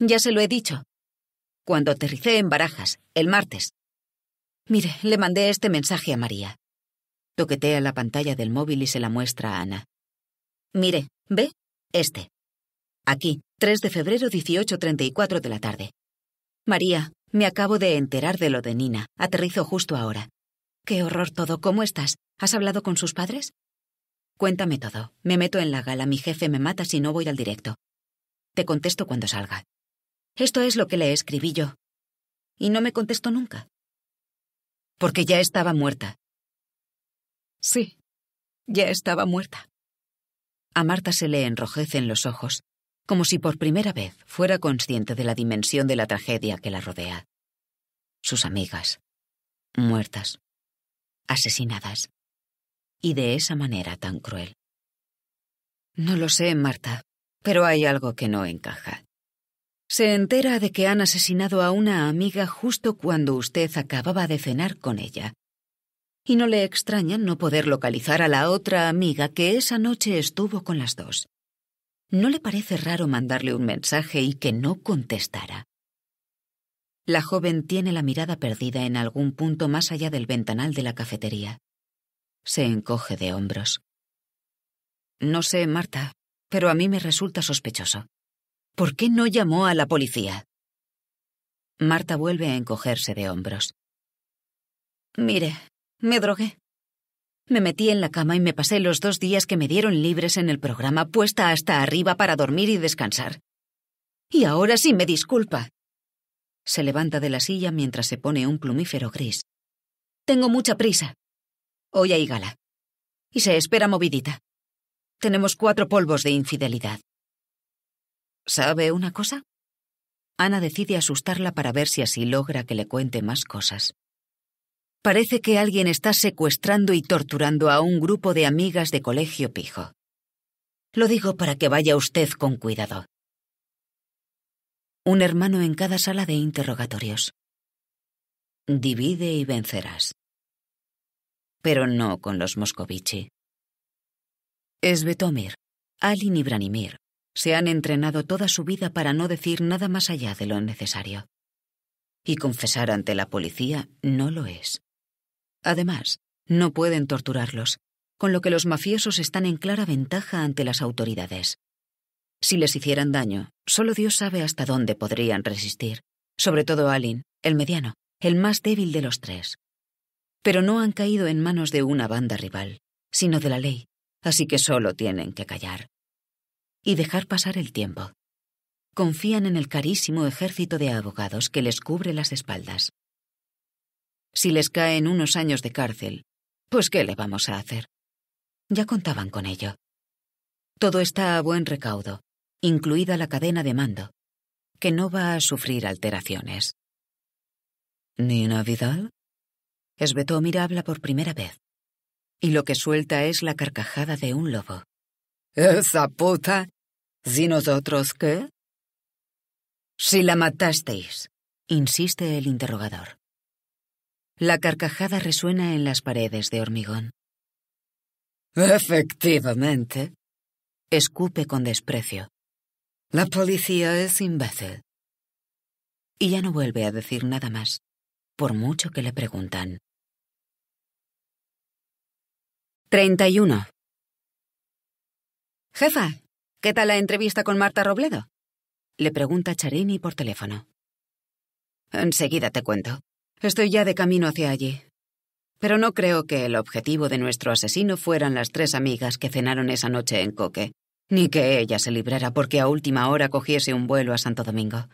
Speaker 1: Ya se lo he dicho cuando aterricé en Barajas, el martes. Mire, le mandé este mensaje a María. Toquetea la pantalla del móvil y se la muestra a Ana. Mire, ¿ve? Este. Aquí, 3 de febrero 18.34 de la tarde. María, me acabo de enterar de lo de Nina. Aterrizo justo ahora. Qué horror todo. ¿Cómo estás? ¿Has hablado con sus padres? Cuéntame todo. Me meto en la gala. Mi jefe me mata si no voy al directo. Te contesto cuando salga. Esto es lo que le escribí yo. Y no me contestó nunca. Porque ya estaba muerta. Sí, ya estaba muerta. A Marta se le enrojecen los ojos, como si por primera vez fuera consciente de la dimensión de la tragedia que la rodea. Sus amigas, muertas, asesinadas, y de esa manera tan cruel. No lo sé, Marta, pero hay algo que no encaja. Se entera de que han asesinado a una amiga justo cuando usted acababa de cenar con ella. Y no le extraña no poder localizar a la otra amiga que esa noche estuvo con las dos. No le parece raro mandarle un mensaje y que no contestara. La joven tiene la mirada perdida en algún punto más allá del ventanal de la cafetería. Se encoge de hombros. No sé, Marta, pero a mí me resulta sospechoso. ¿Por qué no llamó a la policía? Marta vuelve a encogerse de hombros. Mire, me drogué. Me metí en la cama y me pasé los dos días que me dieron libres en el programa puesta hasta arriba para dormir y descansar. Y ahora sí me disculpa. Se levanta de la silla mientras se pone un plumífero gris. Tengo mucha prisa. Hoy hay gala. Y se espera movidita. Tenemos cuatro polvos de infidelidad. ¿Sabe una cosa? Ana decide asustarla para ver si así logra que le cuente más cosas. Parece que alguien está secuestrando y torturando a un grupo de amigas de colegio pijo. Lo digo para que vaya usted con cuidado. Un hermano en cada sala de interrogatorios. Divide y vencerás. Pero no con los moscovici. Es Betomir, Alin y Branimir, se han entrenado toda su vida para no decir nada más allá de lo necesario. Y confesar ante la policía no lo es. Además, no pueden torturarlos, con lo que los mafiosos están en clara ventaja ante las autoridades. Si les hicieran daño, solo Dios sabe hasta dónde podrían resistir, sobre todo Alin, el mediano, el más débil de los tres. Pero no han caído en manos de una banda rival, sino de la ley, así que solo tienen que callar y dejar pasar el tiempo. Confían en el carísimo ejército de abogados que les cubre las espaldas. Si les caen unos años de cárcel, pues ¿qué le vamos a hacer? Ya contaban con ello. Todo está a buen recaudo, incluida la cadena de mando, que no va a sufrir alteraciones. ¿Ni Navidad? mira habla por primera vez, y lo que suelta es la carcajada de un lobo. Esa puta. ¿Y nosotros qué? Si la matasteis, insiste el interrogador. La carcajada resuena en las paredes de hormigón. Efectivamente, escupe con desprecio. La policía es imbécil. Y ya no vuelve a decir nada más, por mucho que le preguntan. 31. Jefa, ¿qué tal la entrevista con Marta Robledo? Le pregunta Charini por teléfono. Enseguida te cuento. Estoy ya de camino hacia allí. Pero no creo que el objetivo de nuestro asesino fueran las tres amigas que cenaron esa noche en Coque, ni que ella se librara porque a última hora cogiese un vuelo a Santo Domingo.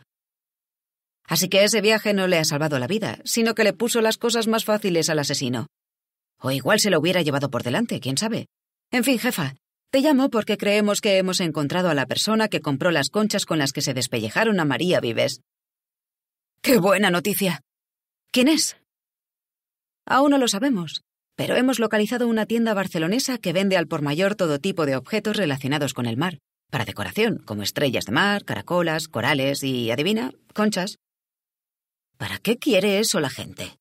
Speaker 1: Así que ese viaje no le ha salvado la vida, sino que le puso las cosas más fáciles al asesino. O igual se lo hubiera llevado por delante, quién sabe. En fin, jefa, te llamo porque creemos que hemos encontrado a la persona que compró las conchas con las que se despellejaron a María Vives. ¡Qué buena noticia! ¿Quién es? Aún no lo sabemos, pero hemos localizado una tienda barcelonesa que vende al por mayor todo tipo de objetos relacionados con el mar, para decoración, como estrellas de mar, caracolas, corales y, adivina, conchas. ¿Para qué quiere eso la gente?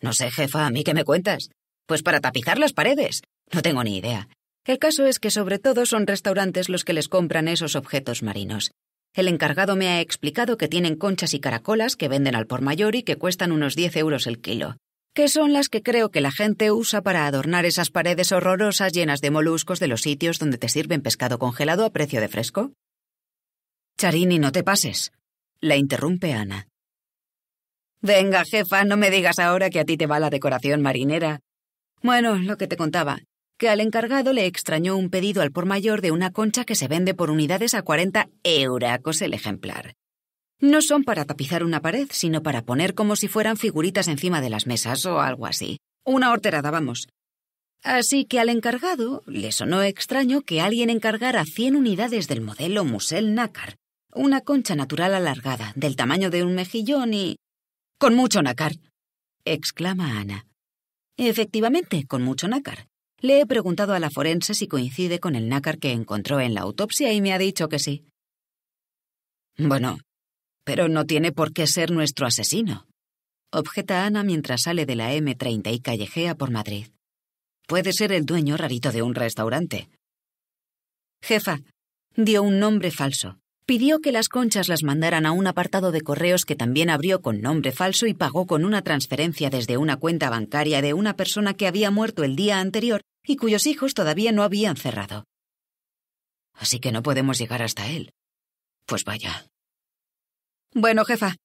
Speaker 1: No sé, jefa, ¿a mí qué me cuentas? Pues para tapizar las paredes. No tengo ni idea. El caso es que sobre todo son restaurantes los que les compran esos objetos marinos. El encargado me ha explicado que tienen conchas y caracolas que venden al por mayor y que cuestan unos 10 euros el kilo, que son las que creo que la gente usa para adornar esas paredes horrorosas llenas de moluscos de los sitios donde te sirven pescado congelado a precio de fresco. Charini, no te pases, la interrumpe Ana. Venga, jefa, no me digas ahora que a ti te va la decoración marinera. Bueno, lo que te contaba, que al encargado le extrañó un pedido al por mayor de una concha que se vende por unidades a 40 euracos el ejemplar. No son para tapizar una pared, sino para poner como si fueran figuritas encima de las mesas o algo así. Una horterada, vamos. Así que al encargado le sonó extraño que alguien encargara 100 unidades del modelo Musel Nácar, una concha natural alargada, del tamaño de un mejillón y... Con mucho nácar, exclama Ana. Efectivamente, con mucho nácar. Le he preguntado a la forense si coincide con el nácar que encontró en la autopsia y me ha dicho que sí. Bueno, pero no tiene por qué ser nuestro asesino, objeta Ana mientras sale de la M30 y callejea por Madrid. Puede ser el dueño rarito de un restaurante. Jefa, dio un nombre falso pidió que las conchas las mandaran a un apartado de correos que también abrió con nombre falso y pagó con una transferencia desde una cuenta bancaria de una persona que había muerto el día anterior y cuyos hijos todavía no habían cerrado. Así que no podemos llegar hasta él. Pues vaya. Bueno, jefa,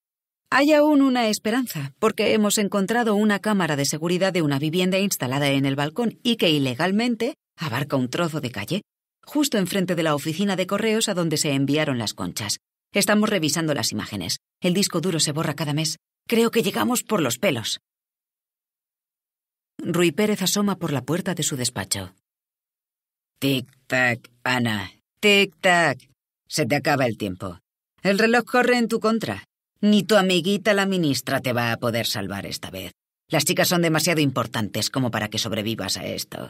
Speaker 1: hay aún una esperanza, porque hemos encontrado una cámara de seguridad de una vivienda instalada en el balcón y que ilegalmente abarca un trozo de calle justo enfrente de la oficina de correos a donde se enviaron las conchas. Estamos revisando las imágenes. El disco duro se borra cada mes. Creo que llegamos por los pelos. Rui Pérez asoma por la puerta de su despacho. Tic-tac, Ana. Tic-tac. Se te acaba el tiempo. El reloj corre en tu contra. Ni tu amiguita la ministra te va a poder salvar esta vez. Las chicas son demasiado importantes como para que sobrevivas a esto.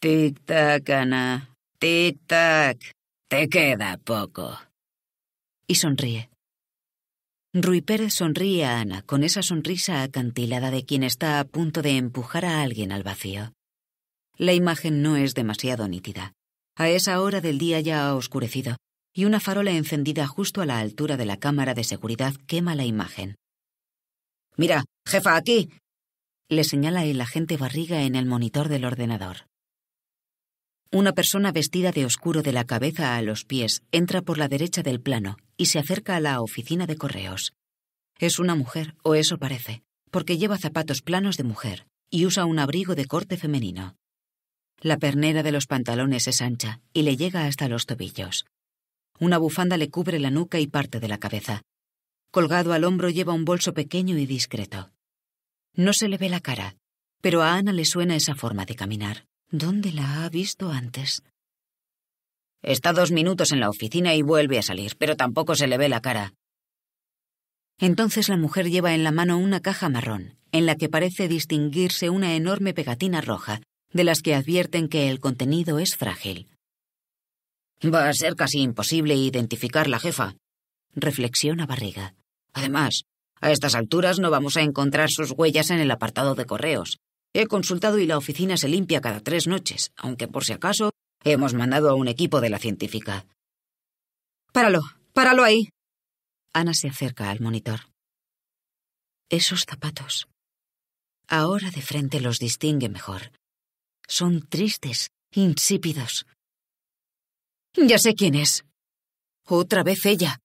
Speaker 1: Tic-tac, Ana. Tic-tac, te queda poco. Y sonríe. Rui Pérez sonríe a Ana con esa sonrisa acantilada de quien está a punto de empujar a alguien al vacío. La imagen no es demasiado nítida. A esa hora del día ya ha oscurecido, y una farola encendida justo a la altura de la cámara de seguridad quema la imagen. Mira, jefa, aquí. Le señala el agente barriga en el monitor del ordenador. Una persona vestida de oscuro de la cabeza a los pies entra por la derecha del plano y se acerca a la oficina de correos. Es una mujer, o eso parece, porque lleva zapatos planos de mujer y usa un abrigo de corte femenino. La pernera de los pantalones es ancha y le llega hasta los tobillos. Una bufanda le cubre la nuca y parte de la cabeza. Colgado al hombro lleva un bolso pequeño y discreto. No se le ve la cara, pero a Ana le suena esa forma de caminar. ¿Dónde la ha visto antes? Está dos minutos en la oficina y vuelve a salir, pero tampoco se le ve la cara. Entonces la mujer lleva en la mano una caja marrón, en la que parece distinguirse una enorme pegatina roja, de las que advierten que el contenido es frágil. Va a ser casi imposible identificar la jefa, reflexiona Barriga. Además, a estas alturas no vamos a encontrar sus huellas en el apartado de correos. He consultado y la oficina se limpia cada tres noches, aunque por si acaso hemos mandado a un equipo de la científica. Páralo, páralo ahí. Ana se acerca al monitor. Esos zapatos. Ahora de frente los distingue mejor. Son tristes, insípidos. Ya sé quién es. Otra vez ella.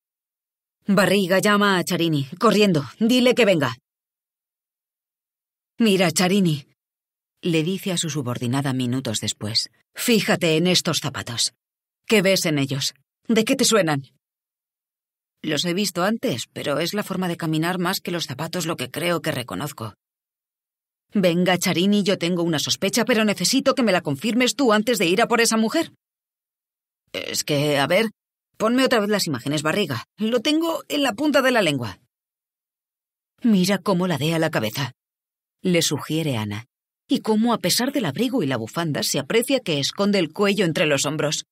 Speaker 1: Barriga llama a Charini, corriendo. Dile que venga. Mira, Charini, le dice a su subordinada minutos después. Fíjate en estos zapatos. ¿Qué ves en ellos? ¿De qué te suenan? Los he visto antes, pero es la forma de caminar más que los zapatos lo que creo que reconozco. Venga, Charini, yo tengo una sospecha, pero necesito que me la confirmes tú antes de ir a por esa mujer. Es que, a ver, ponme otra vez las imágenes, barriga. Lo tengo en la punta de la lengua. Mira cómo la a la cabeza, le sugiere Ana y cómo a pesar del abrigo y la bufanda se aprecia que esconde el cuello entre los hombros.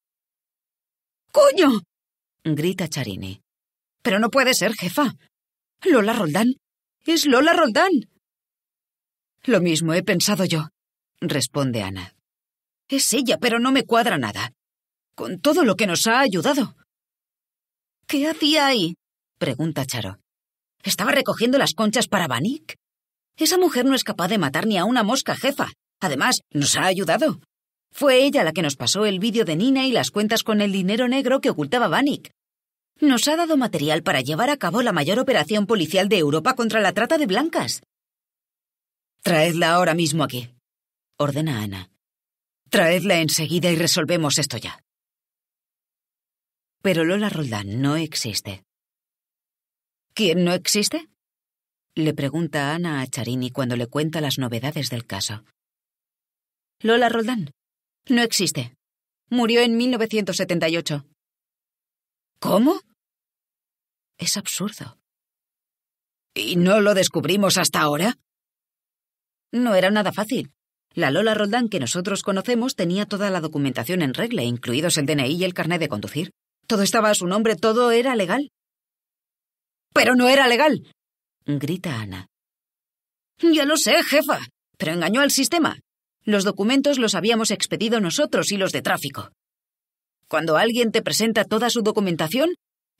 Speaker 1: ¡Coño! grita Charini. Pero no puede ser, jefa. Lola Roldán. Es Lola Roldán. Lo mismo he pensado yo, responde Ana. Es ella, pero no me cuadra nada. Con todo lo que nos ha ayudado. ¿Qué hacía ahí? pregunta Charo. Estaba recogiendo las conchas para Banik. Esa mujer no es capaz de matar ni a una mosca, jefa. Además, nos ha ayudado. Fue ella la que nos pasó el vídeo de Nina y las cuentas con el dinero negro que ocultaba Vanik. Nos ha dado material para llevar a cabo la mayor operación policial de Europa contra la trata de blancas. Traedla ahora mismo aquí, ordena Ana. Traedla enseguida y resolvemos esto ya. Pero Lola Roldán no existe. ¿Quién no existe? Le pregunta Ana a Charini cuando le cuenta las novedades del caso. Lola Roldán. No existe. Murió en 1978. ¿Cómo? Es absurdo. ¿Y no lo descubrimos hasta ahora? No era nada fácil. La Lola Roldán que nosotros conocemos tenía toda la documentación en regla, incluidos el DNI y el carnet de conducir. Todo estaba a su nombre, todo era legal. Pero no era legal grita Ana. Ya lo sé, jefa, pero engañó al sistema. Los documentos los habíamos expedido nosotros y los de tráfico. Cuando alguien te presenta toda su documentación,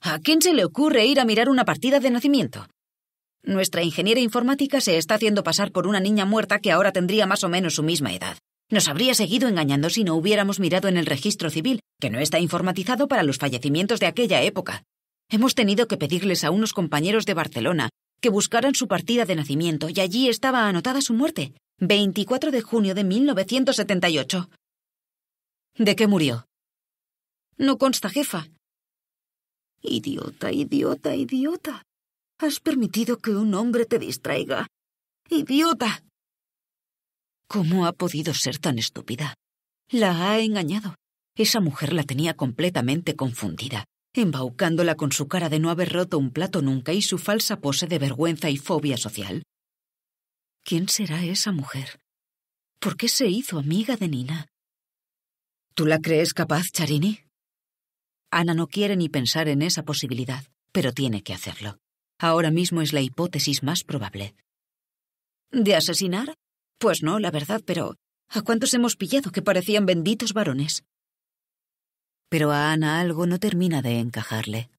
Speaker 1: ¿a quién se le ocurre ir a mirar una partida de nacimiento? Nuestra ingeniera informática se está haciendo pasar por una niña muerta que ahora tendría más o menos su misma edad. Nos habría seguido engañando si no hubiéramos mirado en el registro civil, que no está informatizado para los fallecimientos de aquella época. Hemos tenido que pedirles a unos compañeros de Barcelona que buscaran su partida de nacimiento y allí estaba anotada su muerte, 24 de junio de 1978. ¿De qué murió? No consta, jefa. Idiota, idiota, idiota. Has permitido que un hombre te distraiga. Idiota. ¿Cómo ha podido ser tan estúpida? La ha engañado. Esa mujer la tenía completamente confundida embaucándola con su cara de no haber roto un plato nunca y su falsa pose de vergüenza y fobia social. ¿Quién será esa mujer? ¿Por qué se hizo amiga de Nina? ¿Tú la crees capaz, Charini? Ana no quiere ni pensar en esa posibilidad, pero tiene que hacerlo. Ahora mismo es la hipótesis más probable. ¿De asesinar? Pues no, la verdad, pero ¿a cuántos hemos pillado que parecían benditos varones? pero a Ana algo no termina de encajarle.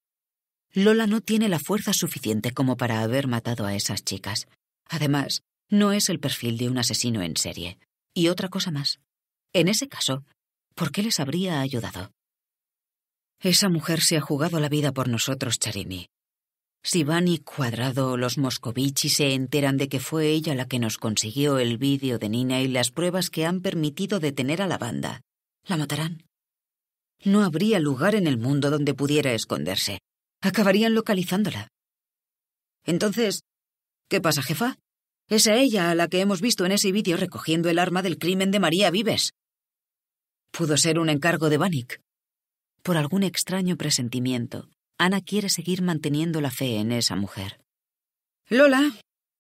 Speaker 1: Lola no tiene la fuerza suficiente como para haber matado a esas chicas. Además, no es el perfil de un asesino en serie. Y otra cosa más. En ese caso, ¿por qué les habría ayudado? Esa mujer se ha jugado la vida por nosotros, Charini. Si Vani Cuadrado los Moscovici se enteran de que fue ella la que nos consiguió el vídeo de Nina y las pruebas que han permitido detener a la banda, la matarán. No habría lugar en el mundo donde pudiera esconderse. Acabarían localizándola. Entonces, ¿qué pasa, jefa? Es ella a la que hemos visto en ese vídeo recogiendo el arma del crimen de María Vives. Pudo ser un encargo de Bannick. Por algún extraño presentimiento, Ana quiere seguir manteniendo la fe en esa mujer. Lola,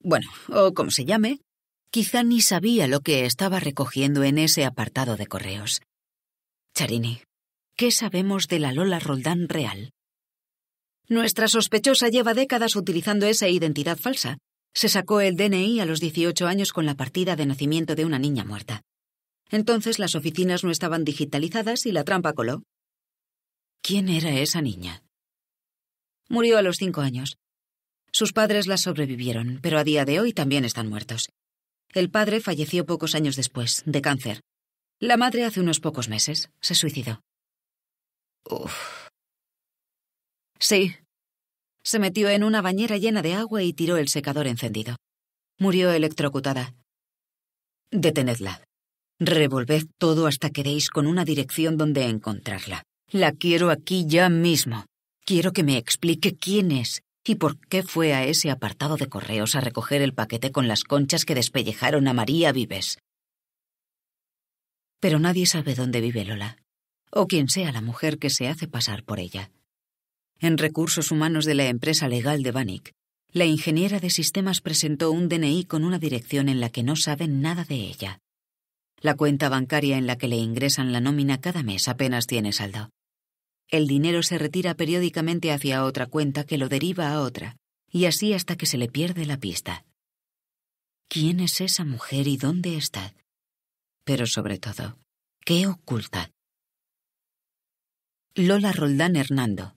Speaker 1: bueno, o como se llame, quizá ni sabía lo que estaba recogiendo en ese apartado de correos. Charini, ¿Qué sabemos de la Lola Roldán real? Nuestra sospechosa lleva décadas utilizando esa identidad falsa. Se sacó el DNI a los 18 años con la partida de nacimiento de una niña muerta. Entonces las oficinas no estaban digitalizadas y la trampa coló. ¿Quién era esa niña? Murió a los cinco años. Sus padres la sobrevivieron, pero a día de hoy también están muertos. El padre falleció pocos años después, de cáncer. La madre hace unos pocos meses se suicidó. Uf. Sí. Se metió en una bañera llena de agua y tiró el secador encendido. Murió electrocutada. Detenedla. Revolved todo hasta que deis con una dirección donde encontrarla. La quiero aquí ya mismo. Quiero que me explique quién es y por qué fue a ese apartado de correos a recoger el paquete con las conchas que despellejaron a María Vives. Pero nadie sabe dónde vive Lola o quien sea la mujer que se hace pasar por ella. En recursos humanos de la empresa legal de Vanik, la ingeniera de sistemas presentó un DNI con una dirección en la que no saben nada de ella. La cuenta bancaria en la que le ingresan la nómina cada mes apenas tiene saldo. El dinero se retira periódicamente hacia otra cuenta que lo deriva a otra, y así hasta que se le pierde la pista. ¿Quién es esa mujer y dónde está? Pero sobre todo, ¿qué oculta? Lola Roldán Hernando,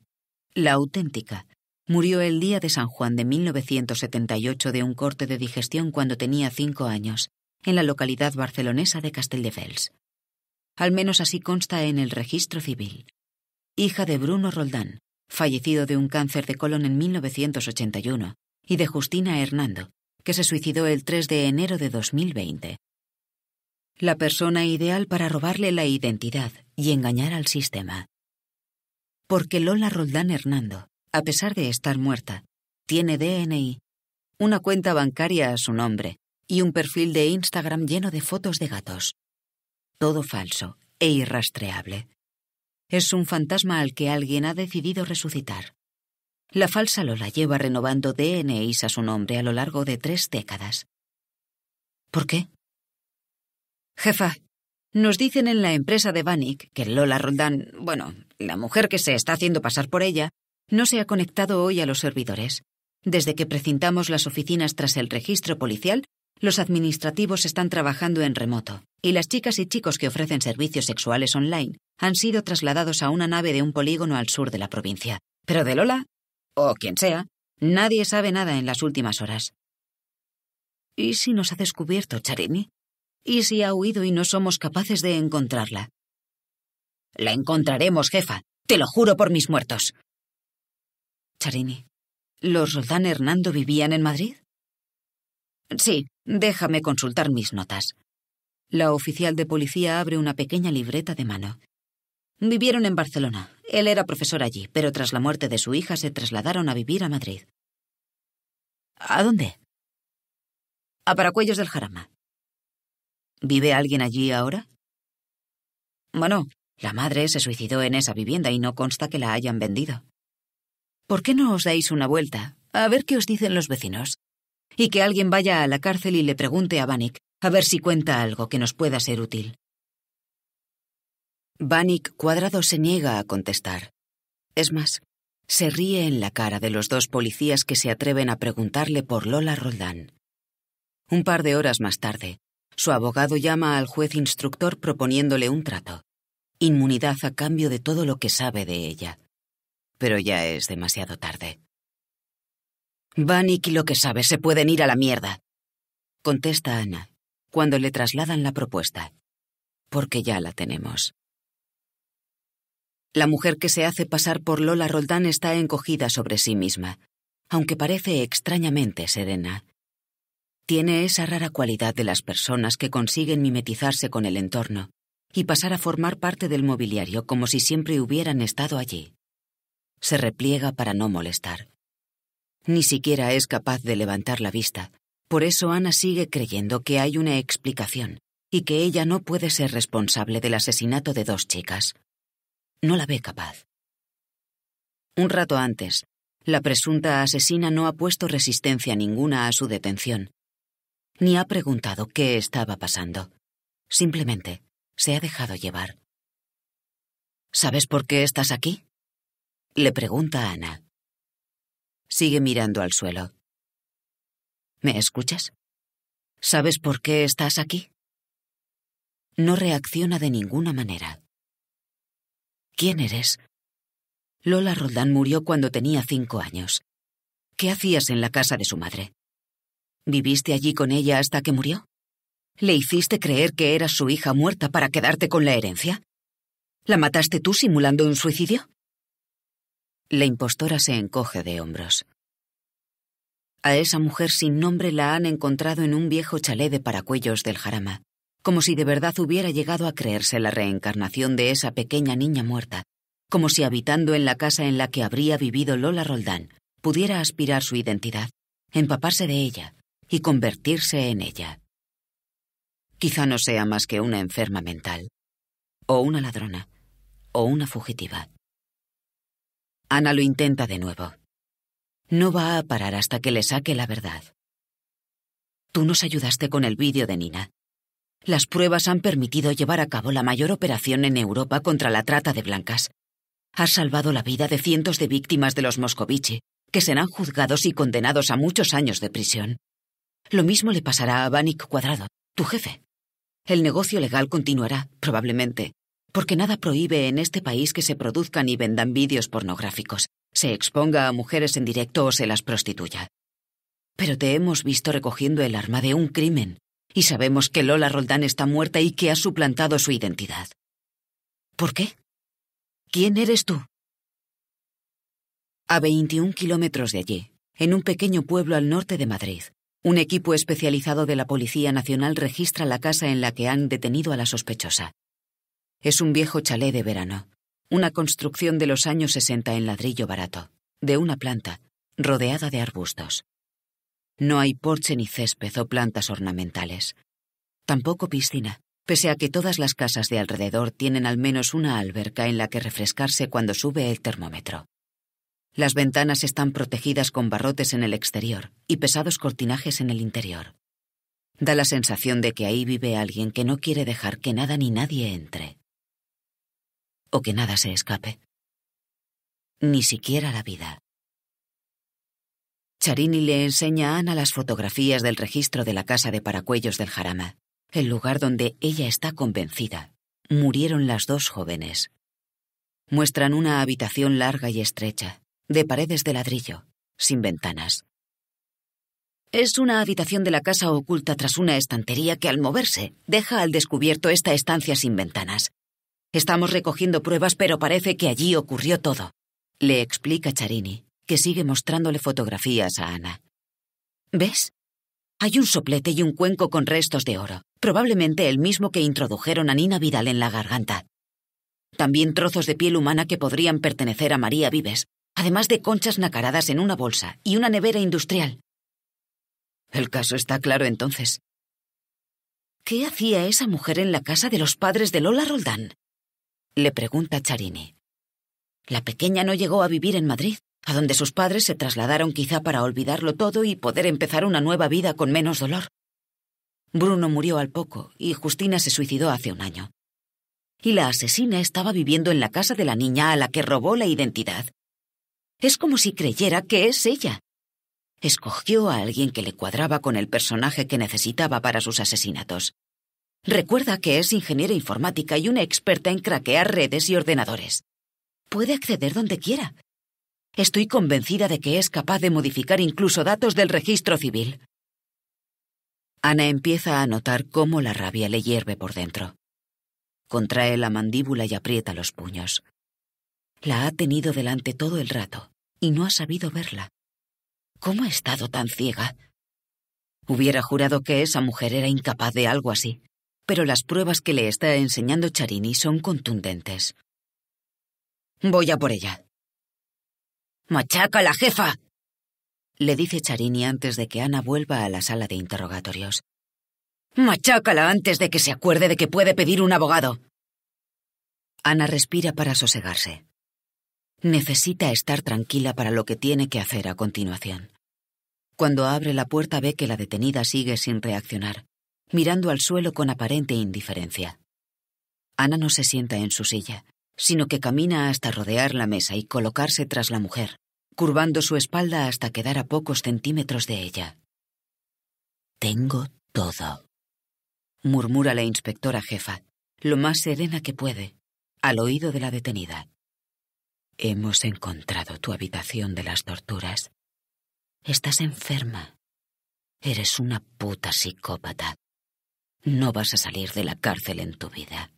Speaker 1: la auténtica, murió el día de San Juan de 1978 de un corte de digestión cuando tenía cinco años, en la localidad barcelonesa de Castelldefels. Al menos así consta en el registro civil. Hija de Bruno Roldán, fallecido de un cáncer de colon en 1981, y de Justina Hernando, que se suicidó el 3 de enero de 2020. La persona ideal para robarle la identidad y engañar al sistema. Porque Lola Roldán Hernando, a pesar de estar muerta, tiene DNI, una cuenta bancaria a su nombre y un perfil de Instagram lleno de fotos de gatos. Todo falso e irrastreable. Es un fantasma al que alguien ha decidido resucitar. La falsa Lola lleva renovando DNIs a su nombre a lo largo de tres décadas. ¿Por qué? Jefa, nos dicen en la empresa de Vanik que Lola Roldán, bueno, la mujer que se está haciendo pasar por ella, no se ha conectado hoy a los servidores. Desde que precintamos las oficinas tras el registro policial, los administrativos están trabajando en remoto, y las chicas y chicos que ofrecen servicios sexuales online han sido trasladados a una nave de un polígono al sur de la provincia. Pero de Lola, o quien sea, nadie sabe nada en las últimas horas. ¿Y si nos ha descubierto, Charini? ¿Y si ha huido y no somos capaces de encontrarla? La encontraremos, jefa. Te lo juro por mis muertos. Charini, ¿los Roldán Hernando vivían en Madrid? Sí, déjame consultar mis notas. La oficial de policía abre una pequeña libreta de mano. Vivieron en Barcelona. Él era profesor allí, pero tras la muerte de su hija se trasladaron a vivir a Madrid. ¿A dónde? A Paracuellos del Jarama. ¿Vive alguien allí ahora? Bueno, la madre se suicidó en esa vivienda y no consta que la hayan vendido. ¿Por qué no os dais una vuelta? A ver qué os dicen los vecinos. Y que alguien vaya a la cárcel y le pregunte a Vanik, a ver si cuenta algo que nos pueda ser útil. Vanik Cuadrado se niega a contestar. Es más, se ríe en la cara de los dos policías que se atreven a preguntarle por Lola Roldán. Un par de horas más tarde, su abogado llama al juez instructor proponiéndole un trato inmunidad a cambio de todo lo que sabe de ella. Pero ya es demasiado tarde. Van y lo que sabe se pueden ir a la mierda, contesta Ana, cuando le trasladan la propuesta, porque ya la tenemos. La mujer que se hace pasar por Lola Roldán está encogida sobre sí misma, aunque parece extrañamente serena. Tiene esa rara cualidad de las personas que consiguen mimetizarse con el entorno, y pasar a formar parte del mobiliario como si siempre hubieran estado allí. Se repliega para no molestar. Ni siquiera es capaz de levantar la vista, por eso Ana sigue creyendo que hay una explicación y que ella no puede ser responsable del asesinato de dos chicas. No la ve capaz. Un rato antes, la presunta asesina no ha puesto resistencia ninguna a su detención, ni ha preguntado qué estaba pasando. Simplemente se ha dejado llevar. ¿Sabes por qué estás aquí? Le pregunta Ana. Sigue mirando al suelo. ¿Me escuchas? ¿Sabes por qué estás aquí? No reacciona de ninguna manera. ¿Quién eres? Lola Roldán murió cuando tenía cinco años. ¿Qué hacías en la casa de su madre? ¿Viviste allí con ella hasta que murió? ¿Le hiciste creer que era su hija muerta para quedarte con la herencia? ¿La mataste tú simulando un suicidio? La impostora se encoge de hombros. A esa mujer sin nombre la han encontrado en un viejo chalé de paracuellos del Jarama, como si de verdad hubiera llegado a creerse la reencarnación de esa pequeña niña muerta, como si habitando en la casa en la que habría vivido Lola Roldán, pudiera aspirar su identidad, empaparse de ella y convertirse en ella. Quizá no sea más que una enferma mental, o una ladrona, o una fugitiva. Ana lo intenta de nuevo. No va a parar hasta que le saque la verdad. Tú nos ayudaste con el vídeo de Nina. Las pruebas han permitido llevar a cabo la mayor operación en Europa contra la trata de blancas. Has salvado la vida de cientos de víctimas de los Moscovici, que serán juzgados y condenados a muchos años de prisión. Lo mismo le pasará a Vanik Cuadrado, tu jefe. El negocio legal continuará, probablemente, porque nada prohíbe en este país que se produzcan y vendan vídeos pornográficos, se exponga a mujeres en directo o se las prostituya. Pero te hemos visto recogiendo el arma de un crimen, y sabemos que Lola Roldán está muerta y que ha suplantado su identidad. ¿Por qué? ¿Quién eres tú? A 21 kilómetros de allí, en un pequeño pueblo al norte de Madrid, un equipo especializado de la Policía Nacional registra la casa en la que han detenido a la sospechosa. Es un viejo chalé de verano, una construcción de los años 60 en ladrillo barato, de una planta, rodeada de arbustos. No hay porche ni césped o plantas ornamentales. Tampoco piscina, pese a que todas las casas de alrededor tienen al menos una alberca en la que refrescarse cuando sube el termómetro. Las ventanas están protegidas con barrotes en el exterior y pesados cortinajes en el interior. Da la sensación de que ahí vive alguien que no quiere dejar que nada ni nadie entre. O que nada se escape. Ni siquiera la vida. Charini le enseña a Ana las fotografías del registro de la casa de Paracuellos del Jarama, el lugar donde ella está convencida. Murieron las dos jóvenes. Muestran una habitación larga y estrecha, de paredes de ladrillo, sin ventanas. Es una habitación de la casa oculta tras una estantería que al moverse deja al descubierto esta estancia sin ventanas. Estamos recogiendo pruebas, pero parece que allí ocurrió todo, le explica Charini, que sigue mostrándole fotografías a Ana. ¿Ves? Hay un soplete y un cuenco con restos de oro, probablemente el mismo que introdujeron a Nina Vidal en la garganta. También trozos de piel humana que podrían pertenecer a María Vives, además de conchas nacaradas en una bolsa y una nevera industrial. El caso está claro entonces. ¿Qué hacía esa mujer en la casa de los padres de Lola Roldán? Le pregunta Charini. La pequeña no llegó a vivir en Madrid, a donde sus padres se trasladaron quizá para olvidarlo todo y poder empezar una nueva vida con menos dolor. Bruno murió al poco y Justina se suicidó hace un año. Y la asesina estaba viviendo en la casa de la niña a la que robó la identidad es como si creyera que es ella. Escogió a alguien que le cuadraba con el personaje que necesitaba para sus asesinatos. Recuerda que es ingeniera informática y una experta en craquear redes y ordenadores. Puede acceder donde quiera. Estoy convencida de que es capaz de modificar incluso datos del registro civil. Ana empieza a notar cómo la rabia le hierve por dentro. Contrae la mandíbula y aprieta los puños. La ha tenido delante todo el rato y no ha sabido verla. ¿Cómo ha estado tan ciega? Hubiera jurado que esa mujer era incapaz de algo así, pero las pruebas que le está enseñando Charini son contundentes. Voy a por ella. ¡Machaca la jefa! le dice Charini antes de que Ana vuelva a la sala de interrogatorios. Machácala antes de que se acuerde de que puede pedir un abogado. Ana respira para sosegarse. Necesita estar tranquila para lo que tiene que hacer a continuación. Cuando abre la puerta ve que la detenida sigue sin reaccionar, mirando al suelo con aparente indiferencia. Ana no se sienta en su silla, sino que camina hasta rodear la mesa y colocarse tras la mujer, curvando su espalda hasta quedar a pocos centímetros de ella. Tengo todo, murmura la inspectora jefa, lo más serena que puede, al oído de la detenida. Hemos encontrado tu habitación de las torturas. Estás enferma. Eres una puta psicópata. No vas a salir de la cárcel en tu vida.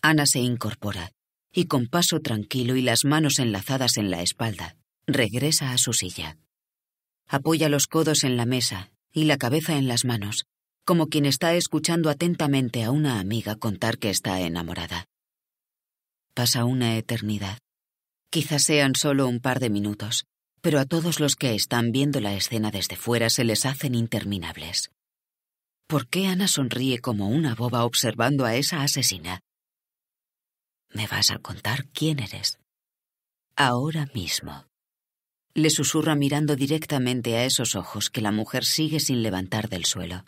Speaker 1: Ana se incorpora y con paso tranquilo y las manos enlazadas en la espalda, regresa a su silla. Apoya los codos en la mesa y la cabeza en las manos, como quien está escuchando atentamente a una amiga contar que está enamorada a una eternidad. Quizás sean solo un par de minutos, pero a todos los que están viendo la escena desde fuera se les hacen interminables. ¿Por qué Ana sonríe como una boba observando a esa asesina? Me vas a contar quién eres. Ahora mismo. Le susurra mirando directamente a esos ojos que la mujer sigue sin levantar del suelo.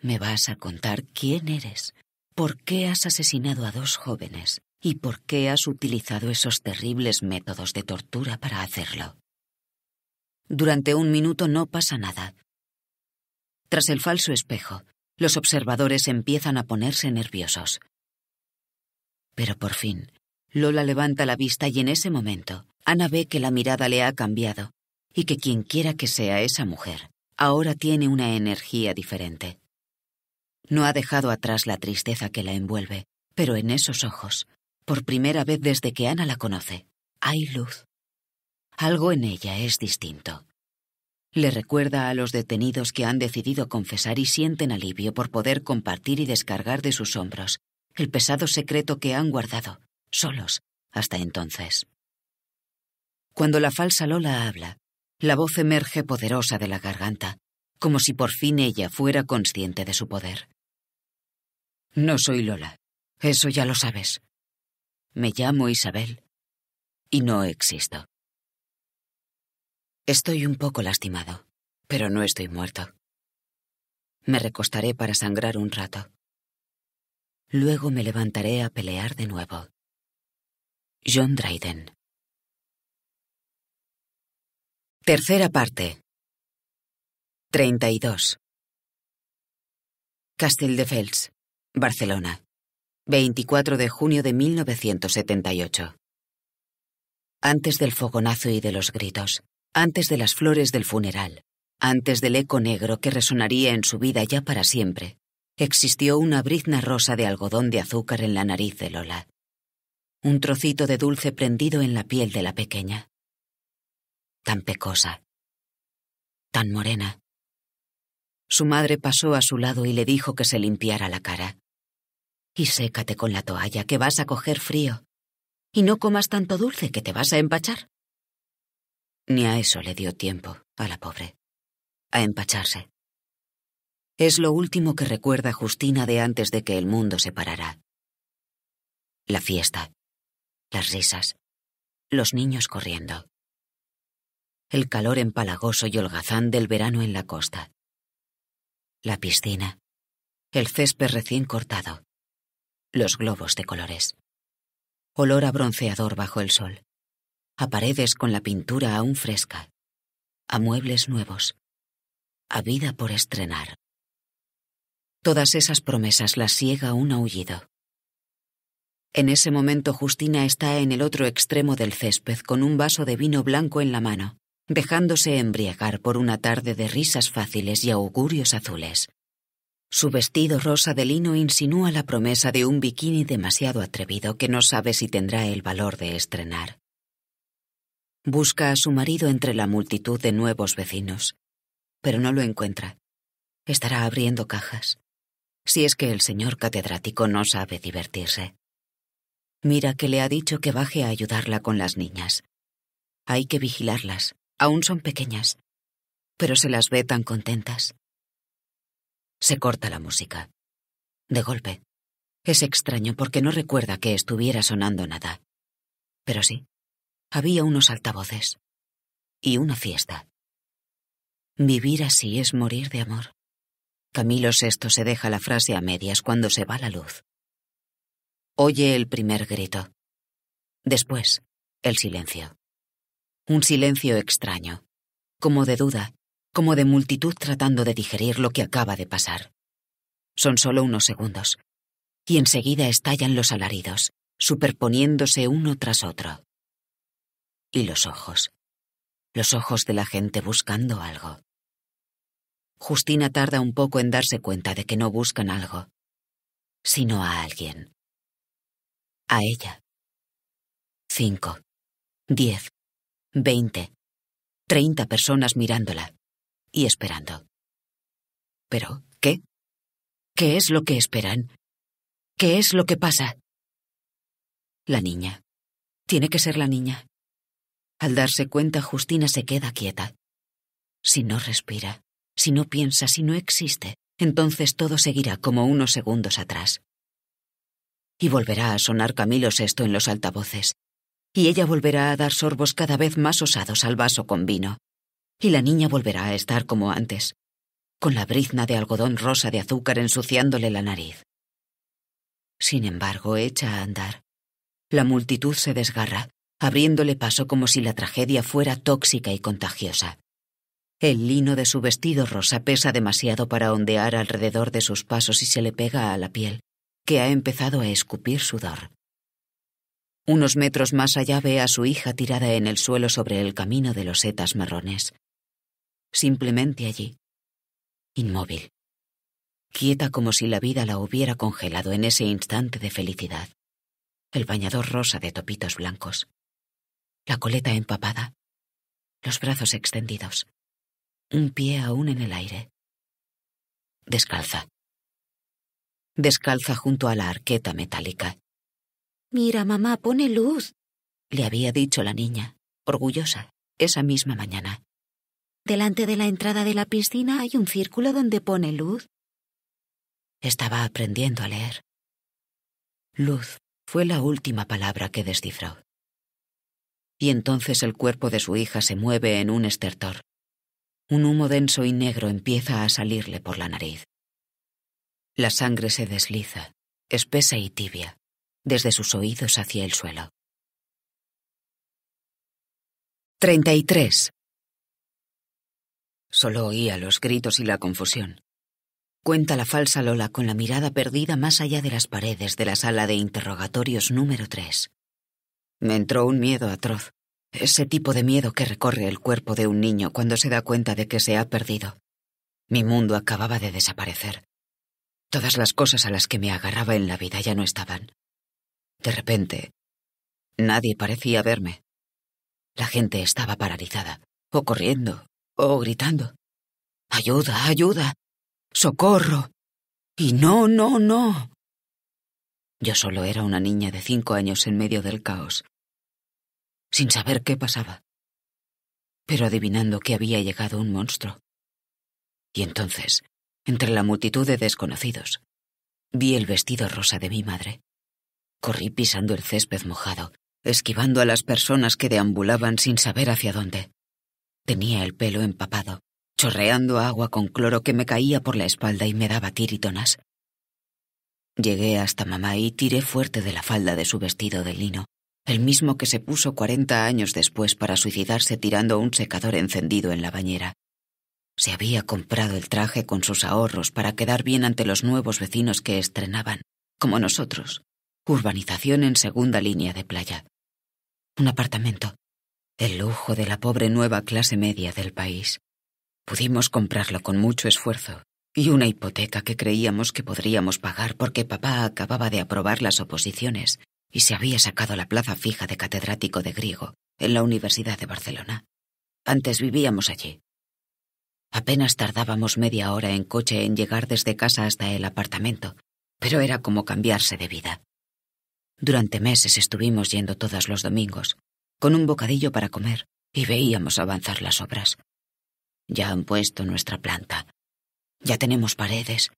Speaker 1: Me vas a contar quién eres. ¿Por qué has asesinado a dos jóvenes? ¿Y por qué has utilizado esos terribles métodos de tortura para hacerlo? Durante un minuto no pasa nada. Tras el falso espejo, los observadores empiezan a ponerse nerviosos. Pero por fin, Lola levanta la vista y en ese momento, Ana ve que la mirada le ha cambiado y que quienquiera que sea esa mujer, ahora tiene una energía diferente. No ha dejado atrás la tristeza que la envuelve, pero en esos ojos, por primera vez desde que Ana la conoce, hay luz. Algo en ella es distinto. Le recuerda a los detenidos que han decidido confesar y sienten alivio por poder compartir y descargar de sus hombros el pesado secreto que han guardado, solos, hasta entonces. Cuando la falsa Lola habla, la voz emerge poderosa de la garganta, como si por fin ella fuera consciente de su poder. No soy Lola, eso ya lo sabes. Me llamo Isabel y no existo. Estoy un poco lastimado, pero no estoy muerto. Me recostaré para sangrar un rato. Luego me levantaré a pelear de nuevo. John Dryden. Tercera parte. 32. Castelldefels, Barcelona. 24 de junio de 1978. Antes del fogonazo y de los gritos, antes de las flores del funeral, antes del eco negro que resonaría en su vida ya para siempre, existió una brizna rosa de algodón de azúcar en la nariz de Lola. Un trocito de dulce prendido en la piel de la pequeña. Tan pecosa. Tan morena. Su madre pasó a su lado y le dijo que se limpiara la cara y sécate con la toalla, que vas a coger frío. Y no comas tanto dulce, que te vas a empachar. Ni a eso le dio tiempo, a la pobre. A empacharse. Es lo último que recuerda Justina de antes de que el mundo se parara. La fiesta, las risas, los niños corriendo. El calor empalagoso y holgazán del verano en la costa. La piscina, el césped recién cortado, los globos de colores. Olor a bronceador bajo el sol. A paredes con la pintura aún fresca. A muebles nuevos. A vida por estrenar. Todas esas promesas las ciega un aullido. En ese momento Justina está en el otro extremo del césped con un vaso de vino blanco en la mano, dejándose embriagar por una tarde de risas fáciles y augurios azules. Su vestido rosa de lino insinúa la promesa de un bikini demasiado atrevido que no sabe si tendrá el valor de estrenar. Busca a su marido entre la multitud de nuevos vecinos, pero no lo encuentra. Estará abriendo cajas. Si es que el señor catedrático no sabe divertirse. Mira que le ha dicho que baje a ayudarla con las niñas. Hay que vigilarlas, aún son pequeñas. Pero se las ve tan contentas, se corta la música. De golpe. Es extraño porque no recuerda que estuviera sonando nada. Pero sí, había unos altavoces. Y una fiesta. Vivir así es morir de amor. Camilo VI se deja la frase a medias cuando se va la luz. Oye el primer grito. Después, el silencio. Un silencio extraño, como de duda, como de multitud tratando de digerir lo que acaba de pasar. Son solo unos segundos, y enseguida estallan los alaridos, superponiéndose uno tras otro. Y los ojos. Los ojos de la gente buscando algo. Justina tarda un poco en darse cuenta de que no buscan algo, sino a alguien. A ella. Cinco, diez, veinte, treinta personas mirándola, y esperando. ¿Pero qué? ¿Qué es lo que esperan? ¿Qué es lo que pasa? La niña. Tiene que ser la niña. Al darse cuenta, Justina se queda quieta. Si no respira, si no piensa, si no existe, entonces todo seguirá como unos segundos atrás. Y volverá a sonar Camilo esto en los altavoces. Y ella volverá a dar sorbos cada vez más osados al vaso con vino y la niña volverá a estar como antes, con la brizna de algodón rosa de azúcar ensuciándole la nariz. Sin embargo, echa a andar. La multitud se desgarra, abriéndole paso como si la tragedia fuera tóxica y contagiosa. El lino de su vestido rosa pesa demasiado para ondear alrededor de sus pasos y se le pega a la piel, que ha empezado a escupir sudor. Unos metros más allá ve a su hija tirada en el suelo sobre el camino de los setas marrones simplemente allí, inmóvil, quieta como si la vida la hubiera congelado en ese instante de felicidad. El bañador rosa de topitos blancos, la coleta empapada, los brazos extendidos, un pie aún en el aire. Descalza. Descalza junto a la arqueta metálica. Mira, mamá, pone luz, le había dicho la niña, orgullosa, esa misma mañana. Delante de la entrada de la piscina hay un círculo donde pone luz. Estaba aprendiendo a leer. Luz fue la última palabra que descifró. Y entonces el cuerpo de su hija se mueve en un estertor. Un humo denso y negro empieza a salirle por la nariz. La sangre se desliza, espesa y tibia, desde sus oídos hacia el suelo. 33. Solo oía los gritos y la confusión. Cuenta la falsa Lola con la mirada perdida más allá de las paredes de la sala de interrogatorios número 3. Me entró un miedo atroz, ese tipo de miedo que recorre el cuerpo de un niño cuando se da cuenta de que se ha perdido. Mi mundo acababa de desaparecer. Todas las cosas a las que me agarraba en la vida ya no estaban. De repente, nadie parecía verme. La gente estaba paralizada, o corriendo, o oh, gritando. Ayuda, ayuda, socorro. Y no, no, no. Yo solo era una niña de cinco años en medio del caos, sin saber qué pasaba, pero adivinando que había llegado un monstruo. Y entonces, entre la multitud de desconocidos, vi el vestido rosa de mi madre. Corrí pisando el césped mojado, esquivando a las personas que deambulaban sin saber hacia dónde. Tenía el pelo empapado, chorreando agua con cloro que me caía por la espalda y me daba tiritonas. Llegué hasta mamá y tiré fuerte de la falda de su vestido de lino, el mismo que se puso cuarenta años después para suicidarse tirando un secador encendido en la bañera. Se había comprado el traje con sus ahorros para quedar bien ante los nuevos vecinos que estrenaban, como nosotros, urbanización en segunda línea de playa. Un apartamento, el lujo de la pobre nueva clase media del país. Pudimos comprarlo con mucho esfuerzo y una hipoteca que creíamos que podríamos pagar porque papá acababa de aprobar las oposiciones y se había sacado la plaza fija de catedrático de griego en la Universidad de Barcelona. Antes vivíamos allí. Apenas tardábamos media hora en coche en llegar desde casa hasta el apartamento, pero era como cambiarse de vida. Durante meses estuvimos yendo todos los domingos, con un bocadillo para comer, y veíamos avanzar las obras. Ya han puesto nuestra planta. Ya tenemos paredes.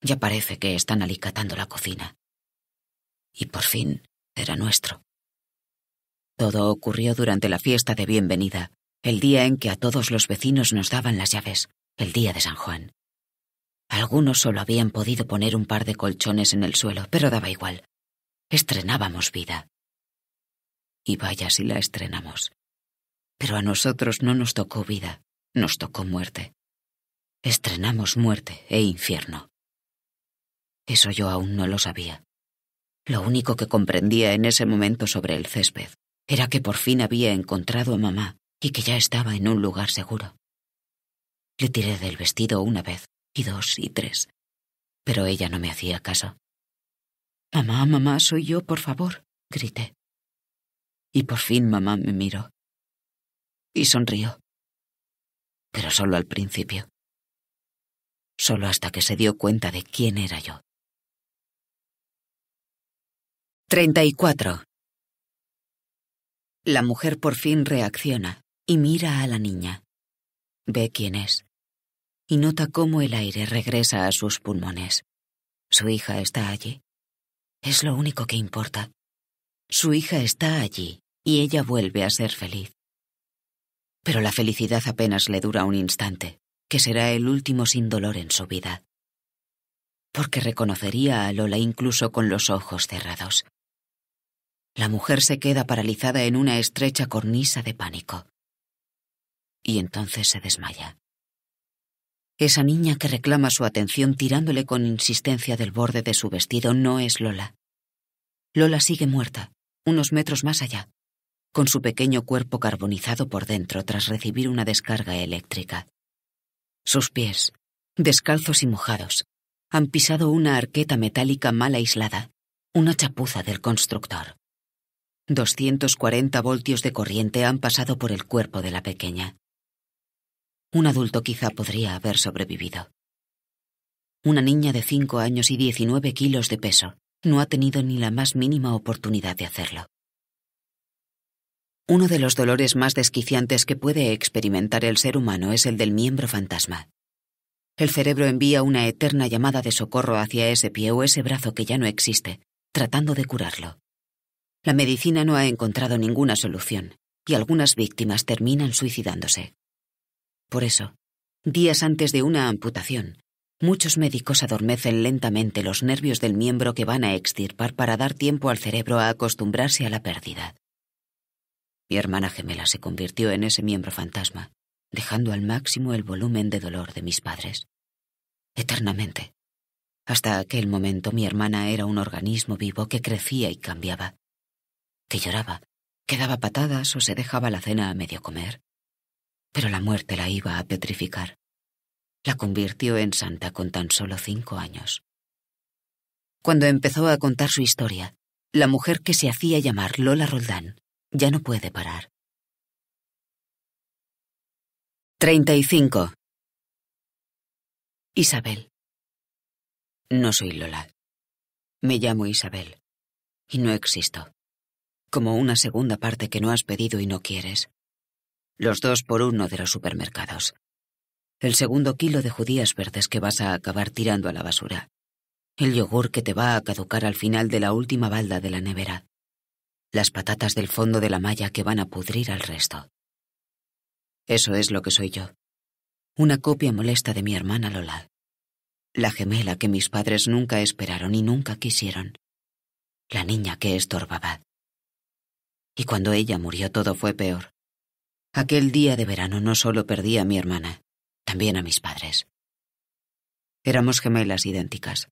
Speaker 1: Ya parece que están alicatando la cocina. Y por fin era nuestro. Todo ocurrió durante la fiesta de bienvenida, el día en que a todos los vecinos nos daban las llaves, el día de San Juan. Algunos solo habían podido poner un par de colchones en el suelo, pero daba igual. Estrenábamos vida. Y vaya si la estrenamos. Pero a nosotros no nos tocó vida, nos tocó muerte. Estrenamos muerte e infierno. Eso yo aún no lo sabía. Lo único que comprendía en ese momento sobre el césped era que por fin había encontrado a mamá y que ya estaba en un lugar seguro. Le tiré del vestido una vez, y dos, y tres, pero ella no me hacía caso. Mamá, mamá, soy yo, por favor, grité y por fin mamá me miró. Y sonrió. Pero solo al principio. Solo hasta que se dio cuenta de quién era yo. 34. La mujer por fin reacciona y mira a la niña. Ve quién es. Y nota cómo el aire regresa a sus pulmones. Su hija está allí. Es lo único que importa. Su hija está allí, y ella vuelve a ser feliz. Pero la felicidad apenas le dura un instante, que será el último sin dolor en su vida. Porque reconocería a Lola incluso con los ojos cerrados. La mujer se queda paralizada en una estrecha cornisa de pánico. Y entonces se desmaya. Esa niña que reclama su atención tirándole con insistencia del borde de su vestido no es Lola. Lola sigue muerta, unos metros más allá, con su pequeño cuerpo carbonizado por dentro tras recibir una descarga eléctrica. Sus pies, descalzos y mojados, han pisado una arqueta metálica mal aislada, una chapuza del constructor. 240 voltios de corriente han pasado por el cuerpo de la pequeña. Un adulto quizá podría haber sobrevivido. Una niña de 5 años y 19 kilos de peso no ha tenido ni la más mínima oportunidad de hacerlo. Uno de los dolores más desquiciantes que puede experimentar el ser humano es el del miembro fantasma. El cerebro envía una eterna llamada de socorro hacia ese pie o ese brazo que ya no existe, tratando de curarlo. La medicina no ha encontrado ninguna solución, y algunas víctimas terminan suicidándose. Por eso, días antes de una amputación, muchos médicos adormecen lentamente los nervios del miembro que van a extirpar para dar tiempo al cerebro a acostumbrarse a la pérdida. Mi hermana gemela se convirtió en ese miembro fantasma, dejando al máximo el volumen de dolor de mis padres. Eternamente. Hasta aquel momento mi hermana era un organismo vivo que crecía y cambiaba, que lloraba, que daba patadas o se dejaba la cena a medio comer. Pero la muerte la iba a petrificar. La convirtió en santa con tan solo cinco años. Cuando empezó a contar su historia, la mujer que se hacía llamar Lola Roldán ya no puede parar. 35. Isabel. No soy Lola. Me llamo Isabel. Y no existo. Como una segunda parte que no has pedido y no quieres. Los dos por uno de los supermercados. El segundo kilo de judías verdes que vas a acabar tirando a la basura. El yogur que te va a caducar al final de la última balda de la nevera las patatas del fondo de la malla que van a pudrir al resto. Eso es lo que soy yo. Una copia molesta de mi hermana Lola. La gemela que mis padres nunca esperaron y nunca quisieron. La niña que estorbaba. Y cuando ella murió todo fue peor. Aquel día de verano no solo perdí a mi hermana, también a mis padres. Éramos gemelas idénticas.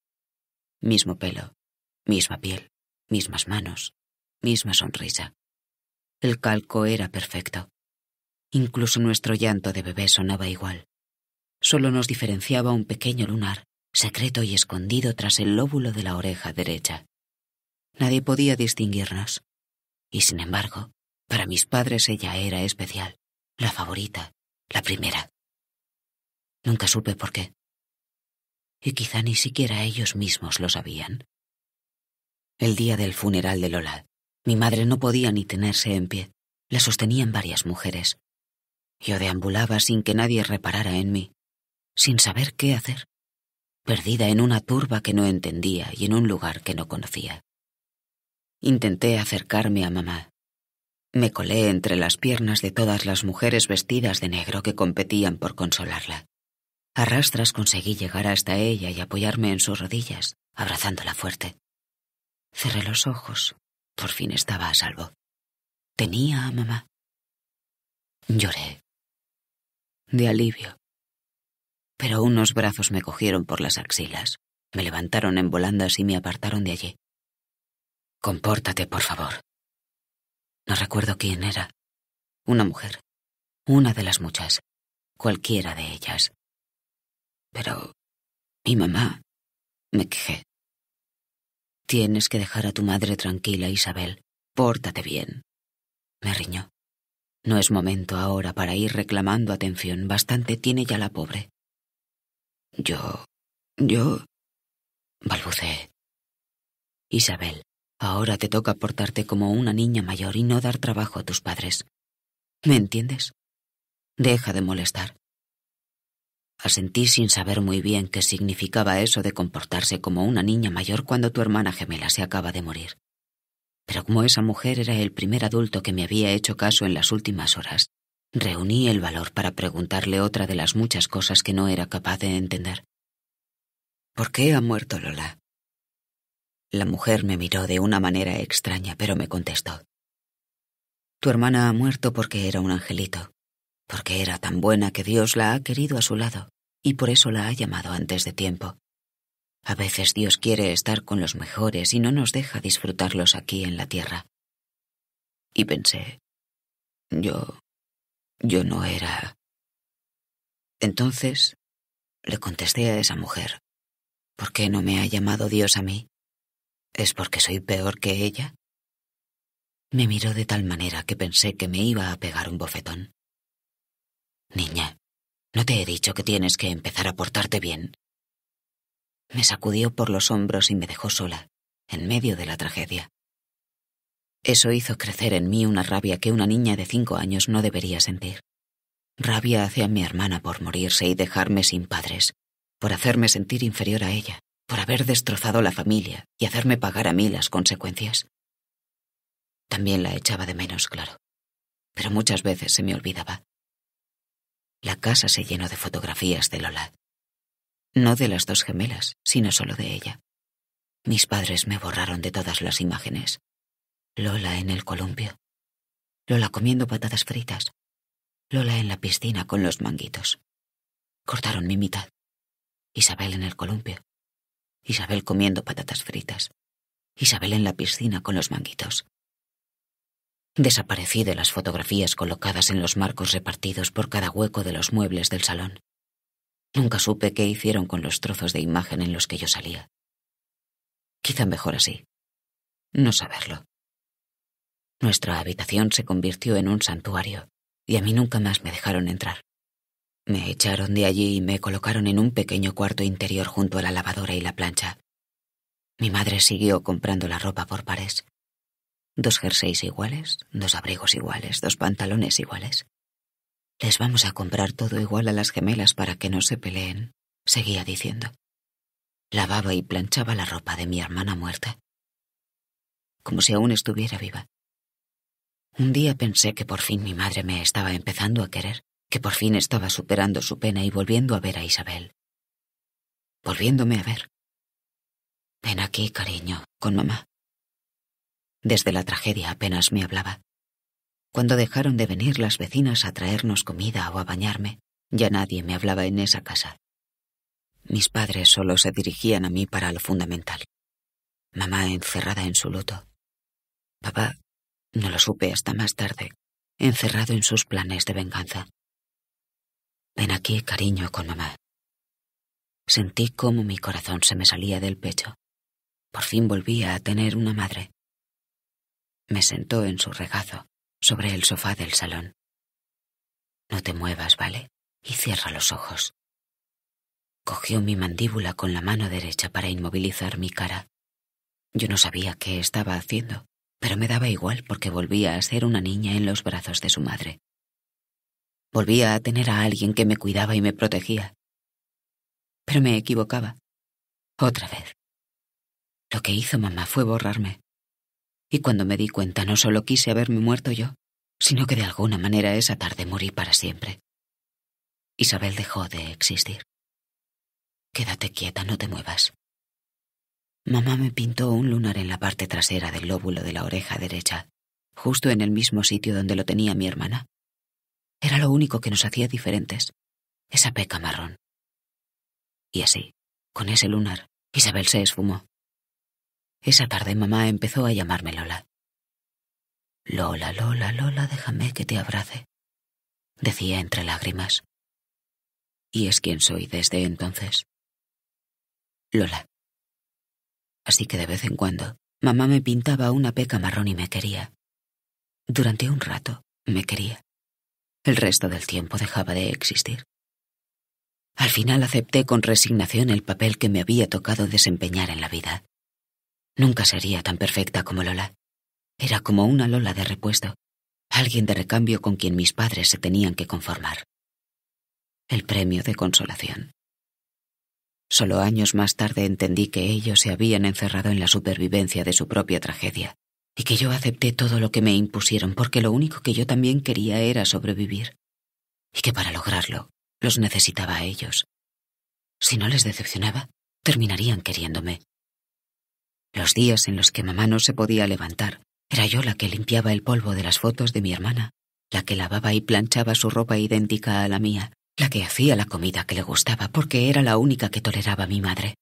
Speaker 1: Mismo pelo, misma piel, mismas manos, misma sonrisa. El calco era perfecto. Incluso nuestro llanto de bebé sonaba igual. Solo nos diferenciaba un pequeño lunar, secreto y escondido tras el lóbulo de la oreja derecha. Nadie podía distinguirnos. Y sin embargo, para mis padres ella era especial, la favorita, la primera. Nunca supe por qué. Y quizá ni siquiera ellos mismos lo sabían. El día del funeral de Lola, mi madre no podía ni tenerse en pie. La sostenían varias mujeres. Yo deambulaba sin que nadie reparara en mí, sin saber qué hacer, perdida en una turba que no entendía y en un lugar que no conocía. Intenté acercarme a mamá. Me colé entre las piernas de todas las mujeres vestidas de negro que competían por consolarla. A rastras conseguí llegar hasta ella y apoyarme en sus rodillas, abrazándola fuerte. Cerré los ojos por fin estaba a salvo. Tenía a mamá. Lloré. De alivio. Pero unos brazos me cogieron por las axilas, me levantaron en volandas y me apartaron de allí. Compórtate, por favor. No recuerdo quién era. Una mujer. Una de las muchas. Cualquiera de ellas. Pero... mi mamá... me quejé. Tienes que dejar a tu madre tranquila, Isabel. Pórtate bien. Me riñó. No es momento ahora para ir reclamando atención. Bastante tiene ya la pobre. Yo. yo. balbucé. Isabel, ahora te toca portarte como una niña mayor y no dar trabajo a tus padres. ¿Me entiendes? Deja de molestar. Asentí sin saber muy bien qué significaba eso de comportarse como una niña mayor cuando tu hermana gemela se acaba de morir. Pero como esa mujer era el primer adulto que me había hecho caso en las últimas horas, reuní el valor para preguntarle otra de las muchas cosas que no era capaz de entender. ¿Por qué ha muerto Lola? La mujer me miró de una manera extraña, pero me contestó. Tu hermana ha muerto porque era un angelito porque era tan buena que Dios la ha querido a su lado y por eso la ha llamado antes de tiempo. A veces Dios quiere estar con los mejores y no nos deja disfrutarlos aquí en la tierra. Y pensé, yo... yo no era... Entonces, le contesté a esa mujer, ¿por qué no me ha llamado Dios a mí? ¿Es porque soy peor que ella? Me miró de tal manera que pensé que me iba a pegar un bofetón. Niña, ¿no te he dicho que tienes que empezar a portarte bien? Me sacudió por los hombros y me dejó sola, en medio de la tragedia. Eso hizo crecer en mí una rabia que una niña de cinco años no debería sentir. Rabia hacia mi hermana por morirse y dejarme sin padres, por hacerme sentir inferior a ella, por haber destrozado la familia y hacerme pagar a mí las consecuencias. También la echaba de menos, claro, pero muchas veces se me olvidaba la casa se llenó de fotografías de Lola. No de las dos gemelas, sino solo de ella. Mis padres me borraron de todas las imágenes. Lola en el columpio. Lola comiendo patatas fritas. Lola en la piscina con los manguitos. Cortaron mi mitad. Isabel en el columpio. Isabel comiendo patatas fritas. Isabel en la piscina con los manguitos. Desaparecí de las fotografías colocadas en los marcos repartidos por cada hueco de los muebles del salón. Nunca supe qué hicieron con los trozos de imagen en los que yo salía. Quizá mejor así. No saberlo. Nuestra habitación se convirtió en un santuario, y a mí nunca más me dejaron entrar. Me echaron de allí y me colocaron en un pequeño cuarto interior junto a la lavadora y la plancha. Mi madre siguió comprando la ropa por pares. Dos jerseys iguales, dos abrigos iguales, dos pantalones iguales. Les vamos a comprar todo igual a las gemelas para que no se peleen, seguía diciendo. Lavaba y planchaba la ropa de mi hermana muerta, como si aún estuviera viva. Un día pensé que por fin mi madre me estaba empezando a querer, que por fin estaba superando su pena y volviendo a ver a Isabel. Volviéndome a ver. Ven aquí, cariño, con mamá. Desde la tragedia apenas me hablaba. Cuando dejaron de venir las vecinas a traernos comida o a bañarme, ya nadie me hablaba en esa casa. Mis padres solo se dirigían a mí para lo fundamental. Mamá encerrada en su luto. Papá, no lo supe hasta más tarde, encerrado en sus planes de venganza. Ven aquí, cariño, con mamá. Sentí cómo mi corazón se me salía del pecho. Por fin volvía a tener una madre. Me sentó en su regazo, sobre el sofá del salón. No te muevas, ¿vale? Y cierra los ojos. Cogió mi mandíbula con la mano derecha para inmovilizar mi cara. Yo no sabía qué estaba haciendo, pero me daba igual porque volvía a ser una niña en los brazos de su madre. Volvía a tener a alguien que me cuidaba y me protegía. Pero me equivocaba. Otra vez. Lo que hizo mamá fue borrarme y cuando me di cuenta no solo quise haberme muerto yo, sino que de alguna manera esa tarde morí para siempre. Isabel dejó de existir. Quédate quieta, no te muevas. Mamá me pintó un lunar en la parte trasera del lóbulo de la oreja derecha, justo en el mismo sitio donde lo tenía mi hermana. Era lo único que nos hacía diferentes, esa peca marrón. Y así, con ese lunar, Isabel se esfumó. Esa tarde mamá empezó a llamarme Lola. Lola, Lola, Lola, déjame que te abrace, decía entre lágrimas. Y es quien soy desde entonces. Lola. Así que de vez en cuando, mamá me pintaba una peca marrón y me quería. Durante un rato, me quería. El resto del tiempo dejaba de existir. Al final acepté con resignación el papel que me había tocado desempeñar en la vida. Nunca sería tan perfecta como Lola. Era como una Lola de repuesto, alguien de recambio con quien mis padres se tenían que conformar. El premio de consolación. Solo años más tarde entendí que ellos se habían encerrado en la supervivencia de su propia tragedia, y que yo acepté todo lo que me impusieron porque lo único que yo también quería era sobrevivir, y que para lograrlo los necesitaba a ellos. Si no les decepcionaba, terminarían queriéndome, los días en los que mamá no se podía levantar, era yo la que limpiaba el polvo de las fotos de mi hermana, la que lavaba y planchaba su ropa idéntica a la mía, la que hacía la comida que le gustaba porque era la única que toleraba mi madre,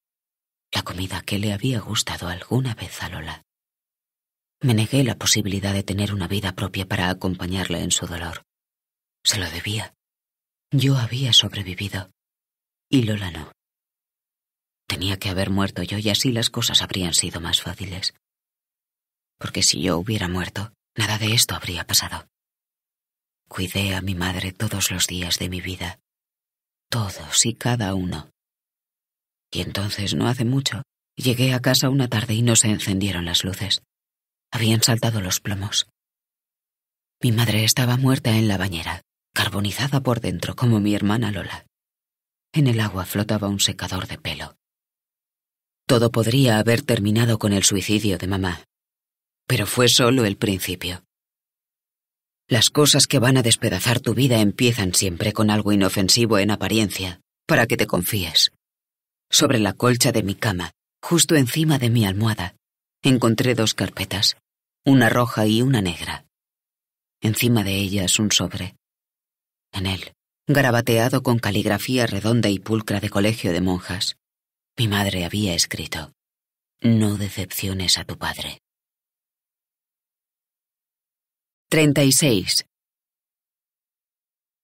Speaker 1: la comida que le había gustado alguna vez a Lola. Me negué la posibilidad de tener una vida propia para acompañarle en su dolor. Se lo debía. Yo había sobrevivido y Lola no. Tenía que haber muerto yo y así las cosas habrían sido más fáciles. Porque si yo hubiera muerto, nada de esto habría pasado. Cuidé a mi madre todos los días de mi vida, todos y cada uno. Y entonces, no hace mucho, llegué a casa una tarde y no se encendieron las luces. Habían saltado los plomos. Mi madre estaba muerta en la bañera, carbonizada por dentro como mi hermana Lola. En el agua flotaba un secador de pelo. Todo podría haber terminado con el suicidio de mamá, pero fue solo el principio. Las cosas que van a despedazar tu vida empiezan siempre con algo inofensivo en apariencia, para que te confíes. Sobre la colcha de mi cama, justo encima de mi almohada, encontré dos carpetas, una roja y una negra. Encima de ellas un sobre. En él, garabateado con caligrafía redonda y pulcra de colegio de monjas, mi madre había escrito, No decepciones a tu padre. 36.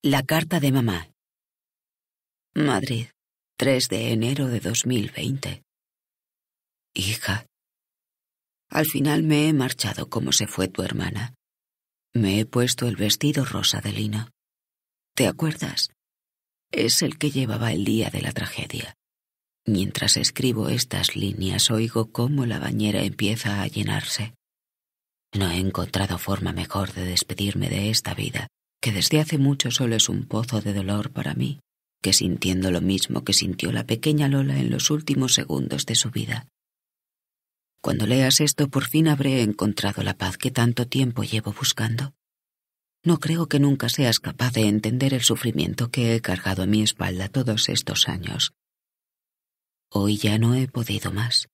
Speaker 1: La carta de mamá. Madrid, 3 de enero de 2020. Hija, al final me he marchado como se fue tu hermana. Me he puesto el vestido rosa de lino. ¿Te acuerdas? Es el que llevaba el día de la tragedia. Mientras escribo estas líneas oigo cómo la bañera empieza a llenarse. No he encontrado forma mejor de despedirme de esta vida, que desde hace mucho solo es un pozo de dolor para mí, que sintiendo lo mismo que sintió la pequeña Lola en los últimos segundos de su vida. Cuando leas esto por fin habré encontrado la paz que tanto tiempo llevo buscando. No creo que nunca seas capaz de entender el sufrimiento que he cargado a mi espalda todos estos años Hoy ya no he podido más.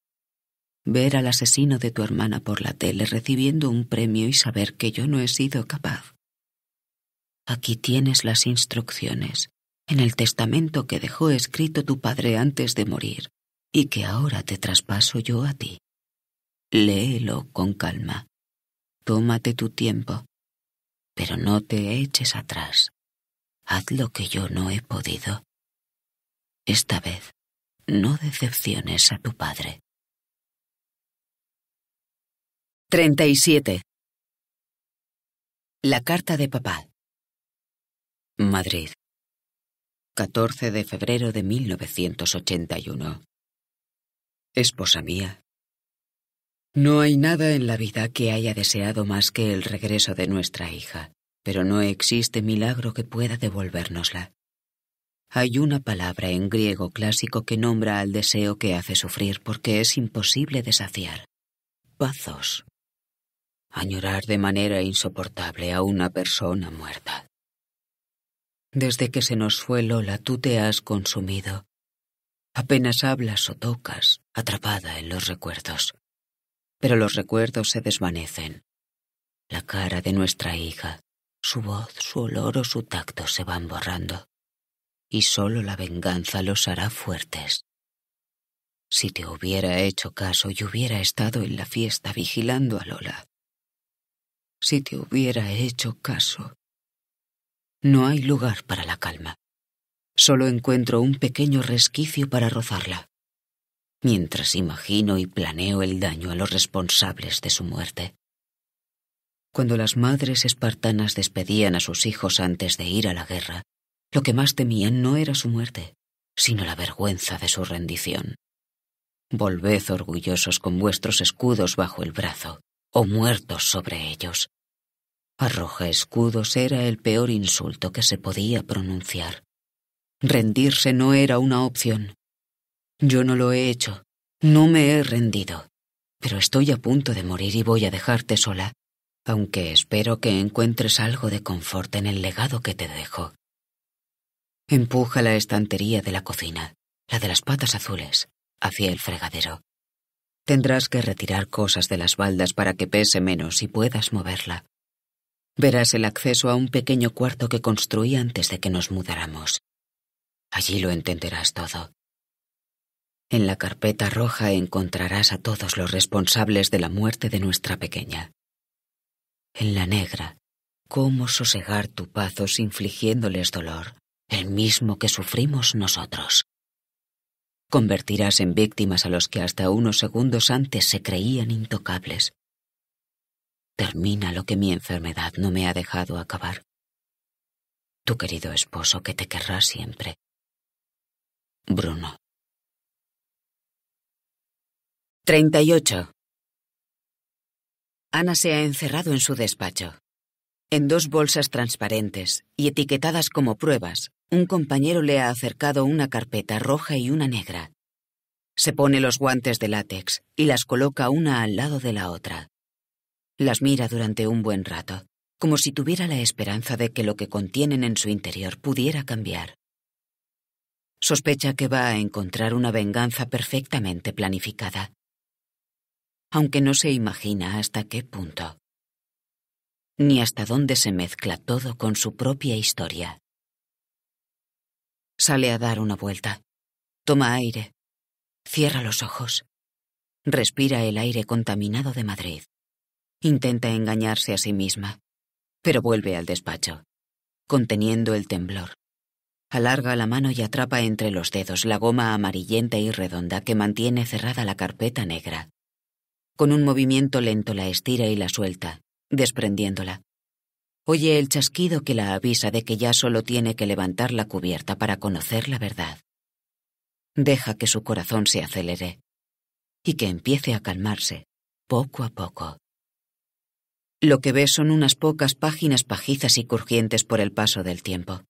Speaker 1: Ver al asesino de tu hermana por la tele recibiendo un premio y saber que yo no he sido capaz. Aquí tienes las instrucciones en el testamento que dejó escrito tu padre antes de morir y que ahora te traspaso yo a ti. Léelo con calma. Tómate tu tiempo, pero no te eches atrás. Haz lo que yo no he podido. Esta vez no decepciones a tu padre. 37. La carta de papá. Madrid. 14 de febrero de 1981. Esposa mía. No hay nada en la vida que haya deseado más que el regreso de nuestra hija, pero no existe milagro que pueda devolvérnosla. Hay una palabra en griego clásico que nombra al deseo que hace sufrir porque es imposible desafiar. Pazos. Añorar de manera insoportable a una persona muerta. Desde que se nos fue Lola, tú te has consumido. Apenas hablas o tocas, atrapada en los recuerdos. Pero los recuerdos se desvanecen. La cara de nuestra hija, su voz, su olor o su tacto se van borrando y solo la venganza los hará fuertes. Si te hubiera hecho caso y hubiera estado en la fiesta vigilando a Lola. Si te hubiera hecho caso. No hay lugar para la calma. Solo encuentro un pequeño resquicio para rozarla, mientras imagino y planeo el daño a los responsables de su muerte. Cuando las madres espartanas despedían a sus hijos antes de ir a la guerra, lo que más temían no era su muerte, sino la vergüenza de su rendición. Volved orgullosos con vuestros escudos bajo el brazo, o muertos sobre ellos. Arroja escudos era el peor insulto que se podía pronunciar. Rendirse no era una opción. Yo no lo he hecho, no me he rendido, pero estoy a punto de morir y voy a dejarte sola, aunque espero que encuentres algo de confort en el legado que te dejo. Empuja la estantería de la cocina, la de las patas azules, hacia el fregadero. Tendrás que retirar cosas de las baldas para que pese menos y puedas moverla. Verás el acceso a un pequeño cuarto que construí antes de que nos mudáramos. Allí lo entenderás todo. En la carpeta roja encontrarás a todos los responsables de la muerte de nuestra pequeña. En la negra, cómo sosegar tu pazos infligiéndoles dolor, el mismo que sufrimos nosotros. Convertirás en víctimas a los que hasta unos segundos antes se creían intocables. Termina lo que mi enfermedad no me ha dejado acabar. Tu querido esposo que te querrá siempre. Bruno. 38. Ana se ha encerrado en su despacho. En dos bolsas transparentes y etiquetadas como pruebas, un compañero le ha acercado una carpeta roja y una negra. Se pone los guantes de látex y las coloca una al lado de la otra. Las mira durante un buen rato, como si tuviera la esperanza de que lo que contienen en su interior pudiera cambiar. Sospecha que va a encontrar una venganza perfectamente planificada, aunque no se imagina hasta qué punto, ni hasta dónde se mezcla todo con su propia historia. Sale a dar una vuelta. Toma aire. Cierra los ojos. Respira el aire contaminado de Madrid. Intenta engañarse a sí misma, pero vuelve al despacho, conteniendo el temblor. Alarga la mano y atrapa entre los dedos la goma amarillenta y redonda que mantiene cerrada la carpeta negra. Con un movimiento lento la estira y la suelta, desprendiéndola. Oye el chasquido que la avisa de que ya solo tiene que levantar la cubierta para conocer la verdad. Deja que su corazón se acelere y que empiece a calmarse, poco a poco. Lo que ve son unas pocas páginas pajizas y crujientes por el paso del tiempo.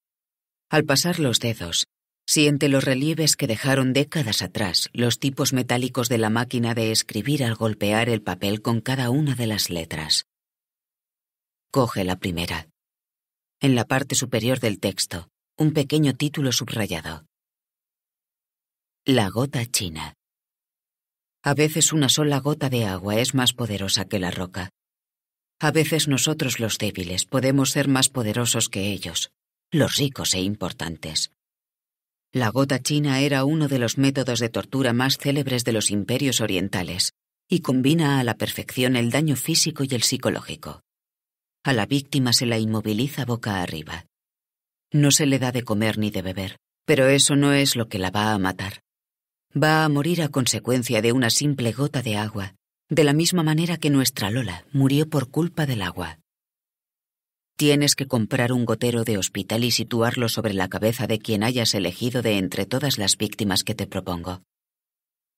Speaker 1: Al pasar los dedos, siente los relieves que dejaron décadas atrás los tipos metálicos de la máquina de escribir al golpear el papel con cada una de las letras. Coge la primera. En la parte superior del texto, un pequeño título subrayado. La gota china. A veces una sola gota de agua es más poderosa que la roca. A veces nosotros los débiles podemos ser más poderosos que ellos, los ricos e importantes. La gota china era uno de los métodos de tortura más célebres de los imperios orientales y combina a la perfección el daño físico y el psicológico. A la víctima se la inmoviliza boca arriba. No se le da de comer ni de beber, pero eso no es lo que la va a matar. Va a morir a consecuencia de una simple gota de agua, de la misma manera que nuestra Lola murió por culpa del agua. Tienes que comprar un gotero de hospital y situarlo sobre la cabeza de quien hayas elegido de entre todas las víctimas que te propongo.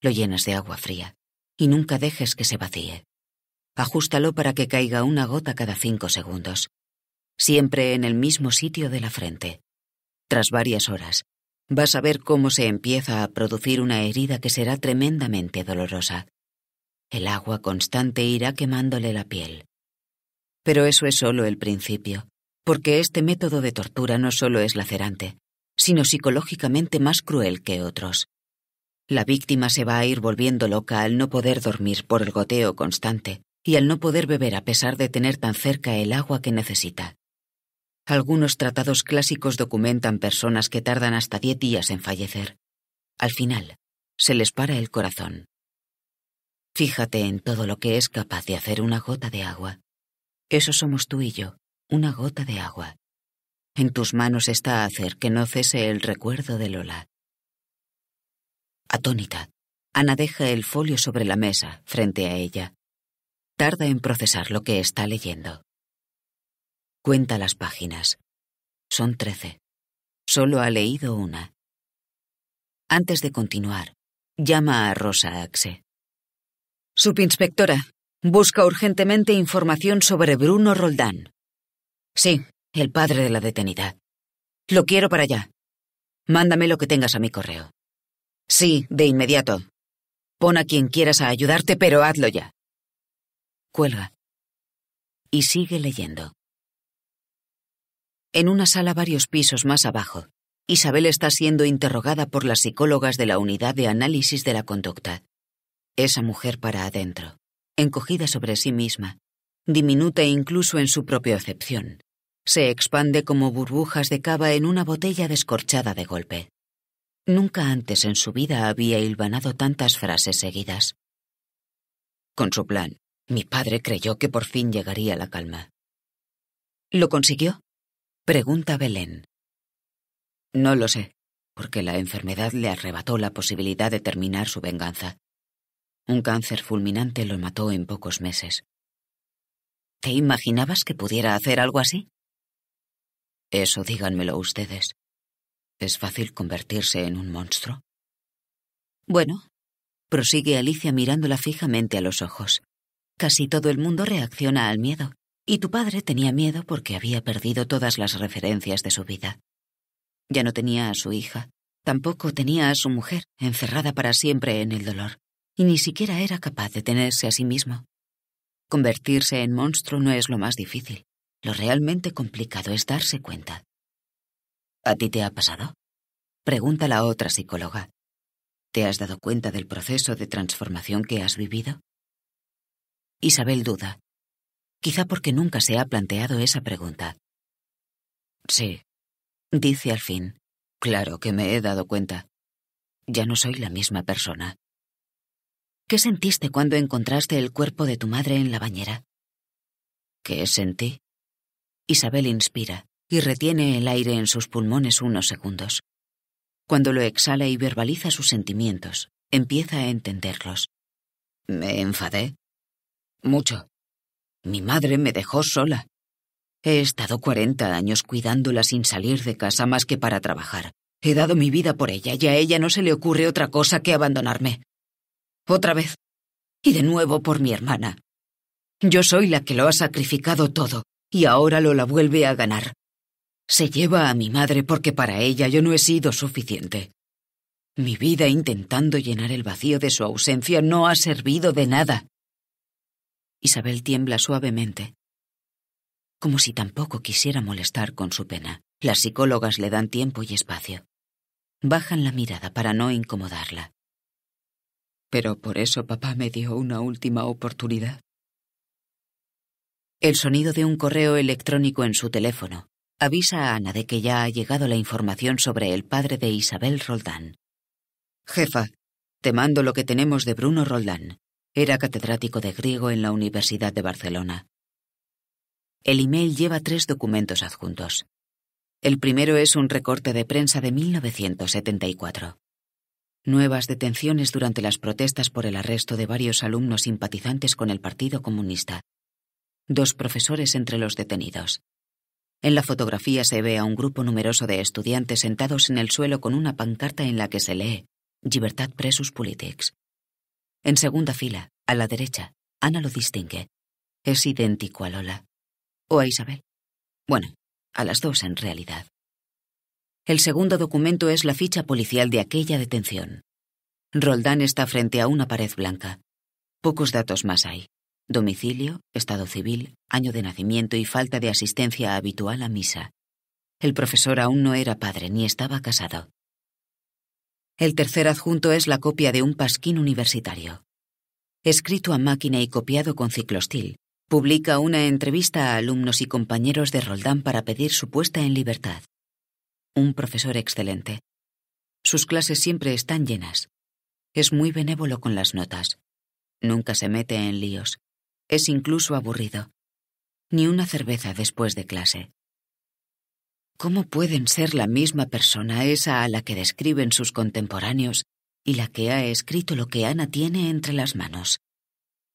Speaker 1: Lo llenas de agua fría y nunca dejes que se vacíe. Ajústalo para que caiga una gota cada cinco segundos. Siempre en el mismo sitio de la frente. Tras varias horas, vas a ver cómo se empieza a producir una herida que será tremendamente dolorosa. El agua constante irá quemándole la piel. Pero eso es solo el principio, porque este método de tortura no solo es lacerante, sino psicológicamente más cruel que otros. La víctima se va a ir volviendo loca al no poder dormir por el goteo constante, y al no poder beber a pesar de tener tan cerca el agua que necesita. Algunos tratados clásicos documentan personas que tardan hasta diez días en fallecer. Al final, se les para el corazón. Fíjate en todo lo que es capaz de hacer una gota de agua. Eso somos tú y yo, una gota de agua. En tus manos está hacer que no cese el recuerdo de Lola. Atónita, Ana deja el folio sobre la mesa, frente a ella. Tarda en procesar lo que está leyendo. Cuenta las páginas. Son trece. Solo ha leído una. Antes de continuar, llama a Rosa Axe. Subinspectora, busca urgentemente información sobre Bruno Roldán. Sí, el padre de la detenida. Lo quiero para allá. Mándame lo que tengas a mi correo. Sí, de inmediato. Pon a quien quieras a ayudarte, pero hazlo ya cuelga. Y sigue leyendo. En una sala varios pisos más abajo, Isabel está siendo interrogada por las psicólogas de la unidad de análisis de la conducta. Esa mujer para adentro, encogida sobre sí misma, diminuta e incluso en su propia acepción, se expande como burbujas de cava en una botella descorchada de golpe. Nunca antes en su vida había hilvanado tantas frases seguidas. Con su plan, mi padre creyó que por fin llegaría la calma. ¿Lo consiguió? Pregunta Belén. No lo sé, porque la enfermedad le arrebató la posibilidad de terminar su venganza. Un cáncer fulminante lo mató en pocos meses. ¿Te imaginabas que pudiera hacer algo así? Eso díganmelo ustedes. ¿Es fácil convertirse en un monstruo? Bueno, prosigue Alicia mirándola fijamente a los ojos. Casi todo el mundo reacciona al miedo, y tu padre tenía miedo porque había perdido todas las referencias de su vida. Ya no tenía a su hija, tampoco tenía a su mujer, encerrada para siempre en el dolor, y ni siquiera era capaz de tenerse a sí mismo. Convertirse en monstruo no es lo más difícil, lo realmente complicado es darse cuenta. ¿A ti te ha pasado? Pregunta la otra psicóloga. ¿Te has dado cuenta del proceso de transformación que has vivido? Isabel duda. Quizá porque nunca se ha planteado esa pregunta. Sí, dice al fin. Claro que me he dado cuenta. Ya no soy la misma persona. ¿Qué sentiste cuando encontraste el cuerpo de tu madre en la bañera? ¿Qué sentí? Isabel inspira y retiene el aire en sus pulmones unos segundos. Cuando lo exhala y verbaliza sus sentimientos, empieza a entenderlos. Me enfadé, mucho. Mi madre me dejó sola. He estado cuarenta años cuidándola sin salir de casa más que para trabajar. He dado mi vida por ella y a ella no se le ocurre otra cosa que abandonarme. Otra vez. Y de nuevo por mi hermana. Yo soy la que lo ha sacrificado todo y ahora lo la vuelve a ganar. Se lleva a mi madre porque para ella yo no he sido suficiente. Mi vida intentando llenar el vacío de su ausencia no ha servido de nada. Isabel tiembla suavemente. Como si tampoco quisiera molestar con su pena. Las psicólogas le dan tiempo y espacio. Bajan la mirada para no incomodarla. Pero por eso papá me dio una última oportunidad. El sonido de un correo electrónico en su teléfono avisa a Ana de que ya ha llegado la información sobre el padre de Isabel Roldán. Jefa, te mando lo que tenemos de Bruno Roldán. Era catedrático de griego en la Universidad de Barcelona. El email lleva tres documentos adjuntos. El primero es un recorte de prensa de 1974. Nuevas detenciones durante las protestas por el arresto de varios alumnos simpatizantes con el Partido Comunista. Dos profesores entre los detenidos. En la fotografía se ve a un grupo numeroso de estudiantes sentados en el suelo con una pancarta en la que se lee Libertad Presus Politics. En segunda fila, a la derecha, Ana lo distingue. Es idéntico a Lola. O a Isabel. Bueno, a las dos en realidad. El segundo documento es la ficha policial de aquella detención. Roldán está frente a una pared blanca. Pocos datos más hay. Domicilio, estado civil, año de nacimiento y falta de asistencia habitual a misa. El profesor aún no era padre ni estaba casado. El tercer adjunto es la copia de un pasquín universitario. Escrito a máquina y copiado con ciclostil, publica una entrevista a alumnos y compañeros de Roldán para pedir su puesta en libertad. Un profesor excelente. Sus clases siempre están llenas. Es muy benévolo con las notas. Nunca se mete en líos. Es incluso aburrido. Ni una cerveza después de clase. ¿Cómo pueden ser la misma persona esa a la que describen sus contemporáneos y la que ha escrito lo que Ana tiene entre las manos?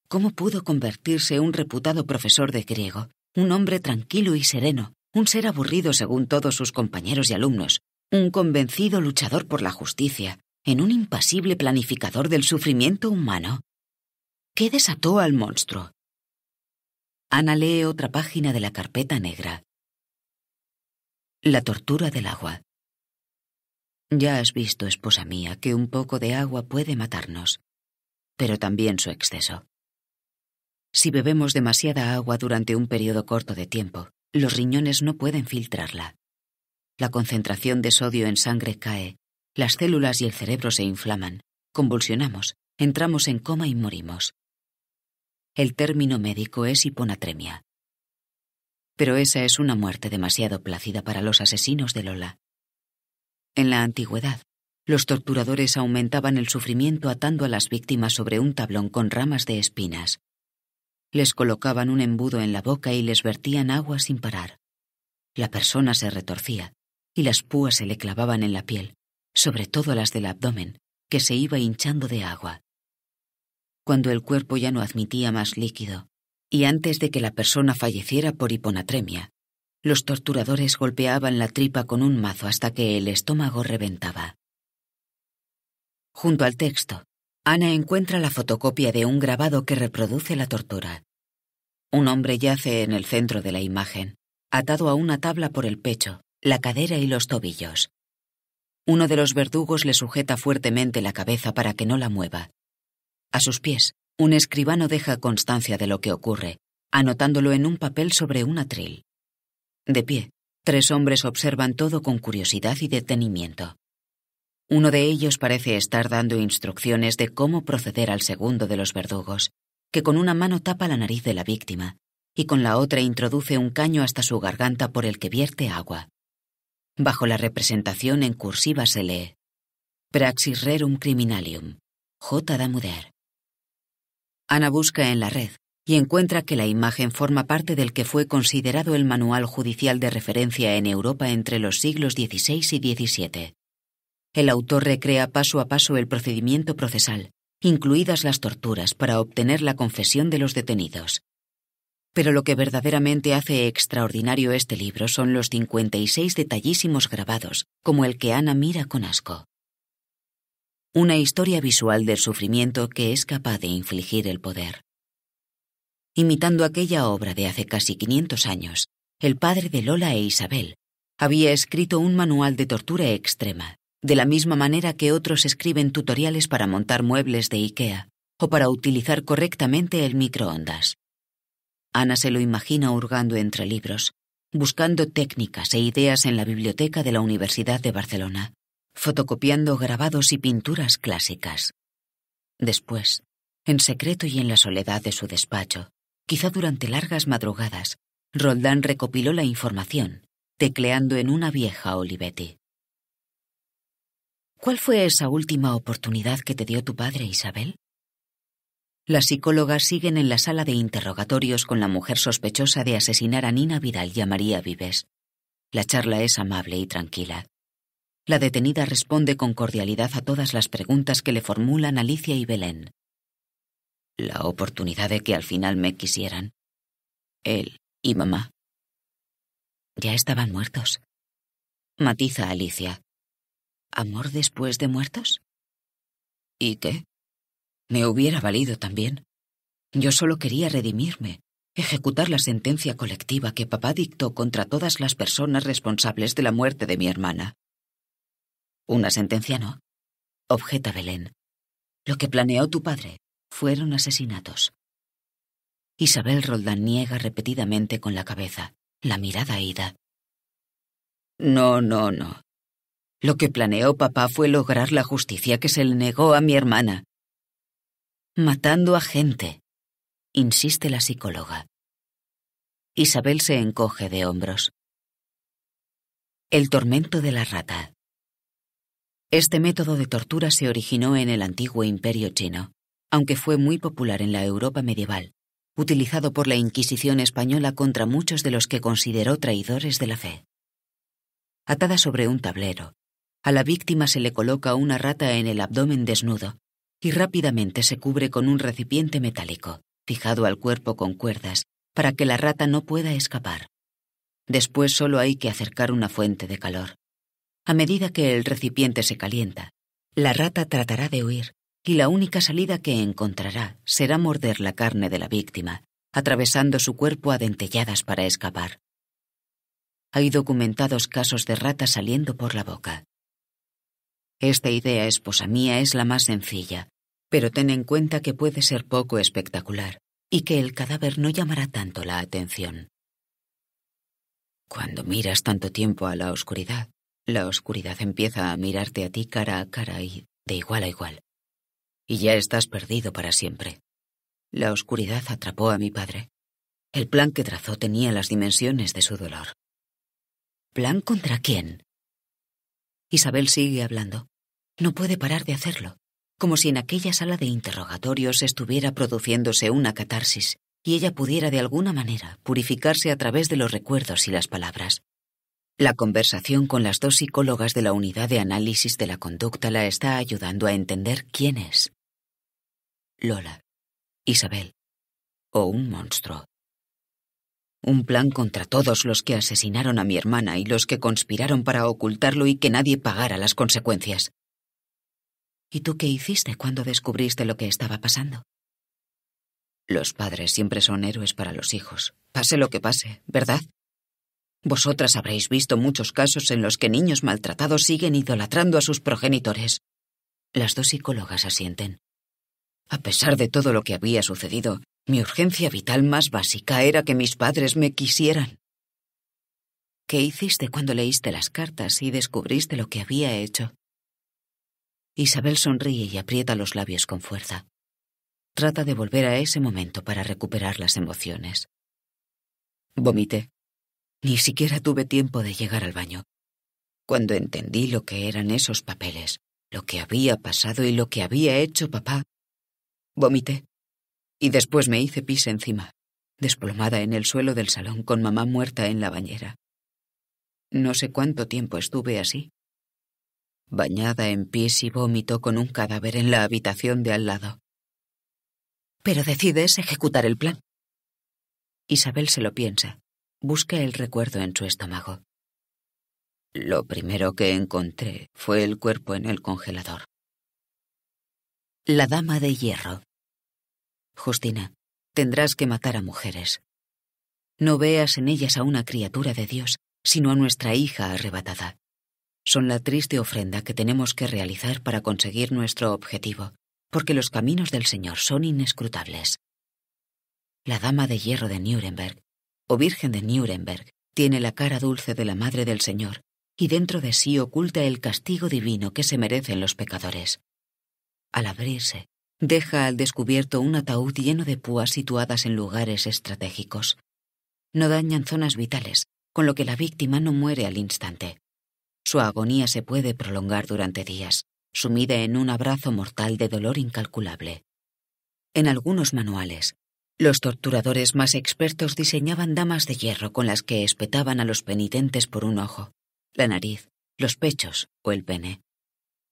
Speaker 1: ¿Cómo pudo convertirse un reputado profesor de griego, un hombre tranquilo y sereno, un ser aburrido según todos sus compañeros y alumnos, un convencido luchador por la justicia, en un impasible planificador del sufrimiento humano? ¿Qué desató al monstruo? Ana lee otra página de la carpeta negra. La tortura del agua. Ya has visto, esposa mía, que un poco de agua puede matarnos, pero también su exceso. Si bebemos demasiada agua durante un periodo corto de tiempo, los riñones no pueden filtrarla. La concentración de sodio en sangre cae, las células y el cerebro se inflaman, convulsionamos, entramos en coma y morimos. El término médico es hiponatremia pero esa es una muerte demasiado plácida para los asesinos de Lola. En la antigüedad, los torturadores aumentaban el sufrimiento atando a las víctimas sobre un tablón con ramas de espinas. Les colocaban un embudo en la boca y les vertían agua sin parar. La persona se retorcía y las púas se le clavaban en la piel, sobre todo las del abdomen, que se iba hinchando de agua. Cuando el cuerpo ya no admitía más líquido, y antes de que la persona falleciera por hiponatremia, los torturadores golpeaban la tripa con un mazo hasta que el estómago reventaba. Junto al texto, Ana encuentra la fotocopia de un grabado que reproduce la tortura. Un hombre yace en el centro de la imagen, atado a una tabla por el pecho, la cadera y los tobillos. Uno de los verdugos le sujeta fuertemente la cabeza para que no la mueva. A sus pies, un escribano deja constancia de lo que ocurre, anotándolo en un papel sobre un atril. De pie, tres hombres observan todo con curiosidad y detenimiento. Uno de ellos parece estar dando instrucciones de cómo proceder al segundo de los verdugos, que con una mano tapa la nariz de la víctima y con la otra introduce un caño hasta su garganta por el que vierte agua. Bajo la representación en cursiva se lee Praxis Rerum Criminalium, J. muder». Ana busca en la red y encuentra que la imagen forma parte del que fue considerado el manual judicial de referencia en Europa entre los siglos XVI y XVII. El autor recrea paso a paso el procedimiento procesal, incluidas las torturas, para obtener la confesión de los detenidos. Pero lo que verdaderamente hace extraordinario este libro son los 56 detallísimos grabados, como el que Ana mira con asco una historia visual del sufrimiento que es capaz de infligir el poder. Imitando aquella obra de hace casi 500 años, el padre de Lola e Isabel había escrito un manual de tortura extrema, de la misma manera que otros escriben tutoriales para montar muebles de IKEA o para utilizar correctamente el microondas. Ana se lo imagina hurgando entre libros, buscando técnicas e ideas en la biblioteca de la Universidad de Barcelona fotocopiando grabados y pinturas clásicas. Después, en secreto y en la soledad de su despacho, quizá durante largas madrugadas, Roldán recopiló la información, tecleando en una vieja Olivetti. ¿Cuál fue esa última oportunidad que te dio tu padre, Isabel? Las psicólogas siguen en la sala de interrogatorios con la mujer sospechosa de asesinar a Nina Vidal y a María Vives. La charla es amable y tranquila. La detenida responde con cordialidad a todas las preguntas que le formulan Alicia y Belén. La oportunidad de que al final me quisieran. Él y mamá. Ya estaban muertos. Matiza Alicia. ¿Amor después de muertos? ¿Y qué? Me hubiera valido también. Yo solo quería redimirme, ejecutar la sentencia colectiva que papá dictó contra todas las personas responsables de la muerte de mi hermana. Una sentencia no. Objeta Belén. Lo que planeó tu padre fueron asesinatos. Isabel Roldán niega repetidamente con la cabeza, la mirada ida. No, no, no. Lo que planeó papá fue lograr la justicia que se le negó a mi hermana. Matando a gente, insiste la psicóloga. Isabel se encoge de hombros. El tormento de la rata. Este método de tortura se originó en el antiguo imperio chino, aunque fue muy popular en la Europa medieval, utilizado por la Inquisición española contra muchos de los que consideró traidores de la fe. Atada sobre un tablero, a la víctima se le coloca una rata en el abdomen desnudo y rápidamente se cubre con un recipiente metálico, fijado al cuerpo con cuerdas, para que la rata no pueda escapar. Después solo hay que acercar una fuente de calor. A medida que el recipiente se calienta, la rata tratará de huir y la única salida que encontrará será morder la carne de la víctima, atravesando su cuerpo a dentelladas para escapar. Hay documentados casos de ratas saliendo por la boca. Esta idea, esposa mía, es la más sencilla, pero ten en cuenta que puede ser poco espectacular y que el cadáver no llamará tanto la atención. Cuando miras tanto tiempo a la oscuridad, la oscuridad empieza a mirarte a ti cara a cara y de igual a igual. Y ya estás perdido para siempre. La oscuridad atrapó a mi padre. El plan que trazó tenía las dimensiones de su dolor. ¿Plan contra quién? Isabel sigue hablando. No puede parar de hacerlo, como si en aquella sala de interrogatorios estuviera produciéndose una catarsis y ella pudiera de alguna manera purificarse a través de los recuerdos y las palabras. La conversación con las dos psicólogas de la unidad de análisis de la conducta la está ayudando a entender quién es. Lola, Isabel, o un monstruo. Un plan contra todos los que asesinaron a mi hermana y los que conspiraron para ocultarlo y que nadie pagara las consecuencias. ¿Y tú qué hiciste cuando descubriste lo que estaba pasando? Los padres siempre son héroes para los hijos, pase lo que pase, ¿verdad? Vosotras habréis visto muchos casos en los que niños maltratados siguen idolatrando a sus progenitores. Las dos psicólogas asienten. A pesar de todo lo que había sucedido, mi urgencia vital más básica era que mis padres me quisieran. ¿Qué hiciste cuando leíste las cartas y descubriste lo que había hecho? Isabel sonríe y aprieta los labios con fuerza. Trata de volver a ese momento para recuperar las emociones. Vomité. Ni siquiera tuve tiempo de llegar al baño. Cuando entendí lo que eran esos papeles, lo que había pasado y lo que había hecho papá, vomité. Y después me hice pis encima, desplomada en el suelo del salón con mamá muerta en la bañera. No sé cuánto tiempo estuve así. Bañada en pies y vómito con un cadáver en la habitación de al lado. Pero decides ejecutar el plan. Isabel se lo piensa busca el recuerdo en su estómago. Lo primero que encontré fue el cuerpo en el congelador. La dama de hierro. Justina, tendrás que matar a mujeres. No veas en ellas a una criatura de Dios, sino a nuestra hija arrebatada. Son la triste ofrenda que tenemos que realizar para conseguir nuestro objetivo, porque los caminos del Señor son inescrutables. La dama de hierro de Nuremberg o Virgen de Nuremberg, tiene la cara dulce de la Madre del Señor, y dentro de sí oculta el castigo divino que se merecen los pecadores. Al abrirse, deja al descubierto un ataúd lleno de púas situadas en lugares estratégicos. No dañan zonas vitales, con lo que la víctima no muere al instante. Su agonía se puede prolongar durante días, sumida en un abrazo mortal de dolor incalculable. En algunos manuales, los torturadores más expertos diseñaban damas de hierro con las que espetaban a los penitentes por un ojo, la nariz, los pechos o el pene.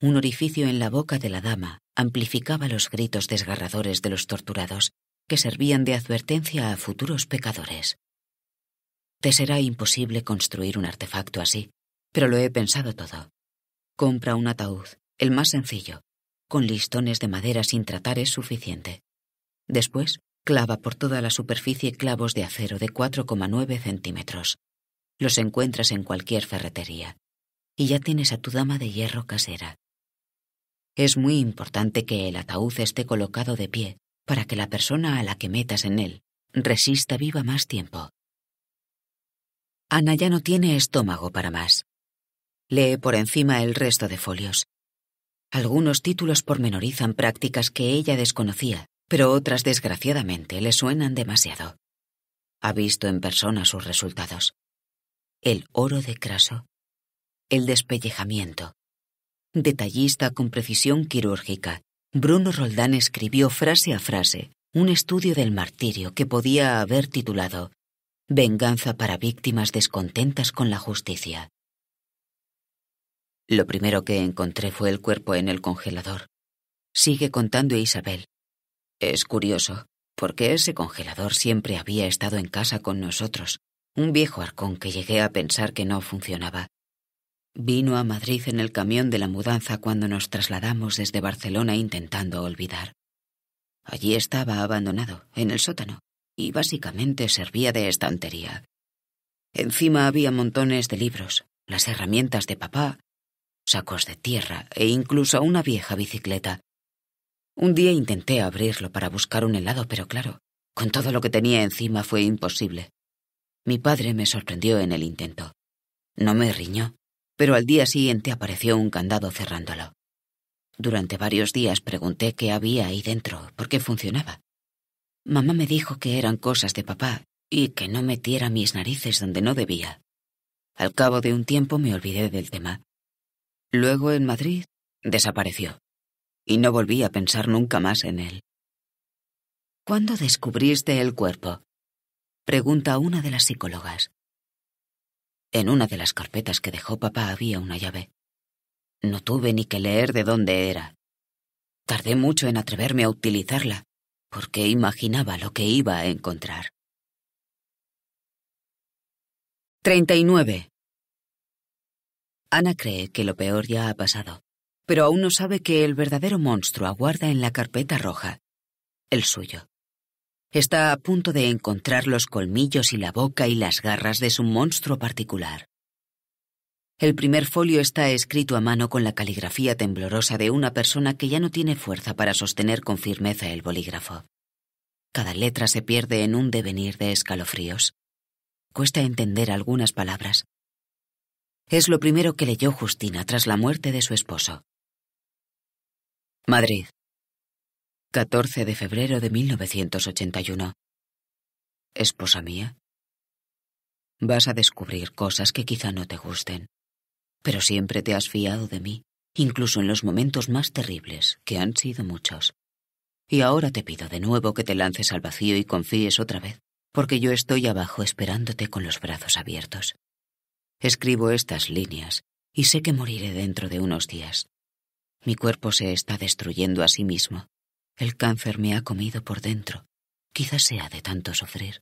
Speaker 1: Un orificio en la boca de la dama amplificaba los gritos desgarradores de los torturados, que servían de advertencia a futuros pecadores. Te será imposible construir un artefacto así, pero lo he pensado todo. Compra un ataúd, el más sencillo. Con listones de madera sin tratar es suficiente. Después, Clava por toda la superficie clavos de acero de 4,9 centímetros. Los encuentras en cualquier ferretería. Y ya tienes a tu dama de hierro casera. Es muy importante que el ataúd esté colocado de pie para que la persona a la que metas en él resista viva más tiempo. Ana ya no tiene estómago para más. Lee por encima el resto de folios. Algunos títulos pormenorizan prácticas que ella desconocía pero otras desgraciadamente le suenan demasiado. Ha visto en persona sus resultados. El oro de Craso, el despellejamiento. Detallista con precisión quirúrgica, Bruno Roldán escribió frase a frase un estudio del martirio que podía haber titulado Venganza para víctimas descontentas con la justicia. Lo primero que encontré fue el cuerpo en el congelador. Sigue contando Isabel, es curioso, porque ese congelador siempre había estado en casa con nosotros, un viejo arcón que llegué a pensar que no funcionaba. Vino a Madrid en el camión de la mudanza cuando nos trasladamos desde Barcelona intentando olvidar. Allí estaba abandonado, en el sótano, y básicamente servía de estantería. Encima había montones de libros, las herramientas de papá, sacos de tierra e incluso una vieja bicicleta, un día intenté abrirlo para buscar un helado, pero claro, con todo lo que tenía encima fue imposible. Mi padre me sorprendió en el intento. No me riñó, pero al día siguiente apareció un candado cerrándolo. Durante varios días pregunté qué había ahí dentro, por qué funcionaba. Mamá me dijo que eran cosas de papá y que no metiera mis narices donde no debía. Al cabo de un tiempo me olvidé del tema. Luego en Madrid desapareció y no volví a pensar nunca más en él. ¿Cuándo descubriste el cuerpo? Pregunta una de las psicólogas. En una de las carpetas que dejó papá había una llave. No tuve ni que leer de dónde era. Tardé mucho en atreverme a utilizarla, porque imaginaba lo que iba a encontrar. 39. Ana cree que lo peor ya ha pasado pero aún no sabe que el verdadero monstruo aguarda en la carpeta roja, el suyo. Está a punto de encontrar los colmillos y la boca y las garras de su monstruo particular. El primer folio está escrito a mano con la caligrafía temblorosa de una persona que ya no tiene fuerza para sostener con firmeza el bolígrafo. Cada letra se pierde en un devenir de escalofríos. Cuesta entender algunas palabras. Es lo primero que leyó Justina tras la muerte de su esposo. Madrid. 14 de febrero de 1981. Esposa mía. Vas a descubrir cosas que quizá no te gusten, pero siempre te has fiado de mí, incluso en los momentos más terribles, que han sido muchos. Y ahora te pido de nuevo que te lances al vacío y confíes otra vez, porque yo estoy abajo esperándote con los brazos abiertos. Escribo estas líneas y sé que moriré dentro de unos días, mi cuerpo se está destruyendo a sí mismo. El cáncer me ha comido por dentro. Quizás sea de tanto sufrir.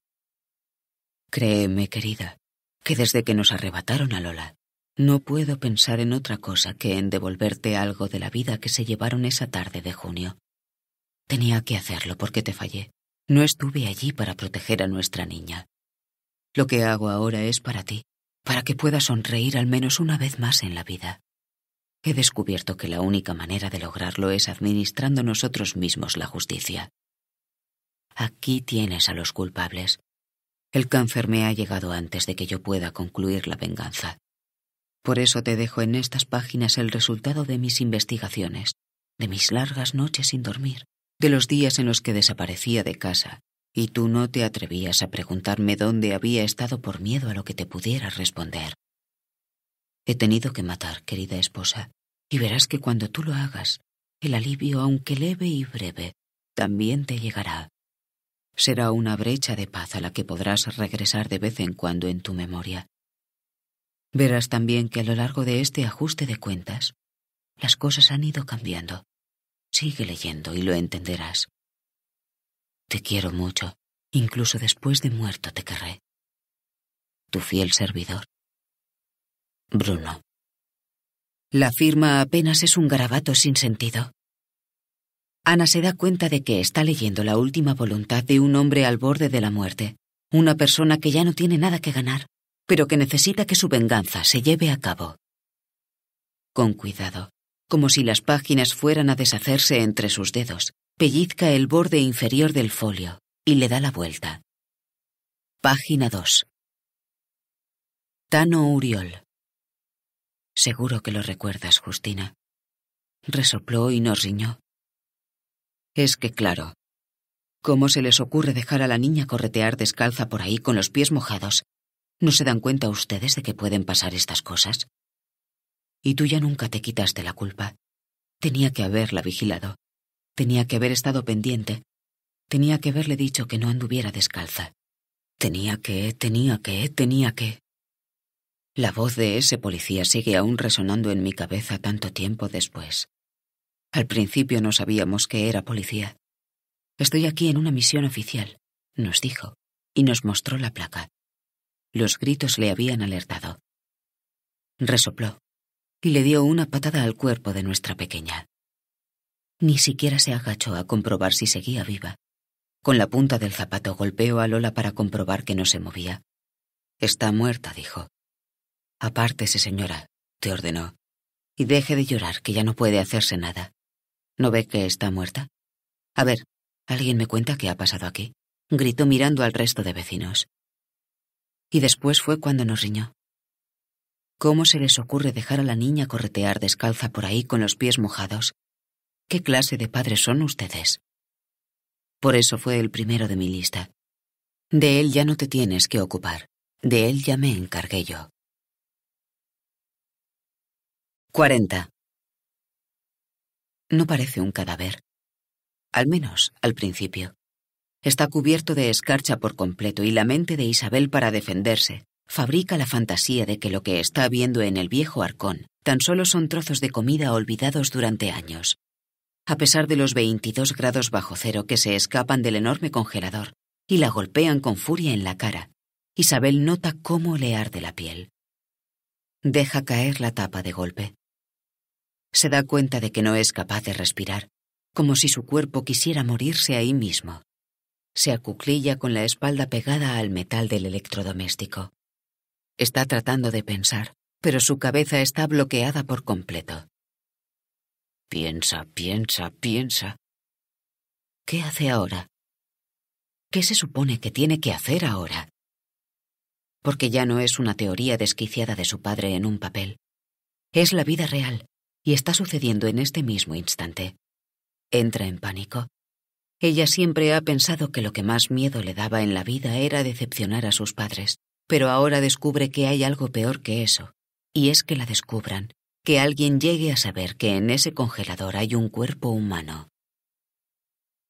Speaker 1: Créeme, querida, que desde que nos arrebataron a Lola, no puedo pensar en otra cosa que en devolverte algo de la vida que se llevaron esa tarde de junio. Tenía que hacerlo porque te fallé. No estuve allí para proteger a nuestra niña. Lo que hago ahora es para ti, para que puedas sonreír al menos una vez más en la vida. He descubierto que la única manera de lograrlo es administrando nosotros mismos la justicia. Aquí tienes a los culpables. El cáncer me ha llegado antes de que yo pueda concluir la venganza. Por eso te dejo en estas páginas el resultado de mis investigaciones, de mis largas noches sin dormir, de los días en los que desaparecía de casa, y tú no te atrevías a preguntarme dónde había estado por miedo a lo que te pudiera responder. He tenido que matar, querida esposa, y verás que cuando tú lo hagas, el alivio, aunque leve y breve, también te llegará. Será una brecha de paz a la que podrás regresar de vez en cuando en tu memoria. Verás también que a lo largo de este ajuste de cuentas, las cosas han ido cambiando. Sigue leyendo y lo entenderás. Te quiero mucho, incluso después de muerto te querré. Tu fiel servidor, Bruno. La firma apenas es un garabato sin sentido. Ana se da cuenta de que está leyendo la última voluntad de un hombre al borde de la muerte, una persona que ya no tiene nada que ganar, pero que necesita que su venganza se lleve a cabo. Con cuidado, como si las páginas fueran a deshacerse entre sus dedos, pellizca el borde inferior del folio y le da la vuelta. Página 2. Tano Uriol. Seguro que lo recuerdas, Justina. Resopló y no riñó. Es que claro. ¿Cómo se les ocurre dejar a la niña corretear descalza por ahí con los pies mojados? ¿No se dan cuenta ustedes de que pueden pasar estas cosas? Y tú ya nunca te quitaste la culpa. Tenía que haberla vigilado. Tenía que haber estado pendiente. Tenía que haberle dicho que no anduviera descalza. Tenía que, tenía que, tenía que. La voz de ese policía sigue aún resonando en mi cabeza tanto tiempo después. Al principio no sabíamos que era policía. Estoy aquí en una misión oficial, nos dijo, y nos mostró la placa. Los gritos le habían alertado. Resopló y le dio una patada al cuerpo de nuestra pequeña. Ni siquiera se agachó a comprobar si seguía viva. Con la punta del zapato golpeó a Lola para comprobar que no se movía. Está muerta, dijo. Apártese, señora, te ordenó, y deje de llorar, que ya no puede hacerse nada. ¿No ve que está muerta? A ver, ¿alguien me cuenta qué ha pasado aquí? gritó mirando al resto de vecinos. Y después fue cuando nos riñó. ¿Cómo se les ocurre dejar a la niña corretear descalza por ahí con los pies mojados? ¿Qué clase de padres son ustedes? Por eso fue el primero de mi lista. De él ya no te tienes que ocupar. De él ya me encargué yo. 40. No parece un cadáver. Al menos al principio. Está cubierto de escarcha por completo y la mente de Isabel para defenderse fabrica la fantasía de que lo que está viendo en el viejo arcón tan solo son trozos de comida olvidados durante años. A pesar de los 22 grados bajo cero que se escapan del enorme congelador y la golpean con furia en la cara, Isabel nota cómo le arde la piel. Deja caer la tapa de golpe se da cuenta de que no es capaz de respirar, como si su cuerpo quisiera morirse ahí mismo. Se acuclilla con la espalda pegada al metal del electrodoméstico. Está tratando de pensar, pero su cabeza está bloqueada por completo. Piensa, piensa, piensa. ¿Qué hace ahora? ¿Qué se supone que tiene que hacer ahora? Porque ya no es una teoría desquiciada de su padre en un papel. Es la vida real, y está sucediendo en este mismo instante. Entra en pánico. Ella siempre ha pensado que lo que más miedo le daba en la vida era decepcionar a sus padres, pero ahora descubre que hay algo peor que eso, y es que la descubran, que alguien llegue a saber que en ese congelador hay un cuerpo humano.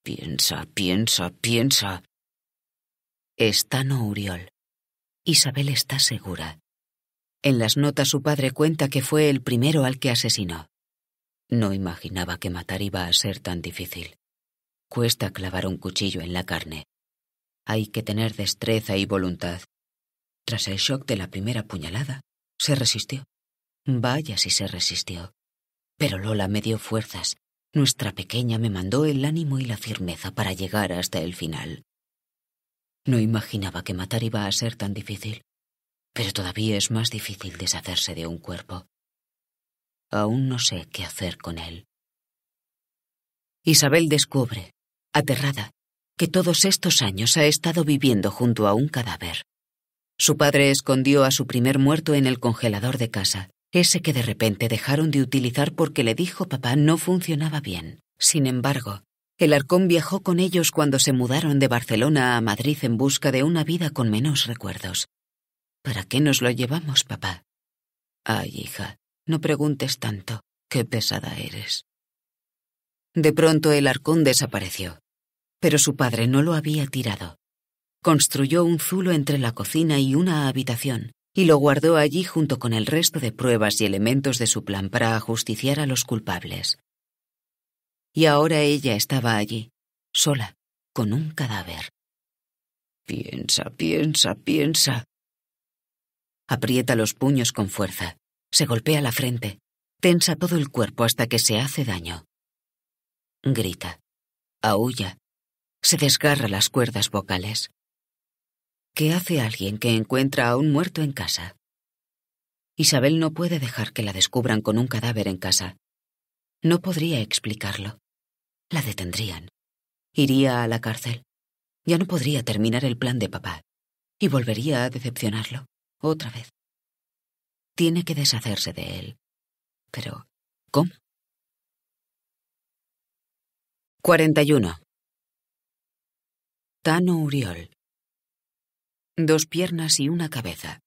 Speaker 1: Piensa, piensa, piensa. Está no Uriol. Isabel está segura. En las notas su padre cuenta que fue el primero al que asesinó. No imaginaba que matar iba a ser tan difícil. Cuesta clavar un cuchillo en la carne. Hay que tener destreza y voluntad. Tras el shock de la primera puñalada, se resistió. Vaya si se resistió. Pero Lola me dio fuerzas. Nuestra pequeña me mandó el ánimo y la firmeza para llegar hasta el final. No imaginaba que matar iba a ser tan difícil pero todavía es más difícil deshacerse de un cuerpo. Aún no sé qué hacer con él. Isabel descubre, aterrada, que todos estos años ha estado viviendo junto a un cadáver. Su padre escondió a su primer muerto en el congelador de casa, ese que de repente dejaron de utilizar porque le dijo papá no funcionaba bien. Sin embargo, el arcón viajó con ellos cuando se mudaron de Barcelona a Madrid en busca de una vida con menos recuerdos, ¿Para qué nos lo llevamos, papá? Ay, hija, no preguntes tanto. Qué pesada eres. De pronto el arcón desapareció, pero su padre no lo había tirado. Construyó un zulo entre la cocina y una habitación, y lo guardó allí junto con el resto de pruebas y elementos de su plan para ajusticiar a los culpables. Y ahora ella estaba allí, sola, con un cadáver. Piensa, piensa, piensa, Aprieta los puños con fuerza. Se golpea la frente. Tensa todo el cuerpo hasta que se hace daño. Grita. Aúlla. Se desgarra las cuerdas vocales. ¿Qué hace alguien que encuentra a un muerto en casa? Isabel no puede dejar que la descubran con un cadáver en casa. No podría explicarlo. La detendrían. Iría a la cárcel. Ya no podría terminar el plan de papá. Y volvería a decepcionarlo. Otra vez. Tiene que deshacerse de él. Pero, ¿cómo? 41. Tano Uriol. Dos piernas y una cabeza.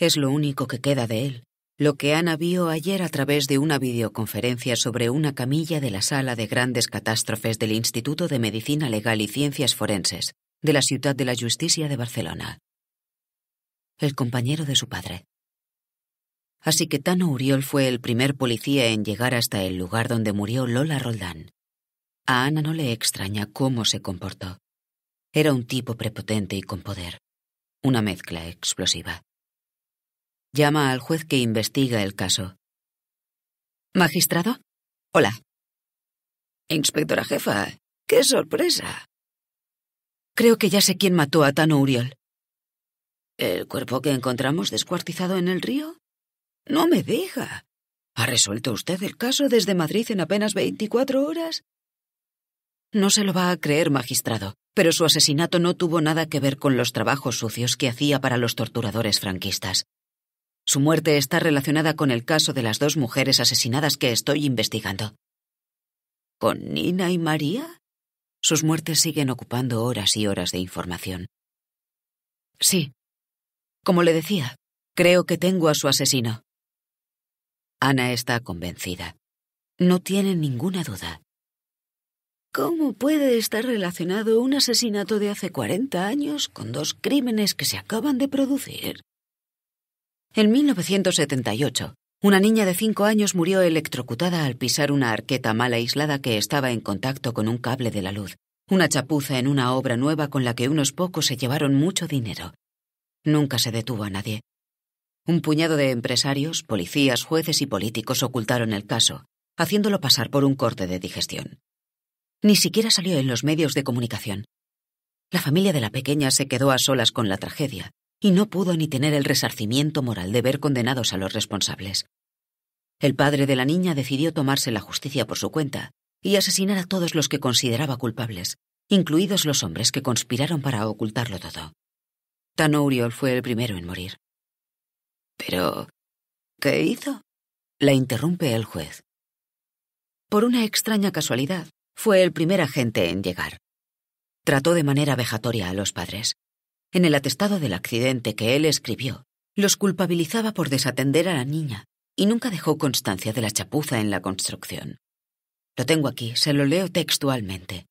Speaker 1: Es lo único que queda de él, lo que Ana vio ayer a través de una videoconferencia sobre una camilla de la sala de grandes catástrofes del Instituto de Medicina Legal y Ciencias Forenses, de la Ciudad de la Justicia de Barcelona el compañero de su padre. Así que Tano Uriol fue el primer policía en llegar hasta el lugar donde murió Lola Roldán. A Ana no le extraña cómo se comportó. Era un tipo prepotente y con poder. Una mezcla explosiva. Llama al juez que investiga el caso. Magistrado. Hola. Inspectora jefa, qué sorpresa. Creo que ya sé quién mató a Tano Uriol. ¿El cuerpo que encontramos descuartizado en el río? No me deja. ¿Ha resuelto usted el caso desde Madrid en apenas 24 horas? No se lo va a creer, magistrado, pero su asesinato no tuvo nada que ver con los trabajos sucios que hacía para los torturadores franquistas. Su muerte está relacionada con el caso de las dos mujeres asesinadas que estoy investigando. ¿Con Nina y María? Sus muertes siguen ocupando horas y horas de información. Sí, como le decía, creo que tengo a su asesino. Ana está convencida. No tiene ninguna duda. ¿Cómo puede estar relacionado un asesinato de hace cuarenta años con dos crímenes que se acaban de producir? En 1978, una niña de cinco años murió electrocutada al pisar una arqueta mal aislada que estaba en contacto con un cable de la luz, una chapuza en una obra nueva con la que unos pocos se llevaron mucho dinero, Nunca se detuvo a nadie. Un puñado de empresarios, policías, jueces y políticos ocultaron el caso, haciéndolo pasar por un corte de digestión. Ni siquiera salió en los medios de comunicación. La familia de la pequeña se quedó a solas con la tragedia y no pudo ni tener el resarcimiento moral de ver condenados a los responsables. El padre de la niña decidió tomarse la justicia por su cuenta y asesinar a todos los que consideraba culpables, incluidos los hombres que conspiraron para ocultarlo todo. Tanouriol fue el primero en morir. Pero... ¿Qué hizo? La interrumpe el juez. Por una extraña casualidad, fue el primer agente en llegar. Trató de manera vejatoria a los padres. En el atestado del accidente que él escribió, los culpabilizaba por desatender a la niña y nunca dejó constancia de la chapuza en la construcción. Lo tengo aquí, se lo leo textualmente.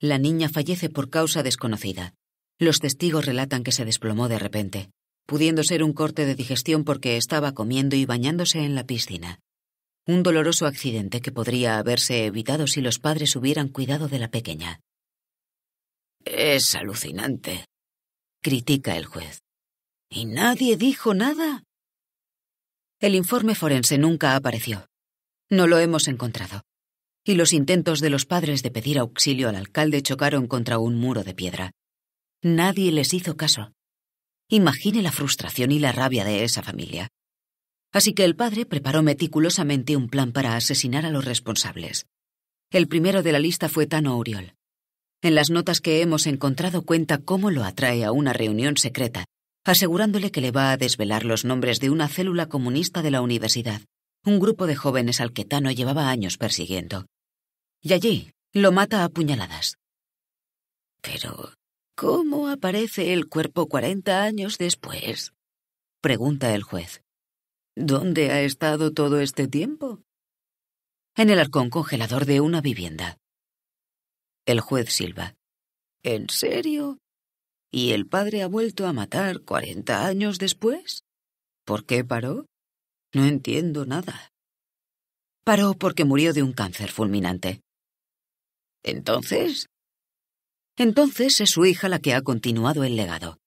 Speaker 1: La niña fallece por causa desconocida, los testigos relatan que se desplomó de repente, pudiendo ser un corte de digestión porque estaba comiendo y bañándose en la piscina. Un doloroso accidente que podría haberse evitado si los padres hubieran cuidado de la pequeña. Es alucinante, critica el juez. ¿Y nadie dijo nada? El informe forense nunca apareció. No lo hemos encontrado. Y los intentos de los padres de pedir auxilio al alcalde chocaron contra un muro de piedra, Nadie les hizo caso. Imagine la frustración y la rabia de esa familia. Así que el padre preparó meticulosamente un plan para asesinar a los responsables. El primero de la lista fue Tano Uriol. En las notas que hemos encontrado cuenta cómo lo atrae a una reunión secreta, asegurándole que le va a desvelar los nombres de una célula comunista de la universidad, un grupo de jóvenes al que Tano llevaba años persiguiendo. Y allí lo mata a puñaladas. Pero ¿Cómo aparece el cuerpo cuarenta años después? pregunta el juez. ¿Dónde ha estado todo este tiempo? En el arcón congelador de una vivienda. El juez silba. ¿En serio? ¿Y el padre ha vuelto a matar cuarenta años después? ¿Por qué paró? No entiendo nada. Paró porque murió de un cáncer fulminante. Entonces, entonces es su hija la que ha continuado el legado.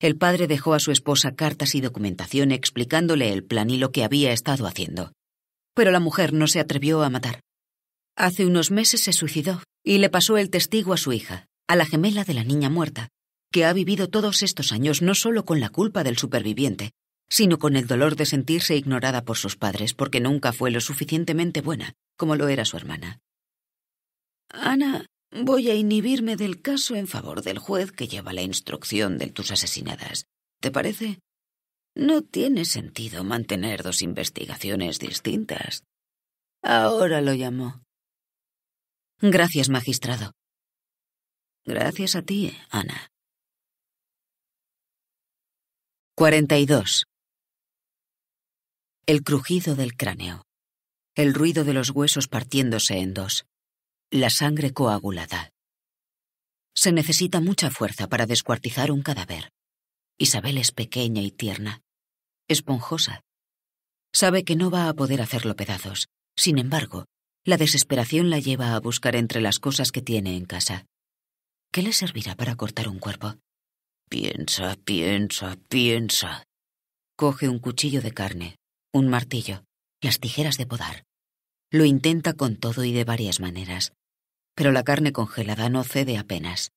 Speaker 1: El padre dejó a su esposa cartas y documentación explicándole el plan y lo que había estado haciendo. Pero la mujer no se atrevió a matar. Hace unos meses se suicidó y le pasó el testigo a su hija, a la gemela de la niña muerta, que ha vivido todos estos años no solo con la culpa del superviviente, sino con el dolor de sentirse ignorada por sus padres porque nunca fue lo suficientemente buena como lo era su hermana. Ana Voy a inhibirme del caso en favor del juez que lleva la instrucción de tus asesinadas. ¿Te parece? No tiene sentido mantener dos investigaciones distintas. Ahora lo llamo». Gracias, magistrado. Gracias a ti, Ana. 42. El crujido del cráneo. El ruido de los huesos partiéndose en dos la sangre coagulada. Se necesita mucha fuerza para descuartizar un cadáver. Isabel es pequeña y tierna, esponjosa. Sabe que no va a poder hacerlo pedazos. Sin embargo, la desesperación la lleva a buscar entre las cosas que tiene en casa. ¿Qué le servirá para cortar un cuerpo? Piensa, piensa, piensa. Coge un cuchillo de carne, un martillo, las tijeras de podar. Lo intenta con todo y de varias maneras pero la carne congelada no cede apenas.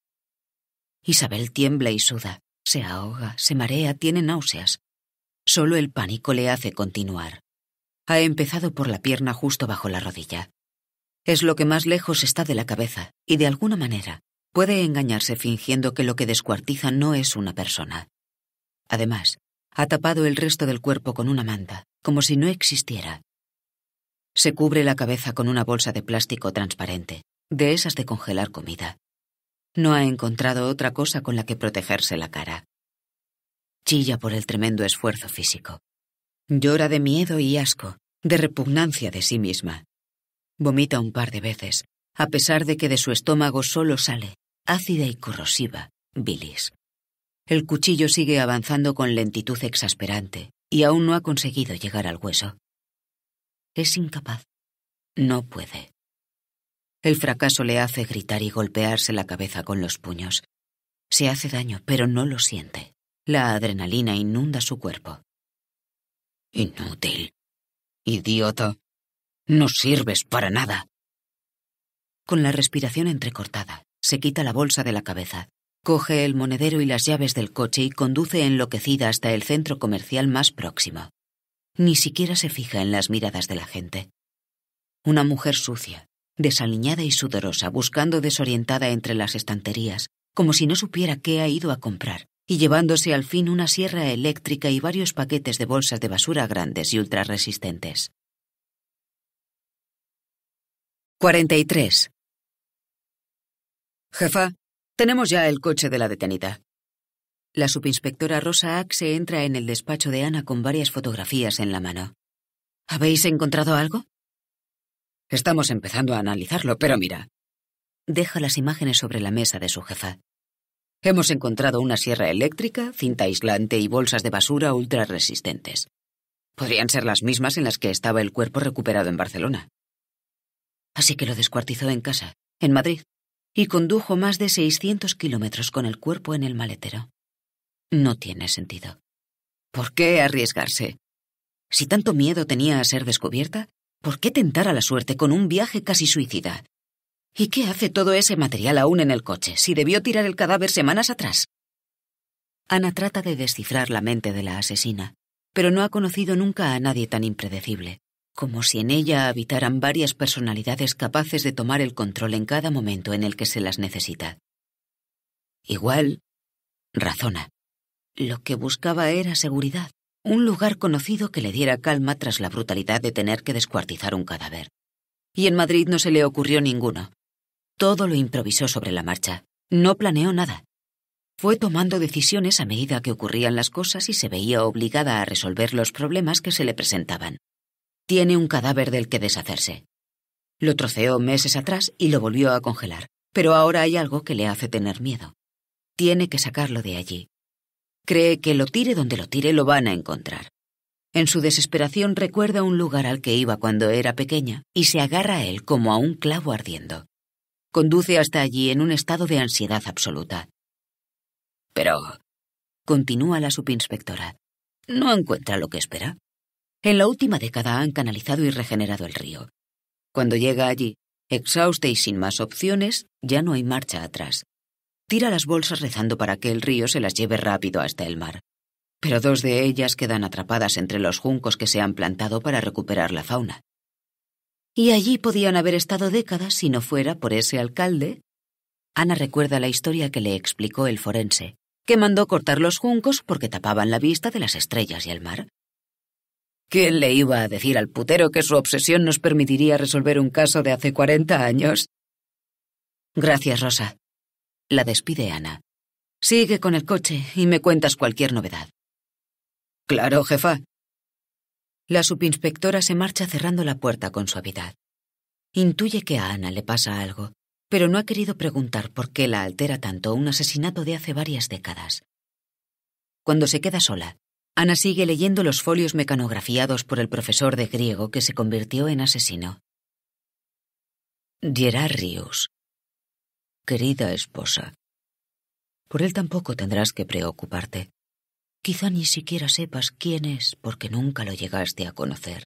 Speaker 1: Isabel tiembla y suda, se ahoga, se marea, tiene náuseas. Solo el pánico le hace continuar. Ha empezado por la pierna justo bajo la rodilla. Es lo que más lejos está de la cabeza, y de alguna manera puede engañarse fingiendo que lo que descuartiza no es una persona. Además, ha tapado el resto del cuerpo con una manta, como si no existiera. Se cubre la cabeza con una bolsa de plástico transparente, de esas de congelar comida. No ha encontrado otra cosa con la que protegerse la cara. Chilla por el tremendo esfuerzo físico. Llora de miedo y asco, de repugnancia de sí misma. Vomita un par de veces, a pesar de que de su estómago solo sale, ácida y corrosiva, bilis. El cuchillo sigue avanzando con lentitud exasperante y aún no ha conseguido llegar al hueso. Es incapaz. No puede. El fracaso le hace gritar y golpearse la cabeza con los puños. Se hace daño, pero no lo siente. La adrenalina inunda su cuerpo. Inútil. Idiota. No sirves para nada. Con la respiración entrecortada, se quita la bolsa de la cabeza, coge el monedero y las llaves del coche y conduce enloquecida hasta el centro comercial más próximo. Ni siquiera se fija en las miradas de la gente. Una mujer sucia, desaliñada y sudorosa, buscando desorientada entre las estanterías, como si no supiera qué ha ido a comprar, y llevándose al fin una sierra eléctrica y varios paquetes de bolsas de basura grandes y ultrarresistentes. 43. Jefa, tenemos ya el coche de la detenida. La subinspectora Rosa Axe entra en el despacho de Ana con varias fotografías en la mano. ¿Habéis encontrado algo? Estamos empezando a analizarlo, pero mira. Deja las imágenes sobre la mesa de su jefa. Hemos encontrado una sierra eléctrica, cinta aislante y bolsas de basura ultra resistentes. Podrían ser las mismas en las que estaba el cuerpo recuperado en Barcelona. Así que lo descuartizó en casa, en Madrid, y condujo más de 600 kilómetros con el cuerpo en el maletero. No tiene sentido. ¿Por qué arriesgarse? Si tanto miedo tenía a ser descubierta, ¿Por qué tentar a la suerte con un viaje casi suicida? ¿Y qué hace todo ese material aún en el coche si debió tirar el cadáver semanas atrás? Ana trata de descifrar la mente de la asesina, pero no ha conocido nunca a nadie tan impredecible, como si en ella habitaran varias personalidades capaces de tomar el control en cada momento en el que se las necesita. Igual, razona. Lo que buscaba era seguridad un lugar conocido que le diera calma tras la brutalidad de tener que descuartizar un cadáver. Y en Madrid no se le ocurrió ninguno. Todo lo improvisó sobre la marcha. No planeó nada. Fue tomando decisiones a medida que ocurrían las cosas y se veía obligada a resolver los problemas que se le presentaban. Tiene un cadáver del que deshacerse. Lo troceó meses atrás y lo volvió a congelar, pero ahora hay algo que le hace tener miedo. Tiene que sacarlo de allí, Cree que lo tire donde lo tire lo van a encontrar. En su desesperación recuerda un lugar al que iba cuando era pequeña y se agarra a él como a un clavo ardiendo. Conduce hasta allí en un estado de ansiedad absoluta. Pero, continúa la subinspectora, no encuentra lo que espera. En la última década han canalizado y regenerado el río. Cuando llega allí, exhausta y sin más opciones, ya no hay marcha atrás. Tira las bolsas rezando para que el río se las lleve rápido hasta el mar. Pero dos de ellas quedan atrapadas entre los juncos que se han plantado para recuperar la fauna. Y allí podían haber estado décadas si no fuera por ese alcalde. Ana recuerda la historia que le explicó el forense, que mandó cortar los juncos porque tapaban la vista de las estrellas y el mar. ¿Quién le iba a decir al putero que su obsesión nos permitiría resolver un caso de hace 40 años? Gracias, Rosa. La despide Ana. Sigue con el coche y me cuentas cualquier novedad. Claro, jefa. La subinspectora se marcha cerrando la puerta con suavidad. Intuye que a Ana le pasa algo, pero no ha querido preguntar por qué la altera tanto un asesinato de hace varias décadas. Cuando se queda sola, Ana sigue leyendo los folios mecanografiados por el profesor de griego que se convirtió en asesino. Gerard Rius, querida esposa. Por él tampoco tendrás que preocuparte. Quizá ni siquiera sepas quién es porque nunca lo llegaste a conocer.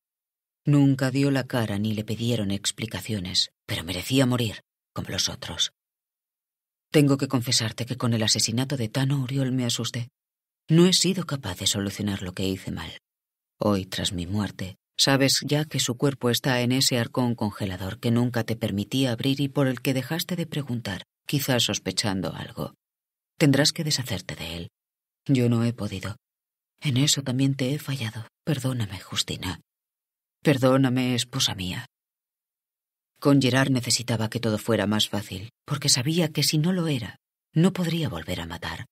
Speaker 1: Nunca dio la cara ni le pidieron explicaciones, pero merecía morir, como los otros. Tengo que confesarte que con el asesinato de Tano Oriol me asusté. No he sido capaz de solucionar lo que hice mal. Hoy, tras mi muerte, sabes ya que su cuerpo está en ese arcón congelador que nunca te permitía abrir y por el que dejaste de preguntar, quizás sospechando algo. Tendrás que deshacerte de él. Yo no he podido. En eso también te he fallado. Perdóname, Justina. Perdóname, esposa mía. Con Gerard necesitaba que todo fuera más fácil, porque sabía que si no lo era, no podría volver a matar.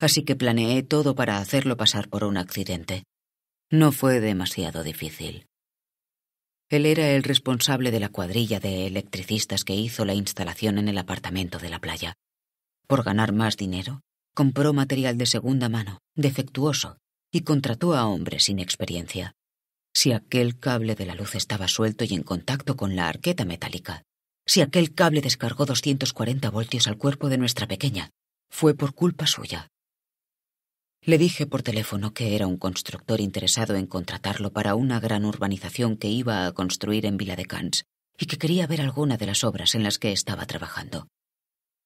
Speaker 1: Así que planeé todo para hacerlo pasar por un accidente. No fue demasiado difícil. Él era el responsable de la cuadrilla de electricistas que hizo la instalación en el apartamento de la playa. Por ganar más dinero, compró material de segunda mano, defectuoso, y contrató a hombres sin experiencia. Si aquel cable de la luz estaba suelto y en contacto con la arqueta metálica, si aquel cable descargó 240 voltios al cuerpo de nuestra pequeña, fue por culpa suya. Le dije por teléfono que era un constructor interesado en contratarlo para una gran urbanización que iba a construir en Vila de Cans y que quería ver alguna de las obras en las que estaba trabajando.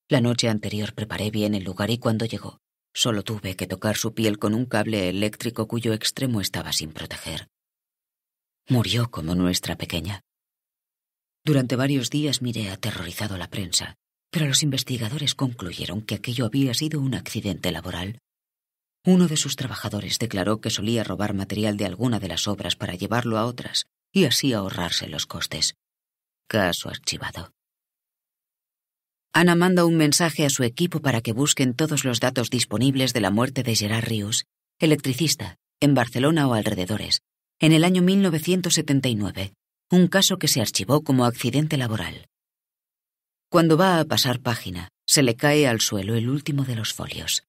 Speaker 1: La noche anterior preparé bien el lugar y cuando llegó, solo tuve que tocar su piel con un cable eléctrico cuyo extremo estaba sin proteger. Murió como nuestra pequeña. Durante varios días miré aterrorizado a la prensa, pero los investigadores concluyeron que aquello había sido un accidente laboral uno de sus trabajadores declaró que solía robar material de alguna de las obras para llevarlo a otras y así ahorrarse los costes. Caso archivado. Ana manda un mensaje a su equipo para que busquen todos los datos disponibles de la muerte de Gerard Rius, electricista, en Barcelona o alrededores, en el año 1979, un caso que se archivó como accidente laboral. Cuando va a pasar página, se le cae al suelo el último de los folios.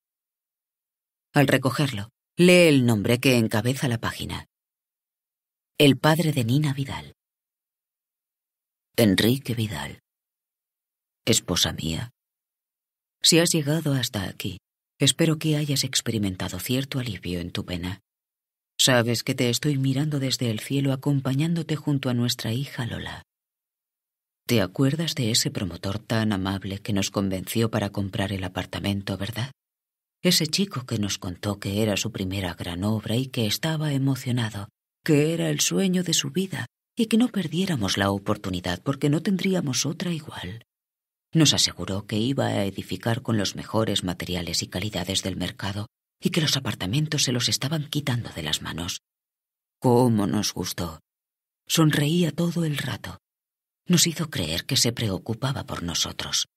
Speaker 1: Al recogerlo, lee el nombre que encabeza la página. El padre de Nina Vidal. Enrique Vidal. Esposa mía. Si has llegado hasta aquí, espero que hayas experimentado cierto alivio en tu pena. Sabes que te estoy mirando desde el cielo acompañándote junto a nuestra hija Lola. ¿Te acuerdas de ese promotor tan amable que nos convenció para comprar el apartamento, verdad? ese chico que nos contó que era su primera gran obra y que estaba emocionado, que era el sueño de su vida y que no perdiéramos la oportunidad porque no tendríamos otra igual. Nos aseguró que iba a edificar con los mejores materiales y calidades del mercado y que los apartamentos se los estaban quitando de las manos. ¿Cómo nos gustó? Sonreía todo el rato. Nos hizo creer que se preocupaba por nosotros.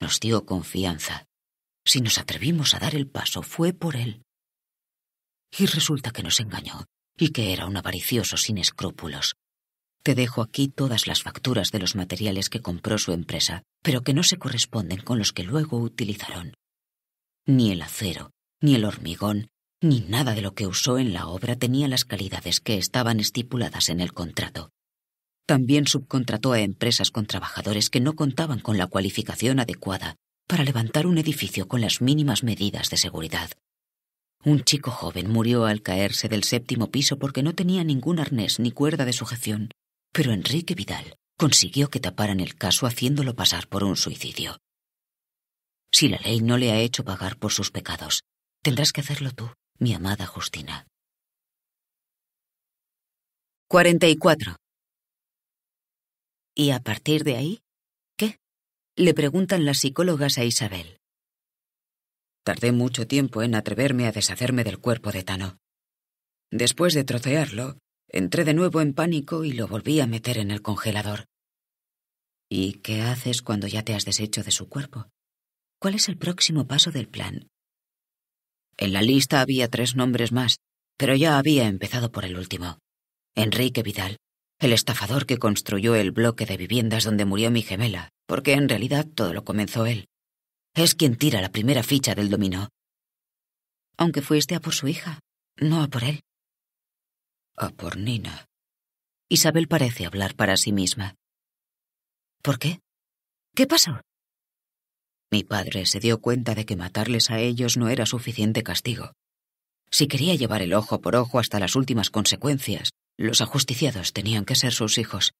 Speaker 1: Nos dio confianza. Si nos atrevimos a dar el paso fue por él. Y resulta que nos engañó y que era un avaricioso sin escrúpulos. Te dejo aquí todas las facturas de los materiales que compró su empresa, pero que no se corresponden con los que luego utilizaron. Ni el acero, ni el hormigón, ni nada de lo que usó en la obra tenía las calidades que estaban estipuladas en el contrato. También subcontrató a empresas con trabajadores que no contaban con la cualificación adecuada para levantar un edificio con las mínimas medidas de seguridad. Un chico joven murió al caerse del séptimo piso porque no tenía ningún arnés ni cuerda de sujeción, pero Enrique Vidal consiguió que taparan el caso haciéndolo pasar por un suicidio. Si la ley no le ha hecho pagar por sus pecados, tendrás que hacerlo tú, mi amada Justina. 44. Y a partir de ahí, le preguntan las psicólogas a Isabel. Tardé mucho tiempo en atreverme a deshacerme del cuerpo de Tano. Después de trocearlo, entré de nuevo en pánico y lo volví a meter en el congelador. ¿Y qué haces cuando ya te has deshecho de su cuerpo? ¿Cuál es el próximo paso del plan? En la lista había tres nombres más, pero ya había empezado por el último. Enrique Vidal, el estafador que construyó el bloque de viviendas donde murió mi gemela, porque en realidad todo lo comenzó él. Es quien tira la primera ficha del dominó. Aunque fuiste a por su hija, no a por él. A por Nina. Isabel parece hablar para sí misma. ¿Por qué? ¿Qué pasó? Mi padre se dio cuenta de que matarles a ellos no era suficiente castigo. Si quería llevar el ojo por ojo hasta las últimas consecuencias, los ajusticiados tenían que ser sus hijos.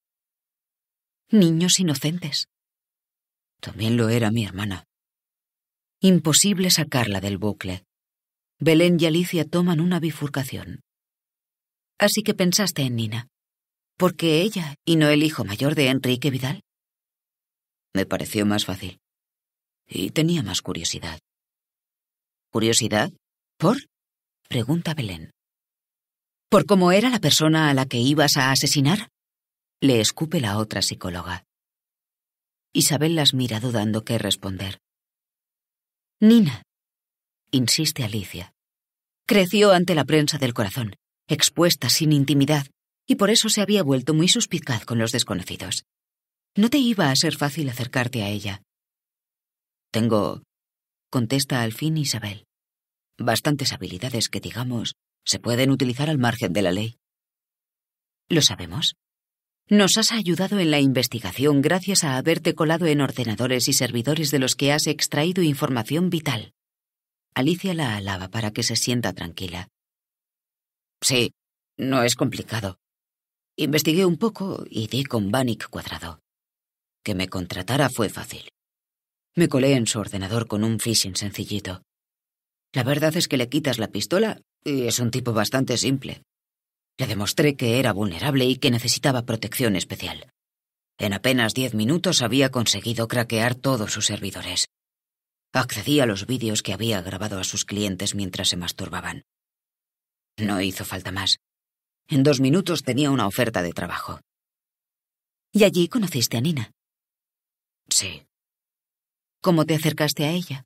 Speaker 1: Niños inocentes. También lo era mi hermana. Imposible sacarla del bucle. Belén y Alicia toman una bifurcación. Así que pensaste en Nina. ¿Por qué ella y no el hijo mayor de Enrique Vidal? Me pareció más fácil. Y tenía más curiosidad. ¿Curiosidad? ¿Por? Pregunta Belén. ¿Por cómo era la persona a la que ibas a asesinar? Le escupe la otra psicóloga. Isabel las mira dudando qué responder. Nina, insiste Alicia. Creció ante la prensa del corazón, expuesta sin intimidad, y por eso se había vuelto muy suspicaz con los desconocidos. No te iba a ser fácil acercarte a ella. Tengo, contesta al fin Isabel, bastantes habilidades que digamos se pueden utilizar al margen de la ley. Lo sabemos. Nos has ayudado en la investigación gracias a haberte colado en ordenadores y servidores de los que has extraído información vital. Alicia la alaba para que se sienta tranquila. Sí, no es complicado. Investigué un poco y di con Bannick cuadrado. Que me contratara fue fácil. Me colé en su ordenador con un phishing sencillito. La verdad es que le quitas la pistola es un tipo bastante simple. Le demostré que era vulnerable y que necesitaba protección especial. En apenas diez minutos había conseguido craquear todos sus servidores. Accedí a los vídeos que había grabado a sus clientes mientras se masturbaban. No hizo falta más. En dos minutos tenía una oferta de trabajo. ¿Y allí conociste a Nina? Sí. ¿Cómo te acercaste a ella?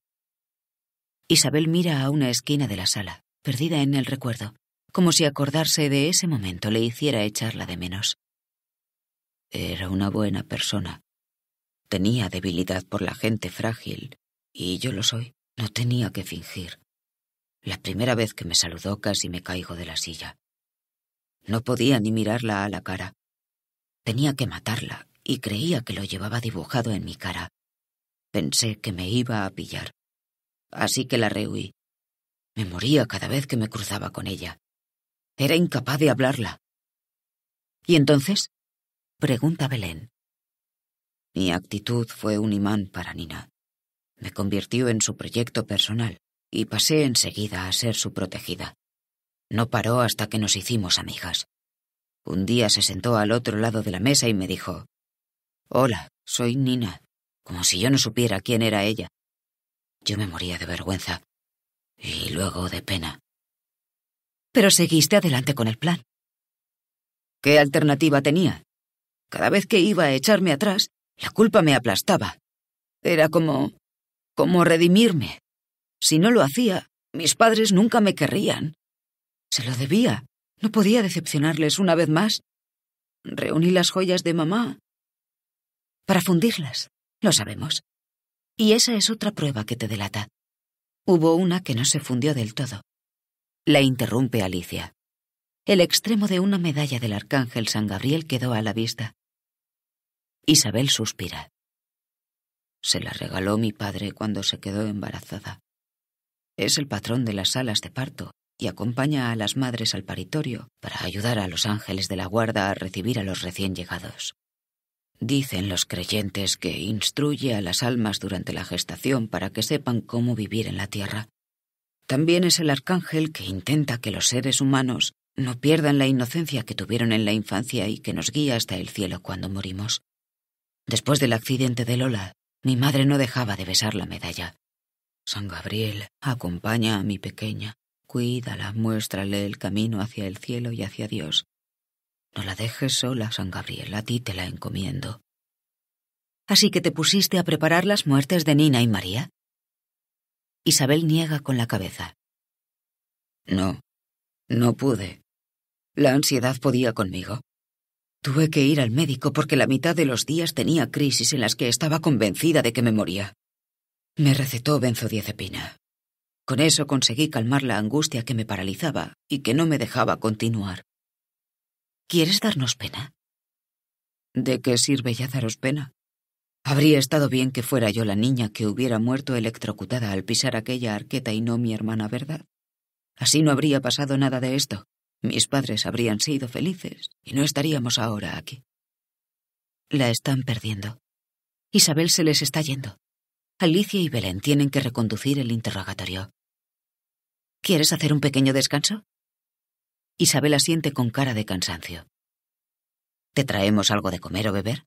Speaker 1: Isabel mira a una esquina de la sala perdida en el recuerdo, como si acordarse de ese momento le hiciera echarla de menos. Era una buena persona. Tenía debilidad por la gente frágil, y yo lo soy. No tenía que fingir. La primera vez que me saludó casi me caigo de la silla. No podía ni mirarla a la cara. Tenía que matarla, y creía que lo llevaba dibujado en mi cara. Pensé que me iba a pillar. Así que la rehuí, me moría cada vez que me cruzaba con ella. Era incapaz de hablarla. ¿Y entonces? Pregunta Belén. Mi actitud fue un imán para Nina. Me convirtió en su proyecto personal y pasé enseguida a ser su protegida. No paró hasta que nos hicimos amigas. Un día se sentó al otro lado de la mesa y me dijo, Hola, soy Nina, como si yo no supiera quién era ella. Yo me moría de vergüenza y luego de pena. Pero seguiste adelante con el plan. ¿Qué alternativa tenía? Cada vez que iba a echarme atrás, la culpa me aplastaba. Era como... como redimirme. Si no lo hacía, mis padres nunca me querrían. Se lo debía. No podía decepcionarles una vez más. Reuní las joyas de mamá para fundirlas, lo sabemos. Y esa es otra prueba que te delata. Hubo una que no se fundió del todo. La interrumpe Alicia. El extremo de una medalla del arcángel San Gabriel quedó a la vista. Isabel suspira. Se la regaló mi padre cuando se quedó embarazada. Es el patrón de las salas de parto y acompaña a las madres al paritorio para ayudar a los ángeles de la guarda a recibir a los recién llegados. Dicen los creyentes que instruye a las almas durante la gestación para que sepan cómo vivir en la tierra. También es el arcángel que intenta que los seres humanos no pierdan la inocencia que tuvieron en la infancia y que nos guía hasta el cielo cuando morimos. Después del accidente de Lola, mi madre no dejaba de besar la medalla. San Gabriel acompaña a mi pequeña, cuídala, muéstrale el camino hacia el cielo y hacia Dios. No la dejes sola, San Gabriel, a ti te la encomiendo. Así que te pusiste a preparar las muertes de Nina y María. Isabel niega con la cabeza. No, no pude. La ansiedad podía conmigo. Tuve que ir al médico porque la mitad de los días tenía crisis en las que estaba convencida de que me moría. Me recetó benzodiazepina. Con eso conseguí calmar la angustia que me paralizaba y que no me dejaba continuar. ¿Quieres darnos pena? ¿De qué sirve ya daros pena? Habría estado bien que fuera yo la niña que hubiera muerto electrocutada al pisar aquella arqueta y no mi hermana, ¿verdad? Así no habría pasado nada de esto. Mis padres habrían sido felices y no estaríamos ahora aquí. La están perdiendo. Isabel se les está yendo. Alicia y Belén tienen que reconducir el interrogatorio. ¿Quieres hacer un pequeño descanso? Isabel siente con cara de cansancio. ¿Te traemos algo de comer o beber?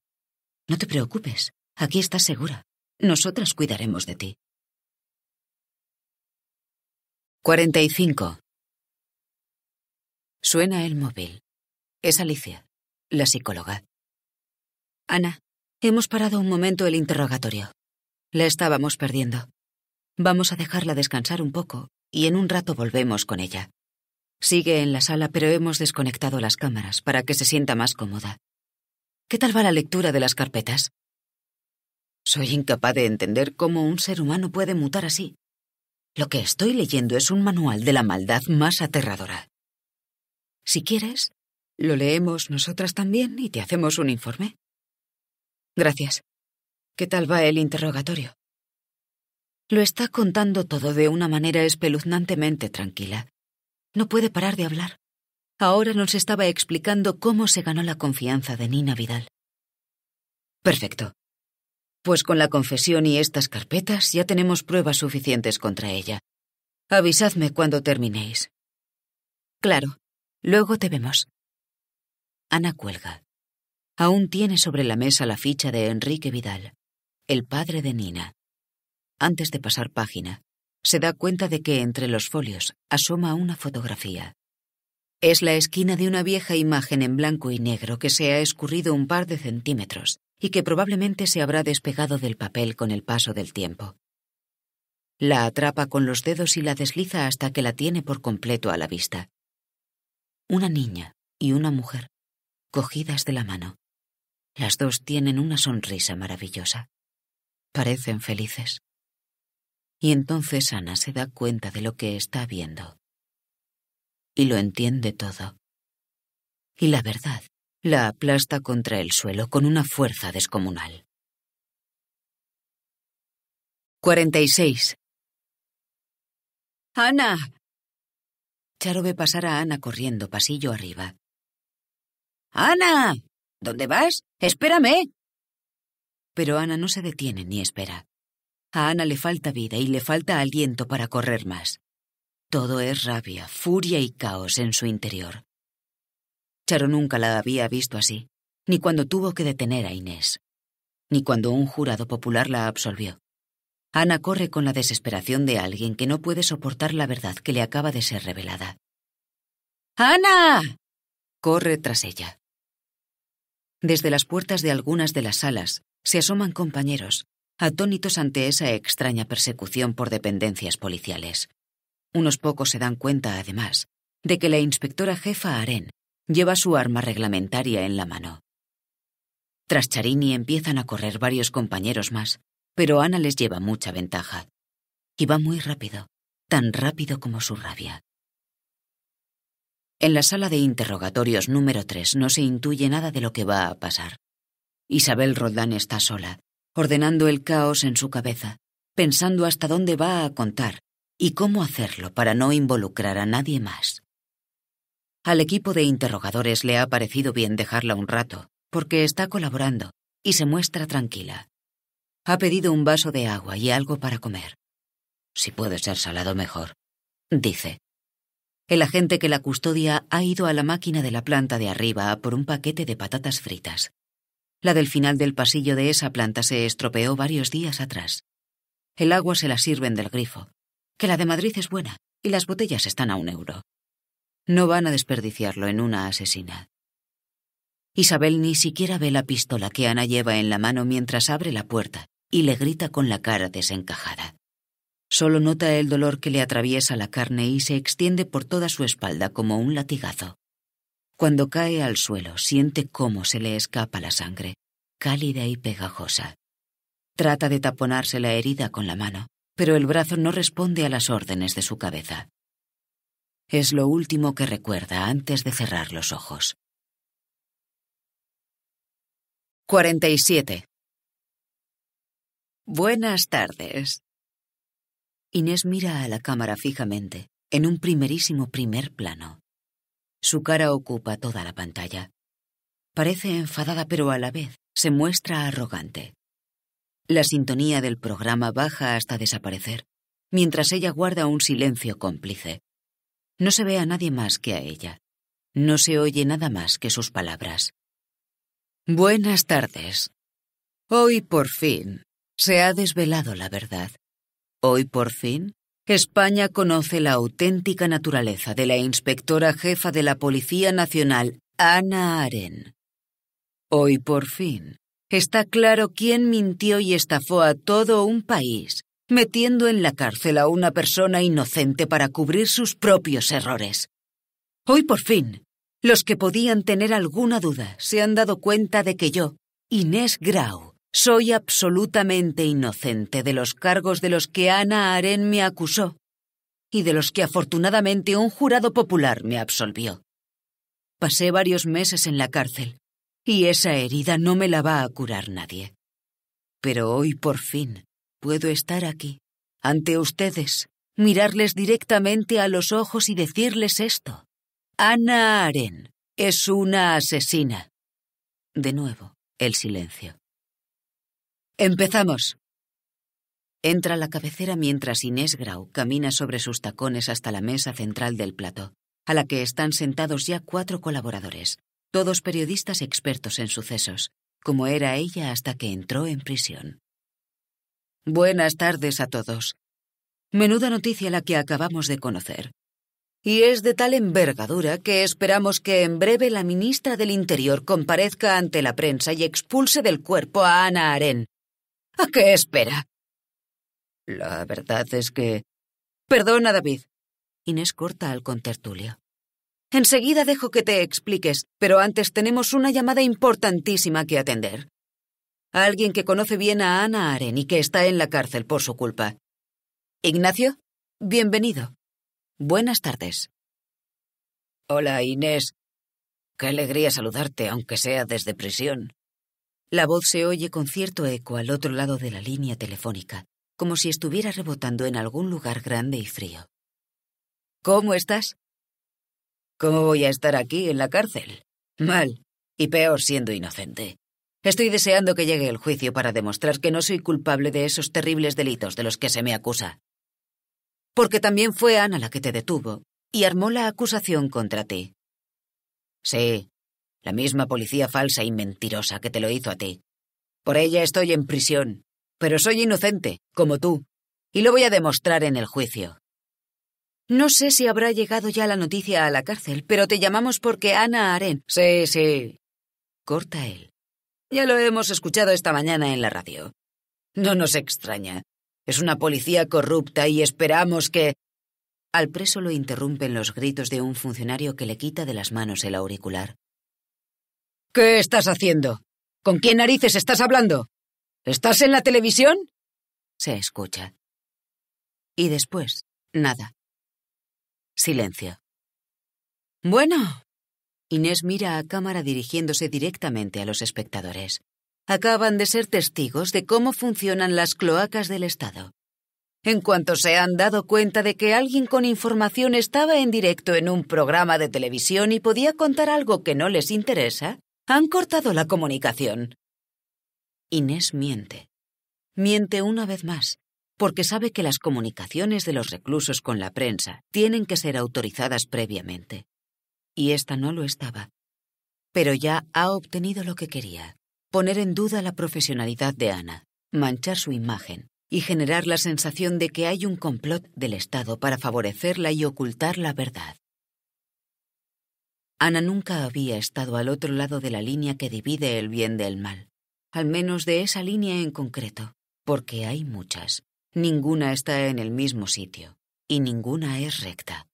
Speaker 1: No te preocupes, aquí estás segura. Nosotras cuidaremos de ti. 45. Suena el móvil. Es Alicia, la psicóloga. Ana, hemos parado un momento el interrogatorio. La estábamos perdiendo. Vamos a dejarla descansar un poco y en un rato volvemos con ella. Sigue en la sala, pero hemos desconectado las cámaras para que se sienta más cómoda. ¿Qué tal va la lectura de las carpetas? Soy incapaz de entender cómo un ser humano puede mutar así. Lo que estoy leyendo es un manual de la maldad más aterradora. Si quieres, lo leemos nosotras también y te hacemos un informe. Gracias. ¿Qué tal va el interrogatorio? Lo está contando todo de una manera espeluznantemente tranquila. No puede parar de hablar. Ahora nos estaba explicando cómo se ganó la confianza de Nina Vidal. Perfecto. Pues con la confesión y estas carpetas ya tenemos pruebas suficientes contra ella. Avisadme cuando terminéis. Claro. Luego te vemos. Ana cuelga. Aún tiene sobre la mesa la ficha de Enrique Vidal, el padre de Nina. Antes de pasar página, se da cuenta de que entre los folios asoma una fotografía. Es la esquina de una vieja imagen en blanco y negro que se ha escurrido un par de centímetros y que probablemente se habrá despegado del papel con el paso del tiempo. La atrapa con los dedos y la desliza hasta que la tiene por completo a la vista. Una niña y una mujer, cogidas de la mano. Las dos tienen una sonrisa maravillosa. Parecen felices y entonces Ana se da cuenta de lo que está viendo. Y lo entiende todo. Y la verdad la aplasta contra el suelo con una fuerza descomunal. 46. ¡Ana! Charo ve pasar a Ana corriendo pasillo arriba. ¡Ana! ¿Dónde vas? ¡Espérame! Pero Ana no se detiene ni espera. A Ana le falta vida y le falta aliento para correr más. Todo es rabia, furia y caos en su interior. Charo nunca la había visto así, ni cuando tuvo que detener a Inés, ni cuando un jurado popular la absolvió. Ana corre con la desesperación de alguien que no puede soportar la verdad que le acaba de ser revelada. ¡Ana! Corre tras ella. Desde las puertas de algunas de las salas se asoman compañeros, atónitos ante esa extraña persecución por dependencias policiales. Unos pocos se dan cuenta, además, de que la inspectora jefa Aren lleva su arma reglamentaria en la mano. Tras Charini empiezan a correr varios compañeros más, pero Ana les lleva mucha ventaja. Y va muy rápido, tan rápido como su rabia. En la sala de interrogatorios número 3 no se intuye nada de lo que va a pasar. Isabel rodán está sola, ordenando el caos en su cabeza, pensando hasta dónde va a contar y cómo hacerlo para no involucrar a nadie más. Al equipo de interrogadores le ha parecido bien dejarla un rato, porque está colaborando y se muestra tranquila. Ha pedido un vaso de agua y algo para comer. Si puede ser salado mejor, dice. El agente que la custodia ha ido a la máquina de la planta de arriba por un paquete de patatas fritas. La del final del pasillo de esa planta se estropeó varios días atrás. El agua se la sirven del grifo. Que la de Madrid es buena y las botellas están a un euro. No van a desperdiciarlo en una asesina. Isabel ni siquiera ve la pistola que Ana lleva en la mano mientras abre la puerta y le grita con la cara desencajada. Solo nota el dolor que le atraviesa la carne y se extiende por toda su espalda como un latigazo. Cuando cae al suelo, siente cómo se le escapa la sangre, cálida y pegajosa. Trata de taponarse la herida con la mano, pero el brazo no responde a las órdenes de su cabeza. Es lo último que recuerda antes de cerrar los ojos. 47. Buenas tardes. Inés mira a la cámara fijamente, en un primerísimo primer plano. Su cara ocupa toda la pantalla. Parece enfadada pero a la vez se muestra arrogante. La sintonía del programa baja hasta desaparecer, mientras ella guarda un silencio cómplice. No se ve a nadie más que a ella. No se oye nada más que sus palabras. Buenas tardes. Hoy por fin se ha desvelado la verdad. Hoy por fin España conoce la auténtica naturaleza de la inspectora jefa de la Policía Nacional, Ana Aren. Hoy por fin está claro quién mintió y estafó a todo un país, metiendo en la cárcel a una persona inocente para cubrir sus propios errores. Hoy por fin, los que podían tener alguna duda se han dado cuenta de que yo, Inés Grau, soy absolutamente inocente de los cargos de los que Ana Aren me acusó y de los que afortunadamente un jurado popular me absolvió. Pasé varios meses en la cárcel y esa herida no me la va a curar nadie. Pero hoy por fin puedo estar aquí, ante ustedes, mirarles directamente a los ojos y decirles esto. Ana Aren es una asesina. De nuevo, el silencio. Empezamos. Entra la cabecera mientras Inés Grau camina sobre sus tacones hasta la mesa central del plato, a la que están sentados ya cuatro colaboradores, todos periodistas expertos en sucesos, como era ella hasta que entró en prisión. Buenas tardes a todos. Menuda noticia la que acabamos de conocer. Y es de tal envergadura que esperamos que en breve la ministra del Interior comparezca ante la prensa y expulse del cuerpo a Ana Aren, ¿A qué espera? La verdad es que... Perdona, David. Inés corta al contertulio. Enseguida dejo que te expliques, pero antes tenemos una llamada importantísima que atender. alguien que conoce bien a Ana Aren y que está en la cárcel por su culpa. Ignacio, bienvenido. Buenas tardes. Hola, Inés. Qué alegría saludarte, aunque sea desde prisión. La voz se oye con cierto eco al otro lado de la línea telefónica, como si estuviera rebotando en algún lugar grande y frío. ¿Cómo estás? ¿Cómo voy a estar aquí en la cárcel? Mal, y peor siendo inocente. Estoy deseando que llegue el juicio para demostrar que no soy culpable de esos terribles delitos de los que se me acusa. Porque también fue Ana la que te detuvo y armó la acusación contra ti. Sí, la misma policía falsa y mentirosa que te lo hizo a ti. Por ella estoy en prisión, pero soy inocente, como tú, y lo voy a demostrar en el juicio. No sé si habrá llegado ya la noticia a la cárcel, pero te llamamos porque Ana Aren. Sí, sí. Corta él. Ya lo hemos escuchado esta mañana en la radio. No nos extraña. Es una policía corrupta y esperamos que. Al preso lo interrumpen los gritos de un funcionario que le quita de las manos el auricular. ¿Qué estás haciendo? ¿Con quién narices estás hablando? ¿Estás en la televisión? Se escucha. Y después, nada. Silencio. Bueno. Inés mira a cámara dirigiéndose directamente a los espectadores. Acaban de ser testigos de cómo funcionan las cloacas del Estado. En cuanto se han dado cuenta de que alguien con información estaba en directo en un programa de televisión y podía contar algo que no les interesa, han cortado la comunicación. Inés miente. Miente una vez más, porque sabe que las comunicaciones de los reclusos con la prensa tienen que ser autorizadas previamente. Y esta no lo estaba. Pero ya ha obtenido lo que quería, poner en duda la profesionalidad de Ana, manchar su imagen y generar la sensación de que hay un complot del Estado para favorecerla y ocultar la verdad. Ana nunca había estado al otro lado de la línea que divide el bien del mal, al menos de esa línea en concreto, porque hay muchas. Ninguna está en el mismo sitio, y ninguna es recta.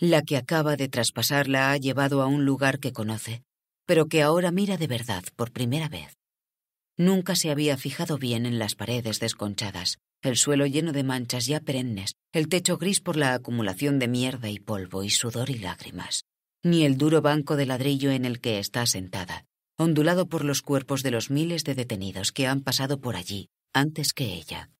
Speaker 1: La que acaba de traspasarla ha llevado a un lugar que conoce, pero que ahora mira de verdad por primera vez. Nunca se había fijado bien en las paredes desconchadas, el suelo lleno de manchas ya perennes, el techo gris por la acumulación de mierda y polvo y sudor y lágrimas ni el duro banco de ladrillo en el que está sentada, ondulado por los cuerpos de los miles de detenidos que han pasado por allí antes que ella.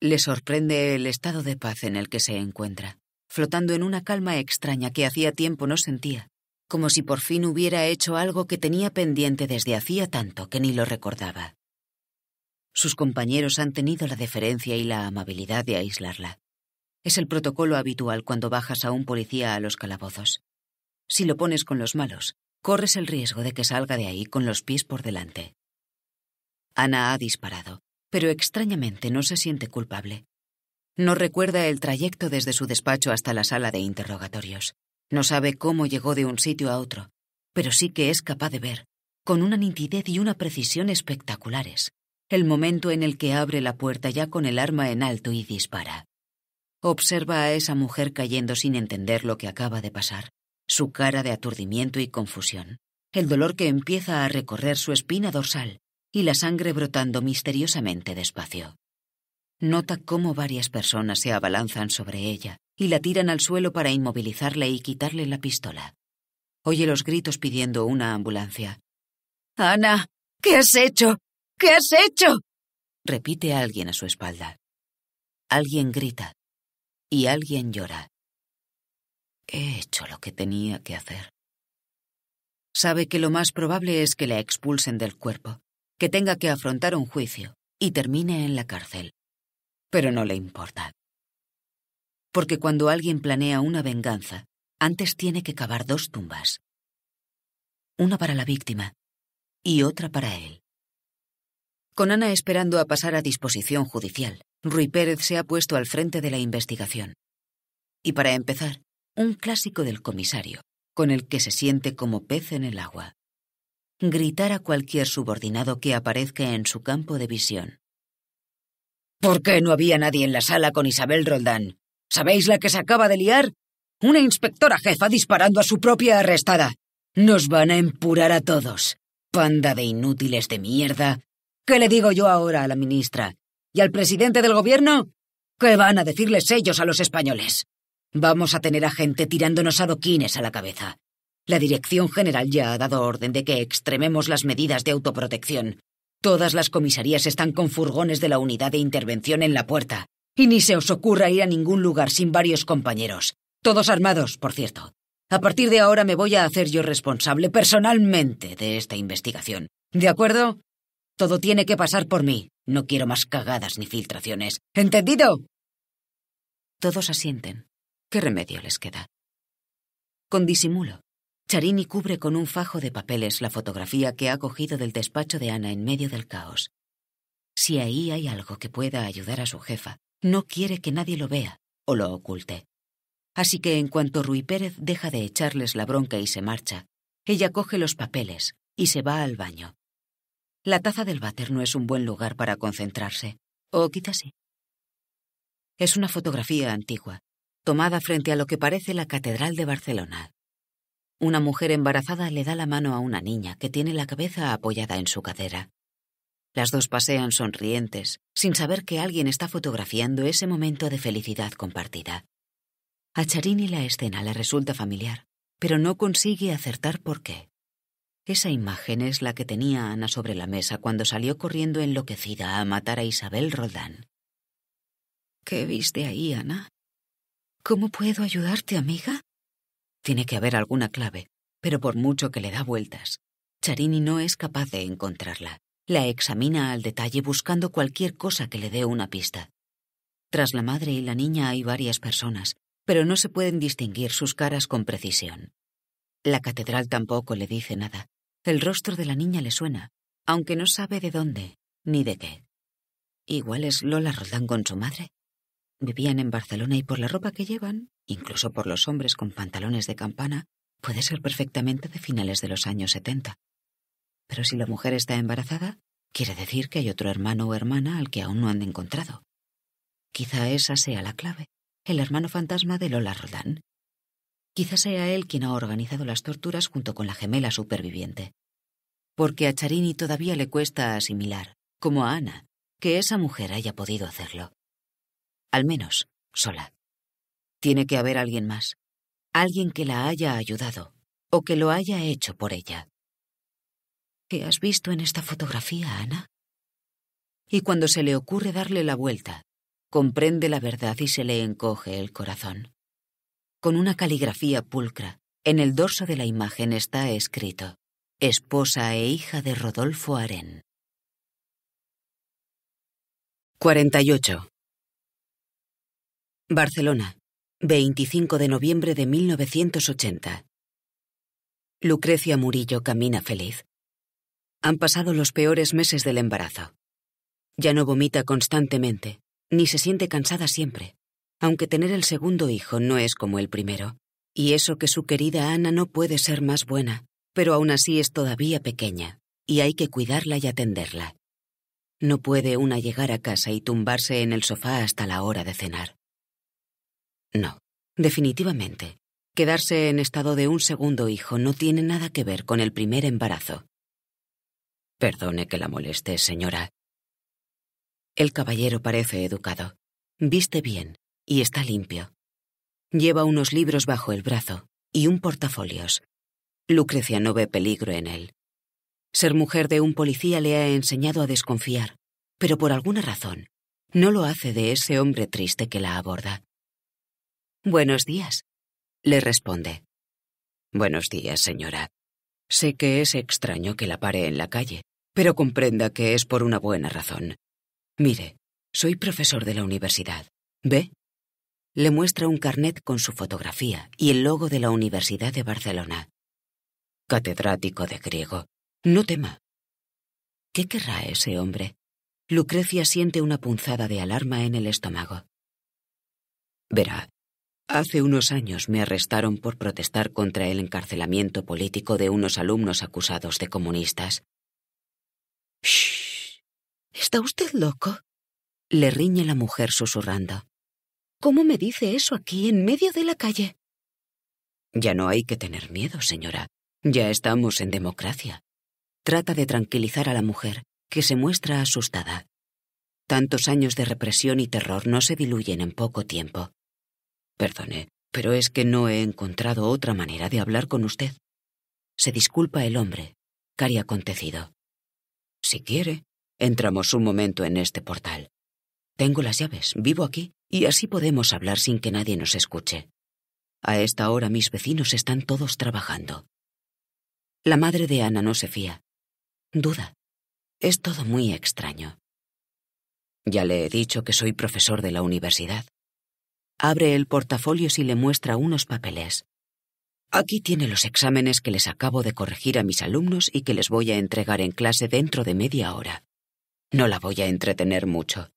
Speaker 1: Le sorprende el estado de paz en el que se encuentra, flotando en una calma extraña que hacía tiempo no sentía, como si por fin hubiera hecho algo que tenía pendiente desde hacía tanto que ni lo recordaba. Sus compañeros han tenido la deferencia y la amabilidad de aislarla, es el protocolo habitual cuando bajas a un policía a los calabozos. Si lo pones con los malos, corres el riesgo de que salga de ahí con los pies por delante. Ana ha disparado, pero extrañamente no se siente culpable. No recuerda el trayecto desde su despacho hasta la sala de interrogatorios. No sabe cómo llegó de un sitio a otro, pero sí que es capaz de ver, con una nitidez y una precisión espectaculares, el momento en el que abre la puerta ya con el arma en alto y dispara. Observa a esa mujer cayendo sin entender lo que acaba de pasar, su cara de aturdimiento y confusión, el dolor que empieza a recorrer su espina dorsal y la sangre brotando misteriosamente despacio. Nota cómo varias personas se abalanzan sobre ella y la tiran al suelo para inmovilizarla y quitarle la pistola. Oye los gritos pidiendo una ambulancia. Ana, ¿qué has hecho? ¿Qué has hecho? repite alguien a su espalda. Alguien grita y alguien llora. He hecho lo que tenía que hacer. Sabe que lo más probable es que la expulsen del cuerpo, que tenga que afrontar un juicio y termine en la cárcel. Pero no le importa. Porque cuando alguien planea una venganza, antes tiene que cavar dos tumbas. Una para la víctima y otra para él. Con Ana esperando a pasar a disposición judicial, Rui Pérez se ha puesto al frente de la investigación. Y para empezar, un clásico del comisario, con el que se siente como pez en el agua. Gritar a cualquier subordinado que aparezca en su campo de visión. ¿Por qué no había nadie en la sala con Isabel Roldán? ¿Sabéis la que se acaba de liar? Una inspectora jefa disparando a su propia arrestada. Nos van a empurar a todos. Panda de inútiles de mierda ¿Qué le digo yo ahora a la ministra? ¿Y al presidente del gobierno? ¿Qué van a decirles ellos a los españoles? Vamos a tener a gente tirándonos adoquines a la cabeza. La Dirección General ya ha dado orden de que extrememos las medidas de autoprotección. Todas las comisarías están con furgones de la unidad de intervención en la puerta. Y ni se os ocurra ir a ningún lugar sin varios compañeros. Todos armados, por cierto. A partir de ahora me voy a hacer yo responsable personalmente de esta investigación. ¿De acuerdo? Todo tiene que pasar por mí. No quiero más cagadas ni filtraciones. ¿Entendido? Todos asienten. ¿Qué remedio les queda? Con disimulo, Charini cubre con un fajo de papeles la fotografía que ha cogido del despacho de Ana en medio del caos. Si ahí hay algo que pueda ayudar a su jefa, no quiere que nadie lo vea o lo oculte. Así que en cuanto Rui Pérez deja de echarles la bronca y se marcha, ella coge los papeles y se va al baño. La taza del váter no es un buen lugar para concentrarse, o quizás sí. Es una fotografía antigua, tomada frente a lo que parece la Catedral de Barcelona. Una mujer embarazada le da la mano a una niña que tiene la cabeza apoyada en su cadera. Las dos pasean sonrientes, sin saber que alguien está fotografiando ese momento de felicidad compartida. A Charini la escena le resulta familiar, pero no consigue acertar por qué. Esa imagen es la que tenía Ana sobre la mesa cuando salió corriendo enloquecida a matar a Isabel Roldán. ¿Qué viste ahí, Ana? ¿Cómo puedo ayudarte, amiga? Tiene que haber alguna clave, pero por mucho que le da vueltas, Charini no es capaz de encontrarla. La examina al detalle buscando cualquier cosa que le dé una pista. Tras la madre y la niña hay varias personas, pero no se pueden distinguir sus caras con precisión. La catedral tampoco le dice nada, el rostro de la niña le suena, aunque no sabe de dónde ni de qué. Igual es Lola Roldán con su madre. Vivían en Barcelona y por la ropa que llevan, incluso por los hombres con pantalones de campana, puede ser perfectamente de finales de los años 70. Pero si la mujer está embarazada, quiere decir que hay otro hermano o hermana al que aún no han encontrado. Quizá esa sea la clave, el hermano fantasma de Lola Roldán, Quizás sea él quien ha organizado las torturas junto con la gemela superviviente. Porque a Charini todavía le cuesta asimilar, como a Ana, que esa mujer haya podido hacerlo. Al menos, sola. Tiene que haber alguien más. Alguien que la haya ayudado, o que lo haya hecho por ella. ¿Qué has visto en esta fotografía, Ana? Y cuando se le ocurre darle la vuelta, comprende la verdad y se le encoge el corazón con una caligrafía pulcra. En el dorso de la imagen está escrito, esposa e hija de Rodolfo Arén. 48. Barcelona, 25 de noviembre de 1980. Lucrecia Murillo camina feliz. Han pasado los peores meses del embarazo. Ya no vomita constantemente, ni se siente cansada siempre aunque tener el segundo hijo no es como el primero. Y eso que su querida Ana no puede ser más buena, pero aún así es todavía pequeña, y hay que cuidarla y atenderla. No puede una llegar a casa y tumbarse en el sofá hasta la hora de cenar. No, definitivamente. Quedarse en estado de un segundo hijo no tiene nada que ver con el primer embarazo. Perdone que la moleste, señora. El caballero parece educado. Viste bien, y está limpio. Lleva unos libros bajo el brazo y un portafolios. Lucrecia no ve peligro en él. Ser mujer de un policía le ha enseñado a desconfiar, pero por alguna razón no lo hace de ese hombre triste que la aborda. Buenos días, le responde. Buenos días, señora. Sé que es extraño que la pare en la calle, pero comprenda que es por una buena razón. Mire, soy profesor de la universidad. ¿Ve? Le muestra un carnet con su fotografía y el logo de la Universidad de Barcelona. Catedrático de griego. No tema. ¿Qué querrá ese hombre? Lucrecia siente una punzada de alarma en el estómago. Verá, hace unos años me arrestaron por protestar contra el encarcelamiento político de unos alumnos acusados de comunistas. ¿Está usted loco? Le riñe la mujer susurrando. ¿Cómo me dice eso aquí, en medio de la calle? Ya no hay que tener miedo, señora. Ya estamos en democracia. Trata de tranquilizar a la mujer, que se muestra asustada. Tantos años de represión y terror no se diluyen en poco tiempo. Perdone, pero es que no he encontrado otra manera de hablar con usted. Se disculpa el hombre, cari acontecido. Si quiere, entramos un momento en este portal. Tengo las llaves, vivo aquí, y así podemos hablar sin que nadie nos escuche. A esta hora mis vecinos están todos trabajando. La madre de Ana no se fía. Duda. Es todo muy extraño. Ya le he dicho que soy profesor de la universidad. Abre el portafolio y le muestra unos papeles. Aquí tiene los exámenes que les acabo de corregir a mis alumnos y que les voy a entregar en clase dentro de media hora. No la voy a entretener mucho.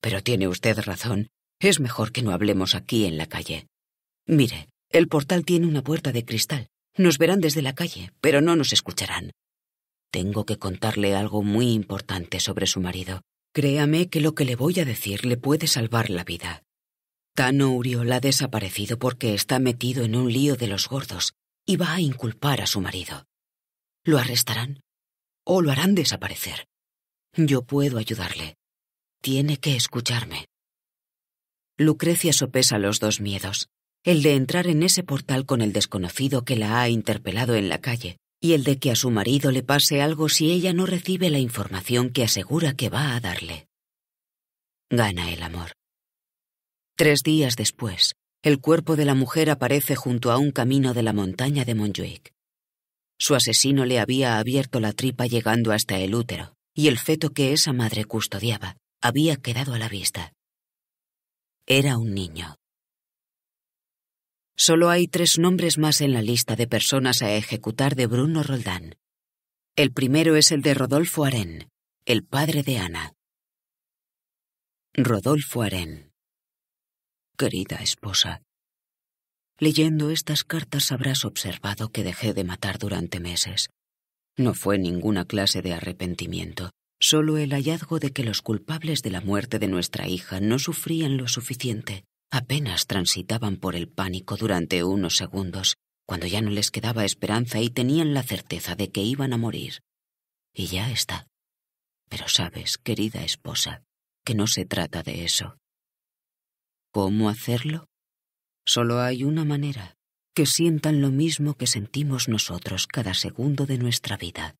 Speaker 1: Pero tiene usted razón. Es mejor que no hablemos aquí en la calle. Mire, el portal tiene una puerta de cristal. Nos verán desde la calle, pero no nos escucharán. Tengo que contarle algo muy importante sobre su marido. Créame que lo que le voy a decir le puede salvar la vida. Tano la ha desaparecido porque está metido en un lío de los gordos y va a inculpar a su marido. ¿Lo arrestarán? ¿O lo harán desaparecer? Yo puedo ayudarle. Tiene que escucharme. Lucrecia sopesa los dos miedos, el de entrar en ese portal con el desconocido que la ha interpelado en la calle, y el de que a su marido le pase algo si ella no recibe la información que asegura que va a darle. Gana el amor. Tres días después, el cuerpo de la mujer aparece junto a un camino de la montaña de Montjuic. Su asesino le había abierto la tripa llegando hasta el útero y el feto que esa madre custodiaba, había quedado a la vista. Era un niño. Solo hay tres nombres más en la lista de personas a ejecutar de Bruno Roldán. El primero es el de Rodolfo Arén, el padre de Ana. Rodolfo Arén. Querida esposa, leyendo estas cartas habrás observado que dejé de matar durante meses. No fue ninguna clase de arrepentimiento. Solo el hallazgo de que los culpables de la muerte de nuestra hija no sufrían lo suficiente, apenas transitaban por el pánico durante unos segundos, cuando ya no les quedaba esperanza y tenían la certeza de que iban a morir. Y ya está. Pero sabes, querida esposa, que no se trata de eso. ¿Cómo hacerlo? Solo hay una manera, que sientan lo mismo que sentimos nosotros cada segundo de nuestra vida,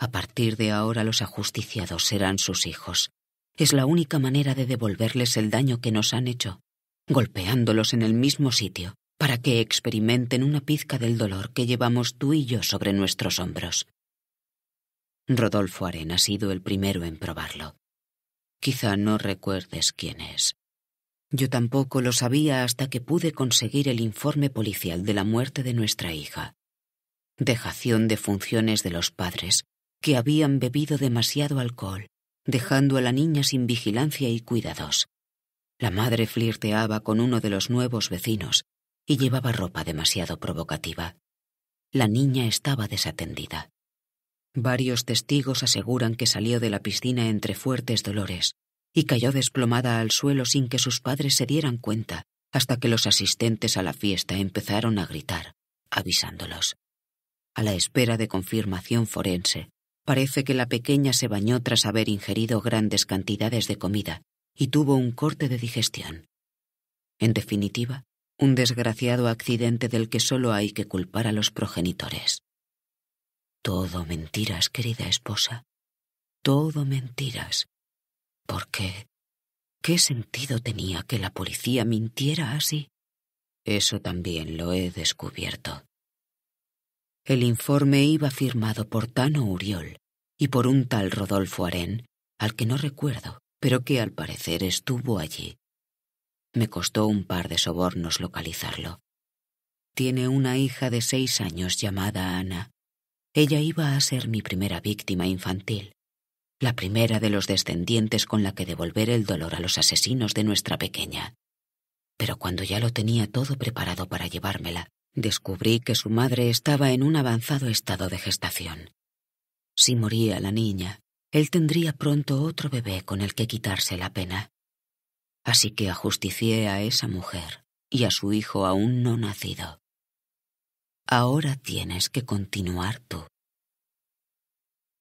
Speaker 1: a partir de ahora los ajusticiados serán sus hijos. Es la única manera de devolverles el daño que nos han hecho, golpeándolos en el mismo sitio, para que experimenten una pizca del dolor que llevamos tú y yo sobre nuestros hombros. Rodolfo Arena ha sido el primero en probarlo. Quizá no recuerdes quién es. Yo tampoco lo sabía hasta que pude conseguir el informe policial de la muerte de nuestra hija. Dejación de funciones de los padres, que habían bebido demasiado alcohol, dejando a la niña sin vigilancia y cuidados. La madre flirteaba con uno de los nuevos vecinos y llevaba ropa demasiado provocativa. La niña estaba desatendida. Varios testigos aseguran que salió de la piscina entre fuertes dolores y cayó desplomada al suelo sin que sus padres se dieran cuenta hasta que los asistentes a la fiesta empezaron a gritar, avisándolos. A la espera de confirmación forense, Parece que la pequeña se bañó tras haber ingerido grandes cantidades de comida y tuvo un corte de digestión. En definitiva, un desgraciado accidente del que solo hay que culpar a los progenitores. Todo mentiras, querida esposa. Todo mentiras. ¿Por qué? ¿Qué sentido tenía que la policía mintiera así? Eso también lo he descubierto. El informe iba firmado por Tano Uriol, y por un tal Rodolfo Arén, al que no recuerdo, pero que al parecer estuvo allí. Me costó un par de sobornos localizarlo. Tiene una hija de seis años llamada Ana. Ella iba a ser mi primera víctima infantil, la primera de los descendientes con la que devolver el dolor a los asesinos de nuestra pequeña. Pero cuando ya lo tenía todo preparado para llevármela, descubrí que su madre estaba en un avanzado estado de gestación. Si moría la niña, él tendría pronto otro bebé con el que quitarse la pena. Así que ajusticié a esa mujer y a su hijo aún no nacido. Ahora tienes que continuar tú.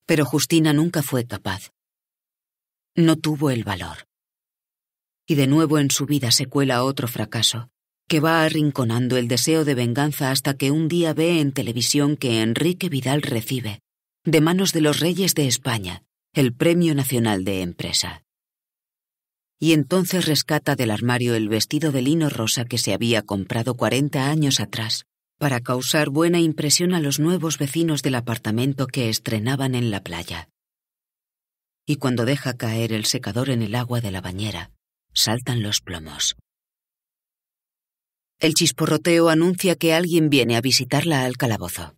Speaker 1: Pero Justina nunca fue capaz. No tuvo el valor. Y de nuevo en su vida se cuela otro fracaso, que va arrinconando el deseo de venganza hasta que un día ve en televisión que Enrique Vidal recibe, de manos de los Reyes de España, el Premio Nacional de Empresa. Y entonces rescata del armario el vestido de lino rosa que se había comprado 40 años atrás, para causar buena impresión a los nuevos vecinos del apartamento que estrenaban en la playa. Y cuando deja caer el secador en el agua de la bañera, saltan los plomos. El chisporroteo anuncia que alguien viene a visitarla al calabozo.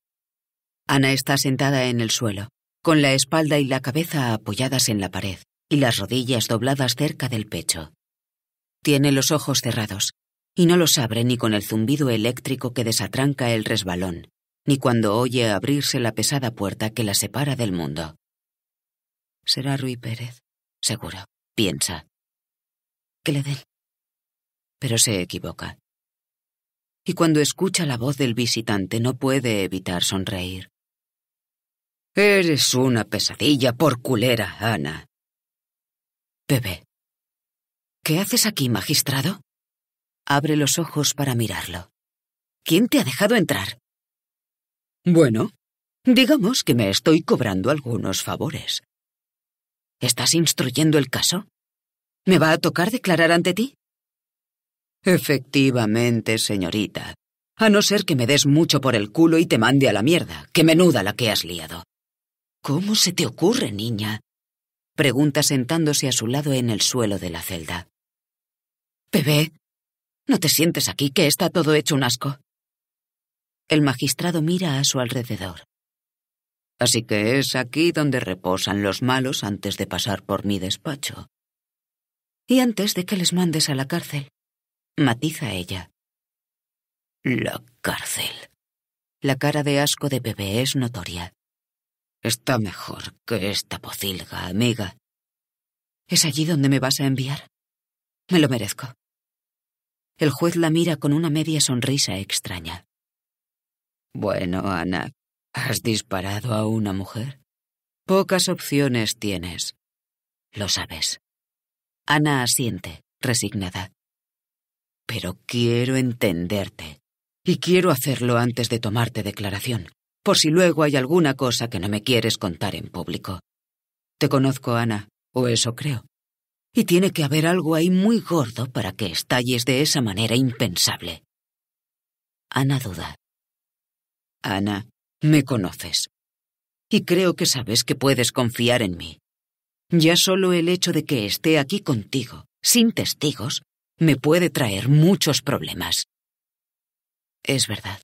Speaker 1: Ana está sentada en el suelo, con la espalda y la cabeza apoyadas en la pared y las rodillas dobladas cerca del pecho. Tiene los ojos cerrados, y no los abre ni con el zumbido eléctrico que desatranca el resbalón, ni cuando oye abrirse la pesada puerta que la separa del mundo. Será Rui Pérez, seguro, piensa. Que le den. Pero se equivoca. Y cuando escucha la voz del visitante no puede evitar sonreír. Eres una pesadilla por culera, Ana. Bebé. ¿Qué haces aquí, magistrado? Abre los ojos para mirarlo. ¿Quién te ha dejado entrar? Bueno, digamos que me estoy cobrando algunos favores. ¿Estás instruyendo el caso? ¿Me va a tocar declarar ante ti? Efectivamente, señorita. A no ser que me des mucho por el culo y te mande a la mierda, que menuda la que has liado. ¿Cómo se te ocurre, niña? pregunta sentándose a su lado en el suelo de la celda. Bebé, no te sientes aquí, que está todo hecho un asco. El magistrado mira a su alrededor. Así que es aquí donde reposan los malos antes de pasar por mi despacho. Y antes de que les mandes a la cárcel, matiza ella. La cárcel. La cara de asco de bebé es notoria. Está mejor que esta pocilga, amiga. ¿Es allí donde me vas a enviar? Me lo merezco. El juez la mira con una media sonrisa extraña. Bueno, Ana, ¿has disparado a una mujer? Pocas opciones tienes. Lo sabes. Ana asiente, resignada. Pero quiero entenderte. Y quiero hacerlo antes de tomarte declaración por si luego hay alguna cosa que no me quieres contar en público. Te conozco, Ana, o eso creo. Y tiene que haber algo ahí muy gordo para que estalles de esa manera impensable. Ana duda. Ana, me conoces. Y creo que sabes que puedes confiar en mí. Ya solo el hecho de que esté aquí contigo, sin testigos, me puede traer muchos problemas. Es verdad.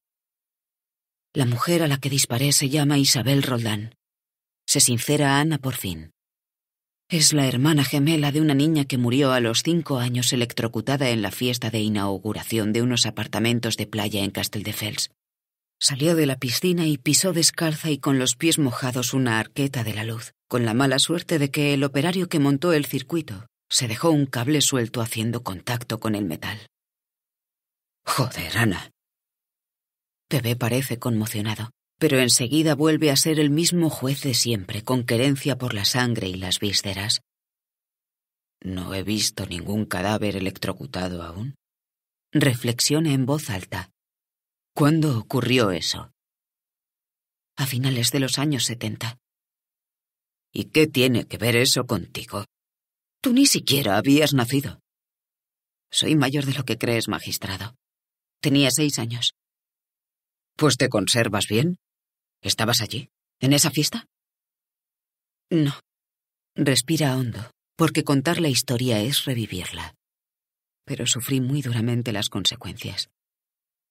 Speaker 1: La mujer a la que disparé se llama Isabel Roldán. Se sincera Ana por fin. Es la hermana gemela de una niña que murió a los cinco años electrocutada en la fiesta de inauguración de unos apartamentos de playa en Casteldefels. Salió de la piscina y pisó descalza y con los pies mojados una arqueta de la luz, con la mala suerte de que el operario que montó el circuito se dejó un cable suelto haciendo contacto con el metal. Joder, Ana, ve parece conmocionado, pero enseguida vuelve a ser el mismo juez de siempre, con querencia por la sangre y las vísceras. No he visto ningún cadáver electrocutado aún. Reflexiona en voz alta. ¿Cuándo ocurrió eso? A finales de los años setenta. ¿Y qué tiene que ver eso contigo? Tú ni siquiera habías nacido. Soy mayor de lo que crees, magistrado. Tenía seis años. Pues te conservas bien. ¿Estabas allí? ¿En esa fiesta? No. Respira hondo, porque contar la historia es revivirla. Pero sufrí muy duramente las consecuencias.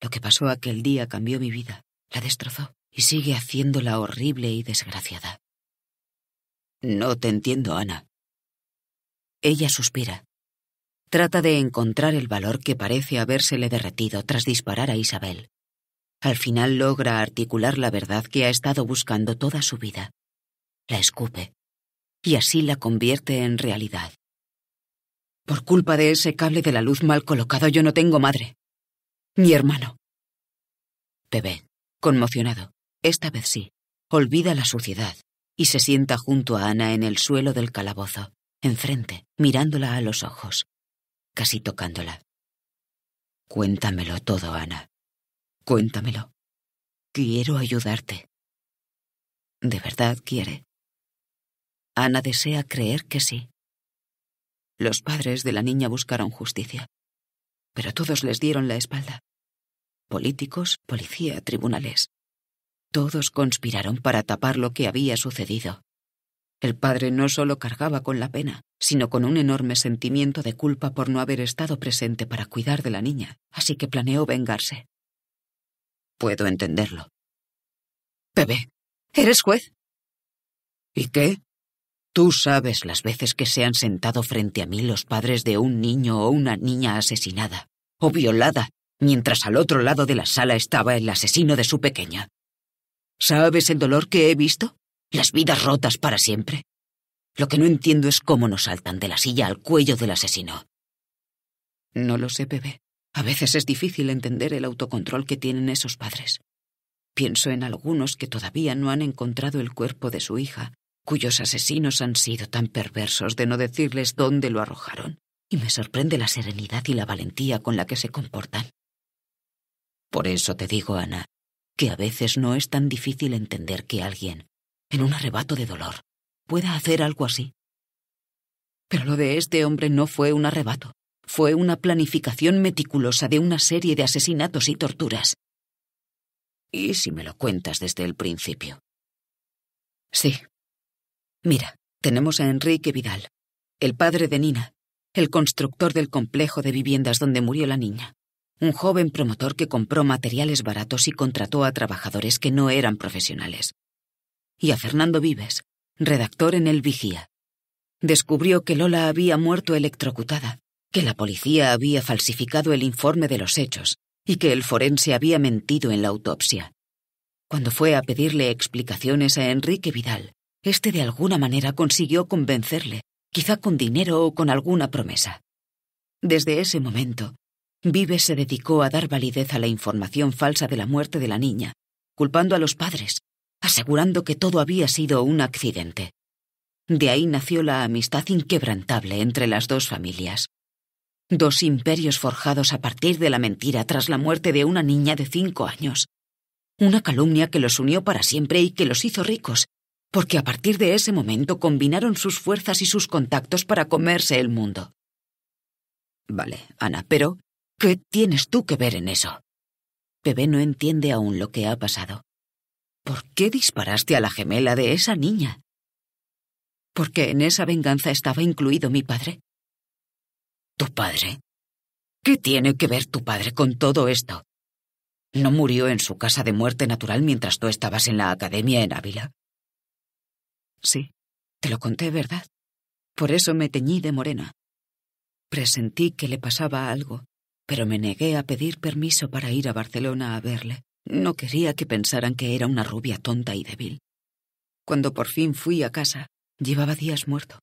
Speaker 1: Lo que pasó aquel día cambió mi vida, la destrozó y sigue haciéndola horrible y desgraciada. No te entiendo, Ana. Ella suspira. Trata de encontrar el valor que parece habérsele derretido tras disparar a Isabel. Al final logra articular la verdad que ha estado buscando toda su vida. La escupe. Y así la convierte en realidad. Por culpa de ese cable de la luz mal colocado yo no tengo madre. Mi hermano. Bebé, conmocionado, esta vez sí, olvida la suciedad y se sienta junto a Ana en el suelo del calabozo, enfrente, mirándola a los ojos, casi tocándola. Cuéntamelo todo, Ana. Cuéntamelo. Quiero ayudarte. ¿De verdad quiere? Ana desea creer que sí. Los padres de la niña buscaron justicia, pero todos les dieron la espalda. Políticos, policía, tribunales. Todos conspiraron para tapar lo que había sucedido. El padre no solo cargaba con la pena, sino con un enorme sentimiento de culpa por no haber estado presente para cuidar de la niña, así que planeó vengarse. Puedo entenderlo. Bebé, ¿eres juez? ¿Y qué? Tú sabes las veces que se han sentado frente a mí los padres de un niño o una niña asesinada o violada, mientras al otro lado de la sala estaba el asesino de su pequeña. ¿Sabes el dolor que he visto? Las vidas rotas para siempre. Lo que no entiendo es cómo nos saltan de la silla al cuello del asesino. No lo sé, bebé. A veces es difícil entender el autocontrol que tienen esos padres. Pienso en algunos que todavía no han encontrado el cuerpo de su hija, cuyos asesinos han sido tan perversos de no decirles dónde lo arrojaron, y me sorprende la serenidad y la valentía con la que se comportan. Por eso te digo, Ana, que a veces no es tan difícil entender que alguien, en un arrebato de dolor, pueda hacer algo así. Pero lo de este hombre no fue un arrebato. Fue una planificación meticulosa de una serie de asesinatos y torturas. ¿Y si me lo cuentas desde el principio? Sí. Mira, tenemos a Enrique Vidal, el padre de Nina, el constructor del complejo de viviendas donde murió la niña, un joven promotor que compró materiales baratos y contrató a trabajadores que no eran profesionales. Y a Fernando Vives, redactor en El Vigía. Descubrió que Lola había muerto electrocutada que la policía había falsificado el informe de los hechos y que el forense había mentido en la autopsia. Cuando fue a pedirle explicaciones a Enrique Vidal, este de alguna manera consiguió convencerle, quizá con dinero o con alguna promesa. Desde ese momento, Vive se dedicó a dar validez a la información falsa de la muerte de la niña, culpando a los padres, asegurando que todo había sido un accidente. De ahí nació la amistad inquebrantable entre las dos familias dos imperios forjados a partir de la mentira tras la muerte de una niña de cinco años, una calumnia que los unió para siempre y que los hizo ricos, porque a partir de ese momento combinaron sus fuerzas y sus contactos para comerse el mundo. Vale, Ana, pero ¿qué tienes tú que ver en eso? Bebé no entiende aún lo que ha pasado. ¿Por qué disparaste a la gemela de esa niña? Porque en esa venganza estaba incluido mi padre. ¿Tu padre? ¿Qué tiene que ver tu padre con todo esto? ¿No murió en su casa de muerte natural mientras tú estabas en la academia en Ávila? Sí, te lo conté, ¿verdad? Por eso me teñí de morena. Presentí que le pasaba algo, pero me negué a pedir permiso para ir a Barcelona a verle. No quería que pensaran que era una rubia tonta y débil. Cuando por fin fui a casa, llevaba días muerto.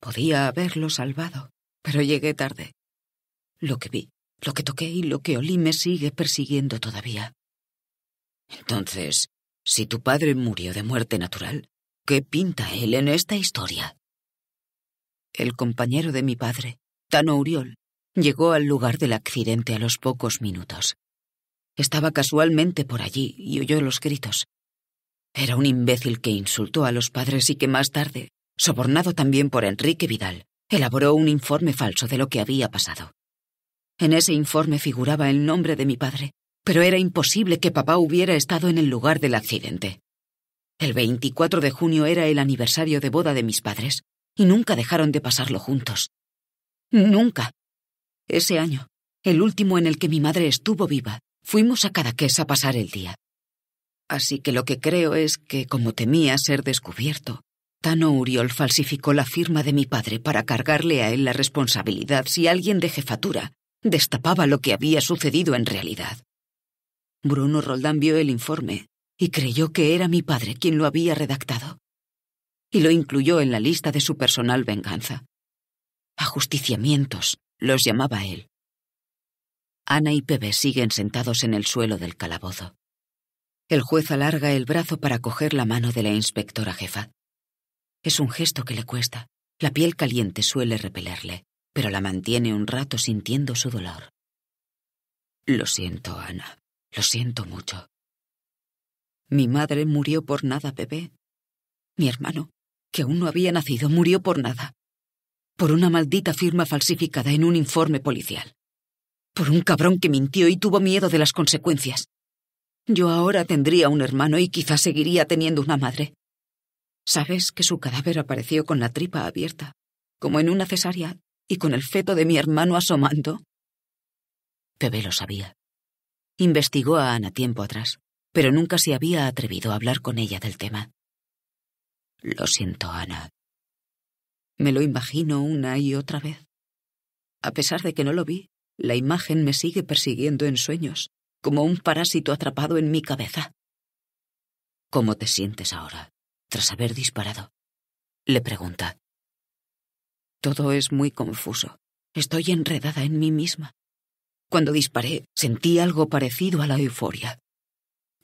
Speaker 1: Podía haberlo salvado, pero llegué tarde. Lo que vi, lo que toqué y lo que olí me sigue persiguiendo todavía. Entonces, si tu padre murió de muerte natural, ¿qué pinta él en esta historia? El compañero de mi padre, Tano Uriol, llegó al lugar del accidente a los pocos minutos. Estaba casualmente por allí y oyó los gritos. Era un imbécil que insultó a los padres y que más tarde, sobornado también por Enrique Vidal, elaboró un informe falso de lo que había pasado. En ese informe figuraba el nombre de mi padre, pero era imposible que papá hubiera estado en el lugar del accidente. El 24 de junio era el aniversario de boda de mis padres, y nunca dejaron de pasarlo juntos. Nunca. Ese año, el último en el que mi madre estuvo viva, fuimos a Cadaqués a pasar el día. Así que lo que creo es que, como temía ser descubierto, Tano Uriol falsificó la firma de mi padre para cargarle a él la responsabilidad si alguien de jefatura destapaba lo que había sucedido en realidad. Bruno Roldán vio el informe y creyó que era mi padre quien lo había redactado, y lo incluyó en la lista de su personal venganza. Ajusticiamientos, los llamaba él. Ana y Pepe siguen sentados en el suelo del calabozo. El juez alarga el brazo para coger la mano de la inspectora jefa. Es un gesto que le cuesta. La piel caliente suele repelerle, pero la mantiene un rato sintiendo su dolor. Lo siento, Ana. Lo siento mucho. Mi madre murió por nada, bebé. Mi hermano, que aún no había nacido, murió por nada. Por una maldita firma falsificada en un informe policial. Por un cabrón que mintió y tuvo miedo de las consecuencias. Yo ahora tendría un hermano y quizás seguiría teniendo una madre. Sabes que su cadáver apareció con la tripa abierta, como en una cesárea, y con el feto de mi hermano asomando. Bebé lo sabía. Investigó a Ana tiempo atrás, pero nunca se había atrevido a hablar con ella del tema. Lo siento, Ana. Me lo imagino una y otra vez. A pesar de que no lo vi, la imagen me sigue persiguiendo en sueños, como un parásito atrapado en mi cabeza. ¿Cómo te sientes ahora? tras haber disparado. Le pregunta. Todo es muy confuso. Estoy enredada en mí misma. Cuando disparé, sentí algo parecido a la euforia.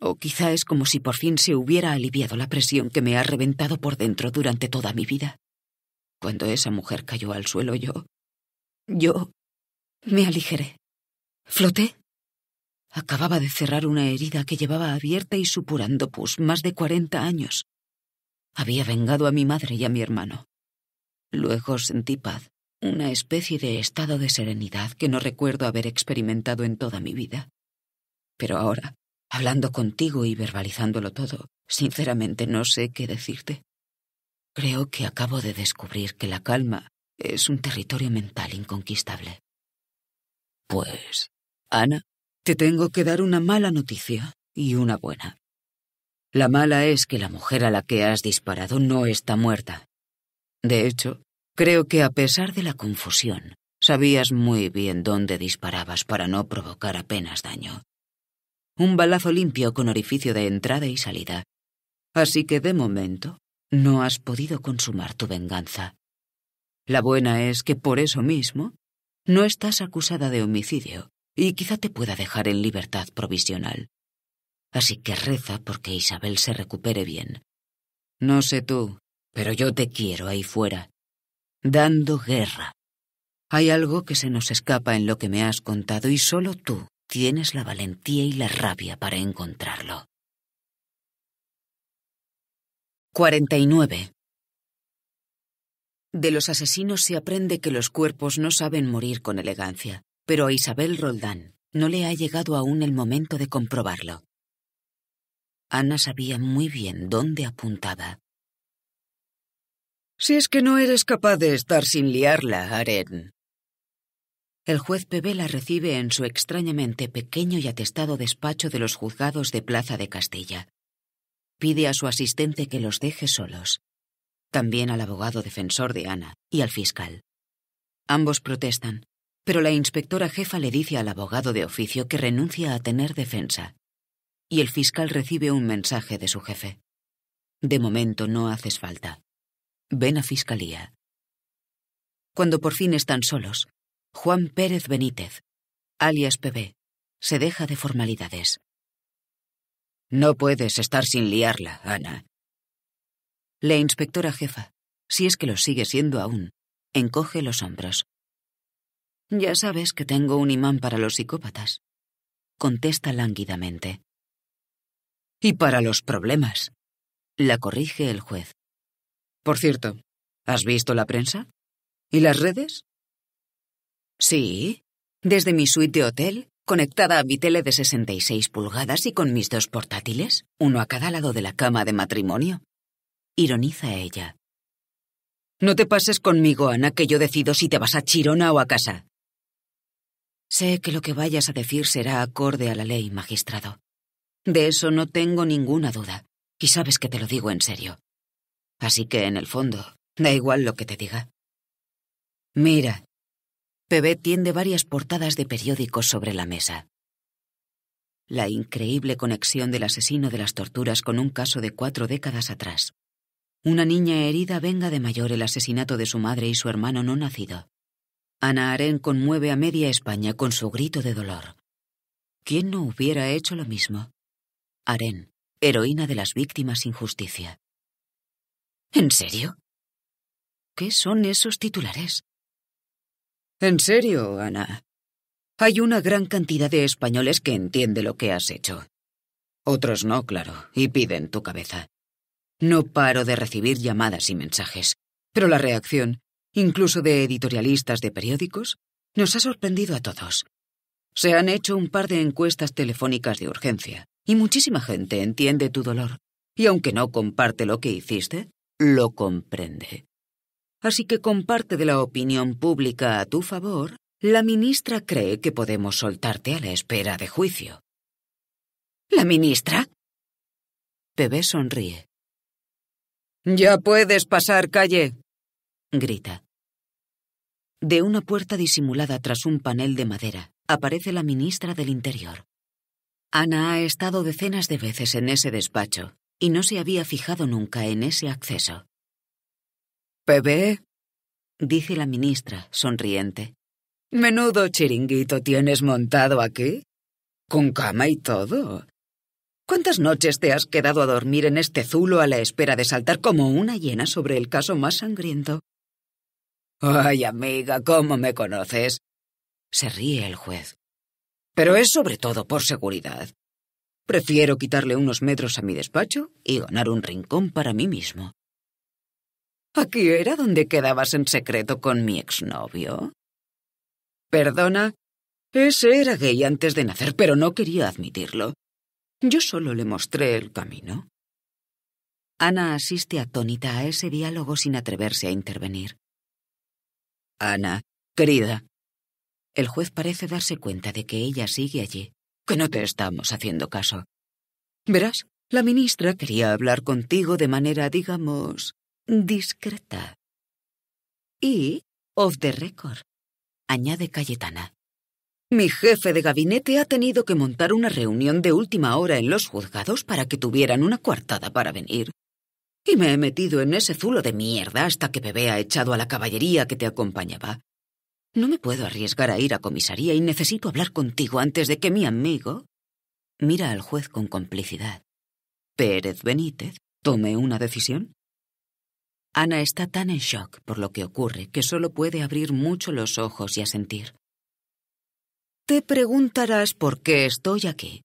Speaker 1: O quizá es como si por fin se hubiera aliviado la presión que me ha reventado por dentro durante toda mi vida. Cuando esa mujer cayó al suelo, yo... Yo... me aligeré. Floté. Acababa de cerrar una herida que llevaba abierta y supurando pus más de cuarenta años. Había vengado a mi madre y a mi hermano. Luego sentí paz, una especie de estado de serenidad que no recuerdo haber experimentado en toda mi vida. Pero ahora, hablando contigo y verbalizándolo todo, sinceramente no sé qué decirte. Creo que acabo de descubrir que la calma es un territorio mental inconquistable. Pues, Ana, te tengo que dar una mala noticia y una buena. La mala es que la mujer a la que has disparado no está muerta. De hecho, creo que a pesar de la confusión, sabías muy bien dónde disparabas para no provocar apenas daño. Un balazo limpio con orificio de entrada y salida. Así que de momento no has podido consumar tu venganza. La buena es que por eso mismo no estás acusada de homicidio y quizá te pueda dejar en libertad provisional así que reza porque Isabel se recupere bien. No sé tú, pero yo te quiero ahí fuera, dando guerra. Hay algo que se nos escapa en lo que me has contado y solo tú tienes la valentía y la rabia para encontrarlo. 49. De los asesinos se aprende que los cuerpos no saben morir con elegancia, pero a Isabel Roldán no le ha llegado aún el momento de comprobarlo. Ana sabía muy bien dónde apuntaba. Si es que no eres capaz de estar sin liarla, Aren. El juez Pevé la recibe en su extrañamente pequeño y atestado despacho de los juzgados de Plaza de Castilla. Pide a su asistente que los deje solos. También al abogado defensor de Ana y al fiscal. Ambos protestan, pero la inspectora jefa le dice al abogado de oficio que renuncia a tener defensa y el fiscal recibe un mensaje de su jefe. De momento no haces falta. Ven a fiscalía. Cuando por fin están solos, Juan Pérez Benítez, alias PB, se deja de formalidades. No puedes estar sin liarla, Ana. La inspectora jefa, si es que lo sigue siendo aún, encoge los hombros. Ya sabes que tengo un imán para los psicópatas, contesta lánguidamente y para los problemas. La corrige el juez. Por cierto, ¿has visto la prensa? ¿Y las redes? Sí, desde mi suite de hotel, conectada a mi tele de 66 pulgadas y con mis dos portátiles, uno a cada lado de la cama de matrimonio. Ironiza ella. No te pases conmigo, Ana, que yo decido si te vas a Chirona o a casa. Sé que lo que vayas a decir será acorde a la ley, magistrado. De eso no tengo ninguna duda, y sabes que te lo digo en serio. Así que, en el fondo, da igual lo que te diga. Mira, Bebé tiende varias portadas de periódicos sobre la mesa. La increíble conexión del asesino de las torturas con un caso de cuatro décadas atrás. Una niña herida venga de mayor el asesinato de su madre y su hermano no nacido. Ana Aren conmueve a media España con su grito de dolor. ¿Quién no hubiera hecho lo mismo? Aren, heroína de las víctimas injusticia. ¿En serio? ¿Qué son esos titulares? En serio, Ana. Hay una gran cantidad de españoles que entiende lo que has hecho. Otros no, claro, y piden tu cabeza. No paro de recibir llamadas y mensajes, pero la reacción, incluso de editorialistas de periódicos, nos ha sorprendido a todos. Se han hecho un par de encuestas telefónicas de urgencia. Y muchísima gente entiende tu dolor. Y aunque no comparte lo que hiciste, lo comprende. Así que comparte de la opinión pública a tu favor, la ministra cree que podemos soltarte a la espera de juicio. ¿La ministra? Bebé sonríe. Ya puedes pasar calle, grita. De una puerta disimulada tras un panel de madera, aparece la ministra del Interior. Ana ha estado decenas de veces en ese despacho y no se había fijado nunca en ese acceso. ¿Bebé? dice la ministra, sonriente. Menudo chiringuito tienes montado aquí. Con cama y todo. ¿Cuántas noches te has quedado a dormir en este zulo a la espera de saltar como una hiena sobre el caso más sangriento? Ay, amiga, ¿cómo me conoces? Se ríe el juez. Pero es sobre todo por seguridad. Prefiero quitarle unos metros a mi despacho y ganar un rincón para mí mismo. Aquí era donde quedabas en secreto con mi exnovio. Perdona, ese era gay antes de nacer, pero no quería admitirlo. Yo solo le mostré el camino. Ana asiste atónita a ese diálogo sin atreverse a intervenir. Ana, querida, el juez parece darse cuenta de que ella sigue allí. Que no te estamos haciendo caso. Verás, la ministra quería hablar contigo de manera, digamos, discreta. Y off the record, añade Cayetana. Mi jefe de gabinete ha tenido que montar una reunión de última hora en los juzgados para que tuvieran una coartada para venir. Y me he metido en ese zulo de mierda hasta que Bebé ha echado a la caballería que te acompañaba. No me puedo arriesgar a ir a comisaría y necesito hablar contigo antes de que mi amigo... Mira al juez con complicidad. Pérez Benítez tome una decisión. Ana está tan en shock por lo que ocurre que solo puede abrir mucho los ojos y asentir. Te preguntarás por qué estoy aquí.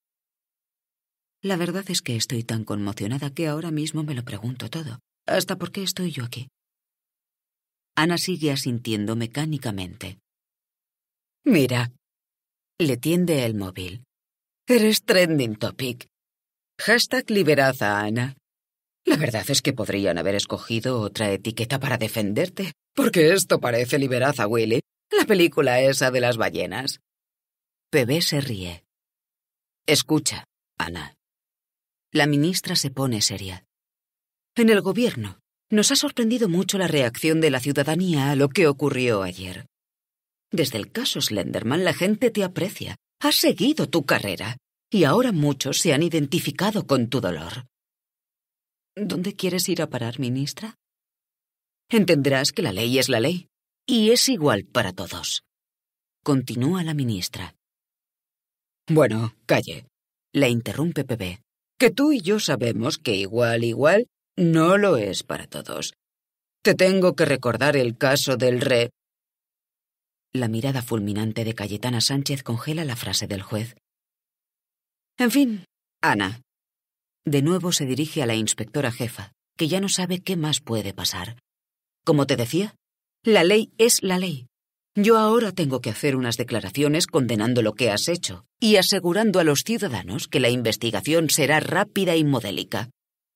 Speaker 1: La verdad es que estoy tan conmocionada que ahora mismo me lo pregunto todo. ¿Hasta por qué estoy yo aquí? Ana sigue asintiendo mecánicamente. Mira, le tiende el móvil. Eres trending topic. Hashtag liberad Ana. La verdad es que podrían haber escogido otra etiqueta para defenderte, porque esto parece liberad a Willy, la película esa de las ballenas. Bebé se ríe. Escucha, Ana. La ministra se pone seria. En el gobierno, nos ha sorprendido mucho la reacción de la ciudadanía a lo que ocurrió ayer. Desde el caso Slenderman la gente te aprecia, ha seguido tu carrera, y ahora muchos se han identificado con tu dolor. ¿Dónde quieres ir a parar, ministra? Entenderás que la ley es la ley, y es igual para todos. Continúa la ministra. Bueno, calle. Le interrumpe Pepe. Que tú y yo sabemos que igual, igual, no lo es para todos. Te tengo que recordar el caso del re. La mirada fulminante de Cayetana Sánchez congela la frase del juez. En fin, Ana. De nuevo se dirige a la inspectora jefa, que ya no sabe qué más puede pasar. Como te decía, la ley es la ley. Yo ahora tengo que hacer unas declaraciones condenando lo que has hecho y asegurando a los ciudadanos que la investigación será rápida y modélica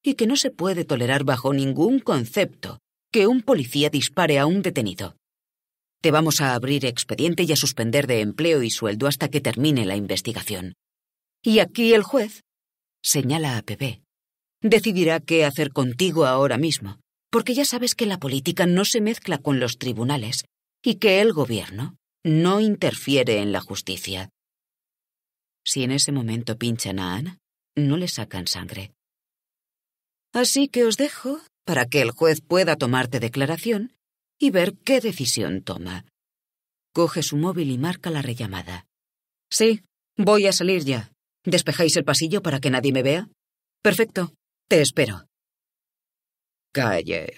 Speaker 1: y que no se puede tolerar bajo ningún concepto que un policía dispare a un detenido. Te vamos a abrir expediente y a suspender de empleo y sueldo hasta que termine la investigación. Y aquí el juez, señala a Pepe, decidirá qué hacer contigo ahora mismo, porque ya sabes que la política no se mezcla con los tribunales y que el gobierno no interfiere en la justicia. Si en ese momento pinchan a Ana, no le sacan sangre.
Speaker 2: Así que os dejo
Speaker 1: para que el juez pueda tomarte declaración y ver qué decisión toma. Coge su móvil y marca la rellamada. Sí, voy a salir ya. ¿Despejáis el pasillo para que nadie me vea? Perfecto, te espero. Calle.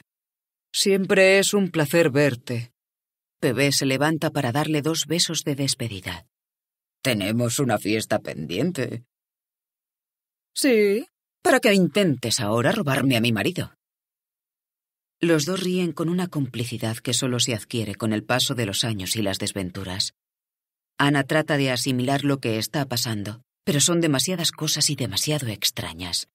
Speaker 1: Siempre es un placer verte. Bebé se levanta para darle dos besos de despedida. Tenemos una fiesta pendiente. Sí, para que intentes ahora robarme a mi marido. Los dos ríen con una complicidad que solo se adquiere con el paso de los años y las desventuras. Ana trata de asimilar lo que está pasando, pero son demasiadas cosas y demasiado extrañas.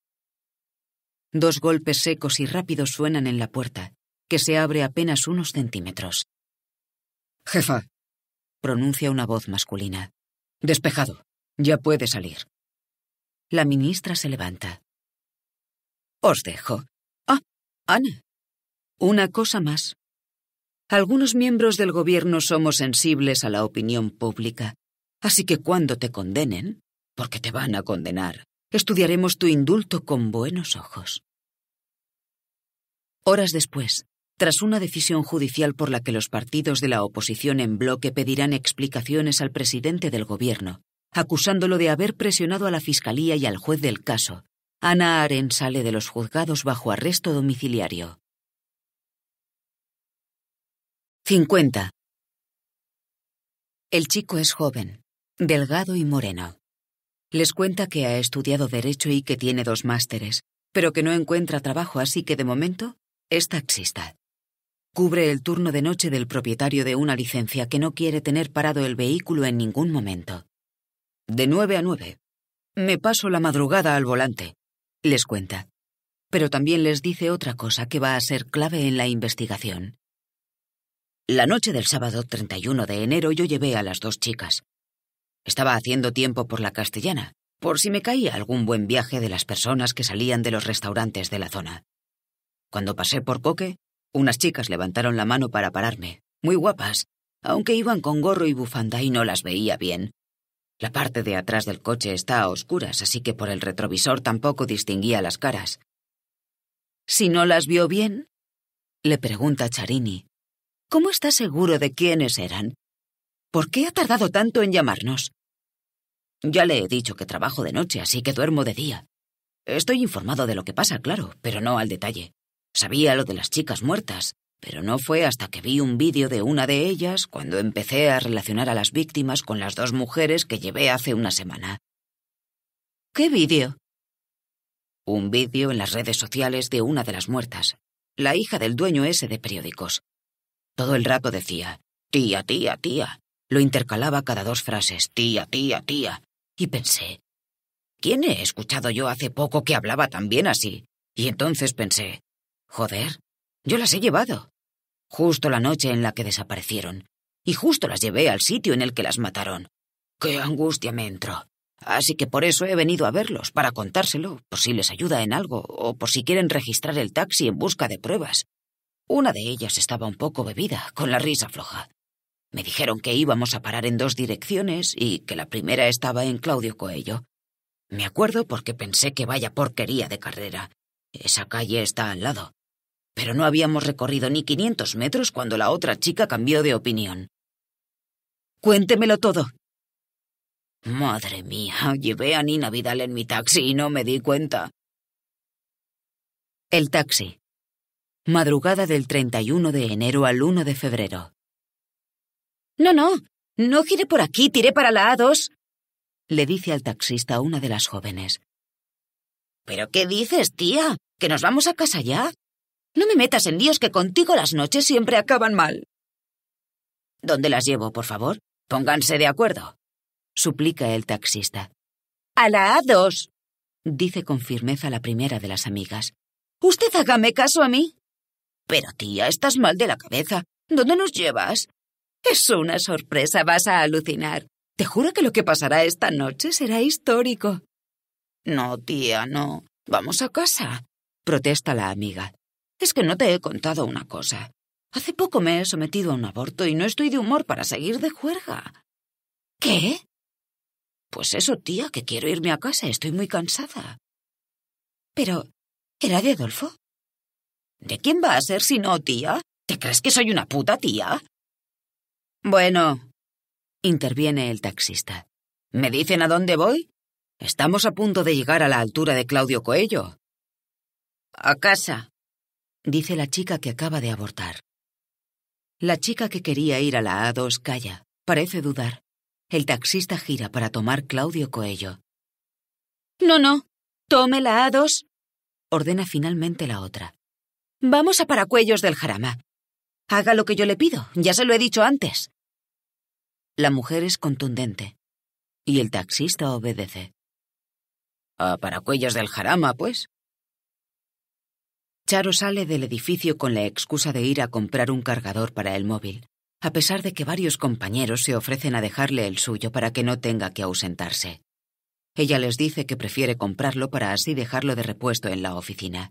Speaker 1: Dos golpes secos y rápidos suenan en la puerta, que se abre apenas unos centímetros. Jefa, pronuncia una voz masculina. Despejado. Ya puede salir. La ministra se levanta. Os dejo. Ah, Ana. Una cosa más. Algunos miembros del gobierno somos sensibles a la opinión pública, así que cuando te condenen, porque te van a condenar, estudiaremos tu indulto con buenos ojos. Horas después, tras una decisión judicial por la que los partidos de la oposición en bloque pedirán explicaciones al presidente del gobierno, acusándolo de haber presionado a la fiscalía y al juez del caso, Ana Aren sale de los juzgados bajo arresto domiciliario. 50. El chico es joven, delgado y moreno. Les cuenta que ha estudiado Derecho y que tiene dos másteres, pero que no encuentra trabajo, así que de momento es taxista. Cubre el turno de noche del propietario de una licencia que no quiere tener parado el vehículo en ningún momento. De nueve a nueve. Me paso la madrugada al volante les cuenta. Pero también les dice otra cosa que va a ser clave en la investigación. La noche del sábado 31 de enero yo llevé a las dos chicas. Estaba haciendo tiempo por la castellana, por si me caía algún buen viaje de las personas que salían de los restaurantes de la zona. Cuando pasé por Coque, unas chicas levantaron la mano para pararme, muy guapas, aunque iban con gorro y bufanda y no las veía bien, la parte de atrás del coche está a oscuras, así que por el retrovisor tampoco distinguía las caras. ¿Si no las vio bien? le pregunta Charini. ¿Cómo está seguro de quiénes eran? ¿Por qué ha tardado tanto en llamarnos? Ya le he dicho que trabajo de noche, así que duermo de día. Estoy informado de lo que pasa, claro, pero no al detalle. Sabía lo de las chicas muertas, pero no fue hasta que vi un vídeo de una de ellas cuando empecé a relacionar a las víctimas con las dos mujeres que llevé hace una semana. ¿Qué vídeo? Un vídeo en las redes sociales de una de las muertas, la hija del dueño ese de periódicos. Todo el rato decía, tía, tía, tía. Lo intercalaba cada dos frases, tía, tía, tía. Y pensé, ¿quién he escuchado yo hace poco que hablaba tan bien así? Y entonces pensé, joder, yo las he llevado justo la noche en la que desaparecieron, y justo las llevé al sitio en el que las mataron. ¡Qué angustia me entró! Así que por eso he venido a verlos, para contárselo, por si les ayuda en algo, o por si quieren registrar el taxi en busca de pruebas. Una de ellas estaba un poco bebida, con la risa floja. Me dijeron que íbamos a parar en dos direcciones y que la primera estaba en Claudio Coello. Me acuerdo porque pensé que vaya porquería de carrera. Esa calle está al lado pero no habíamos recorrido ni 500 metros cuando la otra chica cambió de opinión. Cuéntemelo todo. Madre mía, llevé a Nina Vidal en mi taxi y no me di cuenta. El taxi. Madrugada del 31 de enero al 1 de febrero. No, no, no gire por aquí, tiré para la A2, le dice al taxista una de las jóvenes. ¿Pero qué dices, tía? ¿Que nos vamos a casa ya? No me metas en líos que contigo las noches siempre acaban mal. ¿Dónde las llevo, por favor? Pónganse de acuerdo, suplica el taxista. A la A2, dice con firmeza la primera de las amigas. Usted hágame caso a mí. Pero tía, estás mal de la cabeza. ¿Dónde nos llevas? Es una sorpresa, vas a alucinar. Te juro que lo que pasará esta noche será histórico. No, tía, no. Vamos a casa, protesta la amiga. Es que no te he contado una cosa. Hace poco me he sometido a un aborto y no estoy de humor para seguir de juerga. ¿Qué? Pues eso, tía, que quiero irme a casa, estoy muy cansada. Pero, ¿era de Adolfo? ¿De quién va a ser si no, tía? ¿Te crees que soy una puta tía? Bueno, interviene el taxista. ¿Me dicen a dónde voy? Estamos a punto de llegar a la altura de Claudio Coello. A casa dice la chica que acaba de abortar. La chica que quería ir a la A2 calla, parece dudar. El taxista gira para tomar Claudio Coello. No, no, tome la A2, ordena finalmente la otra. Vamos a Paracuellos del Jarama. Haga lo que yo le pido, ya se lo he dicho antes. La mujer es contundente y el taxista obedece. A Paracuellos del Jarama, pues. Charo sale del edificio con la excusa de ir a comprar un cargador para el móvil, a pesar de que varios compañeros se ofrecen a dejarle el suyo para que no tenga que ausentarse. Ella les dice que prefiere comprarlo para así dejarlo de repuesto en la oficina,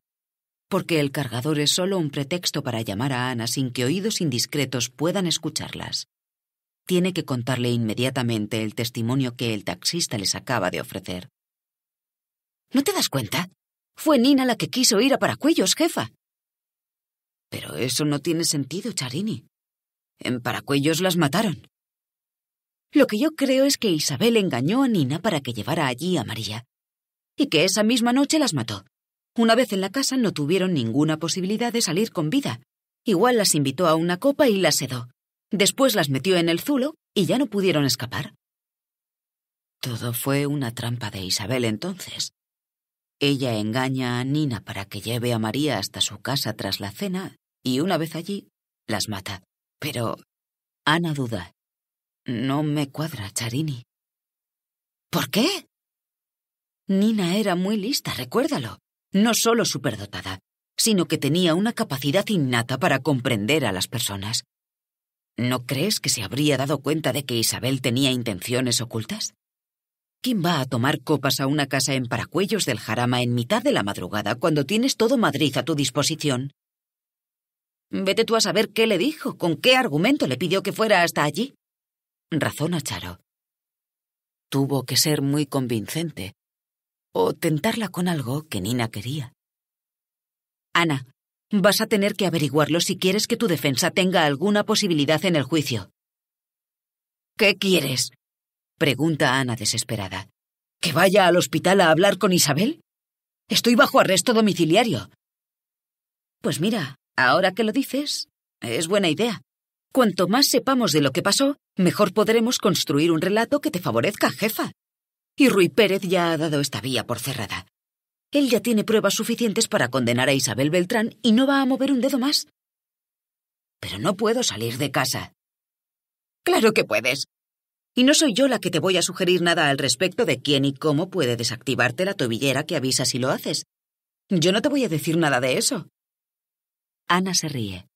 Speaker 1: porque el cargador es solo un pretexto para llamar a Ana sin que oídos indiscretos puedan escucharlas. Tiene que contarle inmediatamente el testimonio que el taxista les acaba de ofrecer. ¿No te das cuenta? Fue Nina la que quiso ir a Paracuellos, jefa. Pero eso no tiene sentido, Charini. En Paracuellos las mataron. Lo que yo creo es que Isabel engañó a Nina para que llevara allí a María. Y que esa misma noche las mató. Una vez en la casa no tuvieron ninguna posibilidad de salir con vida. Igual las invitó a una copa y las sedó. Después las metió en el zulo y ya no pudieron escapar. Todo fue una trampa de Isabel entonces. Ella engaña a Nina para que lleve a María hasta su casa tras la cena y una vez allí, las mata. Pero Ana duda. No me cuadra, Charini. ¿Por qué? Nina era muy lista, recuérdalo. No solo superdotada, sino que tenía una capacidad innata para comprender a las personas. ¿No crees que se habría dado cuenta de que Isabel tenía intenciones ocultas? ¿Quién va a tomar copas a una casa en Paracuellos del Jarama en mitad de la madrugada cuando tienes todo Madrid a tu disposición? Vete tú a saber qué le dijo, con qué argumento le pidió que fuera hasta allí. Razona Charo. Tuvo que ser muy convincente, o tentarla con algo que Nina quería. Ana, vas a tener que averiguarlo si quieres que tu defensa tenga alguna posibilidad en el juicio. ¿Qué quieres? Pregunta Ana desesperada. ¿Que vaya al hospital a hablar con Isabel? Estoy bajo arresto domiciliario. Pues mira, ahora que lo dices, es buena idea. Cuanto más sepamos de lo que pasó, mejor podremos construir un relato que te favorezca, jefa. Y Rui Pérez ya ha dado esta vía por cerrada. Él ya tiene pruebas suficientes para condenar a Isabel Beltrán y no va a mover un dedo más. Pero no puedo salir de casa. Claro que puedes. Y no soy yo la que te voy a sugerir nada al respecto de quién y cómo puede desactivarte la tobillera que avisa si lo haces. Yo no te voy a decir nada de eso. Ana se ríe.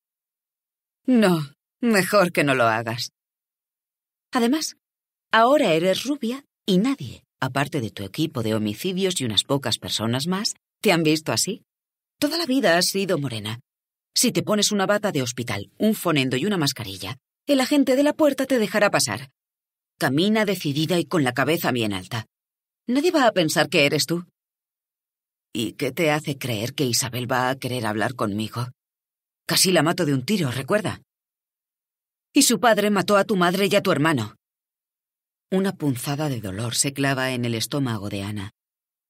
Speaker 1: No, mejor que no lo hagas. Además, ahora eres rubia y nadie, aparte de tu equipo de homicidios y unas pocas personas más, te han visto así. Toda la vida has sido morena. Si te pones una bata de hospital, un fonendo y una mascarilla, el agente de la puerta te dejará pasar, Camina decidida y con la cabeza bien alta. Nadie va a pensar que eres tú. ¿Y qué te hace creer que Isabel va a querer hablar conmigo? Casi la mato de un tiro, recuerda. Y su padre mató a tu madre y a tu hermano. Una punzada de dolor se clava en el estómago de Ana.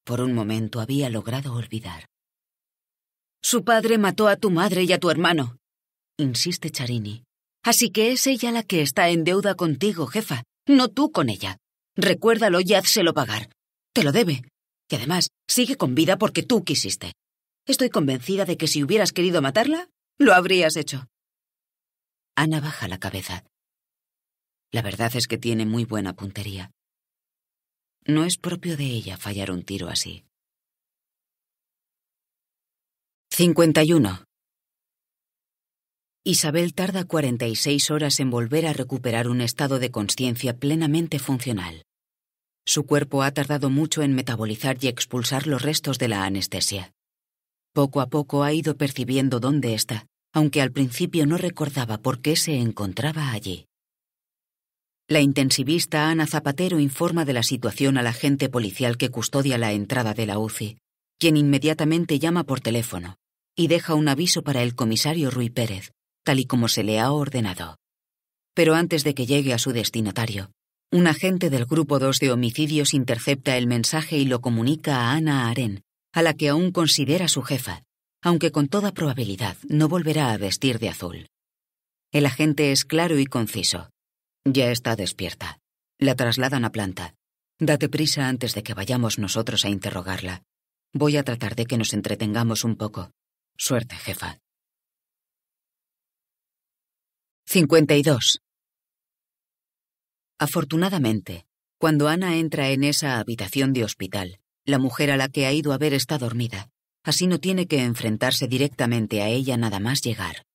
Speaker 1: Por un momento había logrado olvidar. Su padre mató a tu madre y a tu hermano, insiste Charini. Así que es ella la que está en deuda contigo, jefa no tú con ella. Recuérdalo y házselo pagar. Te lo debe. Y además, sigue con vida porque tú quisiste. Estoy convencida de que si hubieras querido matarla, lo habrías hecho. Ana baja la cabeza. La verdad es que tiene muy buena puntería. No es propio de ella fallar un tiro así. 51. Isabel tarda 46 horas en volver a recuperar un estado de conciencia plenamente funcional. Su cuerpo ha tardado mucho en metabolizar y expulsar los restos de la anestesia. Poco a poco ha ido percibiendo dónde está, aunque al principio no recordaba por qué se encontraba allí. La intensivista Ana Zapatero informa de la situación al agente policial que custodia la entrada de la UCI, quien inmediatamente llama por teléfono y deja un aviso para el comisario Rui Pérez, tal y como se le ha ordenado. Pero antes de que llegue a su destinatario, un agente del Grupo 2 de homicidios intercepta el mensaje y lo comunica a Ana Aren, a la que aún considera su jefa, aunque con toda probabilidad no volverá a vestir de azul. El agente es claro y conciso. Ya está despierta. La trasladan a planta. Date prisa antes de que vayamos nosotros a interrogarla. Voy a tratar de que nos entretengamos un poco. Suerte, jefa. 52. Afortunadamente, cuando Ana entra en esa habitación de hospital, la mujer a la que ha ido a ver está dormida. Así no tiene que enfrentarse directamente a ella nada más llegar.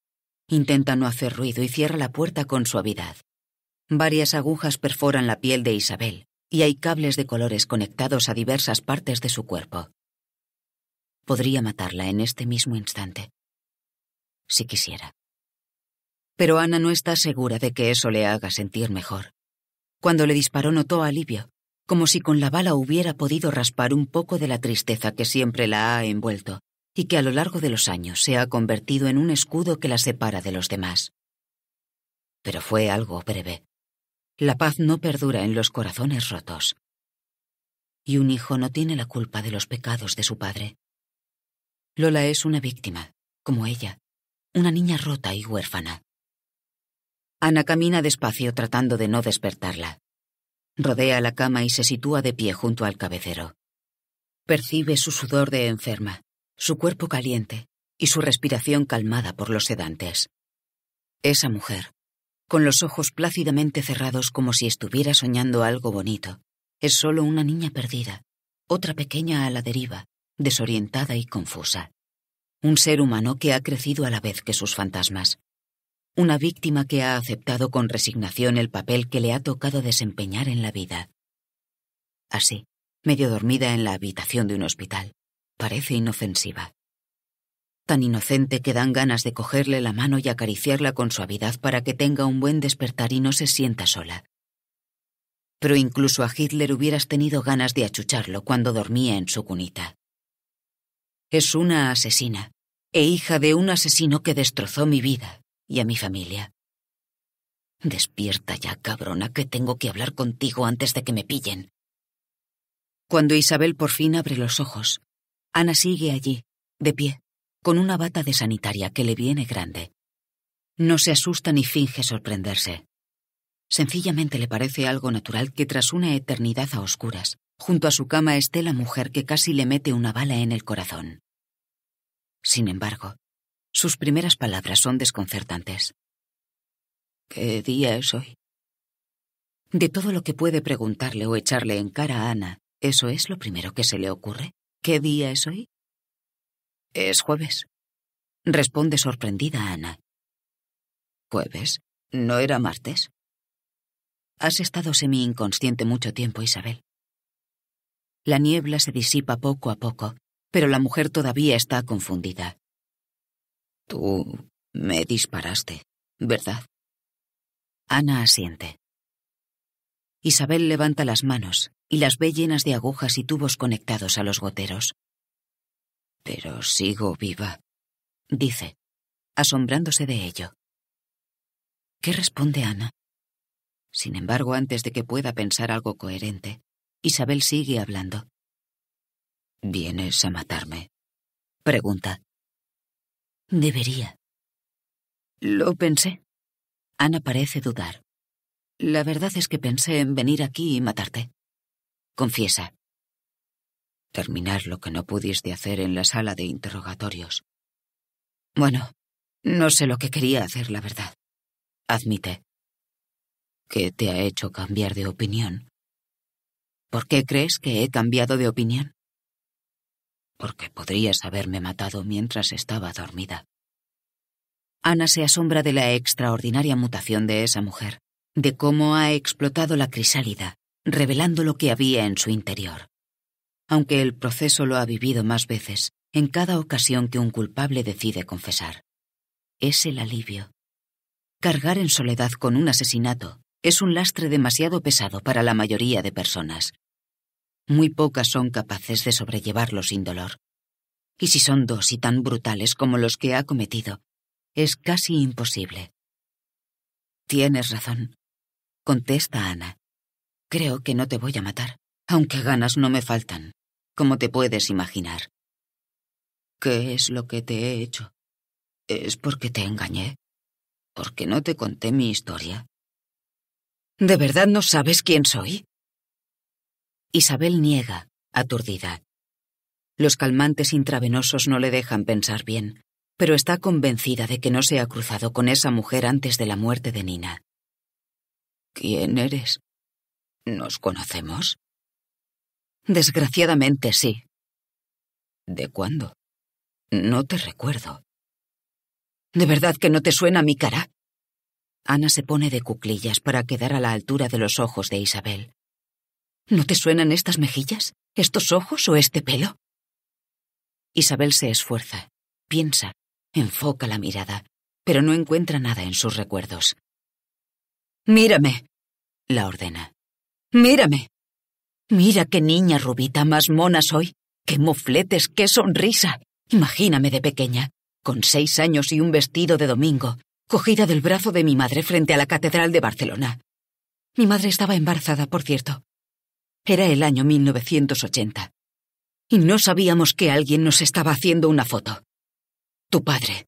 Speaker 1: Intenta no hacer ruido y cierra la puerta con suavidad. Varias agujas perforan la piel de Isabel y hay cables de colores conectados a diversas partes de su cuerpo. Podría matarla en este mismo instante. Si quisiera pero Ana no está segura de que eso le haga sentir mejor. Cuando le disparó notó alivio, como si con la bala hubiera podido raspar un poco de la tristeza que siempre la ha envuelto y que a lo largo de los años se ha convertido en un escudo que la separa de los demás. Pero fue algo breve. La paz no perdura en los corazones rotos. Y un hijo no tiene la culpa de los pecados de su padre. Lola es una víctima, como ella, una niña rota y huérfana. Ana camina despacio tratando de no despertarla. Rodea la cama y se sitúa de pie junto al cabecero. Percibe su sudor de enferma, su cuerpo caliente y su respiración calmada por los sedantes. Esa mujer, con los ojos plácidamente cerrados como si estuviera soñando algo bonito, es solo una niña perdida, otra pequeña a la deriva, desorientada y confusa. Un ser humano que ha crecido a la vez que sus fantasmas una víctima que ha aceptado con resignación el papel que le ha tocado desempeñar en la vida. Así, medio dormida en la habitación de un hospital, parece inofensiva. Tan inocente que dan ganas de cogerle la mano y acariciarla con suavidad para que tenga un buen despertar y no se sienta sola. Pero incluso a Hitler hubieras tenido ganas de achucharlo cuando dormía en su cunita. Es una asesina, e hija de un asesino que destrozó mi vida, y a mi familia. Despierta ya, cabrona, que tengo que hablar contigo antes de que me pillen. Cuando Isabel por fin abre los ojos, Ana sigue allí, de pie, con una bata de sanitaria que le viene grande. No se asusta ni finge sorprenderse. Sencillamente le parece algo natural que tras una eternidad a oscuras, junto a su cama esté la mujer que casi le mete una bala en el corazón. Sin embargo, sus primeras palabras son desconcertantes. ¿Qué día es hoy? De todo lo que puede preguntarle o echarle en cara a Ana, eso es lo primero que se le ocurre. ¿Qué día es hoy? Es jueves. Responde sorprendida Ana. ¿Jueves? ¿No era martes? Has estado semi-inconsciente mucho tiempo, Isabel. La niebla se disipa poco a poco, pero la mujer todavía está confundida. Tú me disparaste, ¿verdad? Ana asiente. Isabel levanta las manos y las ve llenas de agujas y tubos conectados a los goteros. Pero sigo viva, dice, asombrándose de ello. ¿Qué responde Ana? Sin embargo, antes de que pueda pensar algo coherente, Isabel sigue hablando. ¿Vienes a matarme? Pregunta. Debería. Lo pensé. Ana parece dudar. La verdad es que pensé en venir aquí y matarte. Confiesa. Terminar lo que no pudiste hacer en la sala de interrogatorios. Bueno, no sé lo que quería hacer, la verdad. Admite. ¿Qué te ha hecho cambiar de opinión? ¿Por qué crees que he cambiado de opinión? porque podrías haberme matado mientras estaba dormida. Ana se asombra de la extraordinaria mutación de esa mujer, de cómo ha explotado la crisálida, revelando lo que había en su interior. Aunque el proceso lo ha vivido más veces, en cada ocasión que un culpable decide confesar. Es el alivio. Cargar en soledad con un asesinato es un lastre demasiado pesado para la mayoría de personas, muy pocas son capaces de sobrellevarlo sin dolor. Y si son dos y tan brutales como los que ha cometido, es casi imposible. Tienes razón, contesta Ana. Creo que no te voy a matar, aunque ganas no me faltan, como te puedes imaginar. ¿Qué es lo que te he hecho? ¿Es porque te engañé? ¿Porque no te conté mi historia? ¿De verdad no sabes quién soy? Isabel niega, aturdida. Los calmantes intravenosos no le dejan pensar bien, pero está convencida de que no se ha cruzado con esa mujer antes de la muerte de Nina. ¿Quién eres? ¿Nos conocemos? Desgraciadamente sí. ¿De cuándo? No te recuerdo. ¿De verdad que no te suena mi cara? Ana se pone de cuclillas para quedar a la altura de los ojos de Isabel. ¿No te suenan estas mejillas, estos ojos o este pelo? Isabel se esfuerza, piensa, enfoca la mirada, pero no encuentra nada en sus recuerdos. Mírame, la ordena. Mírame. Mira qué niña rubita más mona soy, qué mofletes, qué sonrisa. Imagíname de pequeña, con seis años y un vestido de domingo, cogida del brazo de mi madre frente a la Catedral de Barcelona. Mi madre estaba embarazada, por cierto. Era el año 1980. Y no sabíamos que alguien nos estaba haciendo una foto. Tu padre.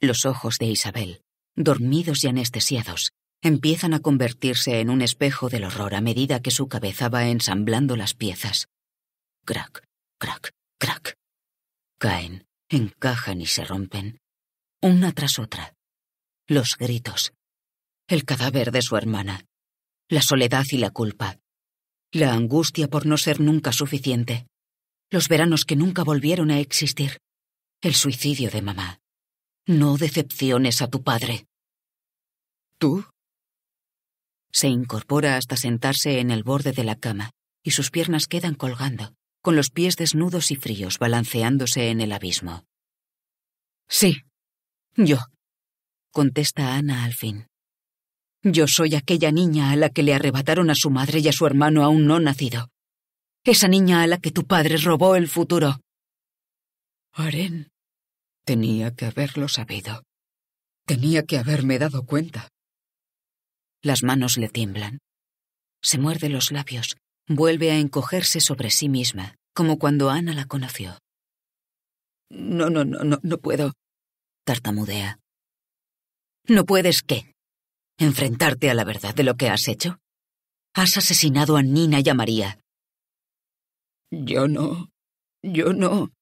Speaker 1: Los ojos de Isabel, dormidos y anestesiados, empiezan a convertirse en un espejo del horror a medida que su cabeza va ensamblando las piezas. Crack, crack, crack. Caen, encajan y se rompen, una tras otra. Los gritos. El cadáver de su hermana. La soledad y la culpa la angustia por no ser nunca suficiente, los veranos que nunca volvieron a existir, el suicidio de mamá. No decepciones a tu padre. ¿Tú? Se incorpora hasta sentarse en el borde de la cama, y sus piernas quedan colgando, con los pies desnudos y fríos balanceándose en el abismo. Sí, yo, contesta Ana al fin. Yo soy aquella niña a la que le arrebataron a su madre y a su hermano aún no nacido. Esa niña a la que tu padre robó el futuro. Aren, tenía que haberlo sabido. Tenía que haberme dado cuenta. Las manos le tiemblan. Se muerde los labios, vuelve a encogerse sobre sí misma, como cuando Ana la conoció. No, no, no, no, no puedo. Tartamudea. ¿No puedes qué? enfrentarte a la verdad de lo que has hecho. Has asesinado a Nina y a María. Yo no. Yo no.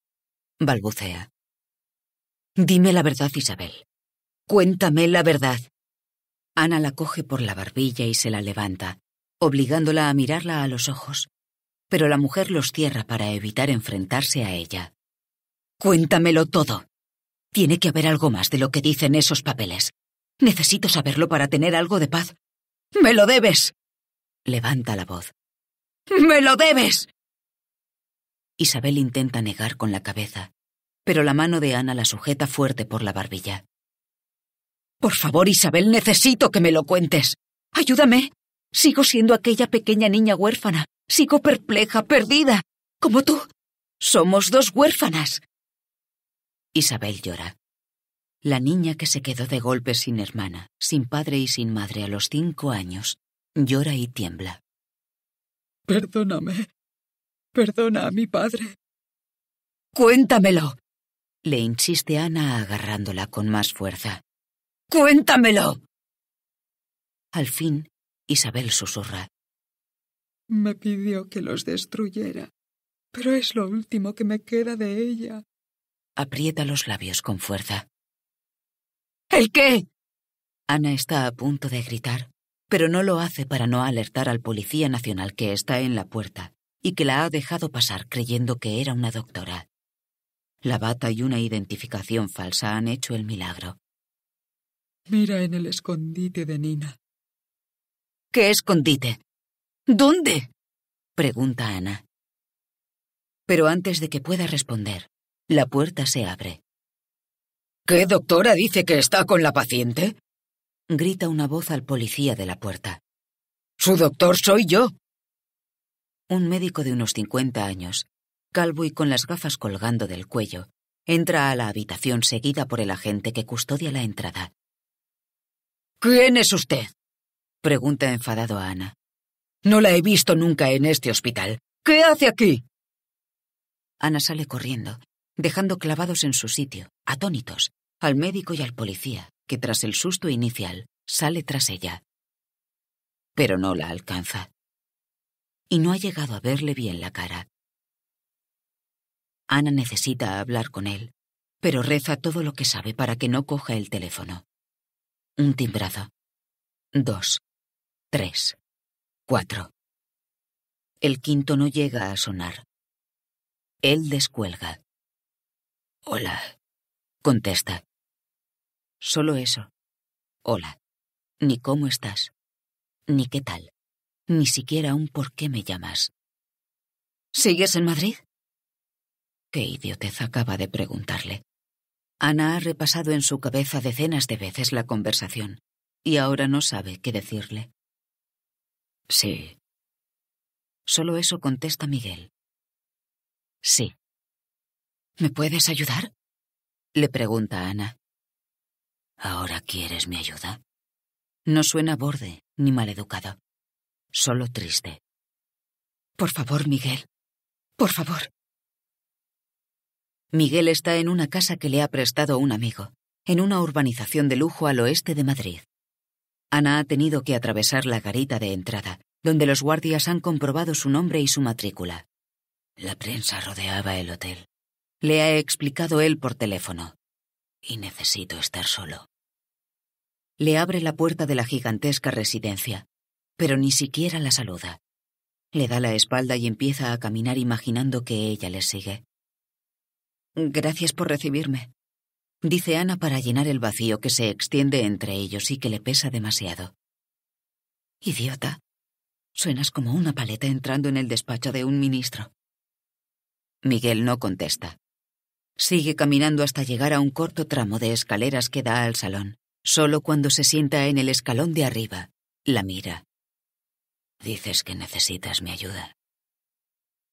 Speaker 1: balbucea. Dime la verdad, Isabel. Cuéntame la verdad. Ana la coge por la barbilla y se la levanta, obligándola a mirarla a los ojos, pero la mujer los cierra para evitar enfrentarse a ella. Cuéntamelo todo. Tiene que haber algo más de lo que dicen esos papeles. Necesito saberlo para tener algo de paz. ¡Me lo debes! Levanta la voz. ¡Me lo debes! Isabel intenta negar con la cabeza, pero la mano de Ana la sujeta fuerte por la barbilla. Por favor, Isabel, necesito que me lo cuentes. Ayúdame. Sigo siendo aquella pequeña niña huérfana. Sigo perpleja, perdida, como tú. Somos dos huérfanas. Isabel llora la niña que se quedó de golpe sin hermana, sin padre y sin madre a los cinco años, llora y tiembla. Perdóname. Perdona a mi padre. Cuéntamelo. le insiste Ana agarrándola con más fuerza. Cuéntamelo. Al fin, Isabel susurra. Me pidió que los destruyera,
Speaker 2: pero es lo último que me
Speaker 1: queda de ella. Aprieta los labios con fuerza. ¿El qué? Ana está a punto de gritar, pero no lo hace para no alertar al policía nacional que está en la puerta y que la ha dejado pasar creyendo que era una doctora. La bata y una identificación falsa han hecho el milagro.
Speaker 2: Mira en el escondite de Nina.
Speaker 1: ¿Qué escondite? ¿Dónde? pregunta Ana. Pero antes de que pueda responder, la puerta se abre ¿Qué doctora dice que está con la paciente? grita una voz al policía de la puerta. Su doctor soy yo. Un médico de unos cincuenta años, calvo y con las gafas colgando del cuello, entra a la habitación seguida por el agente que custodia la entrada. ¿Quién es usted? pregunta enfadado a Ana. No la he visto nunca en este hospital. ¿Qué hace aquí? Ana sale corriendo, dejando clavados en su sitio, atónitos, al médico y al policía, que tras el susto inicial sale tras ella. Pero no la alcanza. Y no ha llegado a verle bien la cara. Ana necesita hablar con él, pero reza todo lo que sabe para que no coja el teléfono. Un timbrazo. Dos. Tres. Cuatro. El quinto no llega a sonar. Él descuelga. Hola, Contesta. Solo eso. Hola. Ni cómo estás. Ni qué tal. Ni siquiera un por qué me llamas. ¿Sigues en Madrid? Qué idiotez acaba de preguntarle. Ana ha repasado en su cabeza decenas de veces la conversación y ahora no sabe qué decirle. Sí. Solo eso contesta Miguel. Sí. ¿Me puedes ayudar? Le pregunta Ana. ¿Ahora quieres mi ayuda? No suena borde ni maleducado, solo triste. Por favor, Miguel, por favor. Miguel está en una casa que le ha prestado un amigo, en una urbanización de lujo al oeste de Madrid. Ana ha tenido que atravesar la garita de entrada, donde los guardias han comprobado su nombre y su matrícula. La prensa rodeaba el hotel le ha explicado él por teléfono. Y necesito estar solo. Le abre la puerta de la gigantesca residencia, pero ni siquiera la saluda. Le da la espalda y empieza a caminar imaginando que ella le sigue. Gracias por recibirme, dice Ana para llenar el vacío que se extiende entre ellos y que le pesa demasiado. Idiota, suenas como una paleta entrando en el despacho de un ministro. Miguel no contesta. Sigue caminando hasta llegar a un corto tramo de escaleras que da al salón. Solo cuando se sienta en el escalón de arriba, la mira. Dices que necesitas mi ayuda.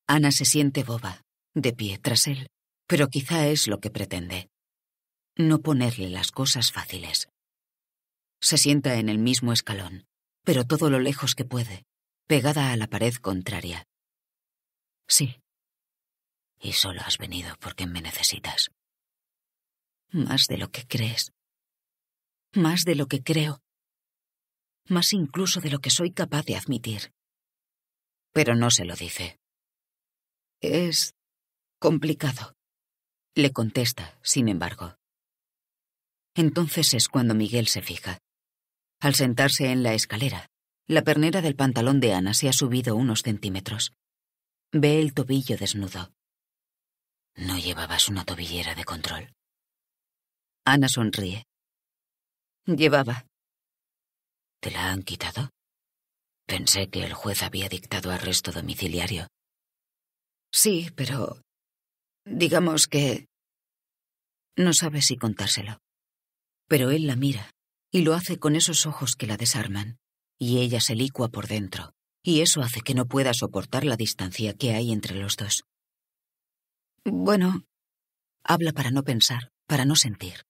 Speaker 1: Ana se siente boba, de pie tras él, pero quizá es lo que pretende. No ponerle las cosas fáciles. Se sienta en el mismo escalón, pero todo lo lejos que puede, pegada a la pared contraria. Sí, y solo has venido porque me necesitas. Más de lo que crees. Más de lo que creo. Más incluso de lo que soy capaz de admitir. Pero no se lo dice. Es complicado. Le contesta, sin embargo. Entonces es cuando Miguel se fija. Al sentarse en la escalera, la pernera del pantalón de Ana se ha subido unos centímetros. Ve el tobillo desnudo. ¿No llevabas una tobillera de control? Ana sonríe. Llevaba. ¿Te la han quitado? Pensé que el juez había dictado arresto domiciliario. Sí, pero... digamos que... No sabe si contárselo. Pero él la mira, y lo hace con esos ojos que la desarman, y ella se licua por dentro, y eso hace que no pueda soportar la distancia que hay entre los dos. Bueno, habla para no pensar, para no sentir.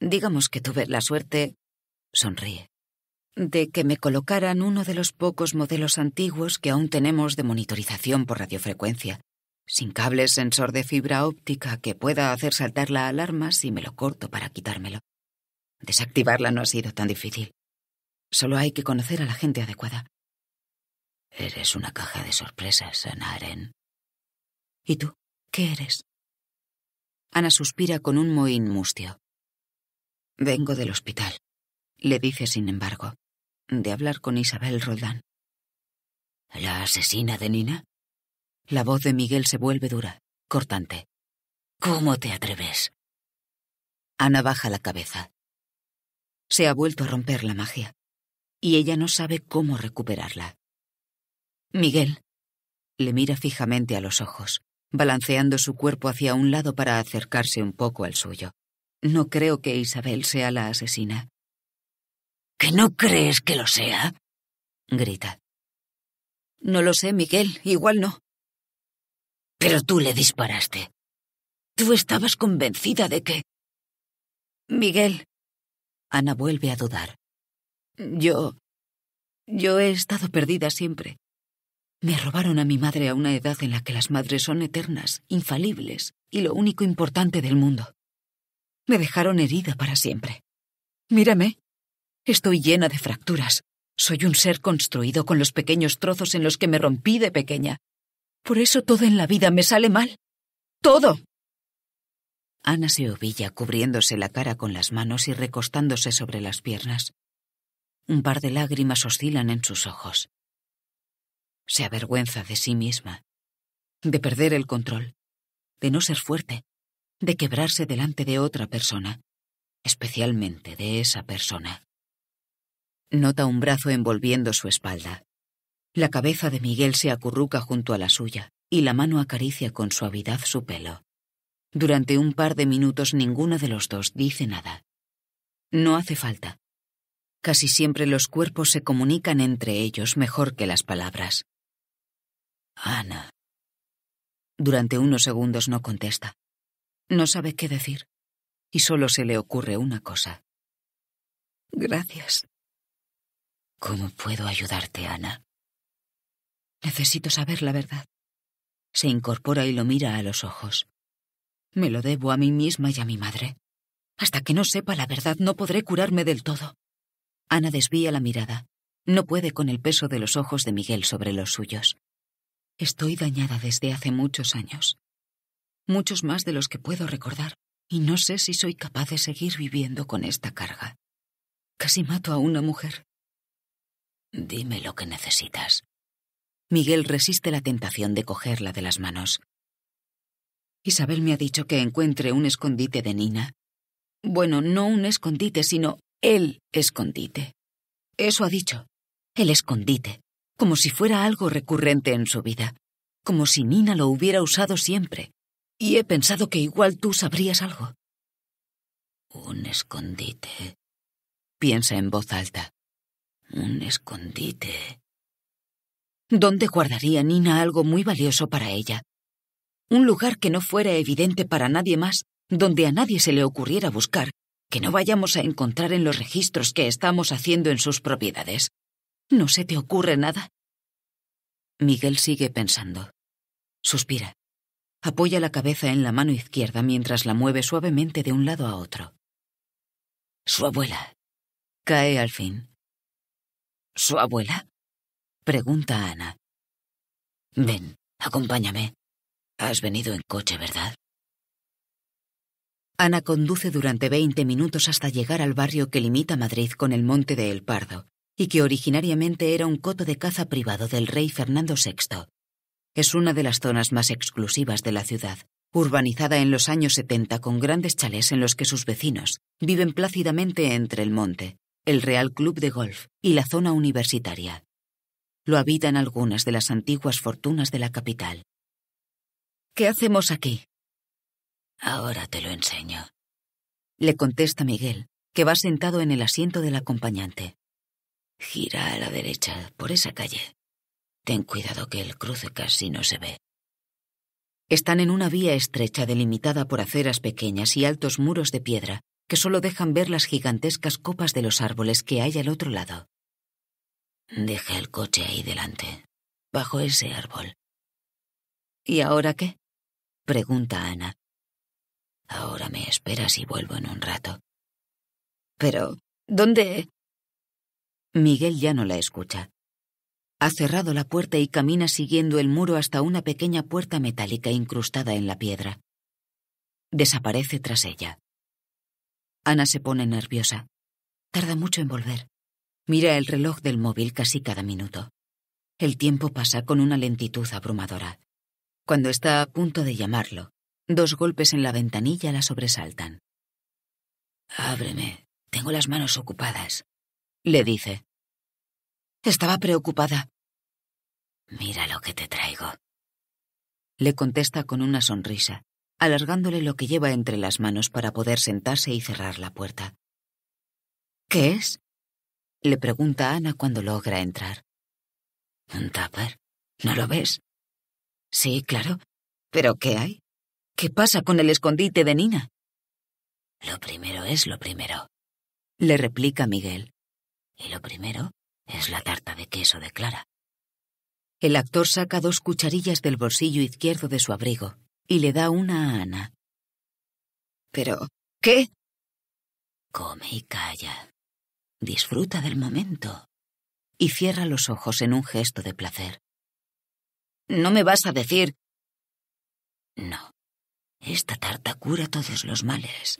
Speaker 1: Digamos que tuve la suerte, sonríe, de que me colocaran uno de los pocos modelos antiguos que aún tenemos de monitorización por radiofrecuencia, sin cable sensor de fibra óptica que pueda hacer saltar la alarma si me lo corto para quitármelo. Desactivarla no ha sido tan difícil. Solo hay que conocer a la gente adecuada. Eres una caja de sorpresas, Ana ¿Y tú? ¿Qué eres? Ana suspira con un mohín mustio. Vengo del hospital, le dice sin embargo, de hablar con Isabel Roldán. ¿La asesina de Nina? La voz de Miguel se vuelve dura, cortante. ¿Cómo te atreves? Ana baja la cabeza. Se ha vuelto a romper la magia, y ella no sabe cómo recuperarla. Miguel le mira fijamente a los ojos balanceando su cuerpo hacia un lado para acercarse un poco al suyo. No creo que Isabel sea la asesina. ¿Que no crees que lo sea? grita. No lo sé, Miguel, igual no. Pero tú le disparaste. Tú estabas convencida de que... Miguel. Ana vuelve a dudar. Yo... Yo he estado perdida siempre. Me robaron a mi madre a una edad en la que las madres son eternas, infalibles y lo único importante del mundo. Me dejaron herida para siempre. Mírame. Estoy llena de fracturas. Soy un ser construido con los pequeños trozos en los que me rompí de pequeña. Por eso todo en la vida me sale mal. Todo. Ana se ovilla cubriéndose la cara con las manos y recostándose sobre las piernas. Un par de lágrimas oscilan en sus ojos. Se avergüenza de sí misma, de perder el control, de no ser fuerte, de quebrarse delante de otra persona, especialmente de esa persona. Nota un brazo envolviendo su espalda. La cabeza de Miguel se acurruca junto a la suya y la mano acaricia con suavidad su pelo. Durante un par de minutos ninguno de los dos dice nada. No hace falta. Casi siempre los cuerpos se comunican entre ellos mejor que las palabras. Ana. Durante unos segundos no contesta. No sabe qué decir. Y solo se le ocurre una cosa. Gracias. ¿Cómo puedo ayudarte, Ana? Necesito saber la verdad. Se incorpora y lo mira a los ojos. Me lo debo a mí misma y a mi madre. Hasta que no sepa la verdad no podré curarme del todo. Ana desvía la mirada. No puede con el peso de los ojos de Miguel sobre los suyos. Estoy dañada desde hace muchos años, muchos más de los que puedo recordar, y no sé si soy capaz de seguir viviendo con esta carga. Casi mato a una mujer. Dime lo que necesitas. Miguel resiste la tentación de cogerla de las manos. Isabel me ha dicho que encuentre un escondite de Nina. Bueno, no un escondite, sino el escondite. Eso ha dicho. El escondite como si fuera algo recurrente en su vida, como si Nina lo hubiera usado siempre, y he pensado que igual tú sabrías algo. Un escondite, piensa en voz alta. Un escondite. ¿Dónde guardaría Nina algo muy valioso para ella? Un lugar que no fuera evidente para nadie más, donde a nadie se le ocurriera buscar, que no vayamos a encontrar en los registros que estamos haciendo en sus propiedades. ¿No se te ocurre nada? Miguel sigue pensando. Suspira. Apoya la cabeza en la mano izquierda mientras la mueve suavemente de un lado a otro. Su abuela. Cae al fin. ¿Su abuela? Pregunta Ana. Ven, acompáñame. Has venido en coche, ¿verdad? Ana conduce durante veinte minutos hasta llegar al barrio que limita Madrid con el monte de El Pardo, y que originariamente era un coto de caza privado del rey Fernando VI. Es una de las zonas más exclusivas de la ciudad, urbanizada en los años 70 con grandes chalés en los que sus vecinos viven plácidamente entre el monte, el Real Club de Golf y la zona universitaria. Lo habitan algunas de las antiguas fortunas de la capital. ¿Qué hacemos aquí? Ahora te lo enseño. Le contesta Miguel, que va sentado en el asiento del acompañante. Gira a la derecha, por esa calle. Ten cuidado que el cruce casi no se ve. Están en una vía estrecha delimitada por aceras pequeñas y altos muros de piedra que solo dejan ver las gigantescas copas de los árboles que hay al otro lado. Deja el coche ahí delante, bajo ese árbol. ¿Y ahora qué? pregunta Ana. Ahora me esperas y vuelvo en un rato. Pero, ¿dónde? Miguel ya no la escucha. Ha cerrado la puerta y camina siguiendo el muro hasta una pequeña puerta metálica incrustada en la piedra. Desaparece tras ella. Ana se pone nerviosa. Tarda mucho en volver. Mira el reloj del móvil casi cada minuto. El tiempo pasa con una lentitud abrumadora. Cuando está a punto de llamarlo, dos golpes en la ventanilla la sobresaltan. Ábreme, tengo las manos ocupadas le dice. Estaba preocupada. Mira lo que te traigo. Le contesta con una sonrisa, alargándole lo que lleva entre las manos para poder sentarse y cerrar la puerta. ¿Qué es? le pregunta Ana cuando logra entrar. ¿Un tupper? ¿No lo ves? Sí, claro. ¿Pero qué hay? ¿Qué pasa con el escondite de Nina? Lo primero es lo primero, le replica Miguel y lo primero es la tarta de queso de Clara. El actor saca dos cucharillas del bolsillo izquierdo de su abrigo y le da una a Ana. Pero, ¿qué? Come y calla. Disfruta del momento. Y cierra los ojos en un gesto de placer. No me vas a decir... No. Esta tarta cura todos los males.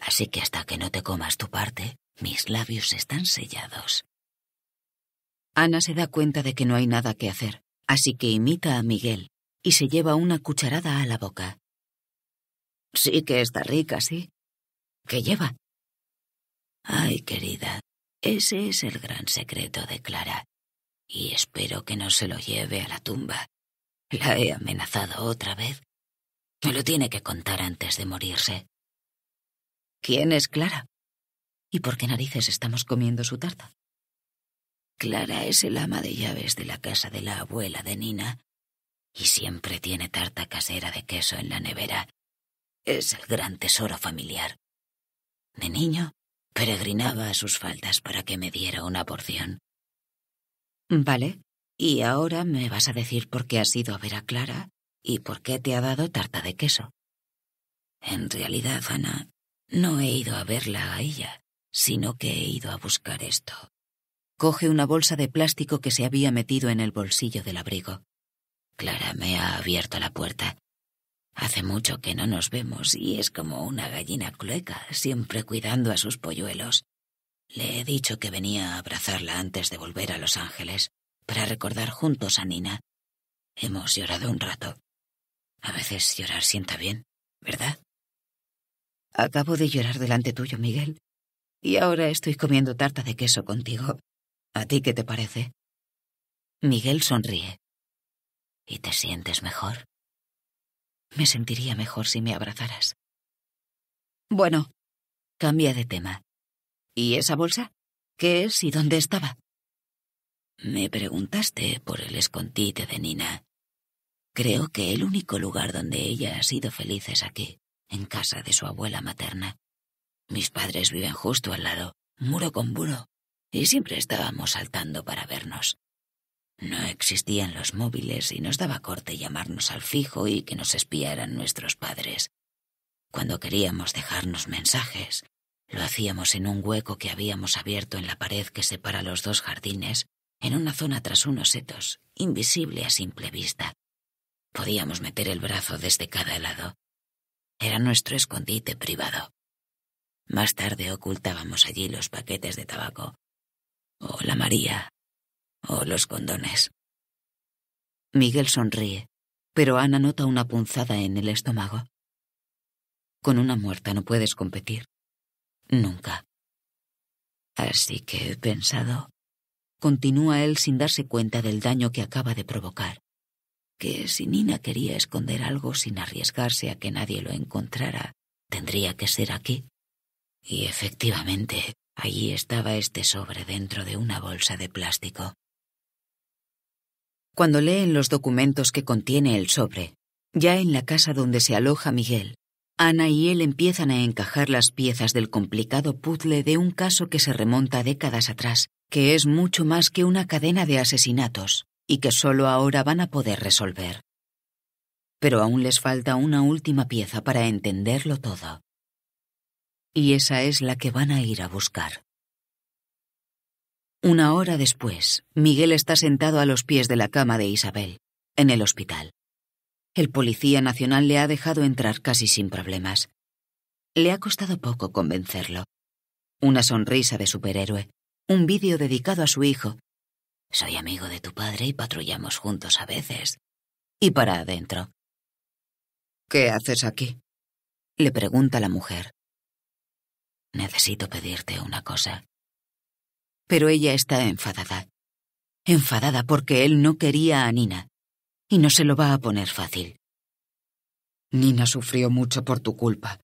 Speaker 1: Así que hasta que no te comas tu parte, mis labios están sellados. Ana se da cuenta de que no hay nada que hacer, así que imita a Miguel y se lleva una cucharada a la boca. Sí que está rica, sí. ¿Qué lleva? Ay, querida, ese es el gran secreto de Clara, y espero que no se lo lleve a la tumba. La he amenazado otra vez. Me lo tiene que contar antes de morirse. ¿Quién es Clara? ¿Y por qué narices estamos comiendo su tarta? Clara es el ama de llaves de la casa de la abuela de Nina y siempre tiene tarta casera de queso en la nevera. Es el gran tesoro familiar. De niño, peregrinaba a sus faldas para que me diera una porción. Vale, y ahora me vas a decir por qué has ido a ver a Clara y por qué te ha dado tarta de queso. En realidad, Ana, no he ido a verla a ella sino que he ido a buscar esto. Coge una bolsa de plástico que se había metido en el bolsillo del abrigo. Clara me ha abierto la puerta. Hace mucho que no nos vemos y es como una gallina clueca, siempre cuidando a sus polluelos. Le he dicho que venía a abrazarla antes de volver a Los Ángeles, para recordar juntos a Nina. Hemos llorado un rato. A veces llorar sienta bien, ¿verdad? Acabo de llorar delante tuyo, Miguel. Y ahora estoy comiendo tarta de queso contigo. ¿A ti qué te parece? Miguel sonríe. ¿Y te sientes mejor? Me sentiría mejor si me abrazaras. Bueno, cambia de tema. ¿Y esa bolsa? ¿Qué es y dónde estaba? Me preguntaste por el escondite de Nina. Creo que el único lugar donde ella ha sido feliz es aquí, en casa de su abuela materna. Mis padres viven justo al lado, muro con muro, y siempre estábamos saltando para vernos. No existían los móviles y nos daba corte llamarnos al fijo y que nos espiaran nuestros padres. Cuando queríamos dejarnos mensajes, lo hacíamos en un hueco que habíamos abierto en la pared que separa los dos jardines, en una zona tras unos setos, invisible a simple vista. Podíamos meter el brazo desde cada lado. Era nuestro escondite privado. Más tarde ocultábamos allí los paquetes de tabaco, o la María, o los condones. Miguel sonríe, pero Ana nota una punzada en el estómago. Con una muerta no puedes competir. Nunca. Así que he pensado, continúa él sin darse cuenta del daño que acaba de provocar, que si Nina quería esconder algo sin arriesgarse a que nadie lo encontrara, tendría que ser aquí. Y efectivamente, allí estaba este sobre dentro de una bolsa de plástico. Cuando leen los documentos que contiene el sobre, ya en la casa donde se aloja Miguel, Ana y él empiezan a encajar las piezas del complicado puzzle de un caso que se remonta décadas atrás, que es mucho más que una cadena de asesinatos, y que solo ahora van a poder resolver. Pero aún les falta una última pieza para entenderlo todo y esa es la que van a ir a buscar. Una hora después, Miguel está sentado a los pies de la cama de Isabel, en el hospital. El Policía Nacional le ha dejado entrar casi sin problemas. Le ha costado poco convencerlo. Una sonrisa de superhéroe, un vídeo dedicado a su hijo. Soy amigo de tu padre y patrullamos juntos a veces. Y para adentro. ¿Qué haces aquí? le pregunta la mujer. Necesito pedirte una cosa. Pero ella está enfadada. Enfadada porque él no quería a Nina. Y no se lo va a poner fácil. Nina sufrió mucho por tu culpa.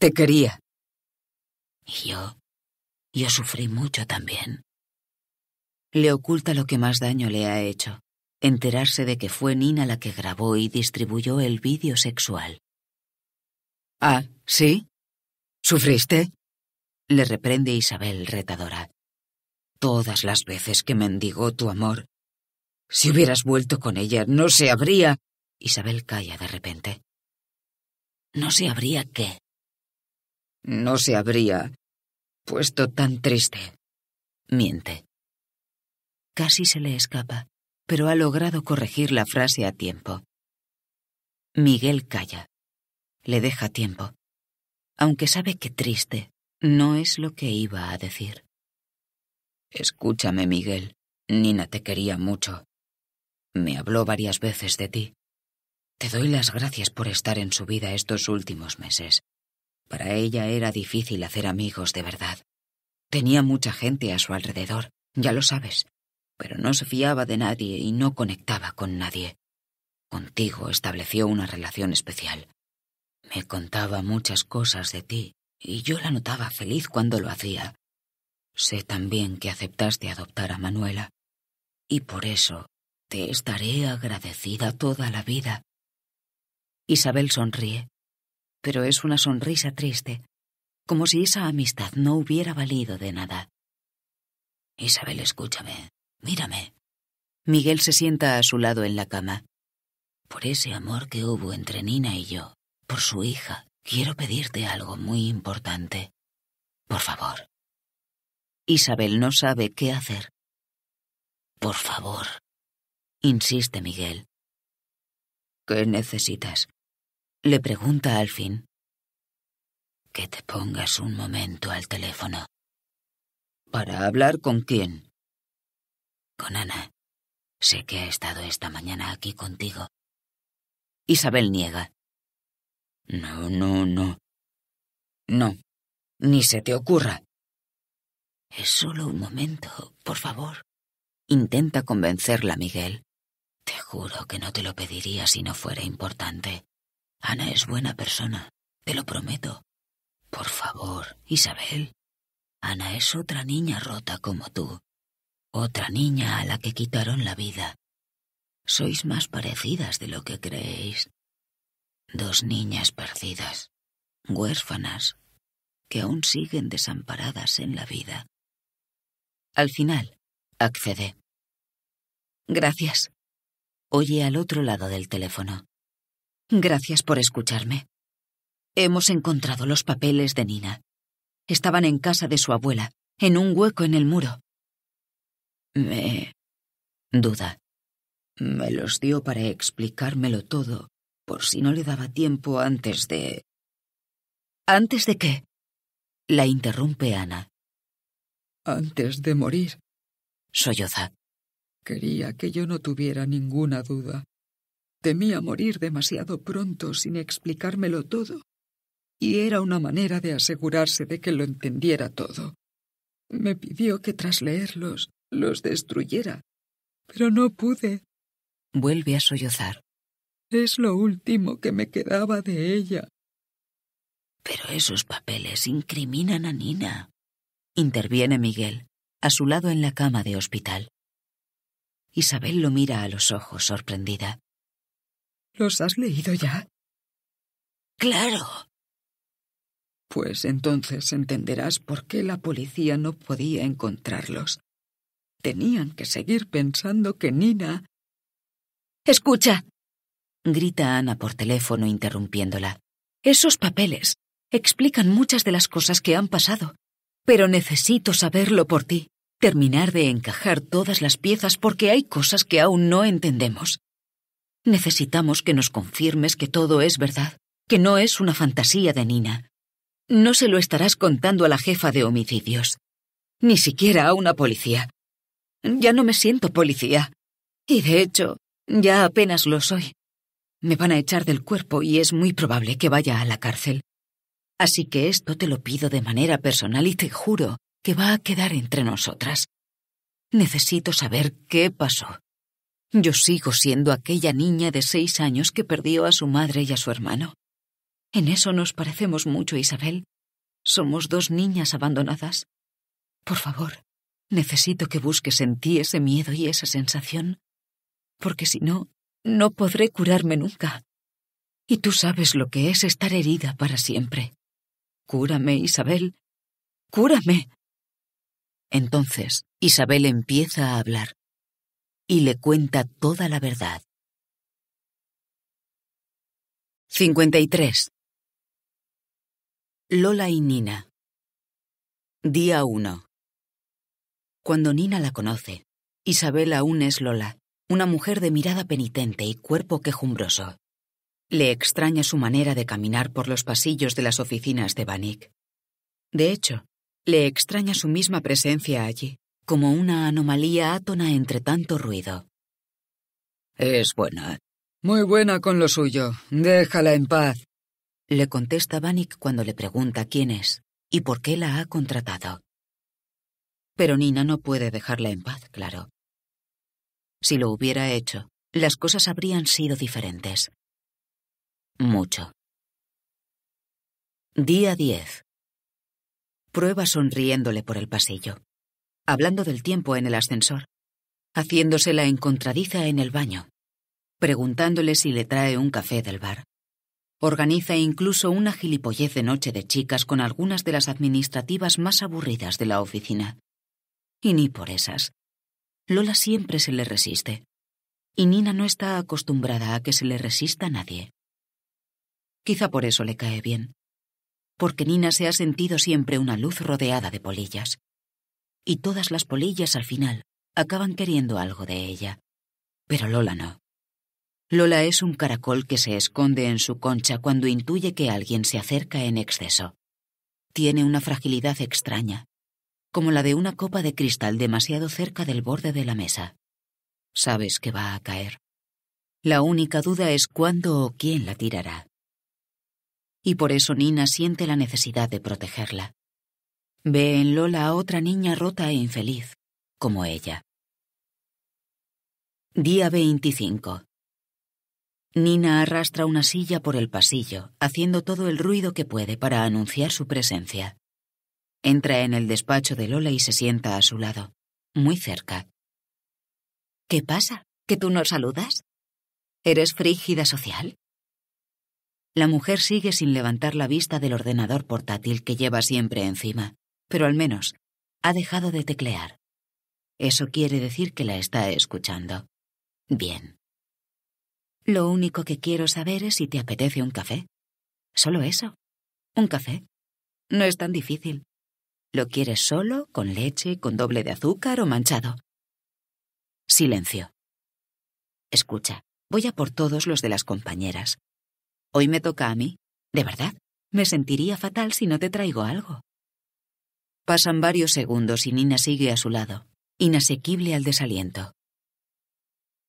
Speaker 1: Te quería. Y yo. Yo sufrí mucho también. Le oculta lo que más daño le ha hecho. Enterarse de que fue Nina la que grabó y distribuyó el vídeo sexual. Ah, ¿sí? ¿Sufriste? le reprende Isabel retadora. Todas las veces que mendigó tu amor. Si hubieras vuelto con ella, no se habría. Isabel calla de repente. ¿No se habría qué? No se habría puesto tan triste. Miente. Casi se le escapa, pero ha logrado corregir la frase a tiempo. Miguel calla. Le deja tiempo, aunque sabe que triste no es lo que iba a decir. Escúchame, Miguel. Nina te quería mucho. Me habló varias veces de ti. Te doy las gracias por estar en su vida estos últimos meses. Para ella era difícil hacer amigos de verdad. Tenía mucha gente a su alrededor, ya lo sabes, pero no se fiaba de nadie y no conectaba con nadie. Contigo estableció una relación especial. Me contaba muchas cosas de ti, y yo la notaba feliz cuando lo hacía. Sé también que aceptaste adoptar a Manuela, y por eso te estaré agradecida toda la vida. Isabel sonríe, pero es una sonrisa triste, como si esa amistad no hubiera valido de nada. Isabel, escúchame, mírame. Miguel se sienta a su lado en la cama. Por ese amor que hubo entre Nina y yo, por su hija, Quiero pedirte algo muy importante. Por favor. Isabel no sabe qué hacer. Por favor, insiste Miguel. ¿Qué necesitas? Le pregunta al fin. Que te pongas un momento al teléfono. ¿Para hablar con quién? Con Ana. Sé que ha estado esta mañana aquí contigo. Isabel niega. No, no, no. No, ni se te ocurra. Es solo un momento, por favor. Intenta convencerla, Miguel. Te juro que no te lo pediría si no fuera importante. Ana es buena persona, te lo prometo. Por favor, Isabel. Ana es otra niña rota como tú. Otra niña a la que quitaron la vida. Sois más parecidas de lo que creéis dos niñas perdidas, huérfanas, que aún siguen desamparadas en la vida. Al final, accede. Gracias. Oye al otro lado del teléfono. Gracias por escucharme. Hemos encontrado los papeles de Nina. Estaban en casa de su abuela, en un hueco en el muro. Me... duda. Me los dio para explicármelo todo por si no le daba tiempo antes de... ¿Antes de qué? La interrumpe Ana.
Speaker 2: Antes de morir. Solloza. Quería que yo no tuviera ninguna duda. Temía morir demasiado pronto sin explicármelo todo. Y era una manera de asegurarse de que lo entendiera todo. Me pidió que tras leerlos los destruyera. Pero no pude. Vuelve a sollozar. Es lo último que me quedaba de ella.
Speaker 1: Pero esos papeles incriminan a Nina. Interviene Miguel, a su lado en la cama de hospital. Isabel lo mira a los ojos, sorprendida. ¿Los has leído ya?
Speaker 2: Claro. Pues entonces entenderás por qué la policía no
Speaker 1: podía encontrarlos. Tenían que seguir pensando que Nina... Escucha, grita Ana por teléfono interrumpiéndola. Esos papeles explican muchas de las cosas que han pasado, pero necesito saberlo por ti, terminar de encajar todas las piezas porque hay cosas que aún no entendemos. Necesitamos que nos confirmes que todo es verdad, que no es una fantasía de Nina. No se lo estarás contando a la jefa de homicidios, ni siquiera a una policía. Ya no me siento policía. Y de hecho, ya apenas lo soy. Me van a echar del cuerpo y es muy probable que vaya a la cárcel. Así que esto te lo pido de manera personal y te juro que va a quedar entre nosotras. Necesito saber qué pasó. Yo sigo siendo aquella niña de seis años que perdió a su madre y a su hermano. En eso nos parecemos mucho, Isabel. Somos dos niñas abandonadas. Por favor, necesito que busques en ti ese miedo y esa sensación, porque si no, no podré curarme nunca. Y tú sabes lo que es estar herida para siempre. Cúrame, Isabel. Cúrame. Entonces, Isabel empieza a hablar y le cuenta toda la verdad. 53. Lola y Nina. Día 1. Cuando Nina la conoce, Isabel aún es Lola una mujer de mirada penitente y cuerpo quejumbroso. Le extraña su manera de caminar por los pasillos de las oficinas de Vanik. De hecho, le extraña su misma presencia allí, como una anomalía átona entre tanto ruido. Es buena. Muy buena con lo suyo. Déjala en paz. Le contesta Vanik cuando le pregunta quién es y por qué la ha contratado. Pero Nina no puede dejarla en paz, claro. Si lo hubiera hecho, las cosas habrían sido diferentes. Mucho. Día 10. Prueba sonriéndole por el pasillo, hablando del tiempo en el ascensor, haciéndose la encontradiza en el baño, preguntándole si le trae un café del bar. Organiza incluso una gilipollez de noche de chicas con algunas de las administrativas más aburridas de la oficina. Y ni por esas. Lola siempre se le resiste. Y Nina no está acostumbrada a que se le resista a nadie. Quizá por eso le cae bien. Porque Nina se ha sentido siempre una luz rodeada de polillas. Y todas las polillas al final acaban queriendo algo de ella. Pero Lola no. Lola es un caracol que se esconde en su concha cuando intuye que alguien se acerca en exceso. Tiene una fragilidad extraña, como la de una copa de cristal demasiado cerca del borde de la mesa. Sabes que va a caer. La única duda es cuándo o quién la tirará. Y por eso Nina siente la necesidad de protegerla. Ve en Lola a otra niña rota e infeliz, como ella. Día 25. Nina arrastra una silla por el pasillo, haciendo todo el ruido que puede para anunciar su presencia. Entra en el despacho de Lola y se sienta a su lado, muy cerca. ¿Qué pasa? ¿Que tú no saludas? ¿Eres frígida social? La mujer sigue sin levantar la vista del ordenador portátil que lleva siempre encima, pero al menos ha dejado de teclear. Eso quiere decir que la está escuchando. Bien. Lo único que quiero saber es si te apetece un café. Solo eso. Un café. No es tan difícil. Lo quieres solo, con leche, con doble de azúcar o manchado. Silencio. Escucha, voy a por todos los de las compañeras. Hoy me toca a mí. De verdad, me sentiría fatal si no te traigo algo. Pasan varios segundos y Nina sigue a su lado, inasequible al desaliento.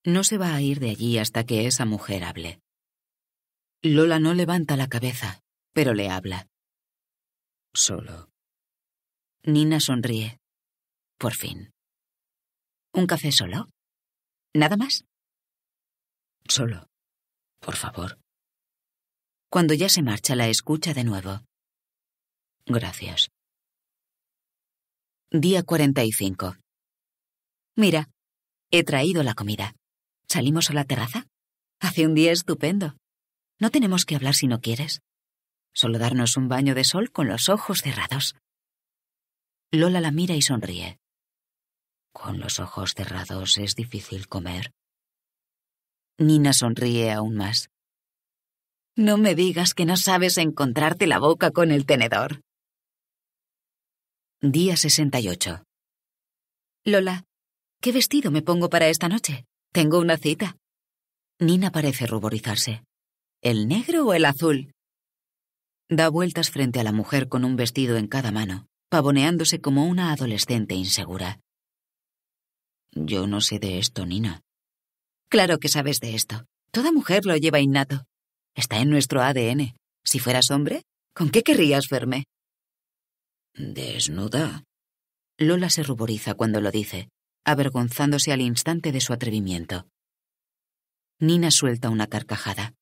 Speaker 1: No se va a ir de allí hasta que esa mujer hable. Lola no levanta la cabeza, pero le habla. Solo Nina sonríe. Por fin. ¿Un café solo? ¿Nada más? Solo. Por favor. Cuando ya se marcha, la escucha de nuevo. Gracias. Día 45. Mira, he traído la comida. ¿Salimos a la terraza? Hace un día estupendo. No tenemos que hablar si no quieres. Solo darnos un baño de sol con los ojos cerrados. Lola la mira y sonríe. Con los ojos cerrados es difícil comer. Nina sonríe aún más. No me digas que no sabes encontrarte la boca con el tenedor. Día 68. Lola, ¿qué vestido me pongo para esta noche? Tengo una cita. Nina parece ruborizarse. ¿El negro o el azul? Da vueltas frente a la mujer con un vestido en cada mano pavoneándose como una adolescente insegura. Yo no sé de esto, Nina. Claro que sabes de esto. Toda mujer lo lleva innato. Está en nuestro ADN. Si fueras hombre, ¿con qué querrías verme? Desnuda. Lola se ruboriza cuando lo dice, avergonzándose al instante de su atrevimiento. Nina suelta una carcajada.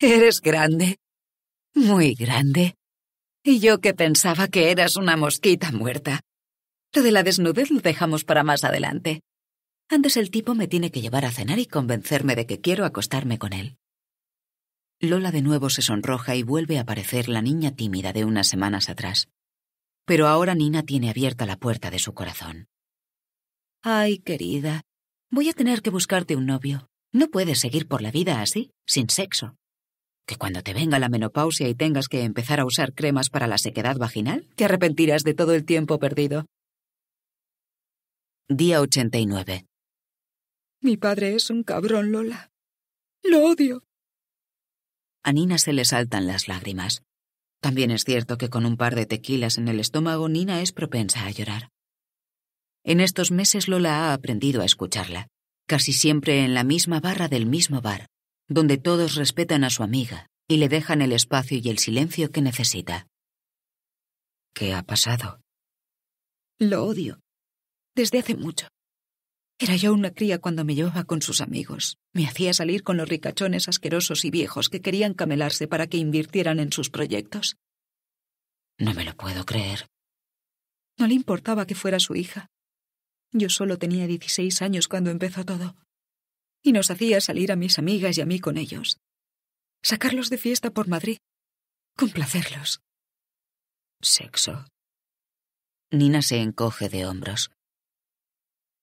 Speaker 1: Eres grande. Muy grande. Y yo que pensaba que eras una mosquita muerta. Lo de la desnudez lo dejamos para más adelante. Antes el tipo me tiene que llevar a cenar y convencerme de que quiero acostarme con él. Lola de nuevo se sonroja y vuelve a aparecer la niña tímida de unas semanas atrás. Pero ahora Nina tiene abierta la puerta de su corazón. Ay, querida, voy a tener que buscarte un novio. No puedes seguir por la vida así, sin sexo cuando te venga la menopausia y tengas que empezar a usar cremas para la sequedad vaginal, te arrepentirás de todo el tiempo perdido. Día 89.
Speaker 2: Mi padre es un cabrón, Lola. Lo odio.
Speaker 1: A Nina se le saltan las lágrimas. También es cierto que con un par de tequilas en el estómago Nina es propensa a llorar. En estos meses Lola ha aprendido a escucharla, casi siempre en la misma barra del mismo bar, donde todos respetan a su amiga y le dejan el espacio y el silencio que necesita. ¿Qué ha pasado?
Speaker 2: Lo odio. Desde hace mucho. Era yo una cría cuando me llevaba con sus amigos. Me hacía salir con los ricachones asquerosos y viejos que querían camelarse para que invirtieran en sus proyectos.
Speaker 1: No me lo puedo creer.
Speaker 2: No le importaba que fuera su hija. Yo solo tenía 16 años cuando empezó todo y nos hacía salir a mis amigas y a mí con ellos. Sacarlos de fiesta por Madrid. Complacerlos.
Speaker 1: Sexo. Nina se encoge de hombros.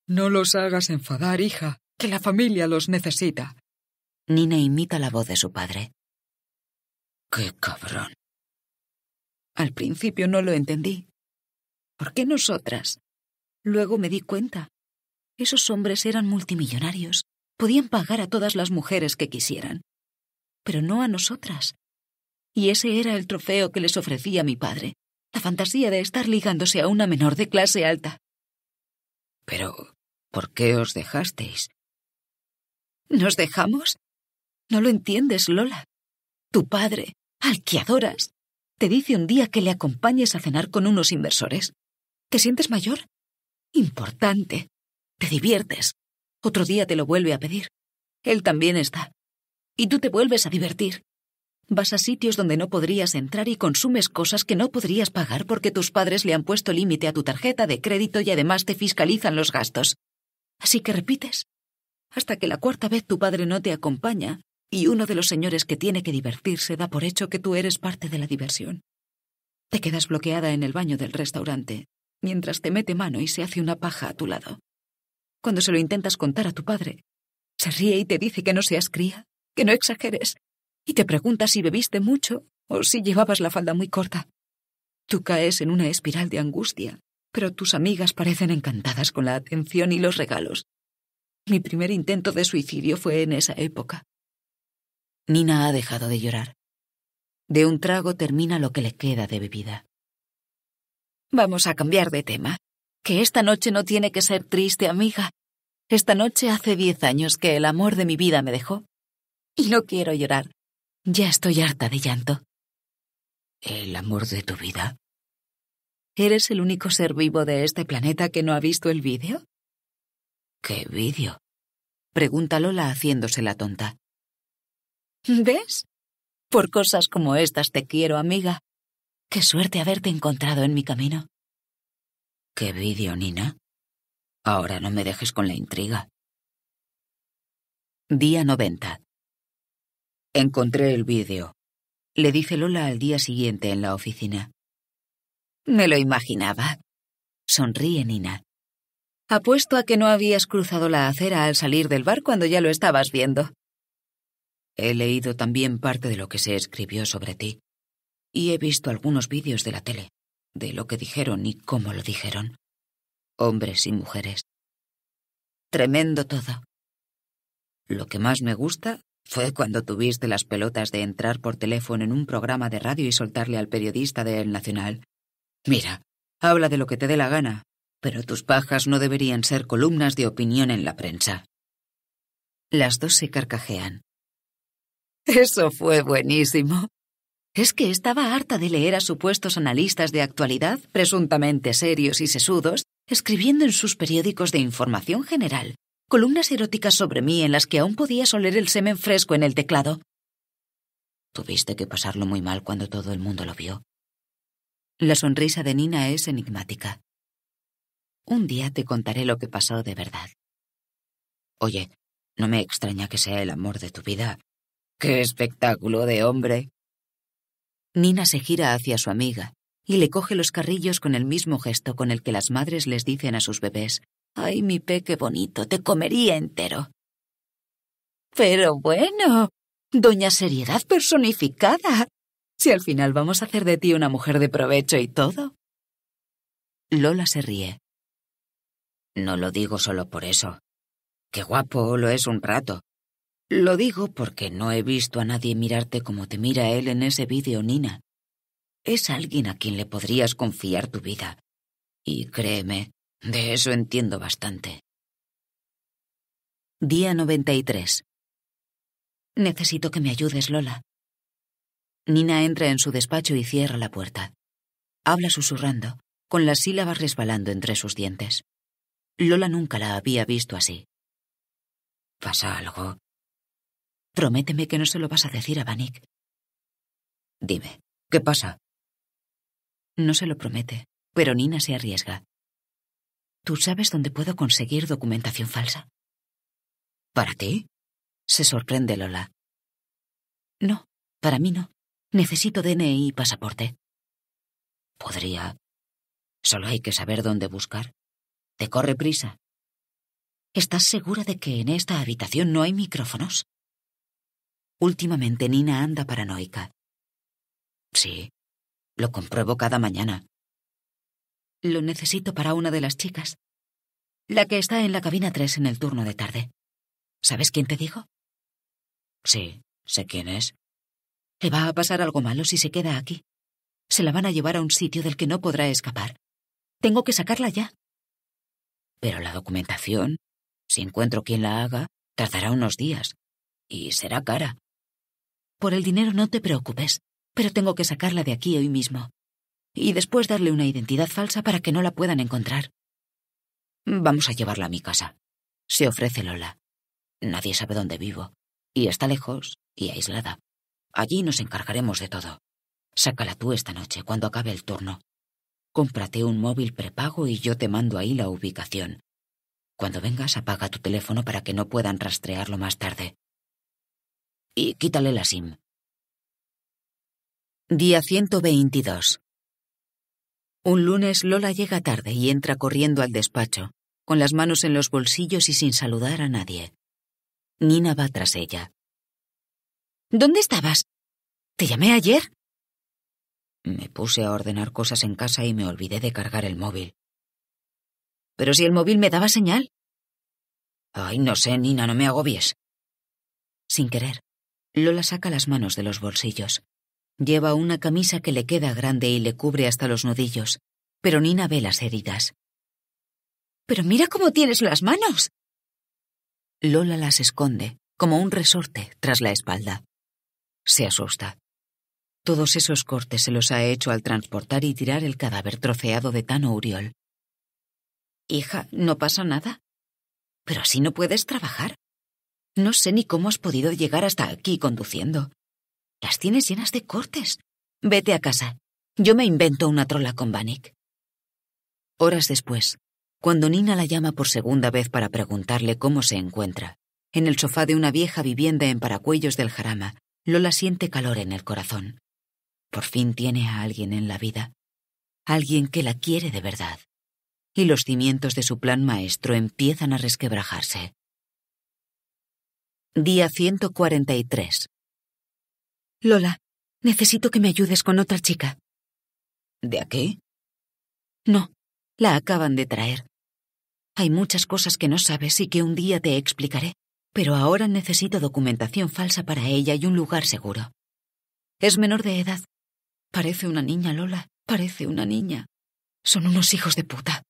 Speaker 2: No los hagas enfadar, hija, que la familia los necesita.
Speaker 1: Nina imita la voz de su padre. ¡Qué cabrón! Al principio no lo entendí. ¿Por qué nosotras? Luego me di cuenta. Esos hombres eran multimillonarios. Podían pagar a todas las mujeres que quisieran, pero no a nosotras. Y ese era el trofeo que les ofrecía mi padre, la fantasía de estar ligándose a una menor de clase alta. Pero, ¿por qué os dejasteis? ¿Nos dejamos? No lo entiendes, Lola. Tu padre, al que adoras, te dice un día que le acompañes a cenar con unos inversores. ¿Te sientes mayor? Importante. Te diviertes. Otro día te lo vuelve a pedir. Él también está. Y tú te vuelves a divertir. Vas a sitios donde no podrías entrar y consumes cosas que no podrías pagar porque tus padres le han puesto límite a tu tarjeta de crédito y además te fiscalizan los gastos. Así que repites. Hasta que la cuarta vez tu padre no te acompaña y uno de los señores que tiene que divertirse da por hecho que tú eres parte de la diversión. Te quedas bloqueada en el baño del restaurante, mientras te mete mano y se hace una paja a tu lado. Cuando se lo intentas contar a tu padre,
Speaker 2: se ríe y te dice que no seas cría, que no exageres, y te pregunta si bebiste mucho o si llevabas la falda muy corta. Tú caes en una espiral de angustia, pero
Speaker 1: tus amigas parecen encantadas con la atención y los regalos. Mi primer intento de suicidio fue en esa época. Nina ha dejado de llorar. De un trago termina lo que le queda de bebida. Vamos a cambiar de tema que esta noche no tiene que ser triste, amiga. Esta noche hace diez años que el amor de mi vida me dejó. Y no quiero llorar. Ya estoy harta de llanto. ¿El amor de tu vida? ¿Eres el único ser vivo de este planeta que no ha visto el vídeo? ¿Qué vídeo? Pregunta Lola haciéndose la tonta. ¿Ves? Por cosas como estas te quiero, amiga. Qué suerte haberte encontrado en mi camino. ¿Qué vídeo, Nina? Ahora no me dejes con la intriga. Día 90. Encontré el vídeo, le dice Lola al día siguiente en la oficina. Me lo imaginaba. Sonríe Nina. Apuesto a que no habías cruzado la acera al salir del bar cuando ya lo estabas viendo. He leído también parte de lo que se escribió sobre ti y he visto algunos vídeos de la tele de lo que dijeron y cómo lo dijeron, hombres y mujeres. Tremendo todo. Lo que más me gusta fue cuando tuviste las pelotas de entrar por teléfono en un programa de radio y soltarle al periodista de El Nacional. Mira, habla de lo que te dé la gana, pero tus pajas no deberían ser columnas de opinión en la prensa. Las dos se carcajean. Eso fue buenísimo. Es que estaba harta de leer a supuestos analistas de actualidad, presuntamente serios y sesudos, escribiendo en sus periódicos de información general, columnas eróticas sobre mí en las que aún podía oler el semen fresco en el teclado. Tuviste que pasarlo muy mal cuando todo el mundo lo vio. La sonrisa de Nina es enigmática. Un día te contaré lo que pasó de verdad. Oye, no me extraña que sea el amor de tu vida. ¡Qué espectáculo de hombre! Nina se gira hacia su amiga y le coge los carrillos con el mismo gesto con el que las madres les dicen a sus bebés, ¡Ay, mi peque bonito, te comería entero! Pero bueno, doña seriedad personificada. Si al final vamos a hacer de ti una mujer de provecho y todo. Lola se ríe. No lo digo solo por eso. Qué guapo lo es un rato. Lo digo porque no he visto a nadie mirarte como te mira él en ese vídeo, Nina. Es alguien a quien le podrías confiar tu vida. Y créeme, de eso entiendo bastante. Día 93. Necesito que me ayudes, Lola. Nina entra en su despacho y cierra la puerta. Habla susurrando, con las sílabas resbalando entre sus dientes. Lola nunca la había visto así. ¿Pasa algo? Prométeme que no se lo vas a decir a Vanik. Dime, ¿qué pasa? No se lo promete, pero Nina se arriesga. ¿Tú sabes dónde puedo conseguir documentación falsa? ¿Para ti? Se sorprende Lola. No, para mí no. Necesito DNI y pasaporte. Podría. Solo hay que saber dónde buscar. ¿Te corre prisa? ¿Estás segura de que en esta habitación no hay micrófonos? Últimamente Nina anda paranoica. Sí, lo compruebo cada mañana. Lo necesito para una de las chicas. La que está en la cabina 3 en el turno de tarde. ¿Sabes quién te dijo? Sí, sé quién es. Le va a pasar algo malo si se queda aquí. Se la van a llevar a un sitio del que no podrá escapar. Tengo que sacarla ya. Pero la documentación, si encuentro quien la haga, tardará unos días. Y será cara. Por el dinero no te preocupes, pero tengo que sacarla de aquí hoy mismo. Y después darle una identidad falsa para que no la puedan encontrar. Vamos a llevarla a mi casa. Se ofrece Lola. Nadie sabe dónde vivo. Y está lejos y aislada. Allí nos encargaremos de todo. Sácala tú esta noche, cuando acabe el turno. Cómprate un móvil prepago y yo te mando ahí la ubicación. Cuando vengas, apaga tu teléfono para que no puedan rastrearlo más tarde y quítale la SIM. Día 122. Un lunes Lola llega tarde y entra corriendo al despacho, con las manos en los bolsillos y sin saludar a nadie. Nina va tras ella. ¿Dónde estabas? ¿Te llamé ayer? Me puse a ordenar cosas en casa y me olvidé de cargar el móvil. Pero si el móvil me daba señal. Ay, no sé, Nina, no me agobies. Sin querer, Lola saca las manos de los bolsillos. Lleva una camisa que le queda grande y le cubre hasta los nudillos, pero Nina ve las heridas. Pero mira cómo tienes las manos. Lola las esconde, como un resorte, tras la espalda. Se asusta. Todos esos cortes se los ha hecho al transportar y tirar el cadáver troceado de Tano Uriol. Hija, ¿no pasa nada? Pero así no puedes trabajar. No sé ni cómo has podido llegar hasta aquí conduciendo. Las tienes llenas de cortes. Vete a casa. Yo me invento una trola con Vanik. Horas después, cuando Nina la llama por segunda vez para preguntarle cómo se encuentra, en el sofá de una vieja vivienda en Paracuellos del Jarama, Lola siente calor en el corazón. Por fin tiene a alguien en la vida, alguien que la quiere de verdad. Y los cimientos de su plan maestro empiezan a resquebrajarse. Día 143. Lola, necesito que me ayudes con otra chica. ¿De aquí? No, la acaban de traer. Hay muchas cosas que no sabes y que un día te explicaré, pero ahora necesito documentación falsa para ella y un lugar seguro. Es menor de edad. Parece una niña, Lola, parece una niña. Son unos hijos de puta.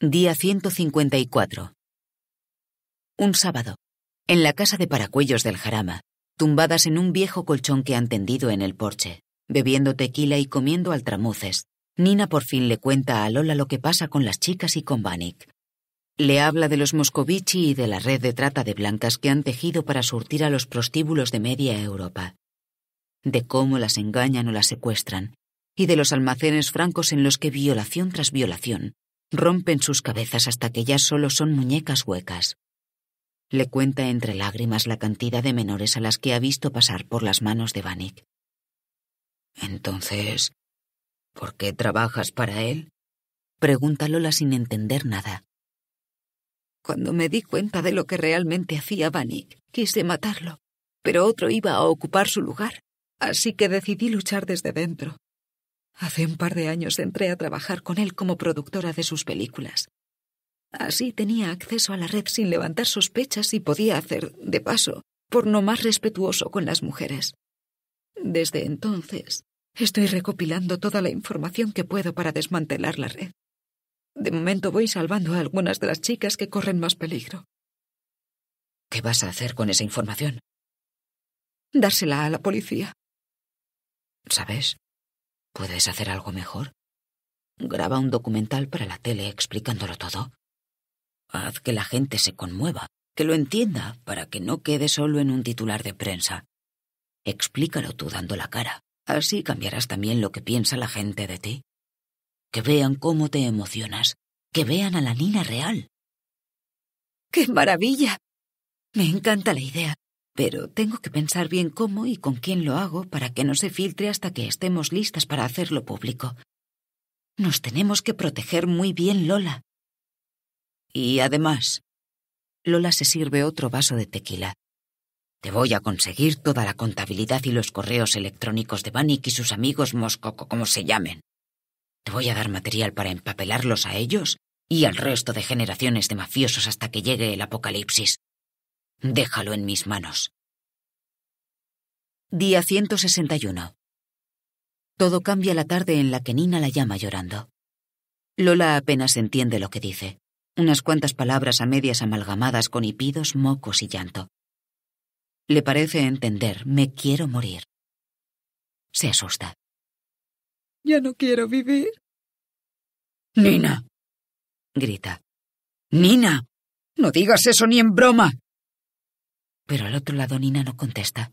Speaker 1: Día 154. Un sábado, en la casa de Paracuellos del Jarama, tumbadas en un viejo colchón que han tendido en el porche, bebiendo tequila y comiendo altramuces, Nina por fin le cuenta a Lola lo que pasa con las chicas y con Vanik. Le habla de los Moscovici y de la red de trata de blancas que han tejido para surtir a los prostíbulos de media Europa, de cómo las engañan o las secuestran, y de los almacenes francos en los que violación tras violación rompen sus cabezas hasta que ya solo son muñecas huecas. Le cuenta entre lágrimas la cantidad de menores a las que ha visto pasar por las manos de Vanik. Entonces, ¿por qué trabajas para él? Pregunta Lola sin entender nada. Cuando me di cuenta de lo que realmente hacía Vanik, quise matarlo, pero otro iba a ocupar su lugar,
Speaker 2: así que decidí luchar desde dentro. Hace un par de años entré a trabajar con él como productora de sus películas. Así tenía acceso a la red sin levantar sospechas y podía hacer, de paso, por no más respetuoso con las mujeres. Desde entonces, estoy recopilando toda la información que puedo para desmantelar la red. De momento voy salvando a algunas de las chicas que corren más peligro.
Speaker 1: ¿Qué vas a hacer con esa información?
Speaker 2: Dársela a la policía.
Speaker 1: ¿Sabes? ¿Puedes hacer algo mejor? Graba un documental para la tele explicándolo todo. Haz que la gente se conmueva, que lo entienda, para que no quede solo en un titular de prensa. Explícalo tú dando la cara. Así cambiarás también lo que piensa la gente de ti. Que vean cómo te emocionas, que vean a la Nina real. ¡Qué maravilla! Me encanta la idea, pero tengo que pensar bien cómo y con quién lo hago para que no se filtre hasta que estemos listas para hacerlo público. Nos tenemos que proteger muy bien, Lola. Y además, Lola se sirve otro vaso de tequila. Te voy a conseguir toda la contabilidad y los correos electrónicos de Vanik y sus amigos Moscoco, como se llamen. Te voy a dar material para empapelarlos a ellos y al resto de generaciones de mafiosos hasta que llegue el apocalipsis. Déjalo en mis manos. Día 161. Todo cambia la tarde en la que Nina la llama llorando. Lola apenas entiende lo que dice unas cuantas palabras a medias amalgamadas con hipidos, mocos y llanto. Le parece entender, me quiero morir. Se asusta.
Speaker 2: Ya no quiero vivir.
Speaker 1: Nina. grita. Nina. No digas eso ni en broma. Pero al otro lado Nina no contesta.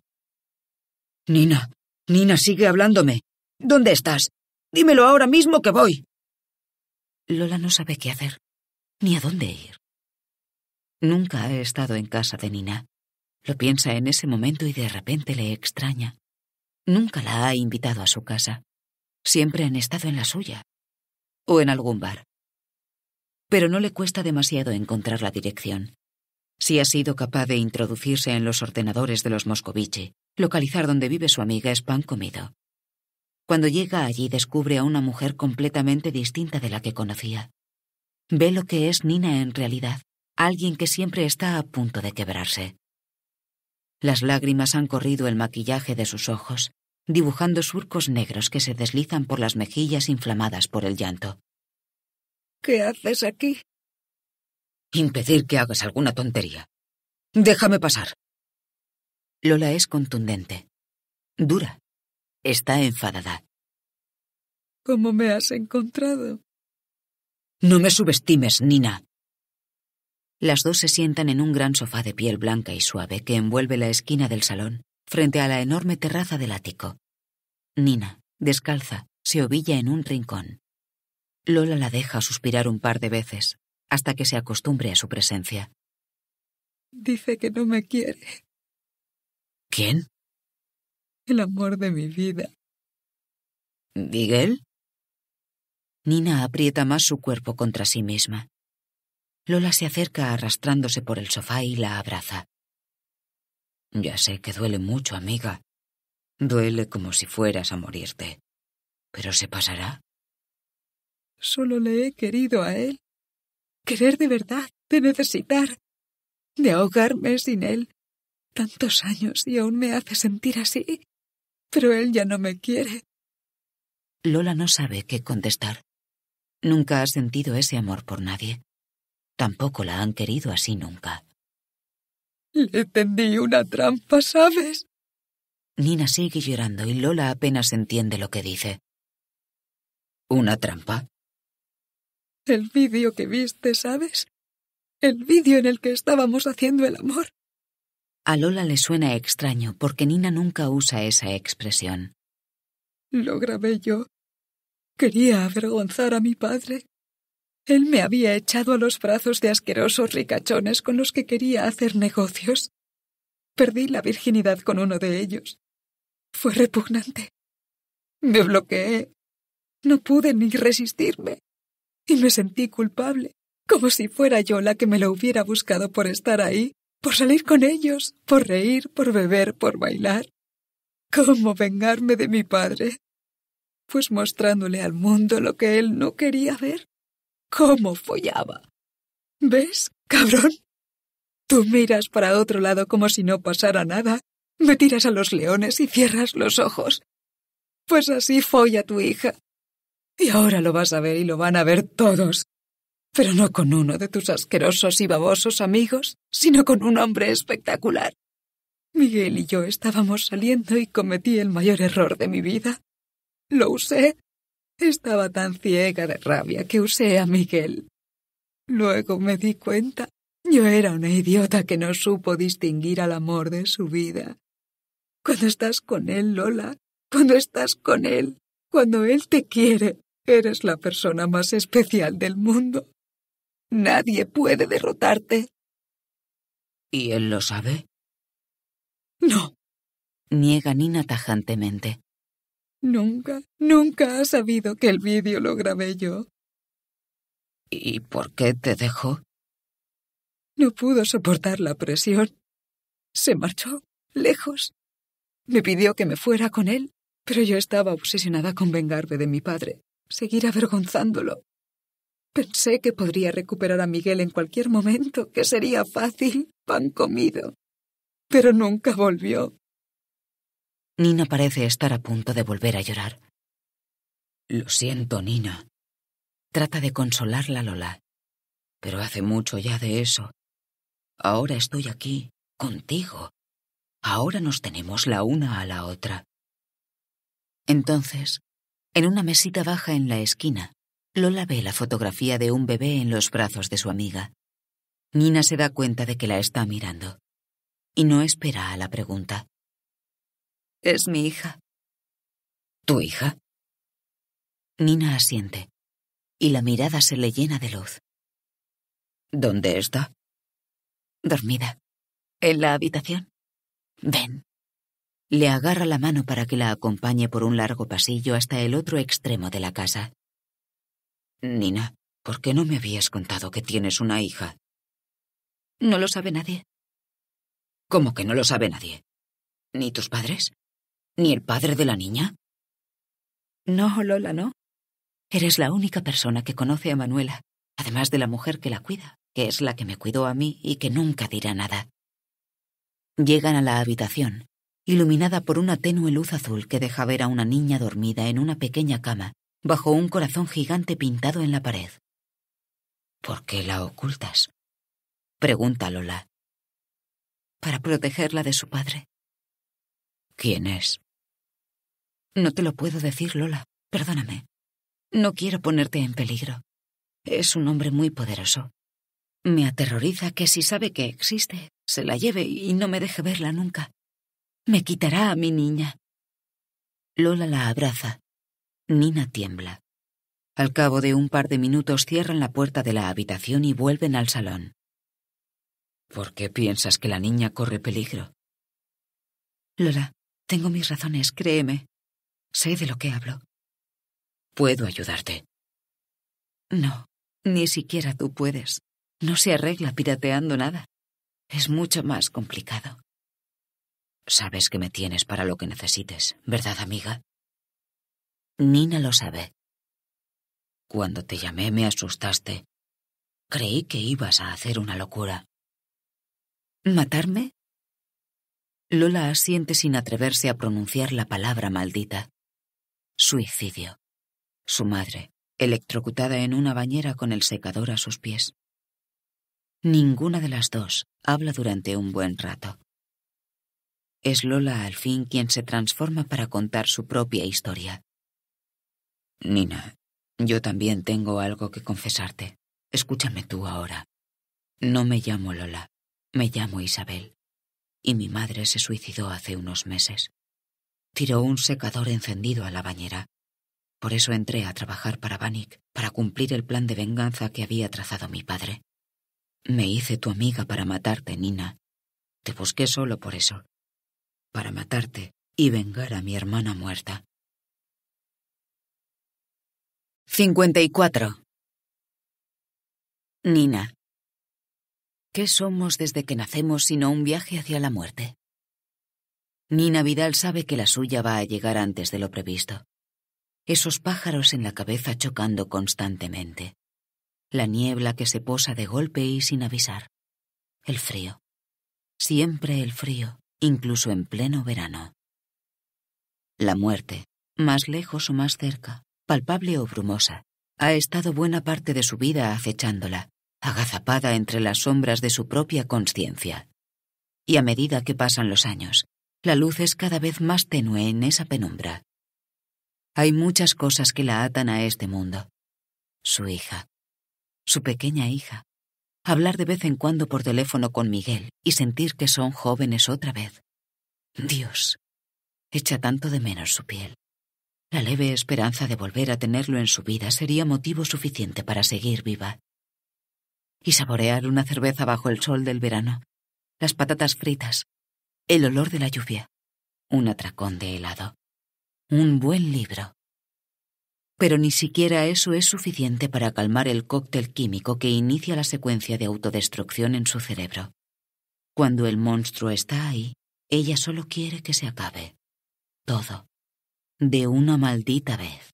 Speaker 1: Nina, Nina sigue hablándome. ¿Dónde estás? Dímelo ahora mismo que voy. Lola no sabe qué hacer ni a dónde ir. Nunca ha estado en casa de Nina. Lo piensa en ese momento y de repente le extraña. Nunca la ha invitado a su casa. Siempre han estado en la suya. O en algún bar. Pero no le cuesta demasiado encontrar la dirección. Si ha sido capaz de introducirse en los ordenadores de los Moscovici, localizar donde vive su amiga es pan comido. Cuando llega allí descubre a una mujer completamente distinta de la que conocía. Ve lo que es Nina en realidad, alguien que siempre está a punto de quebrarse. Las lágrimas han corrido el maquillaje de sus ojos, dibujando surcos negros que se deslizan por las mejillas inflamadas por el llanto.
Speaker 2: ¿Qué haces aquí?
Speaker 1: Impedir que hagas alguna tontería. Déjame pasar. Lola es contundente, dura, está enfadada.
Speaker 2: ¿Cómo me has encontrado?
Speaker 1: No me subestimes, Nina. Las dos se sientan en un gran sofá de piel blanca y suave que envuelve la esquina del salón, frente a la enorme terraza del ático. Nina, descalza, se ovilla en un rincón. Lola la deja suspirar un par de veces, hasta que se acostumbre a su presencia.
Speaker 2: Dice que no me quiere. ¿Quién? El amor de
Speaker 1: mi vida. ¿Miguel? Nina aprieta más su cuerpo contra sí misma. Lola se acerca arrastrándose por el sofá y la abraza. Ya sé que duele mucho, amiga. Duele como si fueras a morirte. Pero se pasará.
Speaker 2: Solo le he querido a él. Querer de verdad, de necesitar, de ahogarme sin él. Tantos años y aún me hace sentir así. Pero
Speaker 1: él ya no me quiere. Lola no sabe qué contestar. Nunca ha sentido ese amor por nadie. Tampoco la han querido así nunca. Le tendí una trampa, ¿sabes? Nina sigue llorando y Lola apenas entiende lo que dice. ¿Una trampa?
Speaker 2: El vídeo que viste, ¿sabes? El vídeo en el que estábamos haciendo el
Speaker 1: amor. A Lola le suena extraño porque Nina nunca usa esa expresión.
Speaker 2: Lo grabé yo Quería avergonzar a mi padre. Él me había echado a los brazos de asquerosos ricachones con los que quería hacer negocios. Perdí la virginidad con uno de ellos. Fue repugnante. Me bloqueé. No pude ni resistirme. Y me sentí culpable, como si fuera yo la que me lo hubiera buscado por estar ahí, por salir con ellos, por reír, por beber, por bailar. ¿Cómo vengarme de mi padre? pues mostrándole al mundo lo que él no quería ver. ¿Cómo follaba? ¿Ves, cabrón? Tú miras para otro lado como si no pasara nada, me tiras a los leones y cierras los ojos. Pues así folla tu hija. Y ahora lo vas a ver y lo van a ver todos. Pero no con uno de tus asquerosos y babosos amigos, sino con un hombre espectacular. Miguel y yo estábamos saliendo y cometí el mayor error de mi vida. Lo usé. Estaba tan ciega de rabia que usé a Miguel. Luego me di cuenta. Yo era una idiota que no supo distinguir al amor de su vida. Cuando estás con él, Lola, cuando estás con él, cuando él te quiere, eres la persona más especial del mundo. Nadie puede derrotarte.
Speaker 1: ¿Y él lo sabe? No, niega Nina tajantemente. Nunca,
Speaker 2: nunca ha sabido que el vídeo lo grabé yo.
Speaker 1: ¿Y por qué te dejó?
Speaker 2: No pudo soportar la presión. Se marchó, lejos. Me pidió que me fuera con él, pero yo estaba obsesionada con vengarme de mi padre, seguir avergonzándolo. Pensé que podría recuperar a Miguel en cualquier momento, que sería fácil, pan comido. Pero nunca volvió.
Speaker 1: Nina parece estar a punto de volver a llorar. Lo siento, Nina. Trata de consolarla Lola. Pero hace mucho ya de eso. Ahora estoy aquí, contigo. Ahora nos tenemos la una a la otra. Entonces, en una mesita baja en la esquina, Lola ve la fotografía de un bebé en los brazos de su amiga. Nina se da cuenta de que la está mirando y no espera a la pregunta. Es mi hija. ¿Tu hija? Nina asiente, y la mirada se le llena de luz. ¿Dónde está? Dormida. En la habitación. Ven. Le agarra la mano para que la acompañe por un largo pasillo hasta el otro extremo de la casa. Nina, ¿por qué no me habías contado que tienes una hija? No lo sabe nadie. ¿Cómo que no lo sabe nadie? ¿Ni tus padres? ¿Ni el padre de la niña? No, Lola, no. Eres la única persona que conoce a Manuela, además de la mujer que la cuida, que es la que me cuidó a mí y que nunca dirá nada. Llegan a la habitación, iluminada por una tenue luz azul que deja ver a una niña dormida en una pequeña cama, bajo un corazón gigante pintado en la pared. ¿Por qué la ocultas? Pregunta Lola. Para protegerla de su padre. ¿Quién es? No te lo puedo decir, Lola. Perdóname. No quiero ponerte en peligro. Es un hombre muy poderoso. Me aterroriza que si sabe que existe, se la lleve y no me deje verla nunca. Me quitará a mi niña. Lola la abraza. Nina tiembla. Al cabo de un par de minutos cierran la puerta de la habitación y vuelven al salón. ¿Por qué piensas que la niña corre peligro? Lola, tengo mis razones, créeme. Sé de lo que hablo. Puedo ayudarte. No, ni siquiera tú puedes. No se arregla pirateando nada. Es mucho más complicado. Sabes que me tienes para lo que necesites, ¿verdad, amiga? Nina lo sabe. Cuando te llamé me asustaste. Creí que ibas a hacer una locura. ¿Matarme? Lola asiente sin atreverse a pronunciar la palabra maldita. Suicidio. Su madre, electrocutada en una bañera con el secador a sus pies. Ninguna de las dos habla durante un buen rato. Es Lola al fin quien se transforma para contar su propia historia. Nina, yo también tengo algo que confesarte. Escúchame tú ahora. No me llamo Lola, me llamo Isabel y mi madre se suicidó hace unos meses. Tiró un secador encendido a la bañera. Por eso entré a trabajar para Bannick, para cumplir el plan de venganza que había trazado mi padre. Me hice tu amiga para matarte, Nina. Te busqué solo por eso. Para matarte y vengar a mi hermana muerta. 54. Nina, ¿Qué somos desde que nacemos sino un viaje hacia la muerte? Nina Vidal sabe que la suya va a llegar antes de lo previsto. Esos pájaros en la cabeza chocando constantemente. La niebla que se posa de golpe y sin avisar. El frío. Siempre el frío, incluso en pleno verano. La muerte, más lejos o más cerca, palpable o brumosa, ha estado buena parte de su vida acechándola, agazapada entre las sombras de su propia conciencia. Y a medida que pasan los años, la luz es cada vez más tenue en esa penumbra. Hay muchas cosas que la atan a este mundo. Su hija. Su pequeña hija. Hablar de vez en cuando por teléfono con Miguel y sentir que son jóvenes otra vez. Dios. Echa tanto de menos su piel. La leve esperanza de volver a tenerlo en su vida sería motivo suficiente para seguir viva y saborear una cerveza bajo el sol del verano, las patatas fritas, el olor de la lluvia, un atracón de helado, un buen libro. Pero ni siquiera eso es suficiente para calmar el cóctel químico que inicia la secuencia de autodestrucción en su cerebro. Cuando el monstruo está ahí, ella solo quiere que se acabe. Todo. De una maldita vez.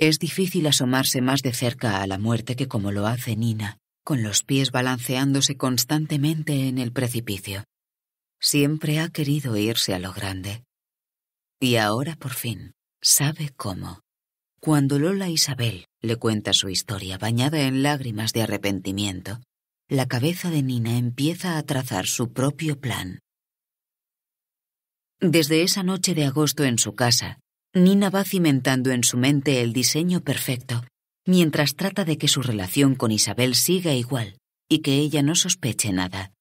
Speaker 1: Es difícil asomarse más de cerca a la muerte que como lo hace Nina, con los pies balanceándose constantemente en el precipicio. Siempre ha querido irse a lo grande. Y ahora por fin sabe cómo. Cuando Lola Isabel le cuenta su historia bañada en lágrimas de arrepentimiento, la cabeza de Nina empieza a trazar su propio plan. Desde esa noche de agosto en su casa, Nina va cimentando en su mente el diseño perfecto, mientras trata de que su relación con Isabel siga igual y que ella no sospeche nada.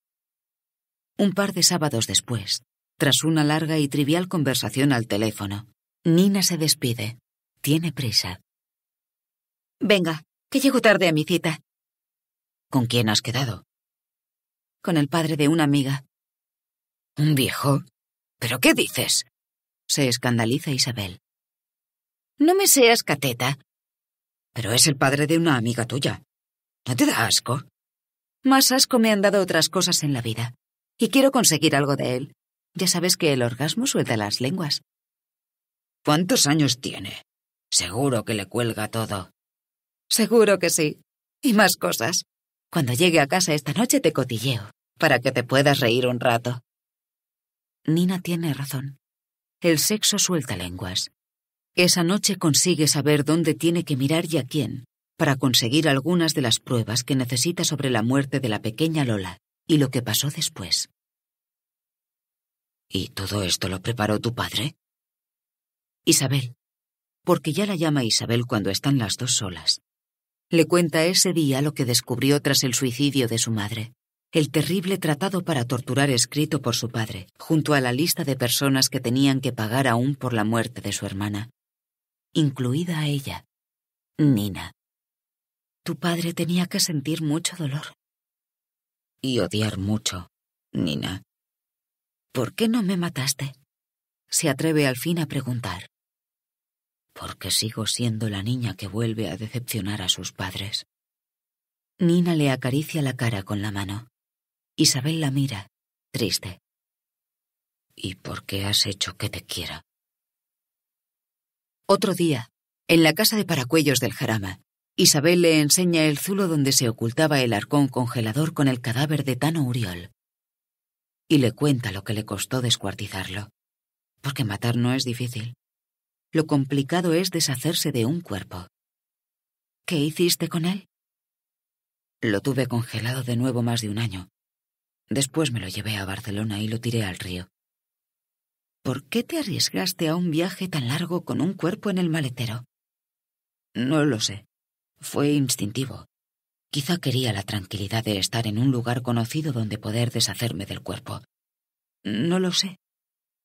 Speaker 1: Un par de sábados después, tras una larga y trivial conversación al teléfono, Nina se despide. Tiene prisa. Venga, que llego tarde a mi cita. ¿Con quién has quedado? Con el padre de una amiga. ¿Un viejo? ¿Pero qué dices? Se escandaliza Isabel. No me seas cateta. Pero es el padre de una amiga tuya. ¿No te da asco? Más asco me han dado otras cosas en la vida. Y quiero conseguir algo de él. Ya sabes que el orgasmo suelta las lenguas. ¿Cuántos años tiene? Seguro que le cuelga todo. Seguro que sí. Y más cosas. Cuando llegue a casa esta noche te cotilleo, para que te puedas reír un rato. Nina tiene razón el sexo suelta lenguas. Esa noche consigue saber dónde tiene que mirar y a quién, para conseguir algunas de las pruebas que necesita sobre la muerte de la pequeña Lola y lo que pasó después. ¿Y todo esto lo preparó tu padre? Isabel, porque ya la llama Isabel cuando están las dos solas. Le cuenta ese día lo que descubrió tras el suicidio de su madre el terrible tratado para torturar escrito por su padre, junto a la lista de personas que tenían que pagar aún por la muerte de su hermana, incluida a ella, Nina. Tu padre tenía que sentir mucho dolor. Y odiar mucho, Nina. ¿Por qué no me mataste? Se atreve al fin a preguntar. Porque sigo siendo la niña que vuelve a decepcionar a sus padres. Nina le acaricia la cara con la mano. Isabel la mira, triste. ¿Y por qué has hecho que te quiera? Otro día, en la casa de paracuellos del Jarama, Isabel le enseña el zulo donde se ocultaba el arcón congelador con el cadáver de Tano Uriol. Y le cuenta lo que le costó descuartizarlo. Porque matar no es difícil. Lo complicado es deshacerse de un cuerpo. ¿Qué hiciste con él? Lo tuve congelado de nuevo más de un año, Después me lo llevé a Barcelona y lo tiré al río. ¿Por qué te arriesgaste a un viaje tan largo con un cuerpo en el maletero? No lo sé. Fue instintivo. Quizá quería la tranquilidad de estar en un lugar conocido donde poder deshacerme del cuerpo. No lo sé.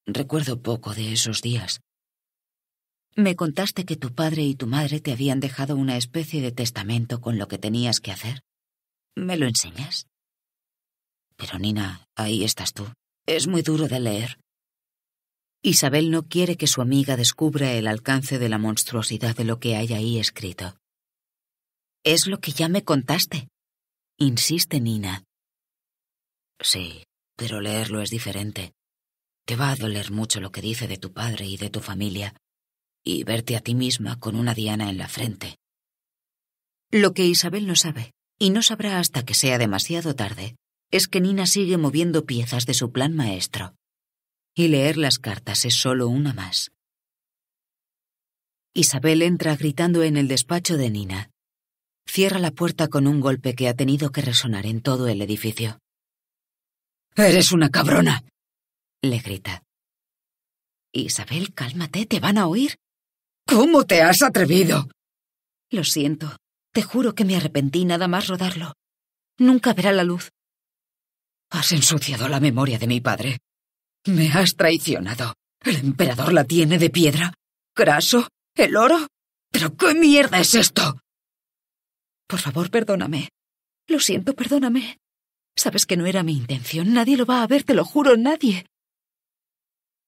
Speaker 1: Recuerdo poco de esos días. Me contaste que tu padre y tu madre te habían dejado una especie de testamento con lo que tenías que hacer. ¿Me lo enseñas? Pero Nina, ahí estás tú. Es muy duro de leer. Isabel no quiere que su amiga descubra el alcance de la monstruosidad de lo que hay ahí escrito. Es lo que ya me contaste, insiste Nina. Sí, pero leerlo es diferente. Te va a doler mucho lo que dice de tu padre y de tu familia, y verte a ti misma con una diana en la frente. Lo que Isabel no sabe, y no sabrá hasta que sea demasiado tarde, es que Nina sigue moviendo piezas de su plan maestro. Y leer las cartas es solo una más. Isabel entra gritando en el despacho de Nina. Cierra la puerta con un golpe que ha tenido que resonar en todo el edificio. ¡Eres una cabrona! le grita. Isabel, cálmate, te van a oír. ¿Cómo te has atrevido? Lo siento, te juro que me arrepentí nada más rodarlo. Nunca verá la luz. Has ensuciado la memoria de mi padre. Me has traicionado. El emperador la tiene de piedra. ¿Craso? ¿El oro? ¿Pero qué mierda es esto? Por favor, perdóname. Lo siento, perdóname. Sabes que no era mi intención. Nadie lo va a ver, te lo juro, nadie.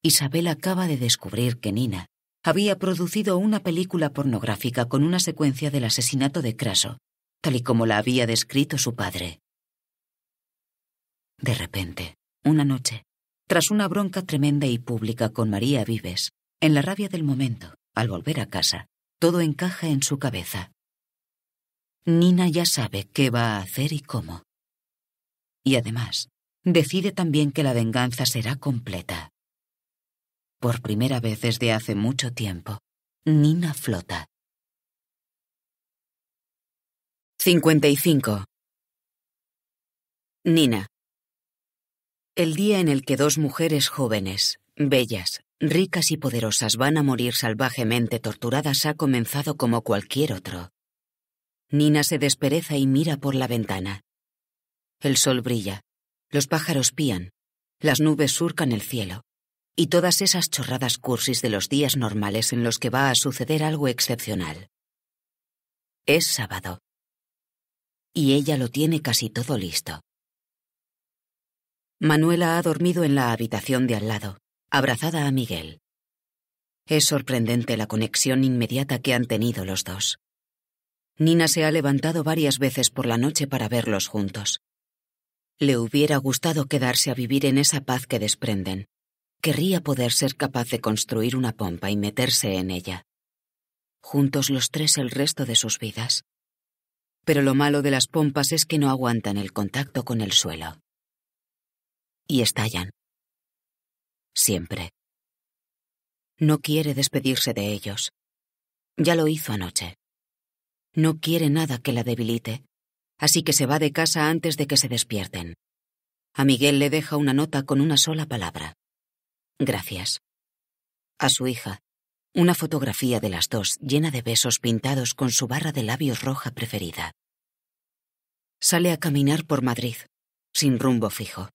Speaker 1: Isabel acaba de descubrir que Nina había producido una película pornográfica con una secuencia del asesinato de Craso, tal y como la había descrito su padre. De repente, una noche, tras una bronca tremenda y pública con María Vives, en la rabia del momento, al volver a casa, todo encaja en su cabeza. Nina ya sabe qué va a hacer y cómo. Y además, decide también que la venganza será completa. Por primera vez desde hace mucho tiempo, Nina flota. 55. Nina el día en el que dos mujeres jóvenes, bellas, ricas y poderosas van a morir salvajemente torturadas ha comenzado como cualquier otro. Nina se despereza y mira por la ventana. El sol brilla, los pájaros pían, las nubes surcan el cielo, y todas esas chorradas cursis de los días normales en los que va a suceder algo excepcional. Es sábado. Y ella lo tiene casi todo listo. Manuela ha dormido en la habitación de al lado, abrazada a Miguel. Es sorprendente la conexión inmediata que han tenido los dos. Nina se ha levantado varias veces por la noche para verlos juntos. Le hubiera gustado quedarse a vivir en esa paz que desprenden. Querría poder ser capaz de construir una pompa y meterse en ella. Juntos los tres el resto de sus vidas. Pero lo malo de las pompas es que no aguantan el contacto con el suelo y estallan. Siempre. No quiere despedirse de ellos. Ya lo hizo anoche. No quiere nada que la debilite, así que se va de casa antes de que se despierten. A Miguel le deja una nota con una sola palabra. Gracias. A su hija, una fotografía de las dos llena de besos pintados con su barra de labios roja preferida. Sale a caminar por Madrid, sin rumbo fijo.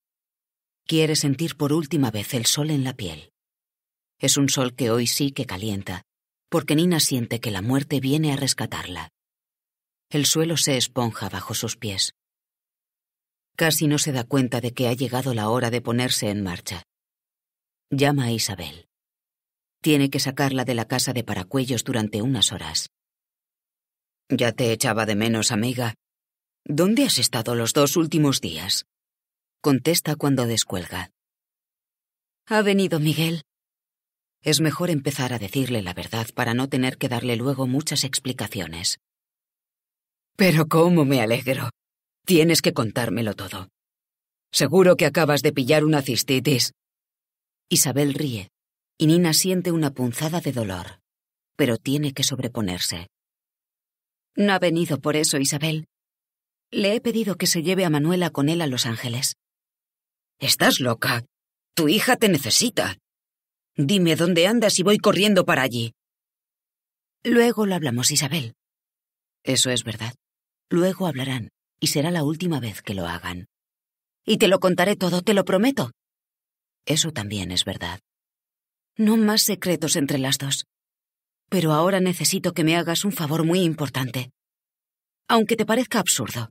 Speaker 1: Quiere sentir por última vez el sol en la piel. Es un sol que hoy sí que calienta, porque Nina siente que la muerte viene a rescatarla. El suelo se esponja bajo sus pies. Casi no se da cuenta de que ha llegado la hora de ponerse en marcha. Llama a Isabel. Tiene que sacarla de la casa de Paracuellos durante unas horas. Ya te echaba de menos, amiga. ¿Dónde has estado los dos últimos días? Contesta cuando descuelga. Ha venido Miguel. Es mejor empezar a decirle la verdad para no tener que darle luego muchas explicaciones. Pero cómo me alegro. Tienes que contármelo todo. Seguro que acabas de pillar una cistitis. Isabel ríe, y Nina siente una punzada de dolor, pero tiene que sobreponerse. No ha venido por eso, Isabel. Le he pedido que se lleve a Manuela con él a Los Ángeles. Estás loca. Tu hija te necesita. Dime dónde andas y voy corriendo para allí. Luego lo hablamos, Isabel. Eso es verdad. Luego hablarán, y será la última vez que lo hagan. Y te lo contaré todo, te lo prometo. Eso también es verdad. No más secretos entre las dos. Pero ahora necesito que me hagas un favor muy importante. Aunque te parezca absurdo.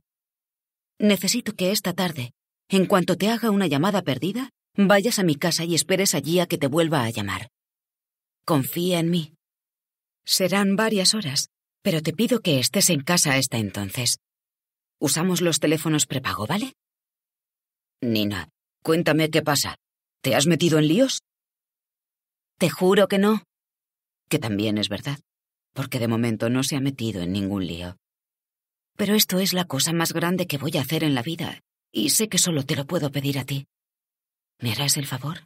Speaker 1: Necesito que esta tarde en cuanto te haga una llamada perdida, vayas a mi casa y esperes allí a que te vuelva a llamar. Confía en mí. Serán varias horas, pero te pido que estés en casa hasta entonces. Usamos los teléfonos prepago, ¿vale? Nina, cuéntame qué pasa. ¿Te has metido en líos? Te juro que no. Que también es verdad, porque de momento no se ha metido en ningún lío. Pero esto es la cosa más grande que voy a hacer en la vida, y sé que solo te lo puedo pedir a ti. ¿Me harás el favor?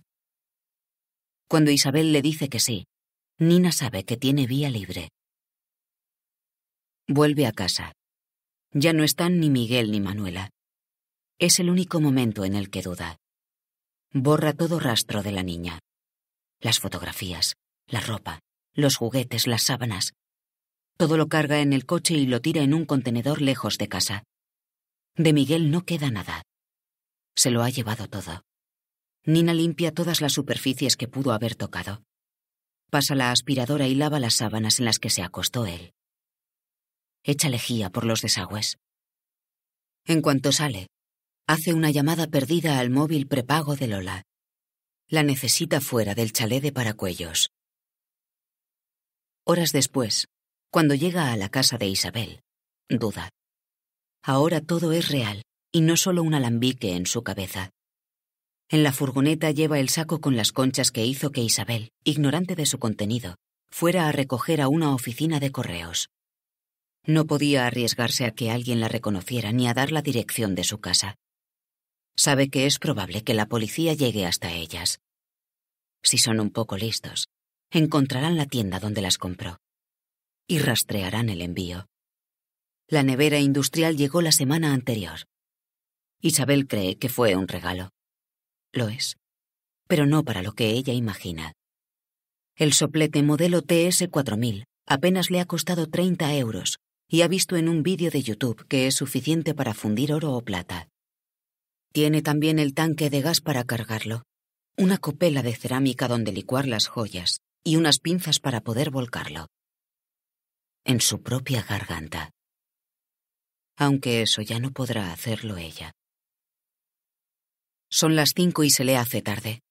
Speaker 1: Cuando Isabel le dice que sí, Nina sabe que tiene vía libre. Vuelve a casa. Ya no están ni Miguel ni Manuela. Es el único momento en el que duda. Borra todo rastro de la niña. Las fotografías, la ropa, los juguetes, las sábanas. Todo lo carga en el coche y lo tira en un contenedor lejos de casa. De Miguel no queda nada. Se lo ha llevado todo. Nina limpia todas las superficies que pudo haber tocado. Pasa la aspiradora y lava las sábanas en las que se acostó él. Echa lejía por los desagües. En cuanto sale, hace una llamada perdida al móvil prepago de Lola. La necesita fuera del chalet de Paracuellos. Horas después, cuando llega a la casa de Isabel, duda. Ahora todo es real, y no solo un alambique en su cabeza. En la furgoneta lleva el saco con las conchas que hizo que Isabel, ignorante de su contenido, fuera a recoger a una oficina de correos. No podía arriesgarse a que alguien la reconociera ni a dar la dirección de su casa. Sabe que es probable que la policía llegue hasta ellas. Si son un poco listos, encontrarán la tienda donde las compró y rastrearán el envío. La nevera industrial llegó la semana anterior. Isabel cree que fue un regalo. Lo es, pero no para lo que ella imagina. El soplete modelo TS4000 apenas le ha costado 30 euros y ha visto en un vídeo de YouTube que es suficiente para fundir oro o plata. Tiene también el tanque de gas para cargarlo, una copela de cerámica donde licuar las joyas y unas pinzas para poder volcarlo. En su propia garganta aunque eso ya no podrá hacerlo ella. Son las cinco y se le hace tarde.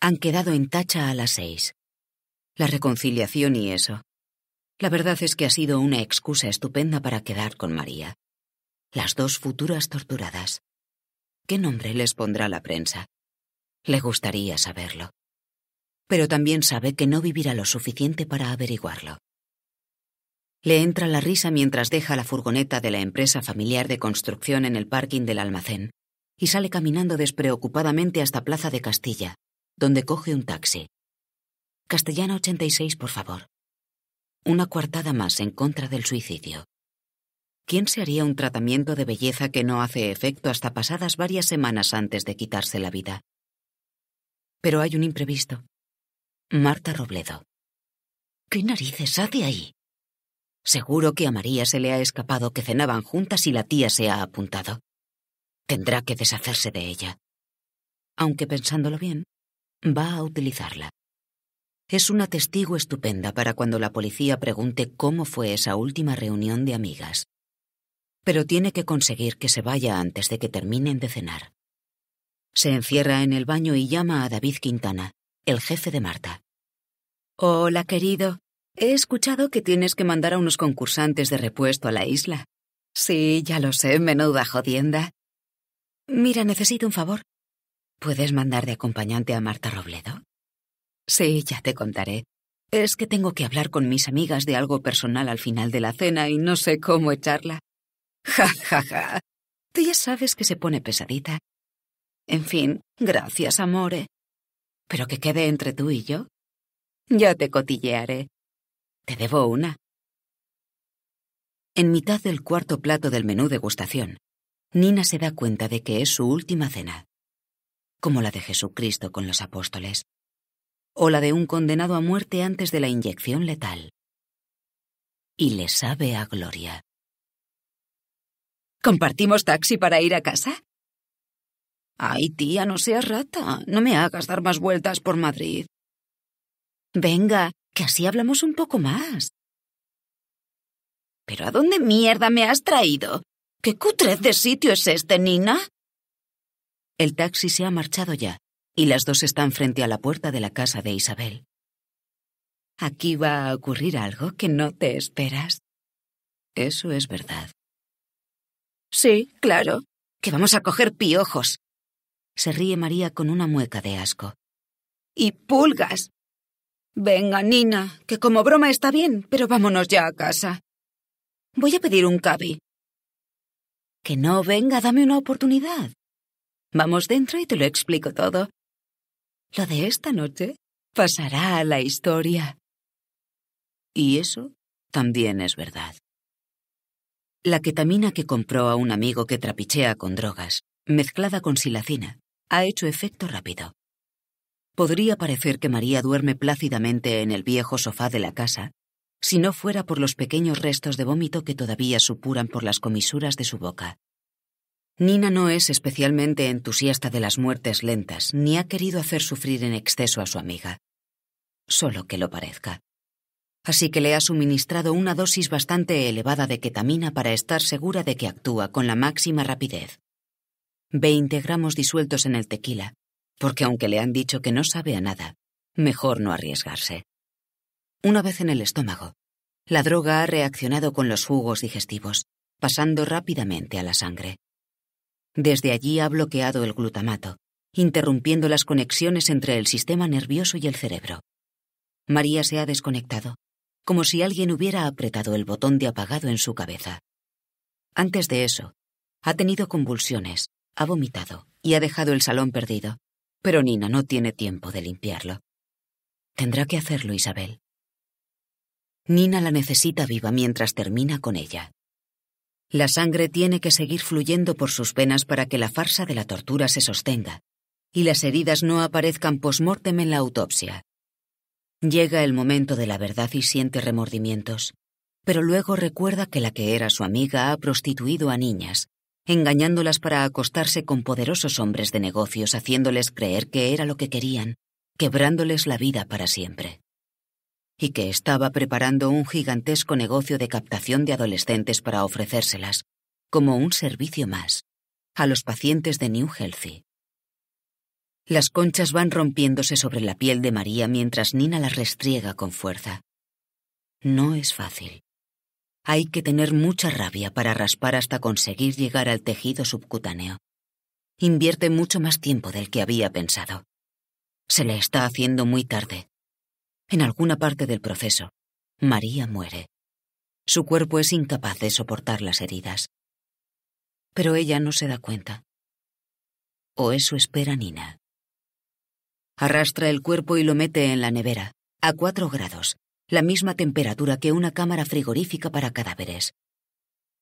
Speaker 1: Han quedado en tacha a las seis. La reconciliación y eso. La verdad es que ha sido una excusa estupenda para quedar con María. Las dos futuras torturadas. ¿Qué nombre les pondrá la prensa? Le gustaría saberlo. Pero también sabe que no vivirá lo suficiente para averiguarlo. Le entra la risa mientras deja la furgoneta de la empresa familiar de construcción en el parking del almacén y sale caminando despreocupadamente hasta Plaza de Castilla, donde coge un taxi. Castellana 86, por favor. Una coartada más en contra del suicidio. ¿Quién se haría un tratamiento de belleza que no hace efecto hasta pasadas varias semanas antes de quitarse la vida? Pero hay un imprevisto. Marta Robledo. ¿Qué narices hace ahí? Seguro que a María se le ha escapado que cenaban juntas y la tía se ha apuntado. Tendrá que deshacerse de ella. Aunque pensándolo bien, va a utilizarla. Es una testigo estupenda para cuando la policía pregunte cómo fue esa última reunión de amigas. Pero tiene que conseguir que se vaya antes de que terminen de cenar. Se encierra en el baño y llama a David Quintana, el jefe de Marta. Hola, querido. He escuchado que tienes que mandar a unos concursantes de repuesto a la isla. Sí, ya lo sé, menuda jodienda. Mira, necesito un favor. ¿Puedes mandar de acompañante a Marta Robledo? Sí, ya te contaré. Es que tengo que hablar con mis amigas de algo personal al final de la cena y no sé cómo echarla. Ja, ja, ja. Tú ya sabes que se pone pesadita. En fin, gracias, amore. Pero que quede entre tú y yo. Ya te cotillearé. Te debo una. En mitad del cuarto plato del menú degustación, Nina se da cuenta de que es su última cena, como la de Jesucristo con los apóstoles, o la de un condenado a muerte antes de la inyección letal. Y le sabe a gloria. ¿Compartimos taxi para ir a casa? Ay, tía, no seas rata. No me hagas dar más vueltas por Madrid. Venga, que así hablamos un poco más. ¿Pero a dónde mierda me has traído? ¿Qué cutre de sitio es este, Nina? El taxi se ha marchado ya, y las dos están frente a la puerta de la casa de Isabel. Aquí va a ocurrir algo que no te esperas. Eso es verdad. Sí, claro, que vamos a coger piojos. Se ríe María con una mueca de asco. Y pulgas. Venga, Nina, que como broma está bien, pero vámonos ya a casa. Voy a pedir un cabi. Que no, venga, dame una oportunidad. Vamos dentro y te lo explico todo. Lo de esta noche pasará a la historia. Y eso también es verdad. La ketamina que compró a un amigo que trapichea con drogas, mezclada con silacina, ha hecho efecto rápido. Podría parecer que María duerme plácidamente en el viejo sofá de la casa, si no fuera por los pequeños restos de vómito que todavía supuran por las comisuras de su boca. Nina no es especialmente entusiasta de las muertes lentas, ni ha querido hacer sufrir en exceso a su amiga. Solo que lo parezca. Así que le ha suministrado una dosis bastante elevada de ketamina para estar segura de que actúa con la máxima rapidez. Veinte gramos disueltos en el tequila, porque aunque le han dicho que no sabe a nada, mejor no arriesgarse. Una vez en el estómago, la droga ha reaccionado con los jugos digestivos, pasando rápidamente a la sangre. Desde allí ha bloqueado el glutamato, interrumpiendo las conexiones entre el sistema nervioso y el cerebro. María se ha desconectado, como si alguien hubiera apretado el botón de apagado en su cabeza. Antes de eso, ha tenido convulsiones, ha vomitado y ha dejado el salón perdido, pero Nina no tiene tiempo de limpiarlo. Tendrá que hacerlo Isabel. Nina la necesita viva mientras termina con ella. La sangre tiene que seguir fluyendo por sus venas para que la farsa de la tortura se sostenga y las heridas no aparezcan postmortem en la autopsia. Llega el momento de la verdad y siente remordimientos, pero luego recuerda que la que era su amiga ha prostituido a niñas engañándolas para acostarse con poderosos hombres de negocios, haciéndoles creer que era lo que querían, quebrándoles la vida para siempre. Y que estaba preparando un gigantesco negocio de captación de adolescentes para ofrecérselas, como un servicio más, a los pacientes de New Healthy. Las conchas van rompiéndose sobre la piel de María mientras Nina las restriega con fuerza. No es fácil. Hay que tener mucha rabia para raspar hasta conseguir llegar al tejido subcutáneo. Invierte mucho más tiempo del que había pensado. Se le está haciendo muy tarde. En alguna parte del proceso, María muere. Su cuerpo es incapaz de soportar las heridas. Pero ella no se da cuenta. O eso espera Nina. Arrastra el cuerpo y lo mete en la nevera, a cuatro grados, la misma temperatura que una cámara frigorífica para cadáveres.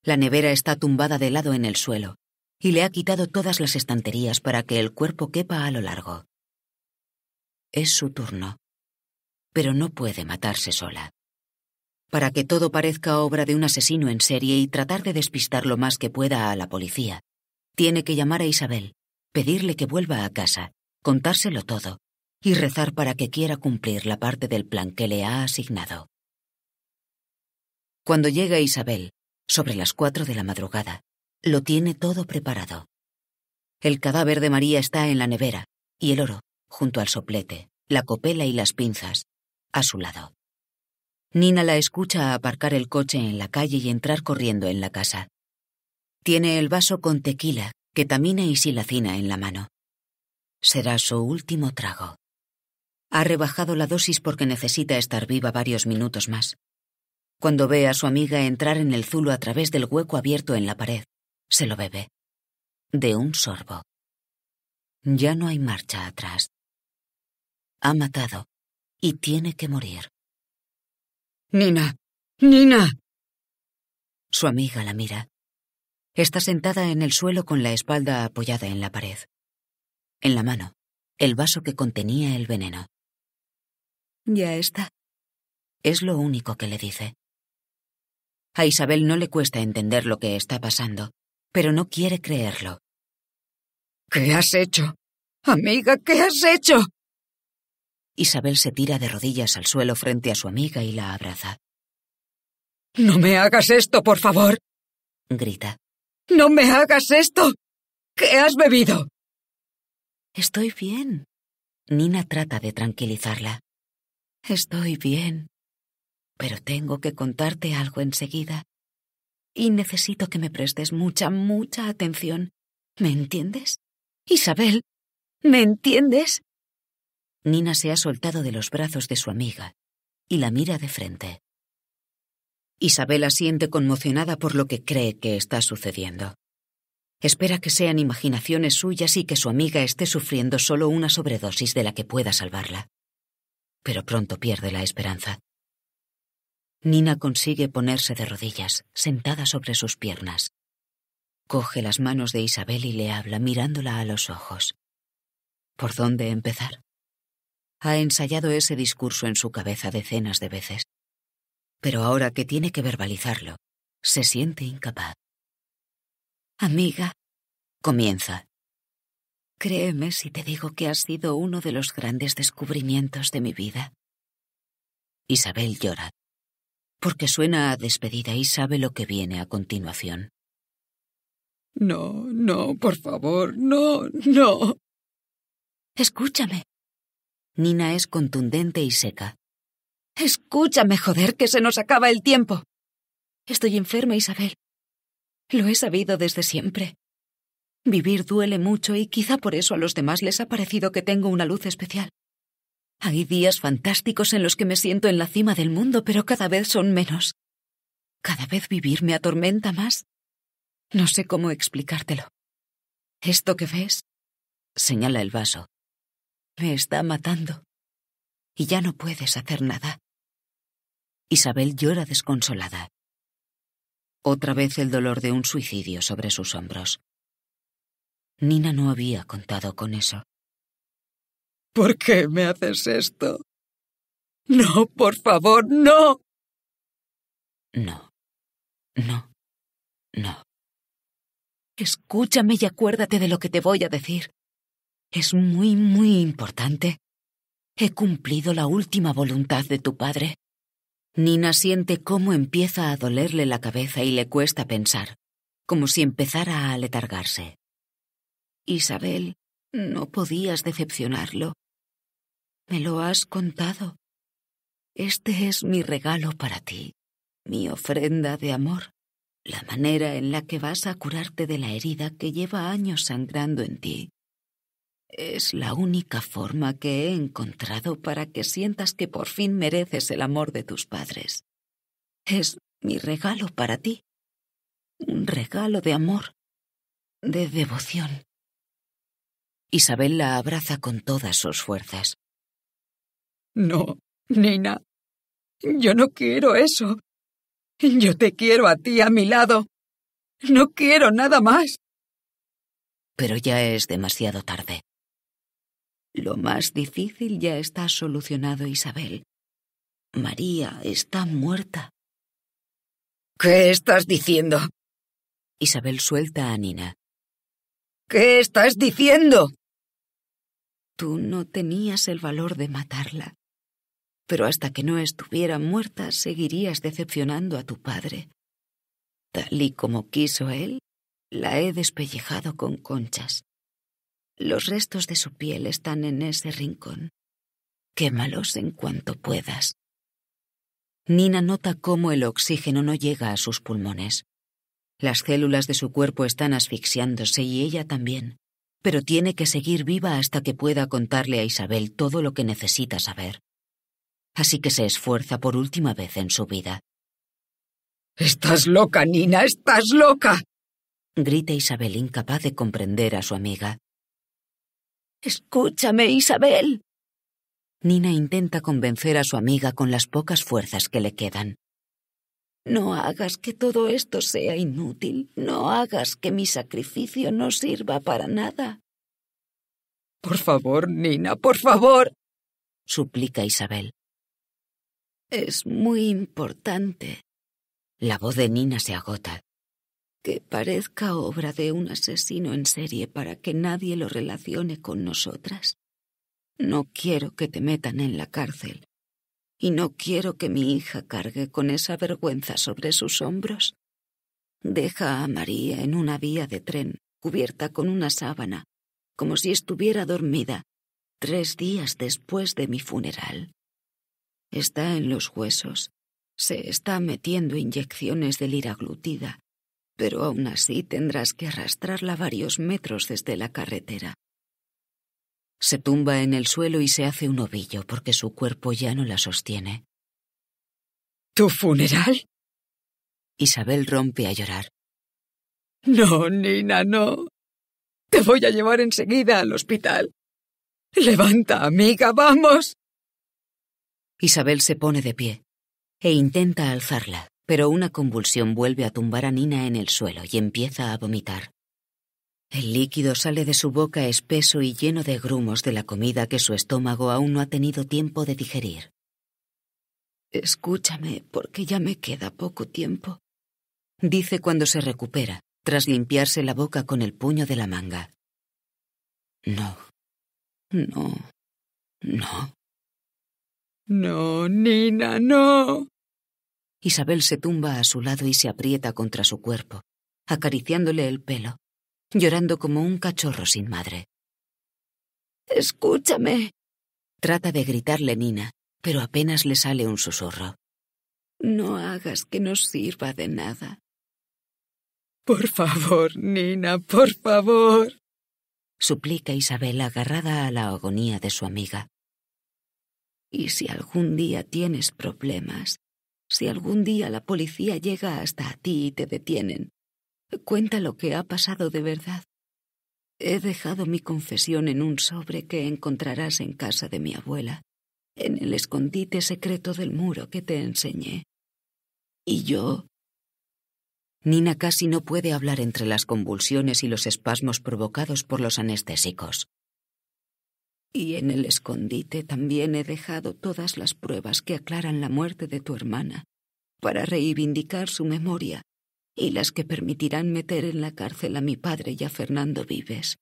Speaker 1: La nevera está tumbada de lado en el suelo, y le ha quitado todas las estanterías para que el cuerpo quepa a lo largo. Es su turno, pero no puede matarse sola. Para que todo parezca obra de un asesino en serie y tratar de despistar lo más que pueda a la policía, tiene que llamar a Isabel, pedirle que vuelva a casa, contárselo todo, y rezar para que quiera cumplir la parte del plan que le ha asignado. Cuando llega Isabel, sobre las cuatro de la madrugada, lo tiene todo preparado. El cadáver de María está en la nevera, y el oro, junto al soplete, la copela y las pinzas, a su lado. Nina la escucha aparcar el coche en la calle y entrar corriendo en la casa. Tiene el vaso con tequila, ketamina y silacina en la mano. Será su último trago. Ha rebajado la dosis porque necesita estar viva varios minutos más. Cuando ve a su amiga entrar en el zulo a través del hueco abierto en la pared, se lo bebe. De un sorbo. Ya no hay marcha atrás. Ha matado y tiene que morir. Nina, Nina. Su amiga la mira. Está sentada en el suelo con la espalda apoyada en la pared. En la mano, el vaso que contenía el veneno.
Speaker 2: Ya está.
Speaker 1: Es lo único que le dice. A Isabel no le cuesta entender lo que está pasando, pero no quiere creerlo. ¿Qué has hecho? Amiga, ¿qué has hecho? Isabel se tira de rodillas al suelo frente a su amiga y la abraza.
Speaker 2: No me hagas esto, por favor. grita. No me hagas esto. ¿Qué has bebido? Estoy
Speaker 1: bien. Nina trata de tranquilizarla. Estoy bien, pero tengo que contarte algo enseguida. Y necesito que me prestes mucha, mucha atención. ¿Me entiendes? Isabel, ¿me entiendes? Nina se ha soltado de los brazos de su amiga y la mira de frente. Isabel siente conmocionada por lo que cree que está sucediendo. Espera que sean imaginaciones suyas y que su amiga esté sufriendo solo una sobredosis de la que pueda salvarla pero pronto pierde la esperanza. Nina consigue ponerse de rodillas, sentada sobre sus piernas. Coge las manos de Isabel y le habla mirándola a los ojos. ¿Por dónde empezar? Ha ensayado ese discurso en su cabeza decenas de veces. Pero ahora que tiene que verbalizarlo, se siente incapaz. Amiga, comienza. Créeme si te digo que has sido uno de los grandes descubrimientos de mi vida. Isabel llora, porque suena a despedida y sabe lo que viene a continuación. No, no, por favor, no, no. Escúchame. Nina es contundente y seca. Escúchame, joder, que se nos acaba el tiempo. Estoy enferma, Isabel. Lo he sabido desde siempre. Vivir duele mucho y quizá por eso a los demás les ha parecido que tengo una luz especial. Hay días fantásticos en los que me siento en la cima del mundo, pero cada vez son menos. Cada vez vivir me atormenta más. No sé cómo explicártelo. Esto que ves, señala el vaso, me está matando. Y ya no puedes hacer nada. Isabel llora desconsolada. Otra vez el dolor de un suicidio sobre sus hombros. Nina no había contado con eso. ¿Por qué me haces esto? No, por favor, no.
Speaker 3: No, no, no.
Speaker 1: Escúchame y acuérdate de lo que te voy a decir. Es muy, muy importante. He cumplido la última voluntad de tu padre. Nina siente cómo empieza a dolerle la cabeza y le cuesta pensar, como si empezara a letargarse. Isabel, no podías decepcionarlo. Me lo has contado. Este es mi regalo para ti, mi ofrenda de amor, la manera en la que vas a curarte de la herida que lleva años sangrando en ti. Es la única forma que he encontrado para que sientas que por fin mereces el amor de tus padres. Es mi regalo para ti. Un regalo de amor, de devoción. Isabel la abraza con todas sus fuerzas. No, Nina,
Speaker 2: yo no quiero eso. Yo te quiero a ti a mi lado. No quiero nada más.
Speaker 1: Pero ya es demasiado tarde. Lo más difícil ya está solucionado, Isabel. María está muerta. ¿Qué estás diciendo? Isabel suelta a Nina. ¿Qué estás diciendo? Tú no tenías el valor de matarla. Pero hasta que no estuviera muerta seguirías decepcionando a tu padre. Tal y como quiso él, la he despellejado con conchas. Los restos de su piel están en ese rincón. Quémalos en cuanto puedas. Nina nota cómo el oxígeno no llega a sus pulmones. Las células de su cuerpo están asfixiándose y ella también pero tiene que seguir viva hasta que pueda contarle a Isabel todo lo que necesita saber. Así que se esfuerza por última vez en su vida. Estás loca, Nina, estás loca. grita Isabel incapaz de comprender a su amiga. Escúchame, Isabel. Nina intenta convencer a su amiga con las pocas fuerzas que le quedan. No hagas que todo esto sea inútil, no hagas que mi sacrificio no sirva para nada. Por favor, Nina, por favor, suplica Isabel. Es muy importante. La voz de Nina se agota. Que parezca obra de un asesino en serie para que nadie lo relacione con nosotras. No quiero que te metan en la cárcel y no quiero que mi hija cargue con esa vergüenza sobre sus hombros. Deja a María en una vía de tren, cubierta con una sábana, como si estuviera dormida, tres días después de mi funeral. Está en los huesos, se está metiendo inyecciones de liraglutida, pero aún así tendrás que arrastrarla varios metros desde la carretera. Se tumba en el suelo y se hace un ovillo porque su cuerpo ya no la sostiene. ¿Tu funeral? Isabel rompe a llorar. No, Nina, no. Te voy a llevar enseguida al hospital. Levanta, amiga, vamos. Isabel se pone de pie e intenta alzarla, pero una convulsión vuelve a tumbar a Nina en el suelo y empieza a vomitar. El líquido sale de su boca espeso y lleno de grumos de la comida que su estómago aún no ha tenido tiempo de digerir. Escúchame, porque ya me queda poco tiempo, dice cuando se recupera, tras limpiarse la boca con el puño de la manga. No, no, no. No, Nina, no. Isabel se tumba a su lado y se aprieta contra su cuerpo, acariciándole el pelo, llorando como un cachorro sin madre. Escúchame. Trata de gritarle Nina, pero apenas le sale un susurro. No hagas que nos sirva de nada. Por favor, Nina, por favor. Suplica Isabel agarrada a la agonía de su amiga. Y si algún día tienes problemas, si algún día la policía llega hasta a ti y te detienen, cuenta lo que ha pasado de verdad. He dejado mi confesión en un sobre que encontrarás en casa de mi abuela, en el escondite secreto del muro que te enseñé. Y yo... Nina casi no puede hablar entre las convulsiones y los espasmos provocados por los anestésicos. Y en el escondite también he dejado todas las pruebas que aclaran la muerte de tu hermana, para reivindicar su memoria y las que permitirán meter en la cárcel a mi padre y a Fernando Vives.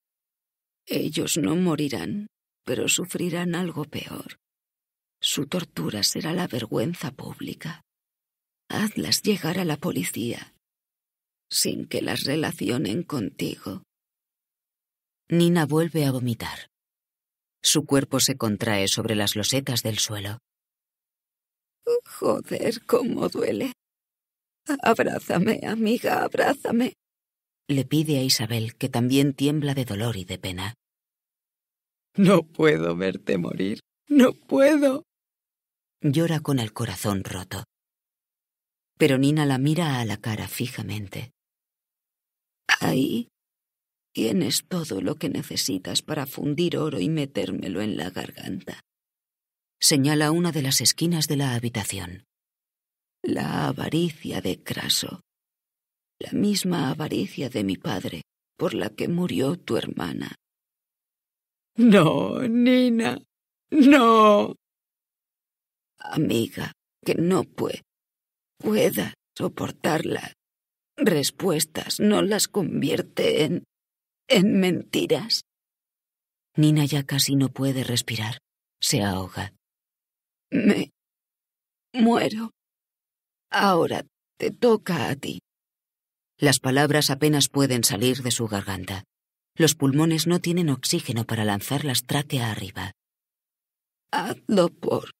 Speaker 1: Ellos no morirán, pero sufrirán algo peor. Su tortura será la vergüenza pública. Hazlas llegar a la policía, sin que las relacionen contigo. Nina vuelve a vomitar. Su cuerpo se contrae sobre las losetas del suelo.
Speaker 2: Joder, cómo duele. Abrázame,
Speaker 1: amiga, abrázame. Le pide a Isabel, que también tiembla de dolor y de pena. No puedo verte morir. No puedo. Llora con el corazón roto. Pero Nina la mira a la cara fijamente. Ahí tienes todo lo que necesitas para fundir oro y metérmelo en la garganta. Señala una de las esquinas de la habitación la avaricia de Craso, la misma avaricia de mi padre por la que murió tu hermana. No, Nina, no. Amiga, que no puede, pueda soportarla. Respuestas no las convierte en... en mentiras. Nina ya casi no puede respirar. Se ahoga. Me... muero. Ahora te toca a ti. Las palabras apenas pueden salir de su garganta. Los pulmones no tienen oxígeno para lanzarlas tráquea arriba. Hazlo por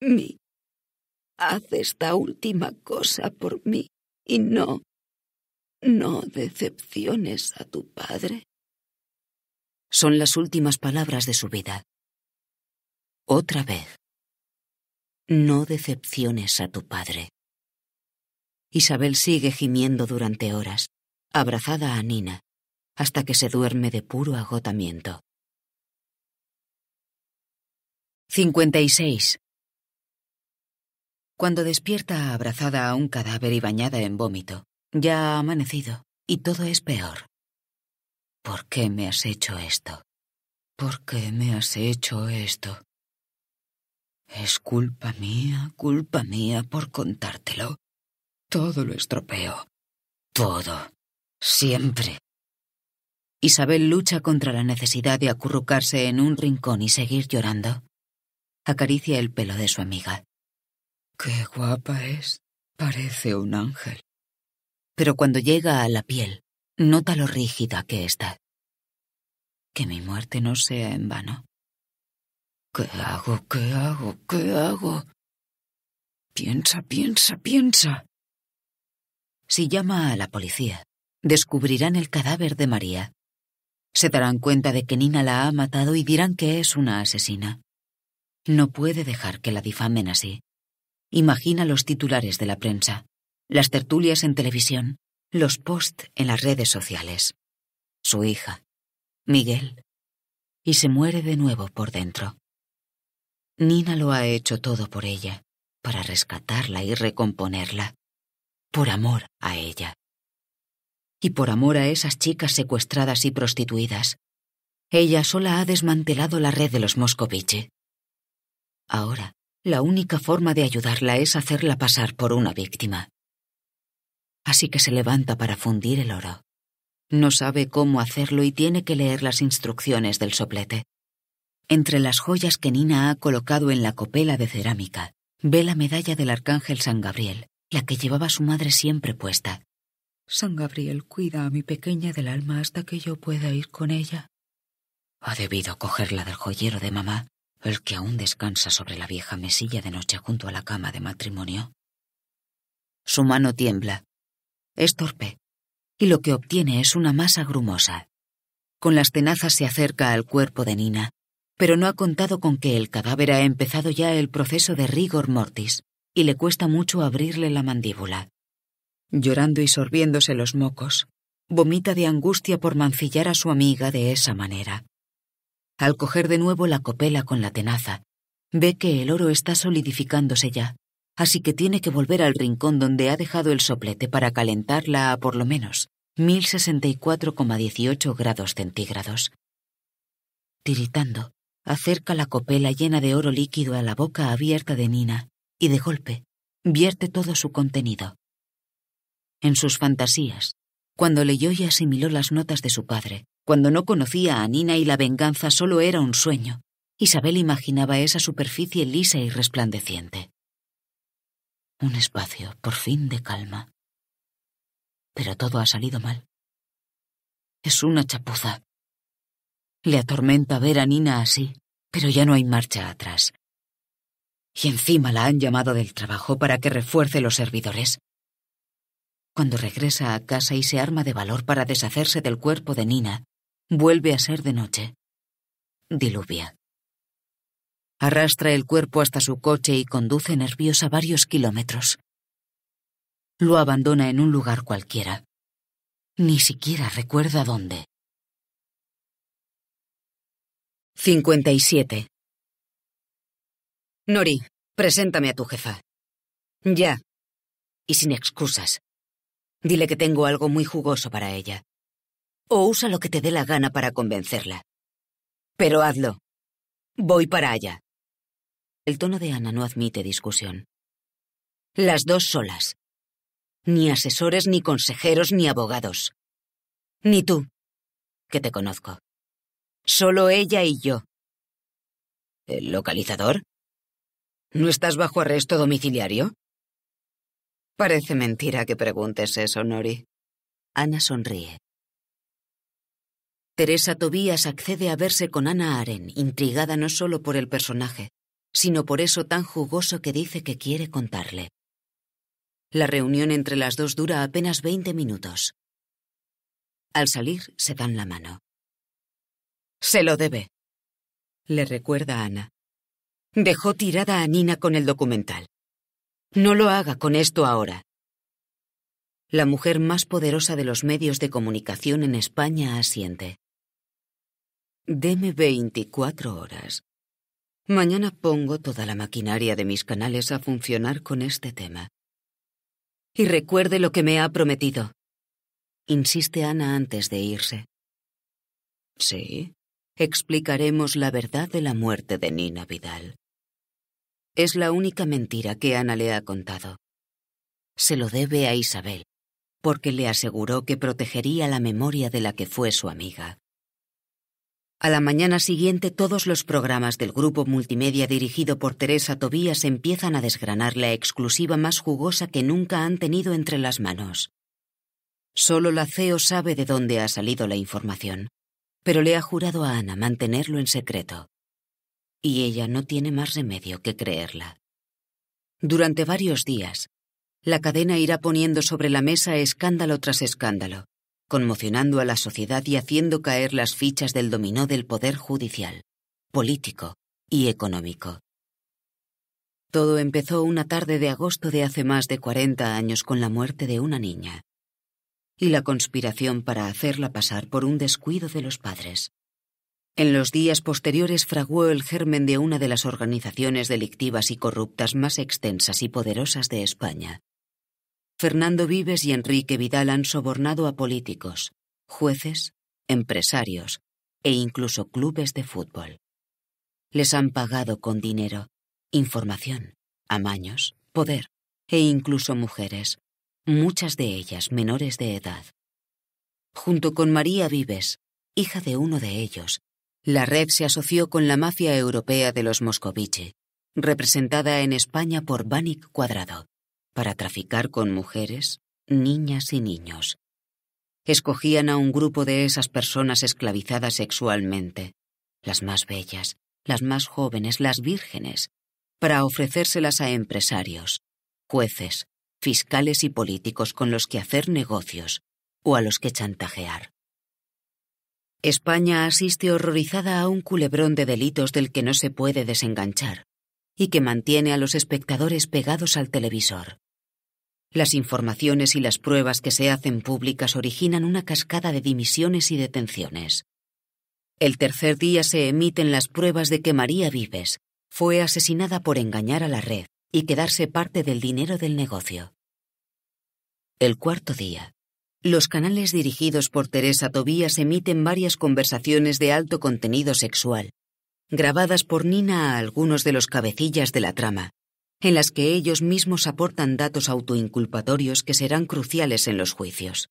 Speaker 1: mí. Haz esta última cosa por mí y no, no decepciones a tu padre. Son las últimas palabras de su vida. Otra vez. No decepciones a tu padre. Isabel sigue gimiendo durante horas, abrazada a Nina, hasta que se duerme de puro agotamiento. 56. Cuando despierta abrazada a un cadáver y bañada en vómito, ya ha amanecido y todo es peor. ¿Por qué me has hecho esto? ¿Por qué me has hecho esto? Es culpa mía, culpa mía por contártelo. Todo lo estropeo. Todo. Siempre. Isabel lucha contra la necesidad de acurrucarse en un rincón y seguir llorando. Acaricia el pelo de su amiga. Qué guapa es. Parece un ángel. Pero cuando llega a la piel, nota lo rígida que está. Que mi muerte no sea en vano. ¿Qué hago? ¿Qué hago? ¿Qué hago? Piensa, piensa, piensa. Si llama a la policía, descubrirán el cadáver de María. Se darán cuenta de que Nina la ha matado y dirán que es una asesina. No puede dejar que la difamen así. Imagina los titulares de la prensa, las tertulias en televisión, los posts en las redes sociales. Su hija, Miguel. Y se muere de nuevo por dentro. Nina lo ha hecho todo por ella, para rescatarla y recomponerla por amor a ella. Y por amor a esas chicas secuestradas y prostituidas. Ella sola ha desmantelado la red de los Moscoviche. Ahora, la única forma de ayudarla es hacerla pasar por una víctima. Así que se levanta para fundir el oro. No sabe cómo hacerlo y tiene que leer las instrucciones del soplete. Entre las joyas que Nina ha colocado en la copela de cerámica, ve la medalla del arcángel San Gabriel, la que llevaba su madre siempre puesta. San Gabriel cuida a mi pequeña del alma hasta que yo pueda ir con ella. Ha debido cogerla del joyero de mamá, el que aún descansa sobre la vieja mesilla de noche junto a la cama de matrimonio. Su mano tiembla. Es torpe, y lo que obtiene es una masa grumosa. Con las tenazas se acerca al cuerpo de Nina, pero no ha contado con que el cadáver ha empezado ya el proceso de rigor mortis y le cuesta mucho abrirle la mandíbula. Llorando y sorbiéndose los mocos, vomita de angustia por mancillar a su amiga de esa manera. Al coger de nuevo la copela con la tenaza, ve que el oro está solidificándose ya, así que tiene que volver al rincón donde ha dejado el soplete para calentarla a por lo menos 1064,18 grados centígrados. Tiritando, acerca la copela llena de oro líquido a la boca abierta de Nina y de golpe vierte todo su contenido. En sus fantasías, cuando leyó y asimiló las notas de su padre, cuando no conocía a Nina y la venganza solo era un sueño, Isabel imaginaba esa superficie lisa y resplandeciente. Un espacio, por fin, de calma. Pero todo ha salido mal. Es una chapuza. Le atormenta ver a Nina así, pero ya no hay marcha atrás y encima la han llamado del trabajo para que refuerce los servidores. Cuando regresa a casa y se arma de valor para deshacerse del cuerpo de Nina, vuelve a ser de noche. Diluvia. Arrastra el cuerpo hasta su coche y conduce nerviosa varios kilómetros. Lo abandona en un lugar cualquiera. Ni siquiera recuerda dónde. 57. Nori, preséntame a tu jefa. Ya. Y sin excusas. Dile que tengo algo muy jugoso para ella. O usa lo que te dé la gana para convencerla. Pero hazlo. Voy para allá. El tono de Ana no admite discusión. Las dos solas. Ni asesores, ni consejeros, ni abogados. Ni tú, que te conozco. Solo ella y yo. ¿El localizador? ¿No estás bajo arresto domiciliario? Parece mentira que preguntes eso, Nori. Ana sonríe. Teresa Tobías accede a verse con Ana Aren, intrigada no solo por el personaje, sino por eso tan jugoso que dice que quiere contarle. La reunión entre las dos dura apenas 20 minutos. Al salir, se dan la mano. Se lo debe, le recuerda Ana. Dejó tirada a Nina con el documental. No lo haga con esto ahora. La mujer más poderosa de los medios de comunicación en España asiente. Deme 24 horas. Mañana pongo toda la maquinaria de mis canales a funcionar con este tema. Y recuerde lo que me ha prometido. Insiste Ana antes de irse. Sí, explicaremos la verdad de la muerte de Nina Vidal. Es la única mentira que Ana le ha contado. Se lo debe a Isabel, porque le aseguró que protegería la memoria de la que fue su amiga. A la mañana siguiente todos los programas del grupo multimedia dirigido por Teresa Tobías empiezan a desgranar la exclusiva más jugosa que nunca han tenido entre las manos. Solo la CEO sabe de dónde ha salido la información, pero le ha jurado a Ana mantenerlo en secreto y ella no tiene más remedio que creerla. Durante varios días, la cadena irá poniendo sobre la mesa escándalo tras escándalo, conmocionando a la sociedad y haciendo caer las fichas del dominó del poder judicial, político y económico. Todo empezó una tarde de agosto de hace más de 40 años con la muerte de una niña y la conspiración para hacerla pasar por un descuido de los padres. En los días posteriores fraguó el germen de una de las organizaciones delictivas y corruptas más extensas y poderosas de España. Fernando Vives y Enrique Vidal han sobornado a políticos, jueces, empresarios e incluso clubes de fútbol. Les han pagado con dinero, información, amaños, poder e incluso mujeres, muchas de ellas menores de edad. Junto con María Vives, hija de uno de ellos, la red se asoció con la mafia europea de los Moscovici, representada en España por Banik Cuadrado, para traficar con mujeres, niñas y niños. Escogían a un grupo de esas personas esclavizadas sexualmente, las más bellas, las más jóvenes, las vírgenes, para ofrecérselas a empresarios, jueces, fiscales y políticos con los que hacer negocios o a los que chantajear. España asiste horrorizada a un culebrón de delitos del que no se puede desenganchar y que mantiene a los espectadores pegados al televisor. Las informaciones y las pruebas que se hacen públicas originan una cascada de dimisiones y detenciones. El tercer día se emiten las pruebas de que María Vives fue asesinada por engañar a la red y quedarse parte del dinero del negocio. El cuarto día, los canales dirigidos por Teresa Tobías emiten varias conversaciones de alto contenido sexual, grabadas por Nina a algunos de los cabecillas de la trama, en las que ellos mismos aportan datos autoinculpatorios que serán cruciales en los juicios.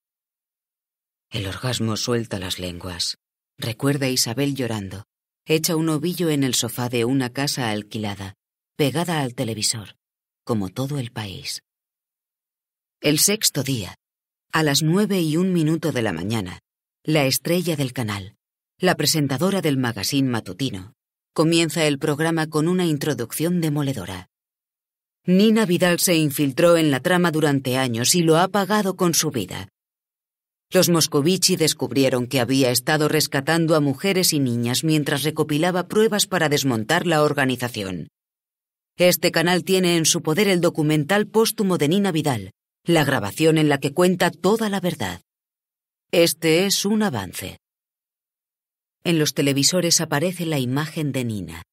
Speaker 1: El orgasmo suelta las lenguas. Recuerda Isabel llorando, Echa un ovillo en el sofá de una casa alquilada, pegada al televisor, como todo el país. El sexto día, a las nueve y un minuto de la mañana, la estrella del canal, la presentadora del magazine matutino, comienza el programa con una introducción demoledora. Nina Vidal se infiltró en la trama durante años y lo ha pagado con su vida. Los Moscovici descubrieron que había estado rescatando a mujeres y niñas mientras recopilaba pruebas para desmontar la organización. Este canal tiene en su poder el documental póstumo de Nina Vidal, la grabación en la que cuenta toda la verdad. Este es un avance. En los televisores aparece la imagen de Nina.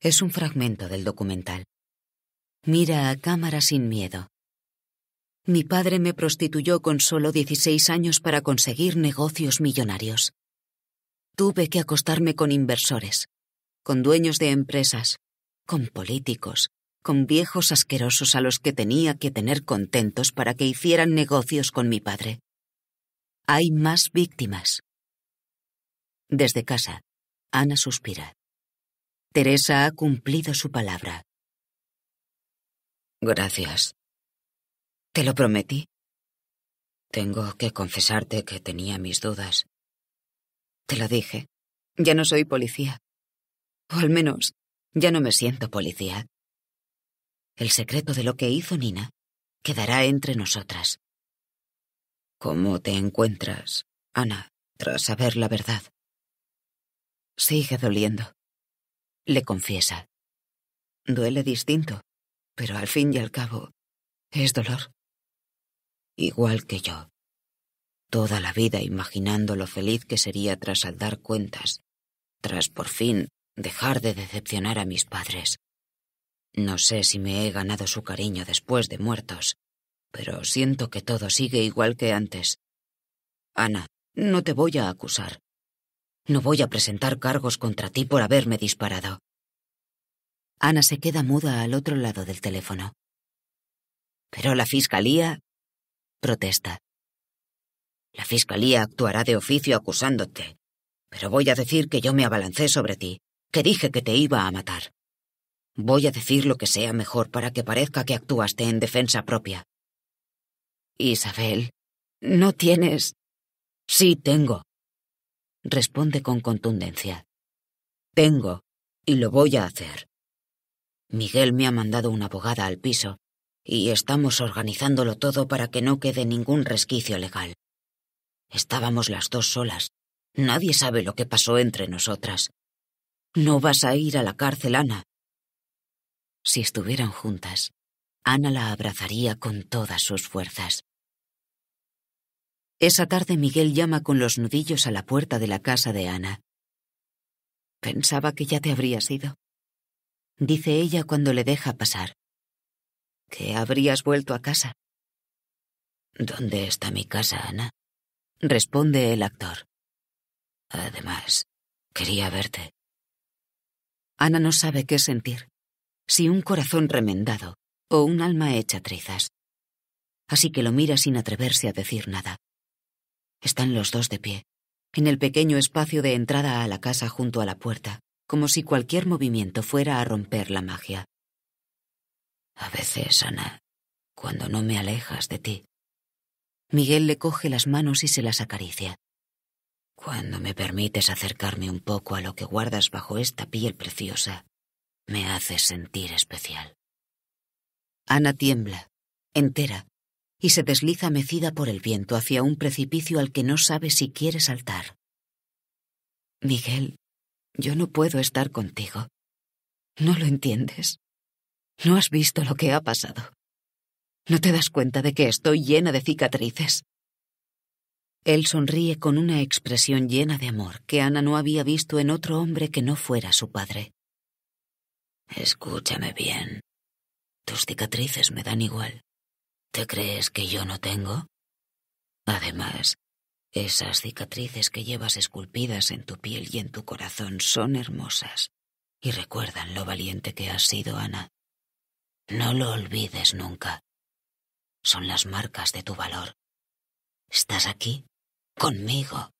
Speaker 1: Es un fragmento del documental. Mira a cámara sin miedo. Mi padre me prostituyó con solo 16 años para conseguir negocios millonarios. Tuve que acostarme con inversores, con dueños de empresas, con políticos, con viejos asquerosos a los que tenía que tener contentos para que hicieran negocios con mi padre. Hay más víctimas. Desde casa, Ana suspira. Teresa ha cumplido su palabra. Gracias. Te lo prometí. Tengo que confesarte que tenía mis dudas. Te lo dije. Ya no soy policía. O al menos, ya no me siento policía. El secreto de lo que hizo Nina quedará entre nosotras. ¿Cómo te encuentras, Ana, tras saber la verdad? Sigue doliendo, le confiesa. Duele distinto, pero al fin y al cabo es dolor. Igual que yo. Toda la vida imaginando lo feliz que sería tras saldar cuentas, tras por fin dejar de decepcionar a mis padres. No sé si me he ganado su cariño después de muertos, pero siento que todo sigue igual que antes. Ana, no te voy a acusar. No voy a presentar cargos contra ti por haberme disparado. Ana se queda muda al otro lado del teléfono. Pero la Fiscalía... protesta. La Fiscalía actuará de oficio acusándote, pero voy a decir que yo me abalancé sobre ti, que dije que te iba a matar. Voy a decir lo que sea mejor para que parezca que actuaste en defensa propia. Isabel, no tienes... Sí, tengo. Responde con contundencia. Tengo, y lo voy a hacer. Miguel me ha mandado una abogada al piso, y estamos organizándolo todo para que no quede ningún resquicio legal. Estábamos las dos solas. Nadie sabe lo que pasó entre nosotras. No vas a ir a la cárcel, Ana. Si estuvieran juntas, Ana la abrazaría con todas sus fuerzas. Esa tarde Miguel llama con los nudillos a la puerta de la casa de Ana. Pensaba que ya te habrías ido, dice ella cuando le deja pasar. Que habrías vuelto a casa. ¿Dónde está mi casa, Ana? responde el actor. Además, quería verte. Ana no sabe qué sentir si un corazón remendado o un alma hecha trizas. Así que lo mira sin atreverse a decir nada. Están los dos de pie, en el pequeño espacio de entrada a la casa junto a la puerta, como si cualquier movimiento fuera a romper la magia. A veces, Ana, cuando no me alejas de ti. Miguel le coge las manos y se las acaricia. Cuando me permites acercarme un poco a lo que guardas bajo esta piel preciosa, me hace sentir especial. Ana tiembla, entera, y se desliza mecida por el viento hacia un precipicio al que no sabe si quiere saltar. Miguel, yo no puedo estar contigo. No lo entiendes. No has visto lo que ha pasado. No te das cuenta de que estoy llena de cicatrices. Él sonríe con una expresión llena de amor que Ana no había visto en otro hombre que no fuera su padre. Escúchame bien. Tus cicatrices me dan igual. ¿Te crees que yo no tengo? Además, esas cicatrices que llevas esculpidas en tu piel y en tu corazón son hermosas y recuerdan lo valiente que has sido, Ana. No lo olvides nunca. Son las marcas de tu valor. Estás aquí, conmigo,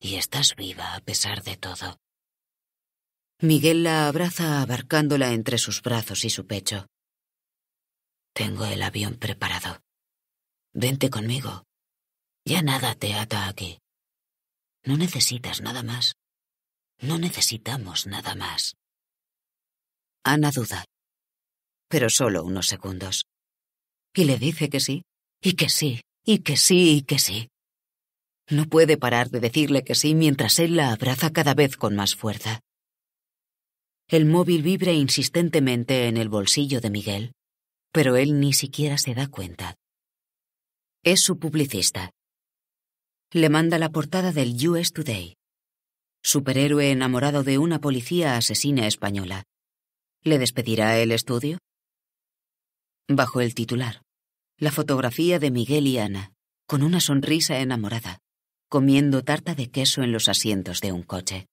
Speaker 1: y estás viva a pesar de todo. Miguel la abraza abarcándola entre sus brazos y su pecho. Tengo el avión preparado. Vente conmigo. Ya nada te ata aquí. No necesitas nada más. No necesitamos nada más. Ana duda, pero solo unos segundos. Y le dice que sí, y que sí, y que sí, y que sí. No puede parar de decirle que sí mientras él la abraza cada vez con más fuerza. El móvil vibra insistentemente en el bolsillo de Miguel, pero él ni siquiera se da cuenta. Es su publicista. Le manda la portada del US Today. Superhéroe enamorado de una policía asesina española. ¿Le despedirá el estudio? Bajo el titular, la fotografía de Miguel y Ana, con una sonrisa enamorada, comiendo tarta de queso en los asientos de un coche.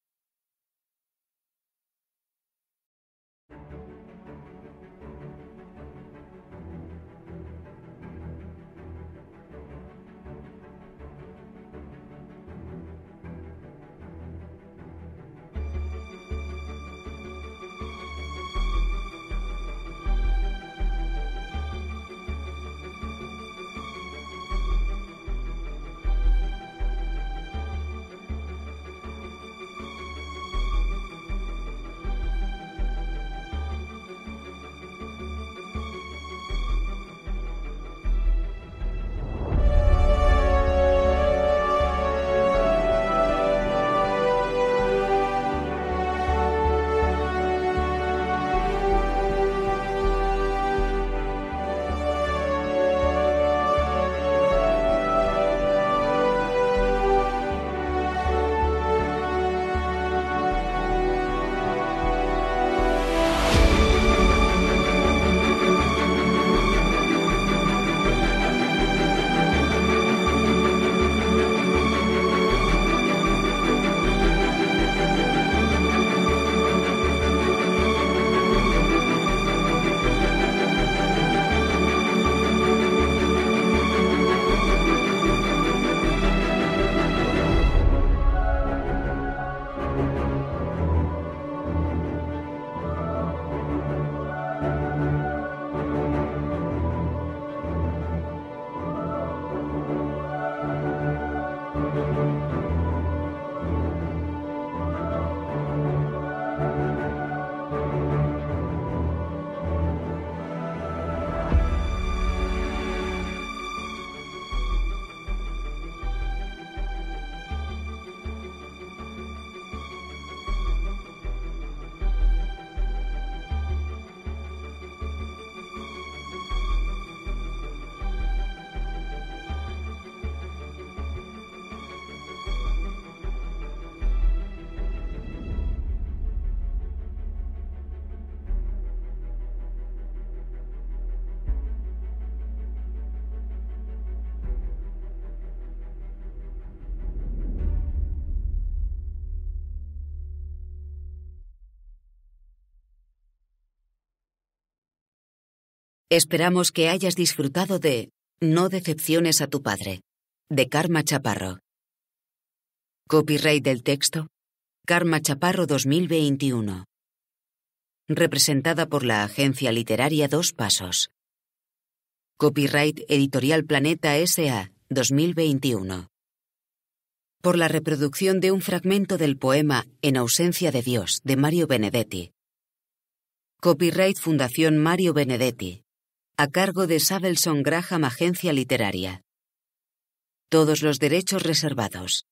Speaker 1: Esperamos que hayas disfrutado de No decepciones a tu padre, de Karma Chaparro. Copyright del texto, Karma Chaparro 2021. Representada por la agencia literaria Dos Pasos. Copyright Editorial Planeta SA, 2021. Por la reproducción de un fragmento del poema En ausencia de Dios, de Mario Benedetti. Copyright Fundación Mario Benedetti a cargo de Sabelson Graham Agencia Literaria. Todos los derechos reservados.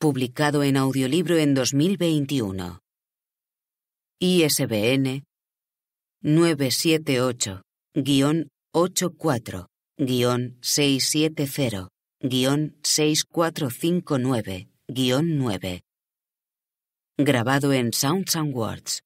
Speaker 1: Publicado en audiolibro en 2021. ISBN 978-84-670-6459-9. Grabado en Sounds and Words.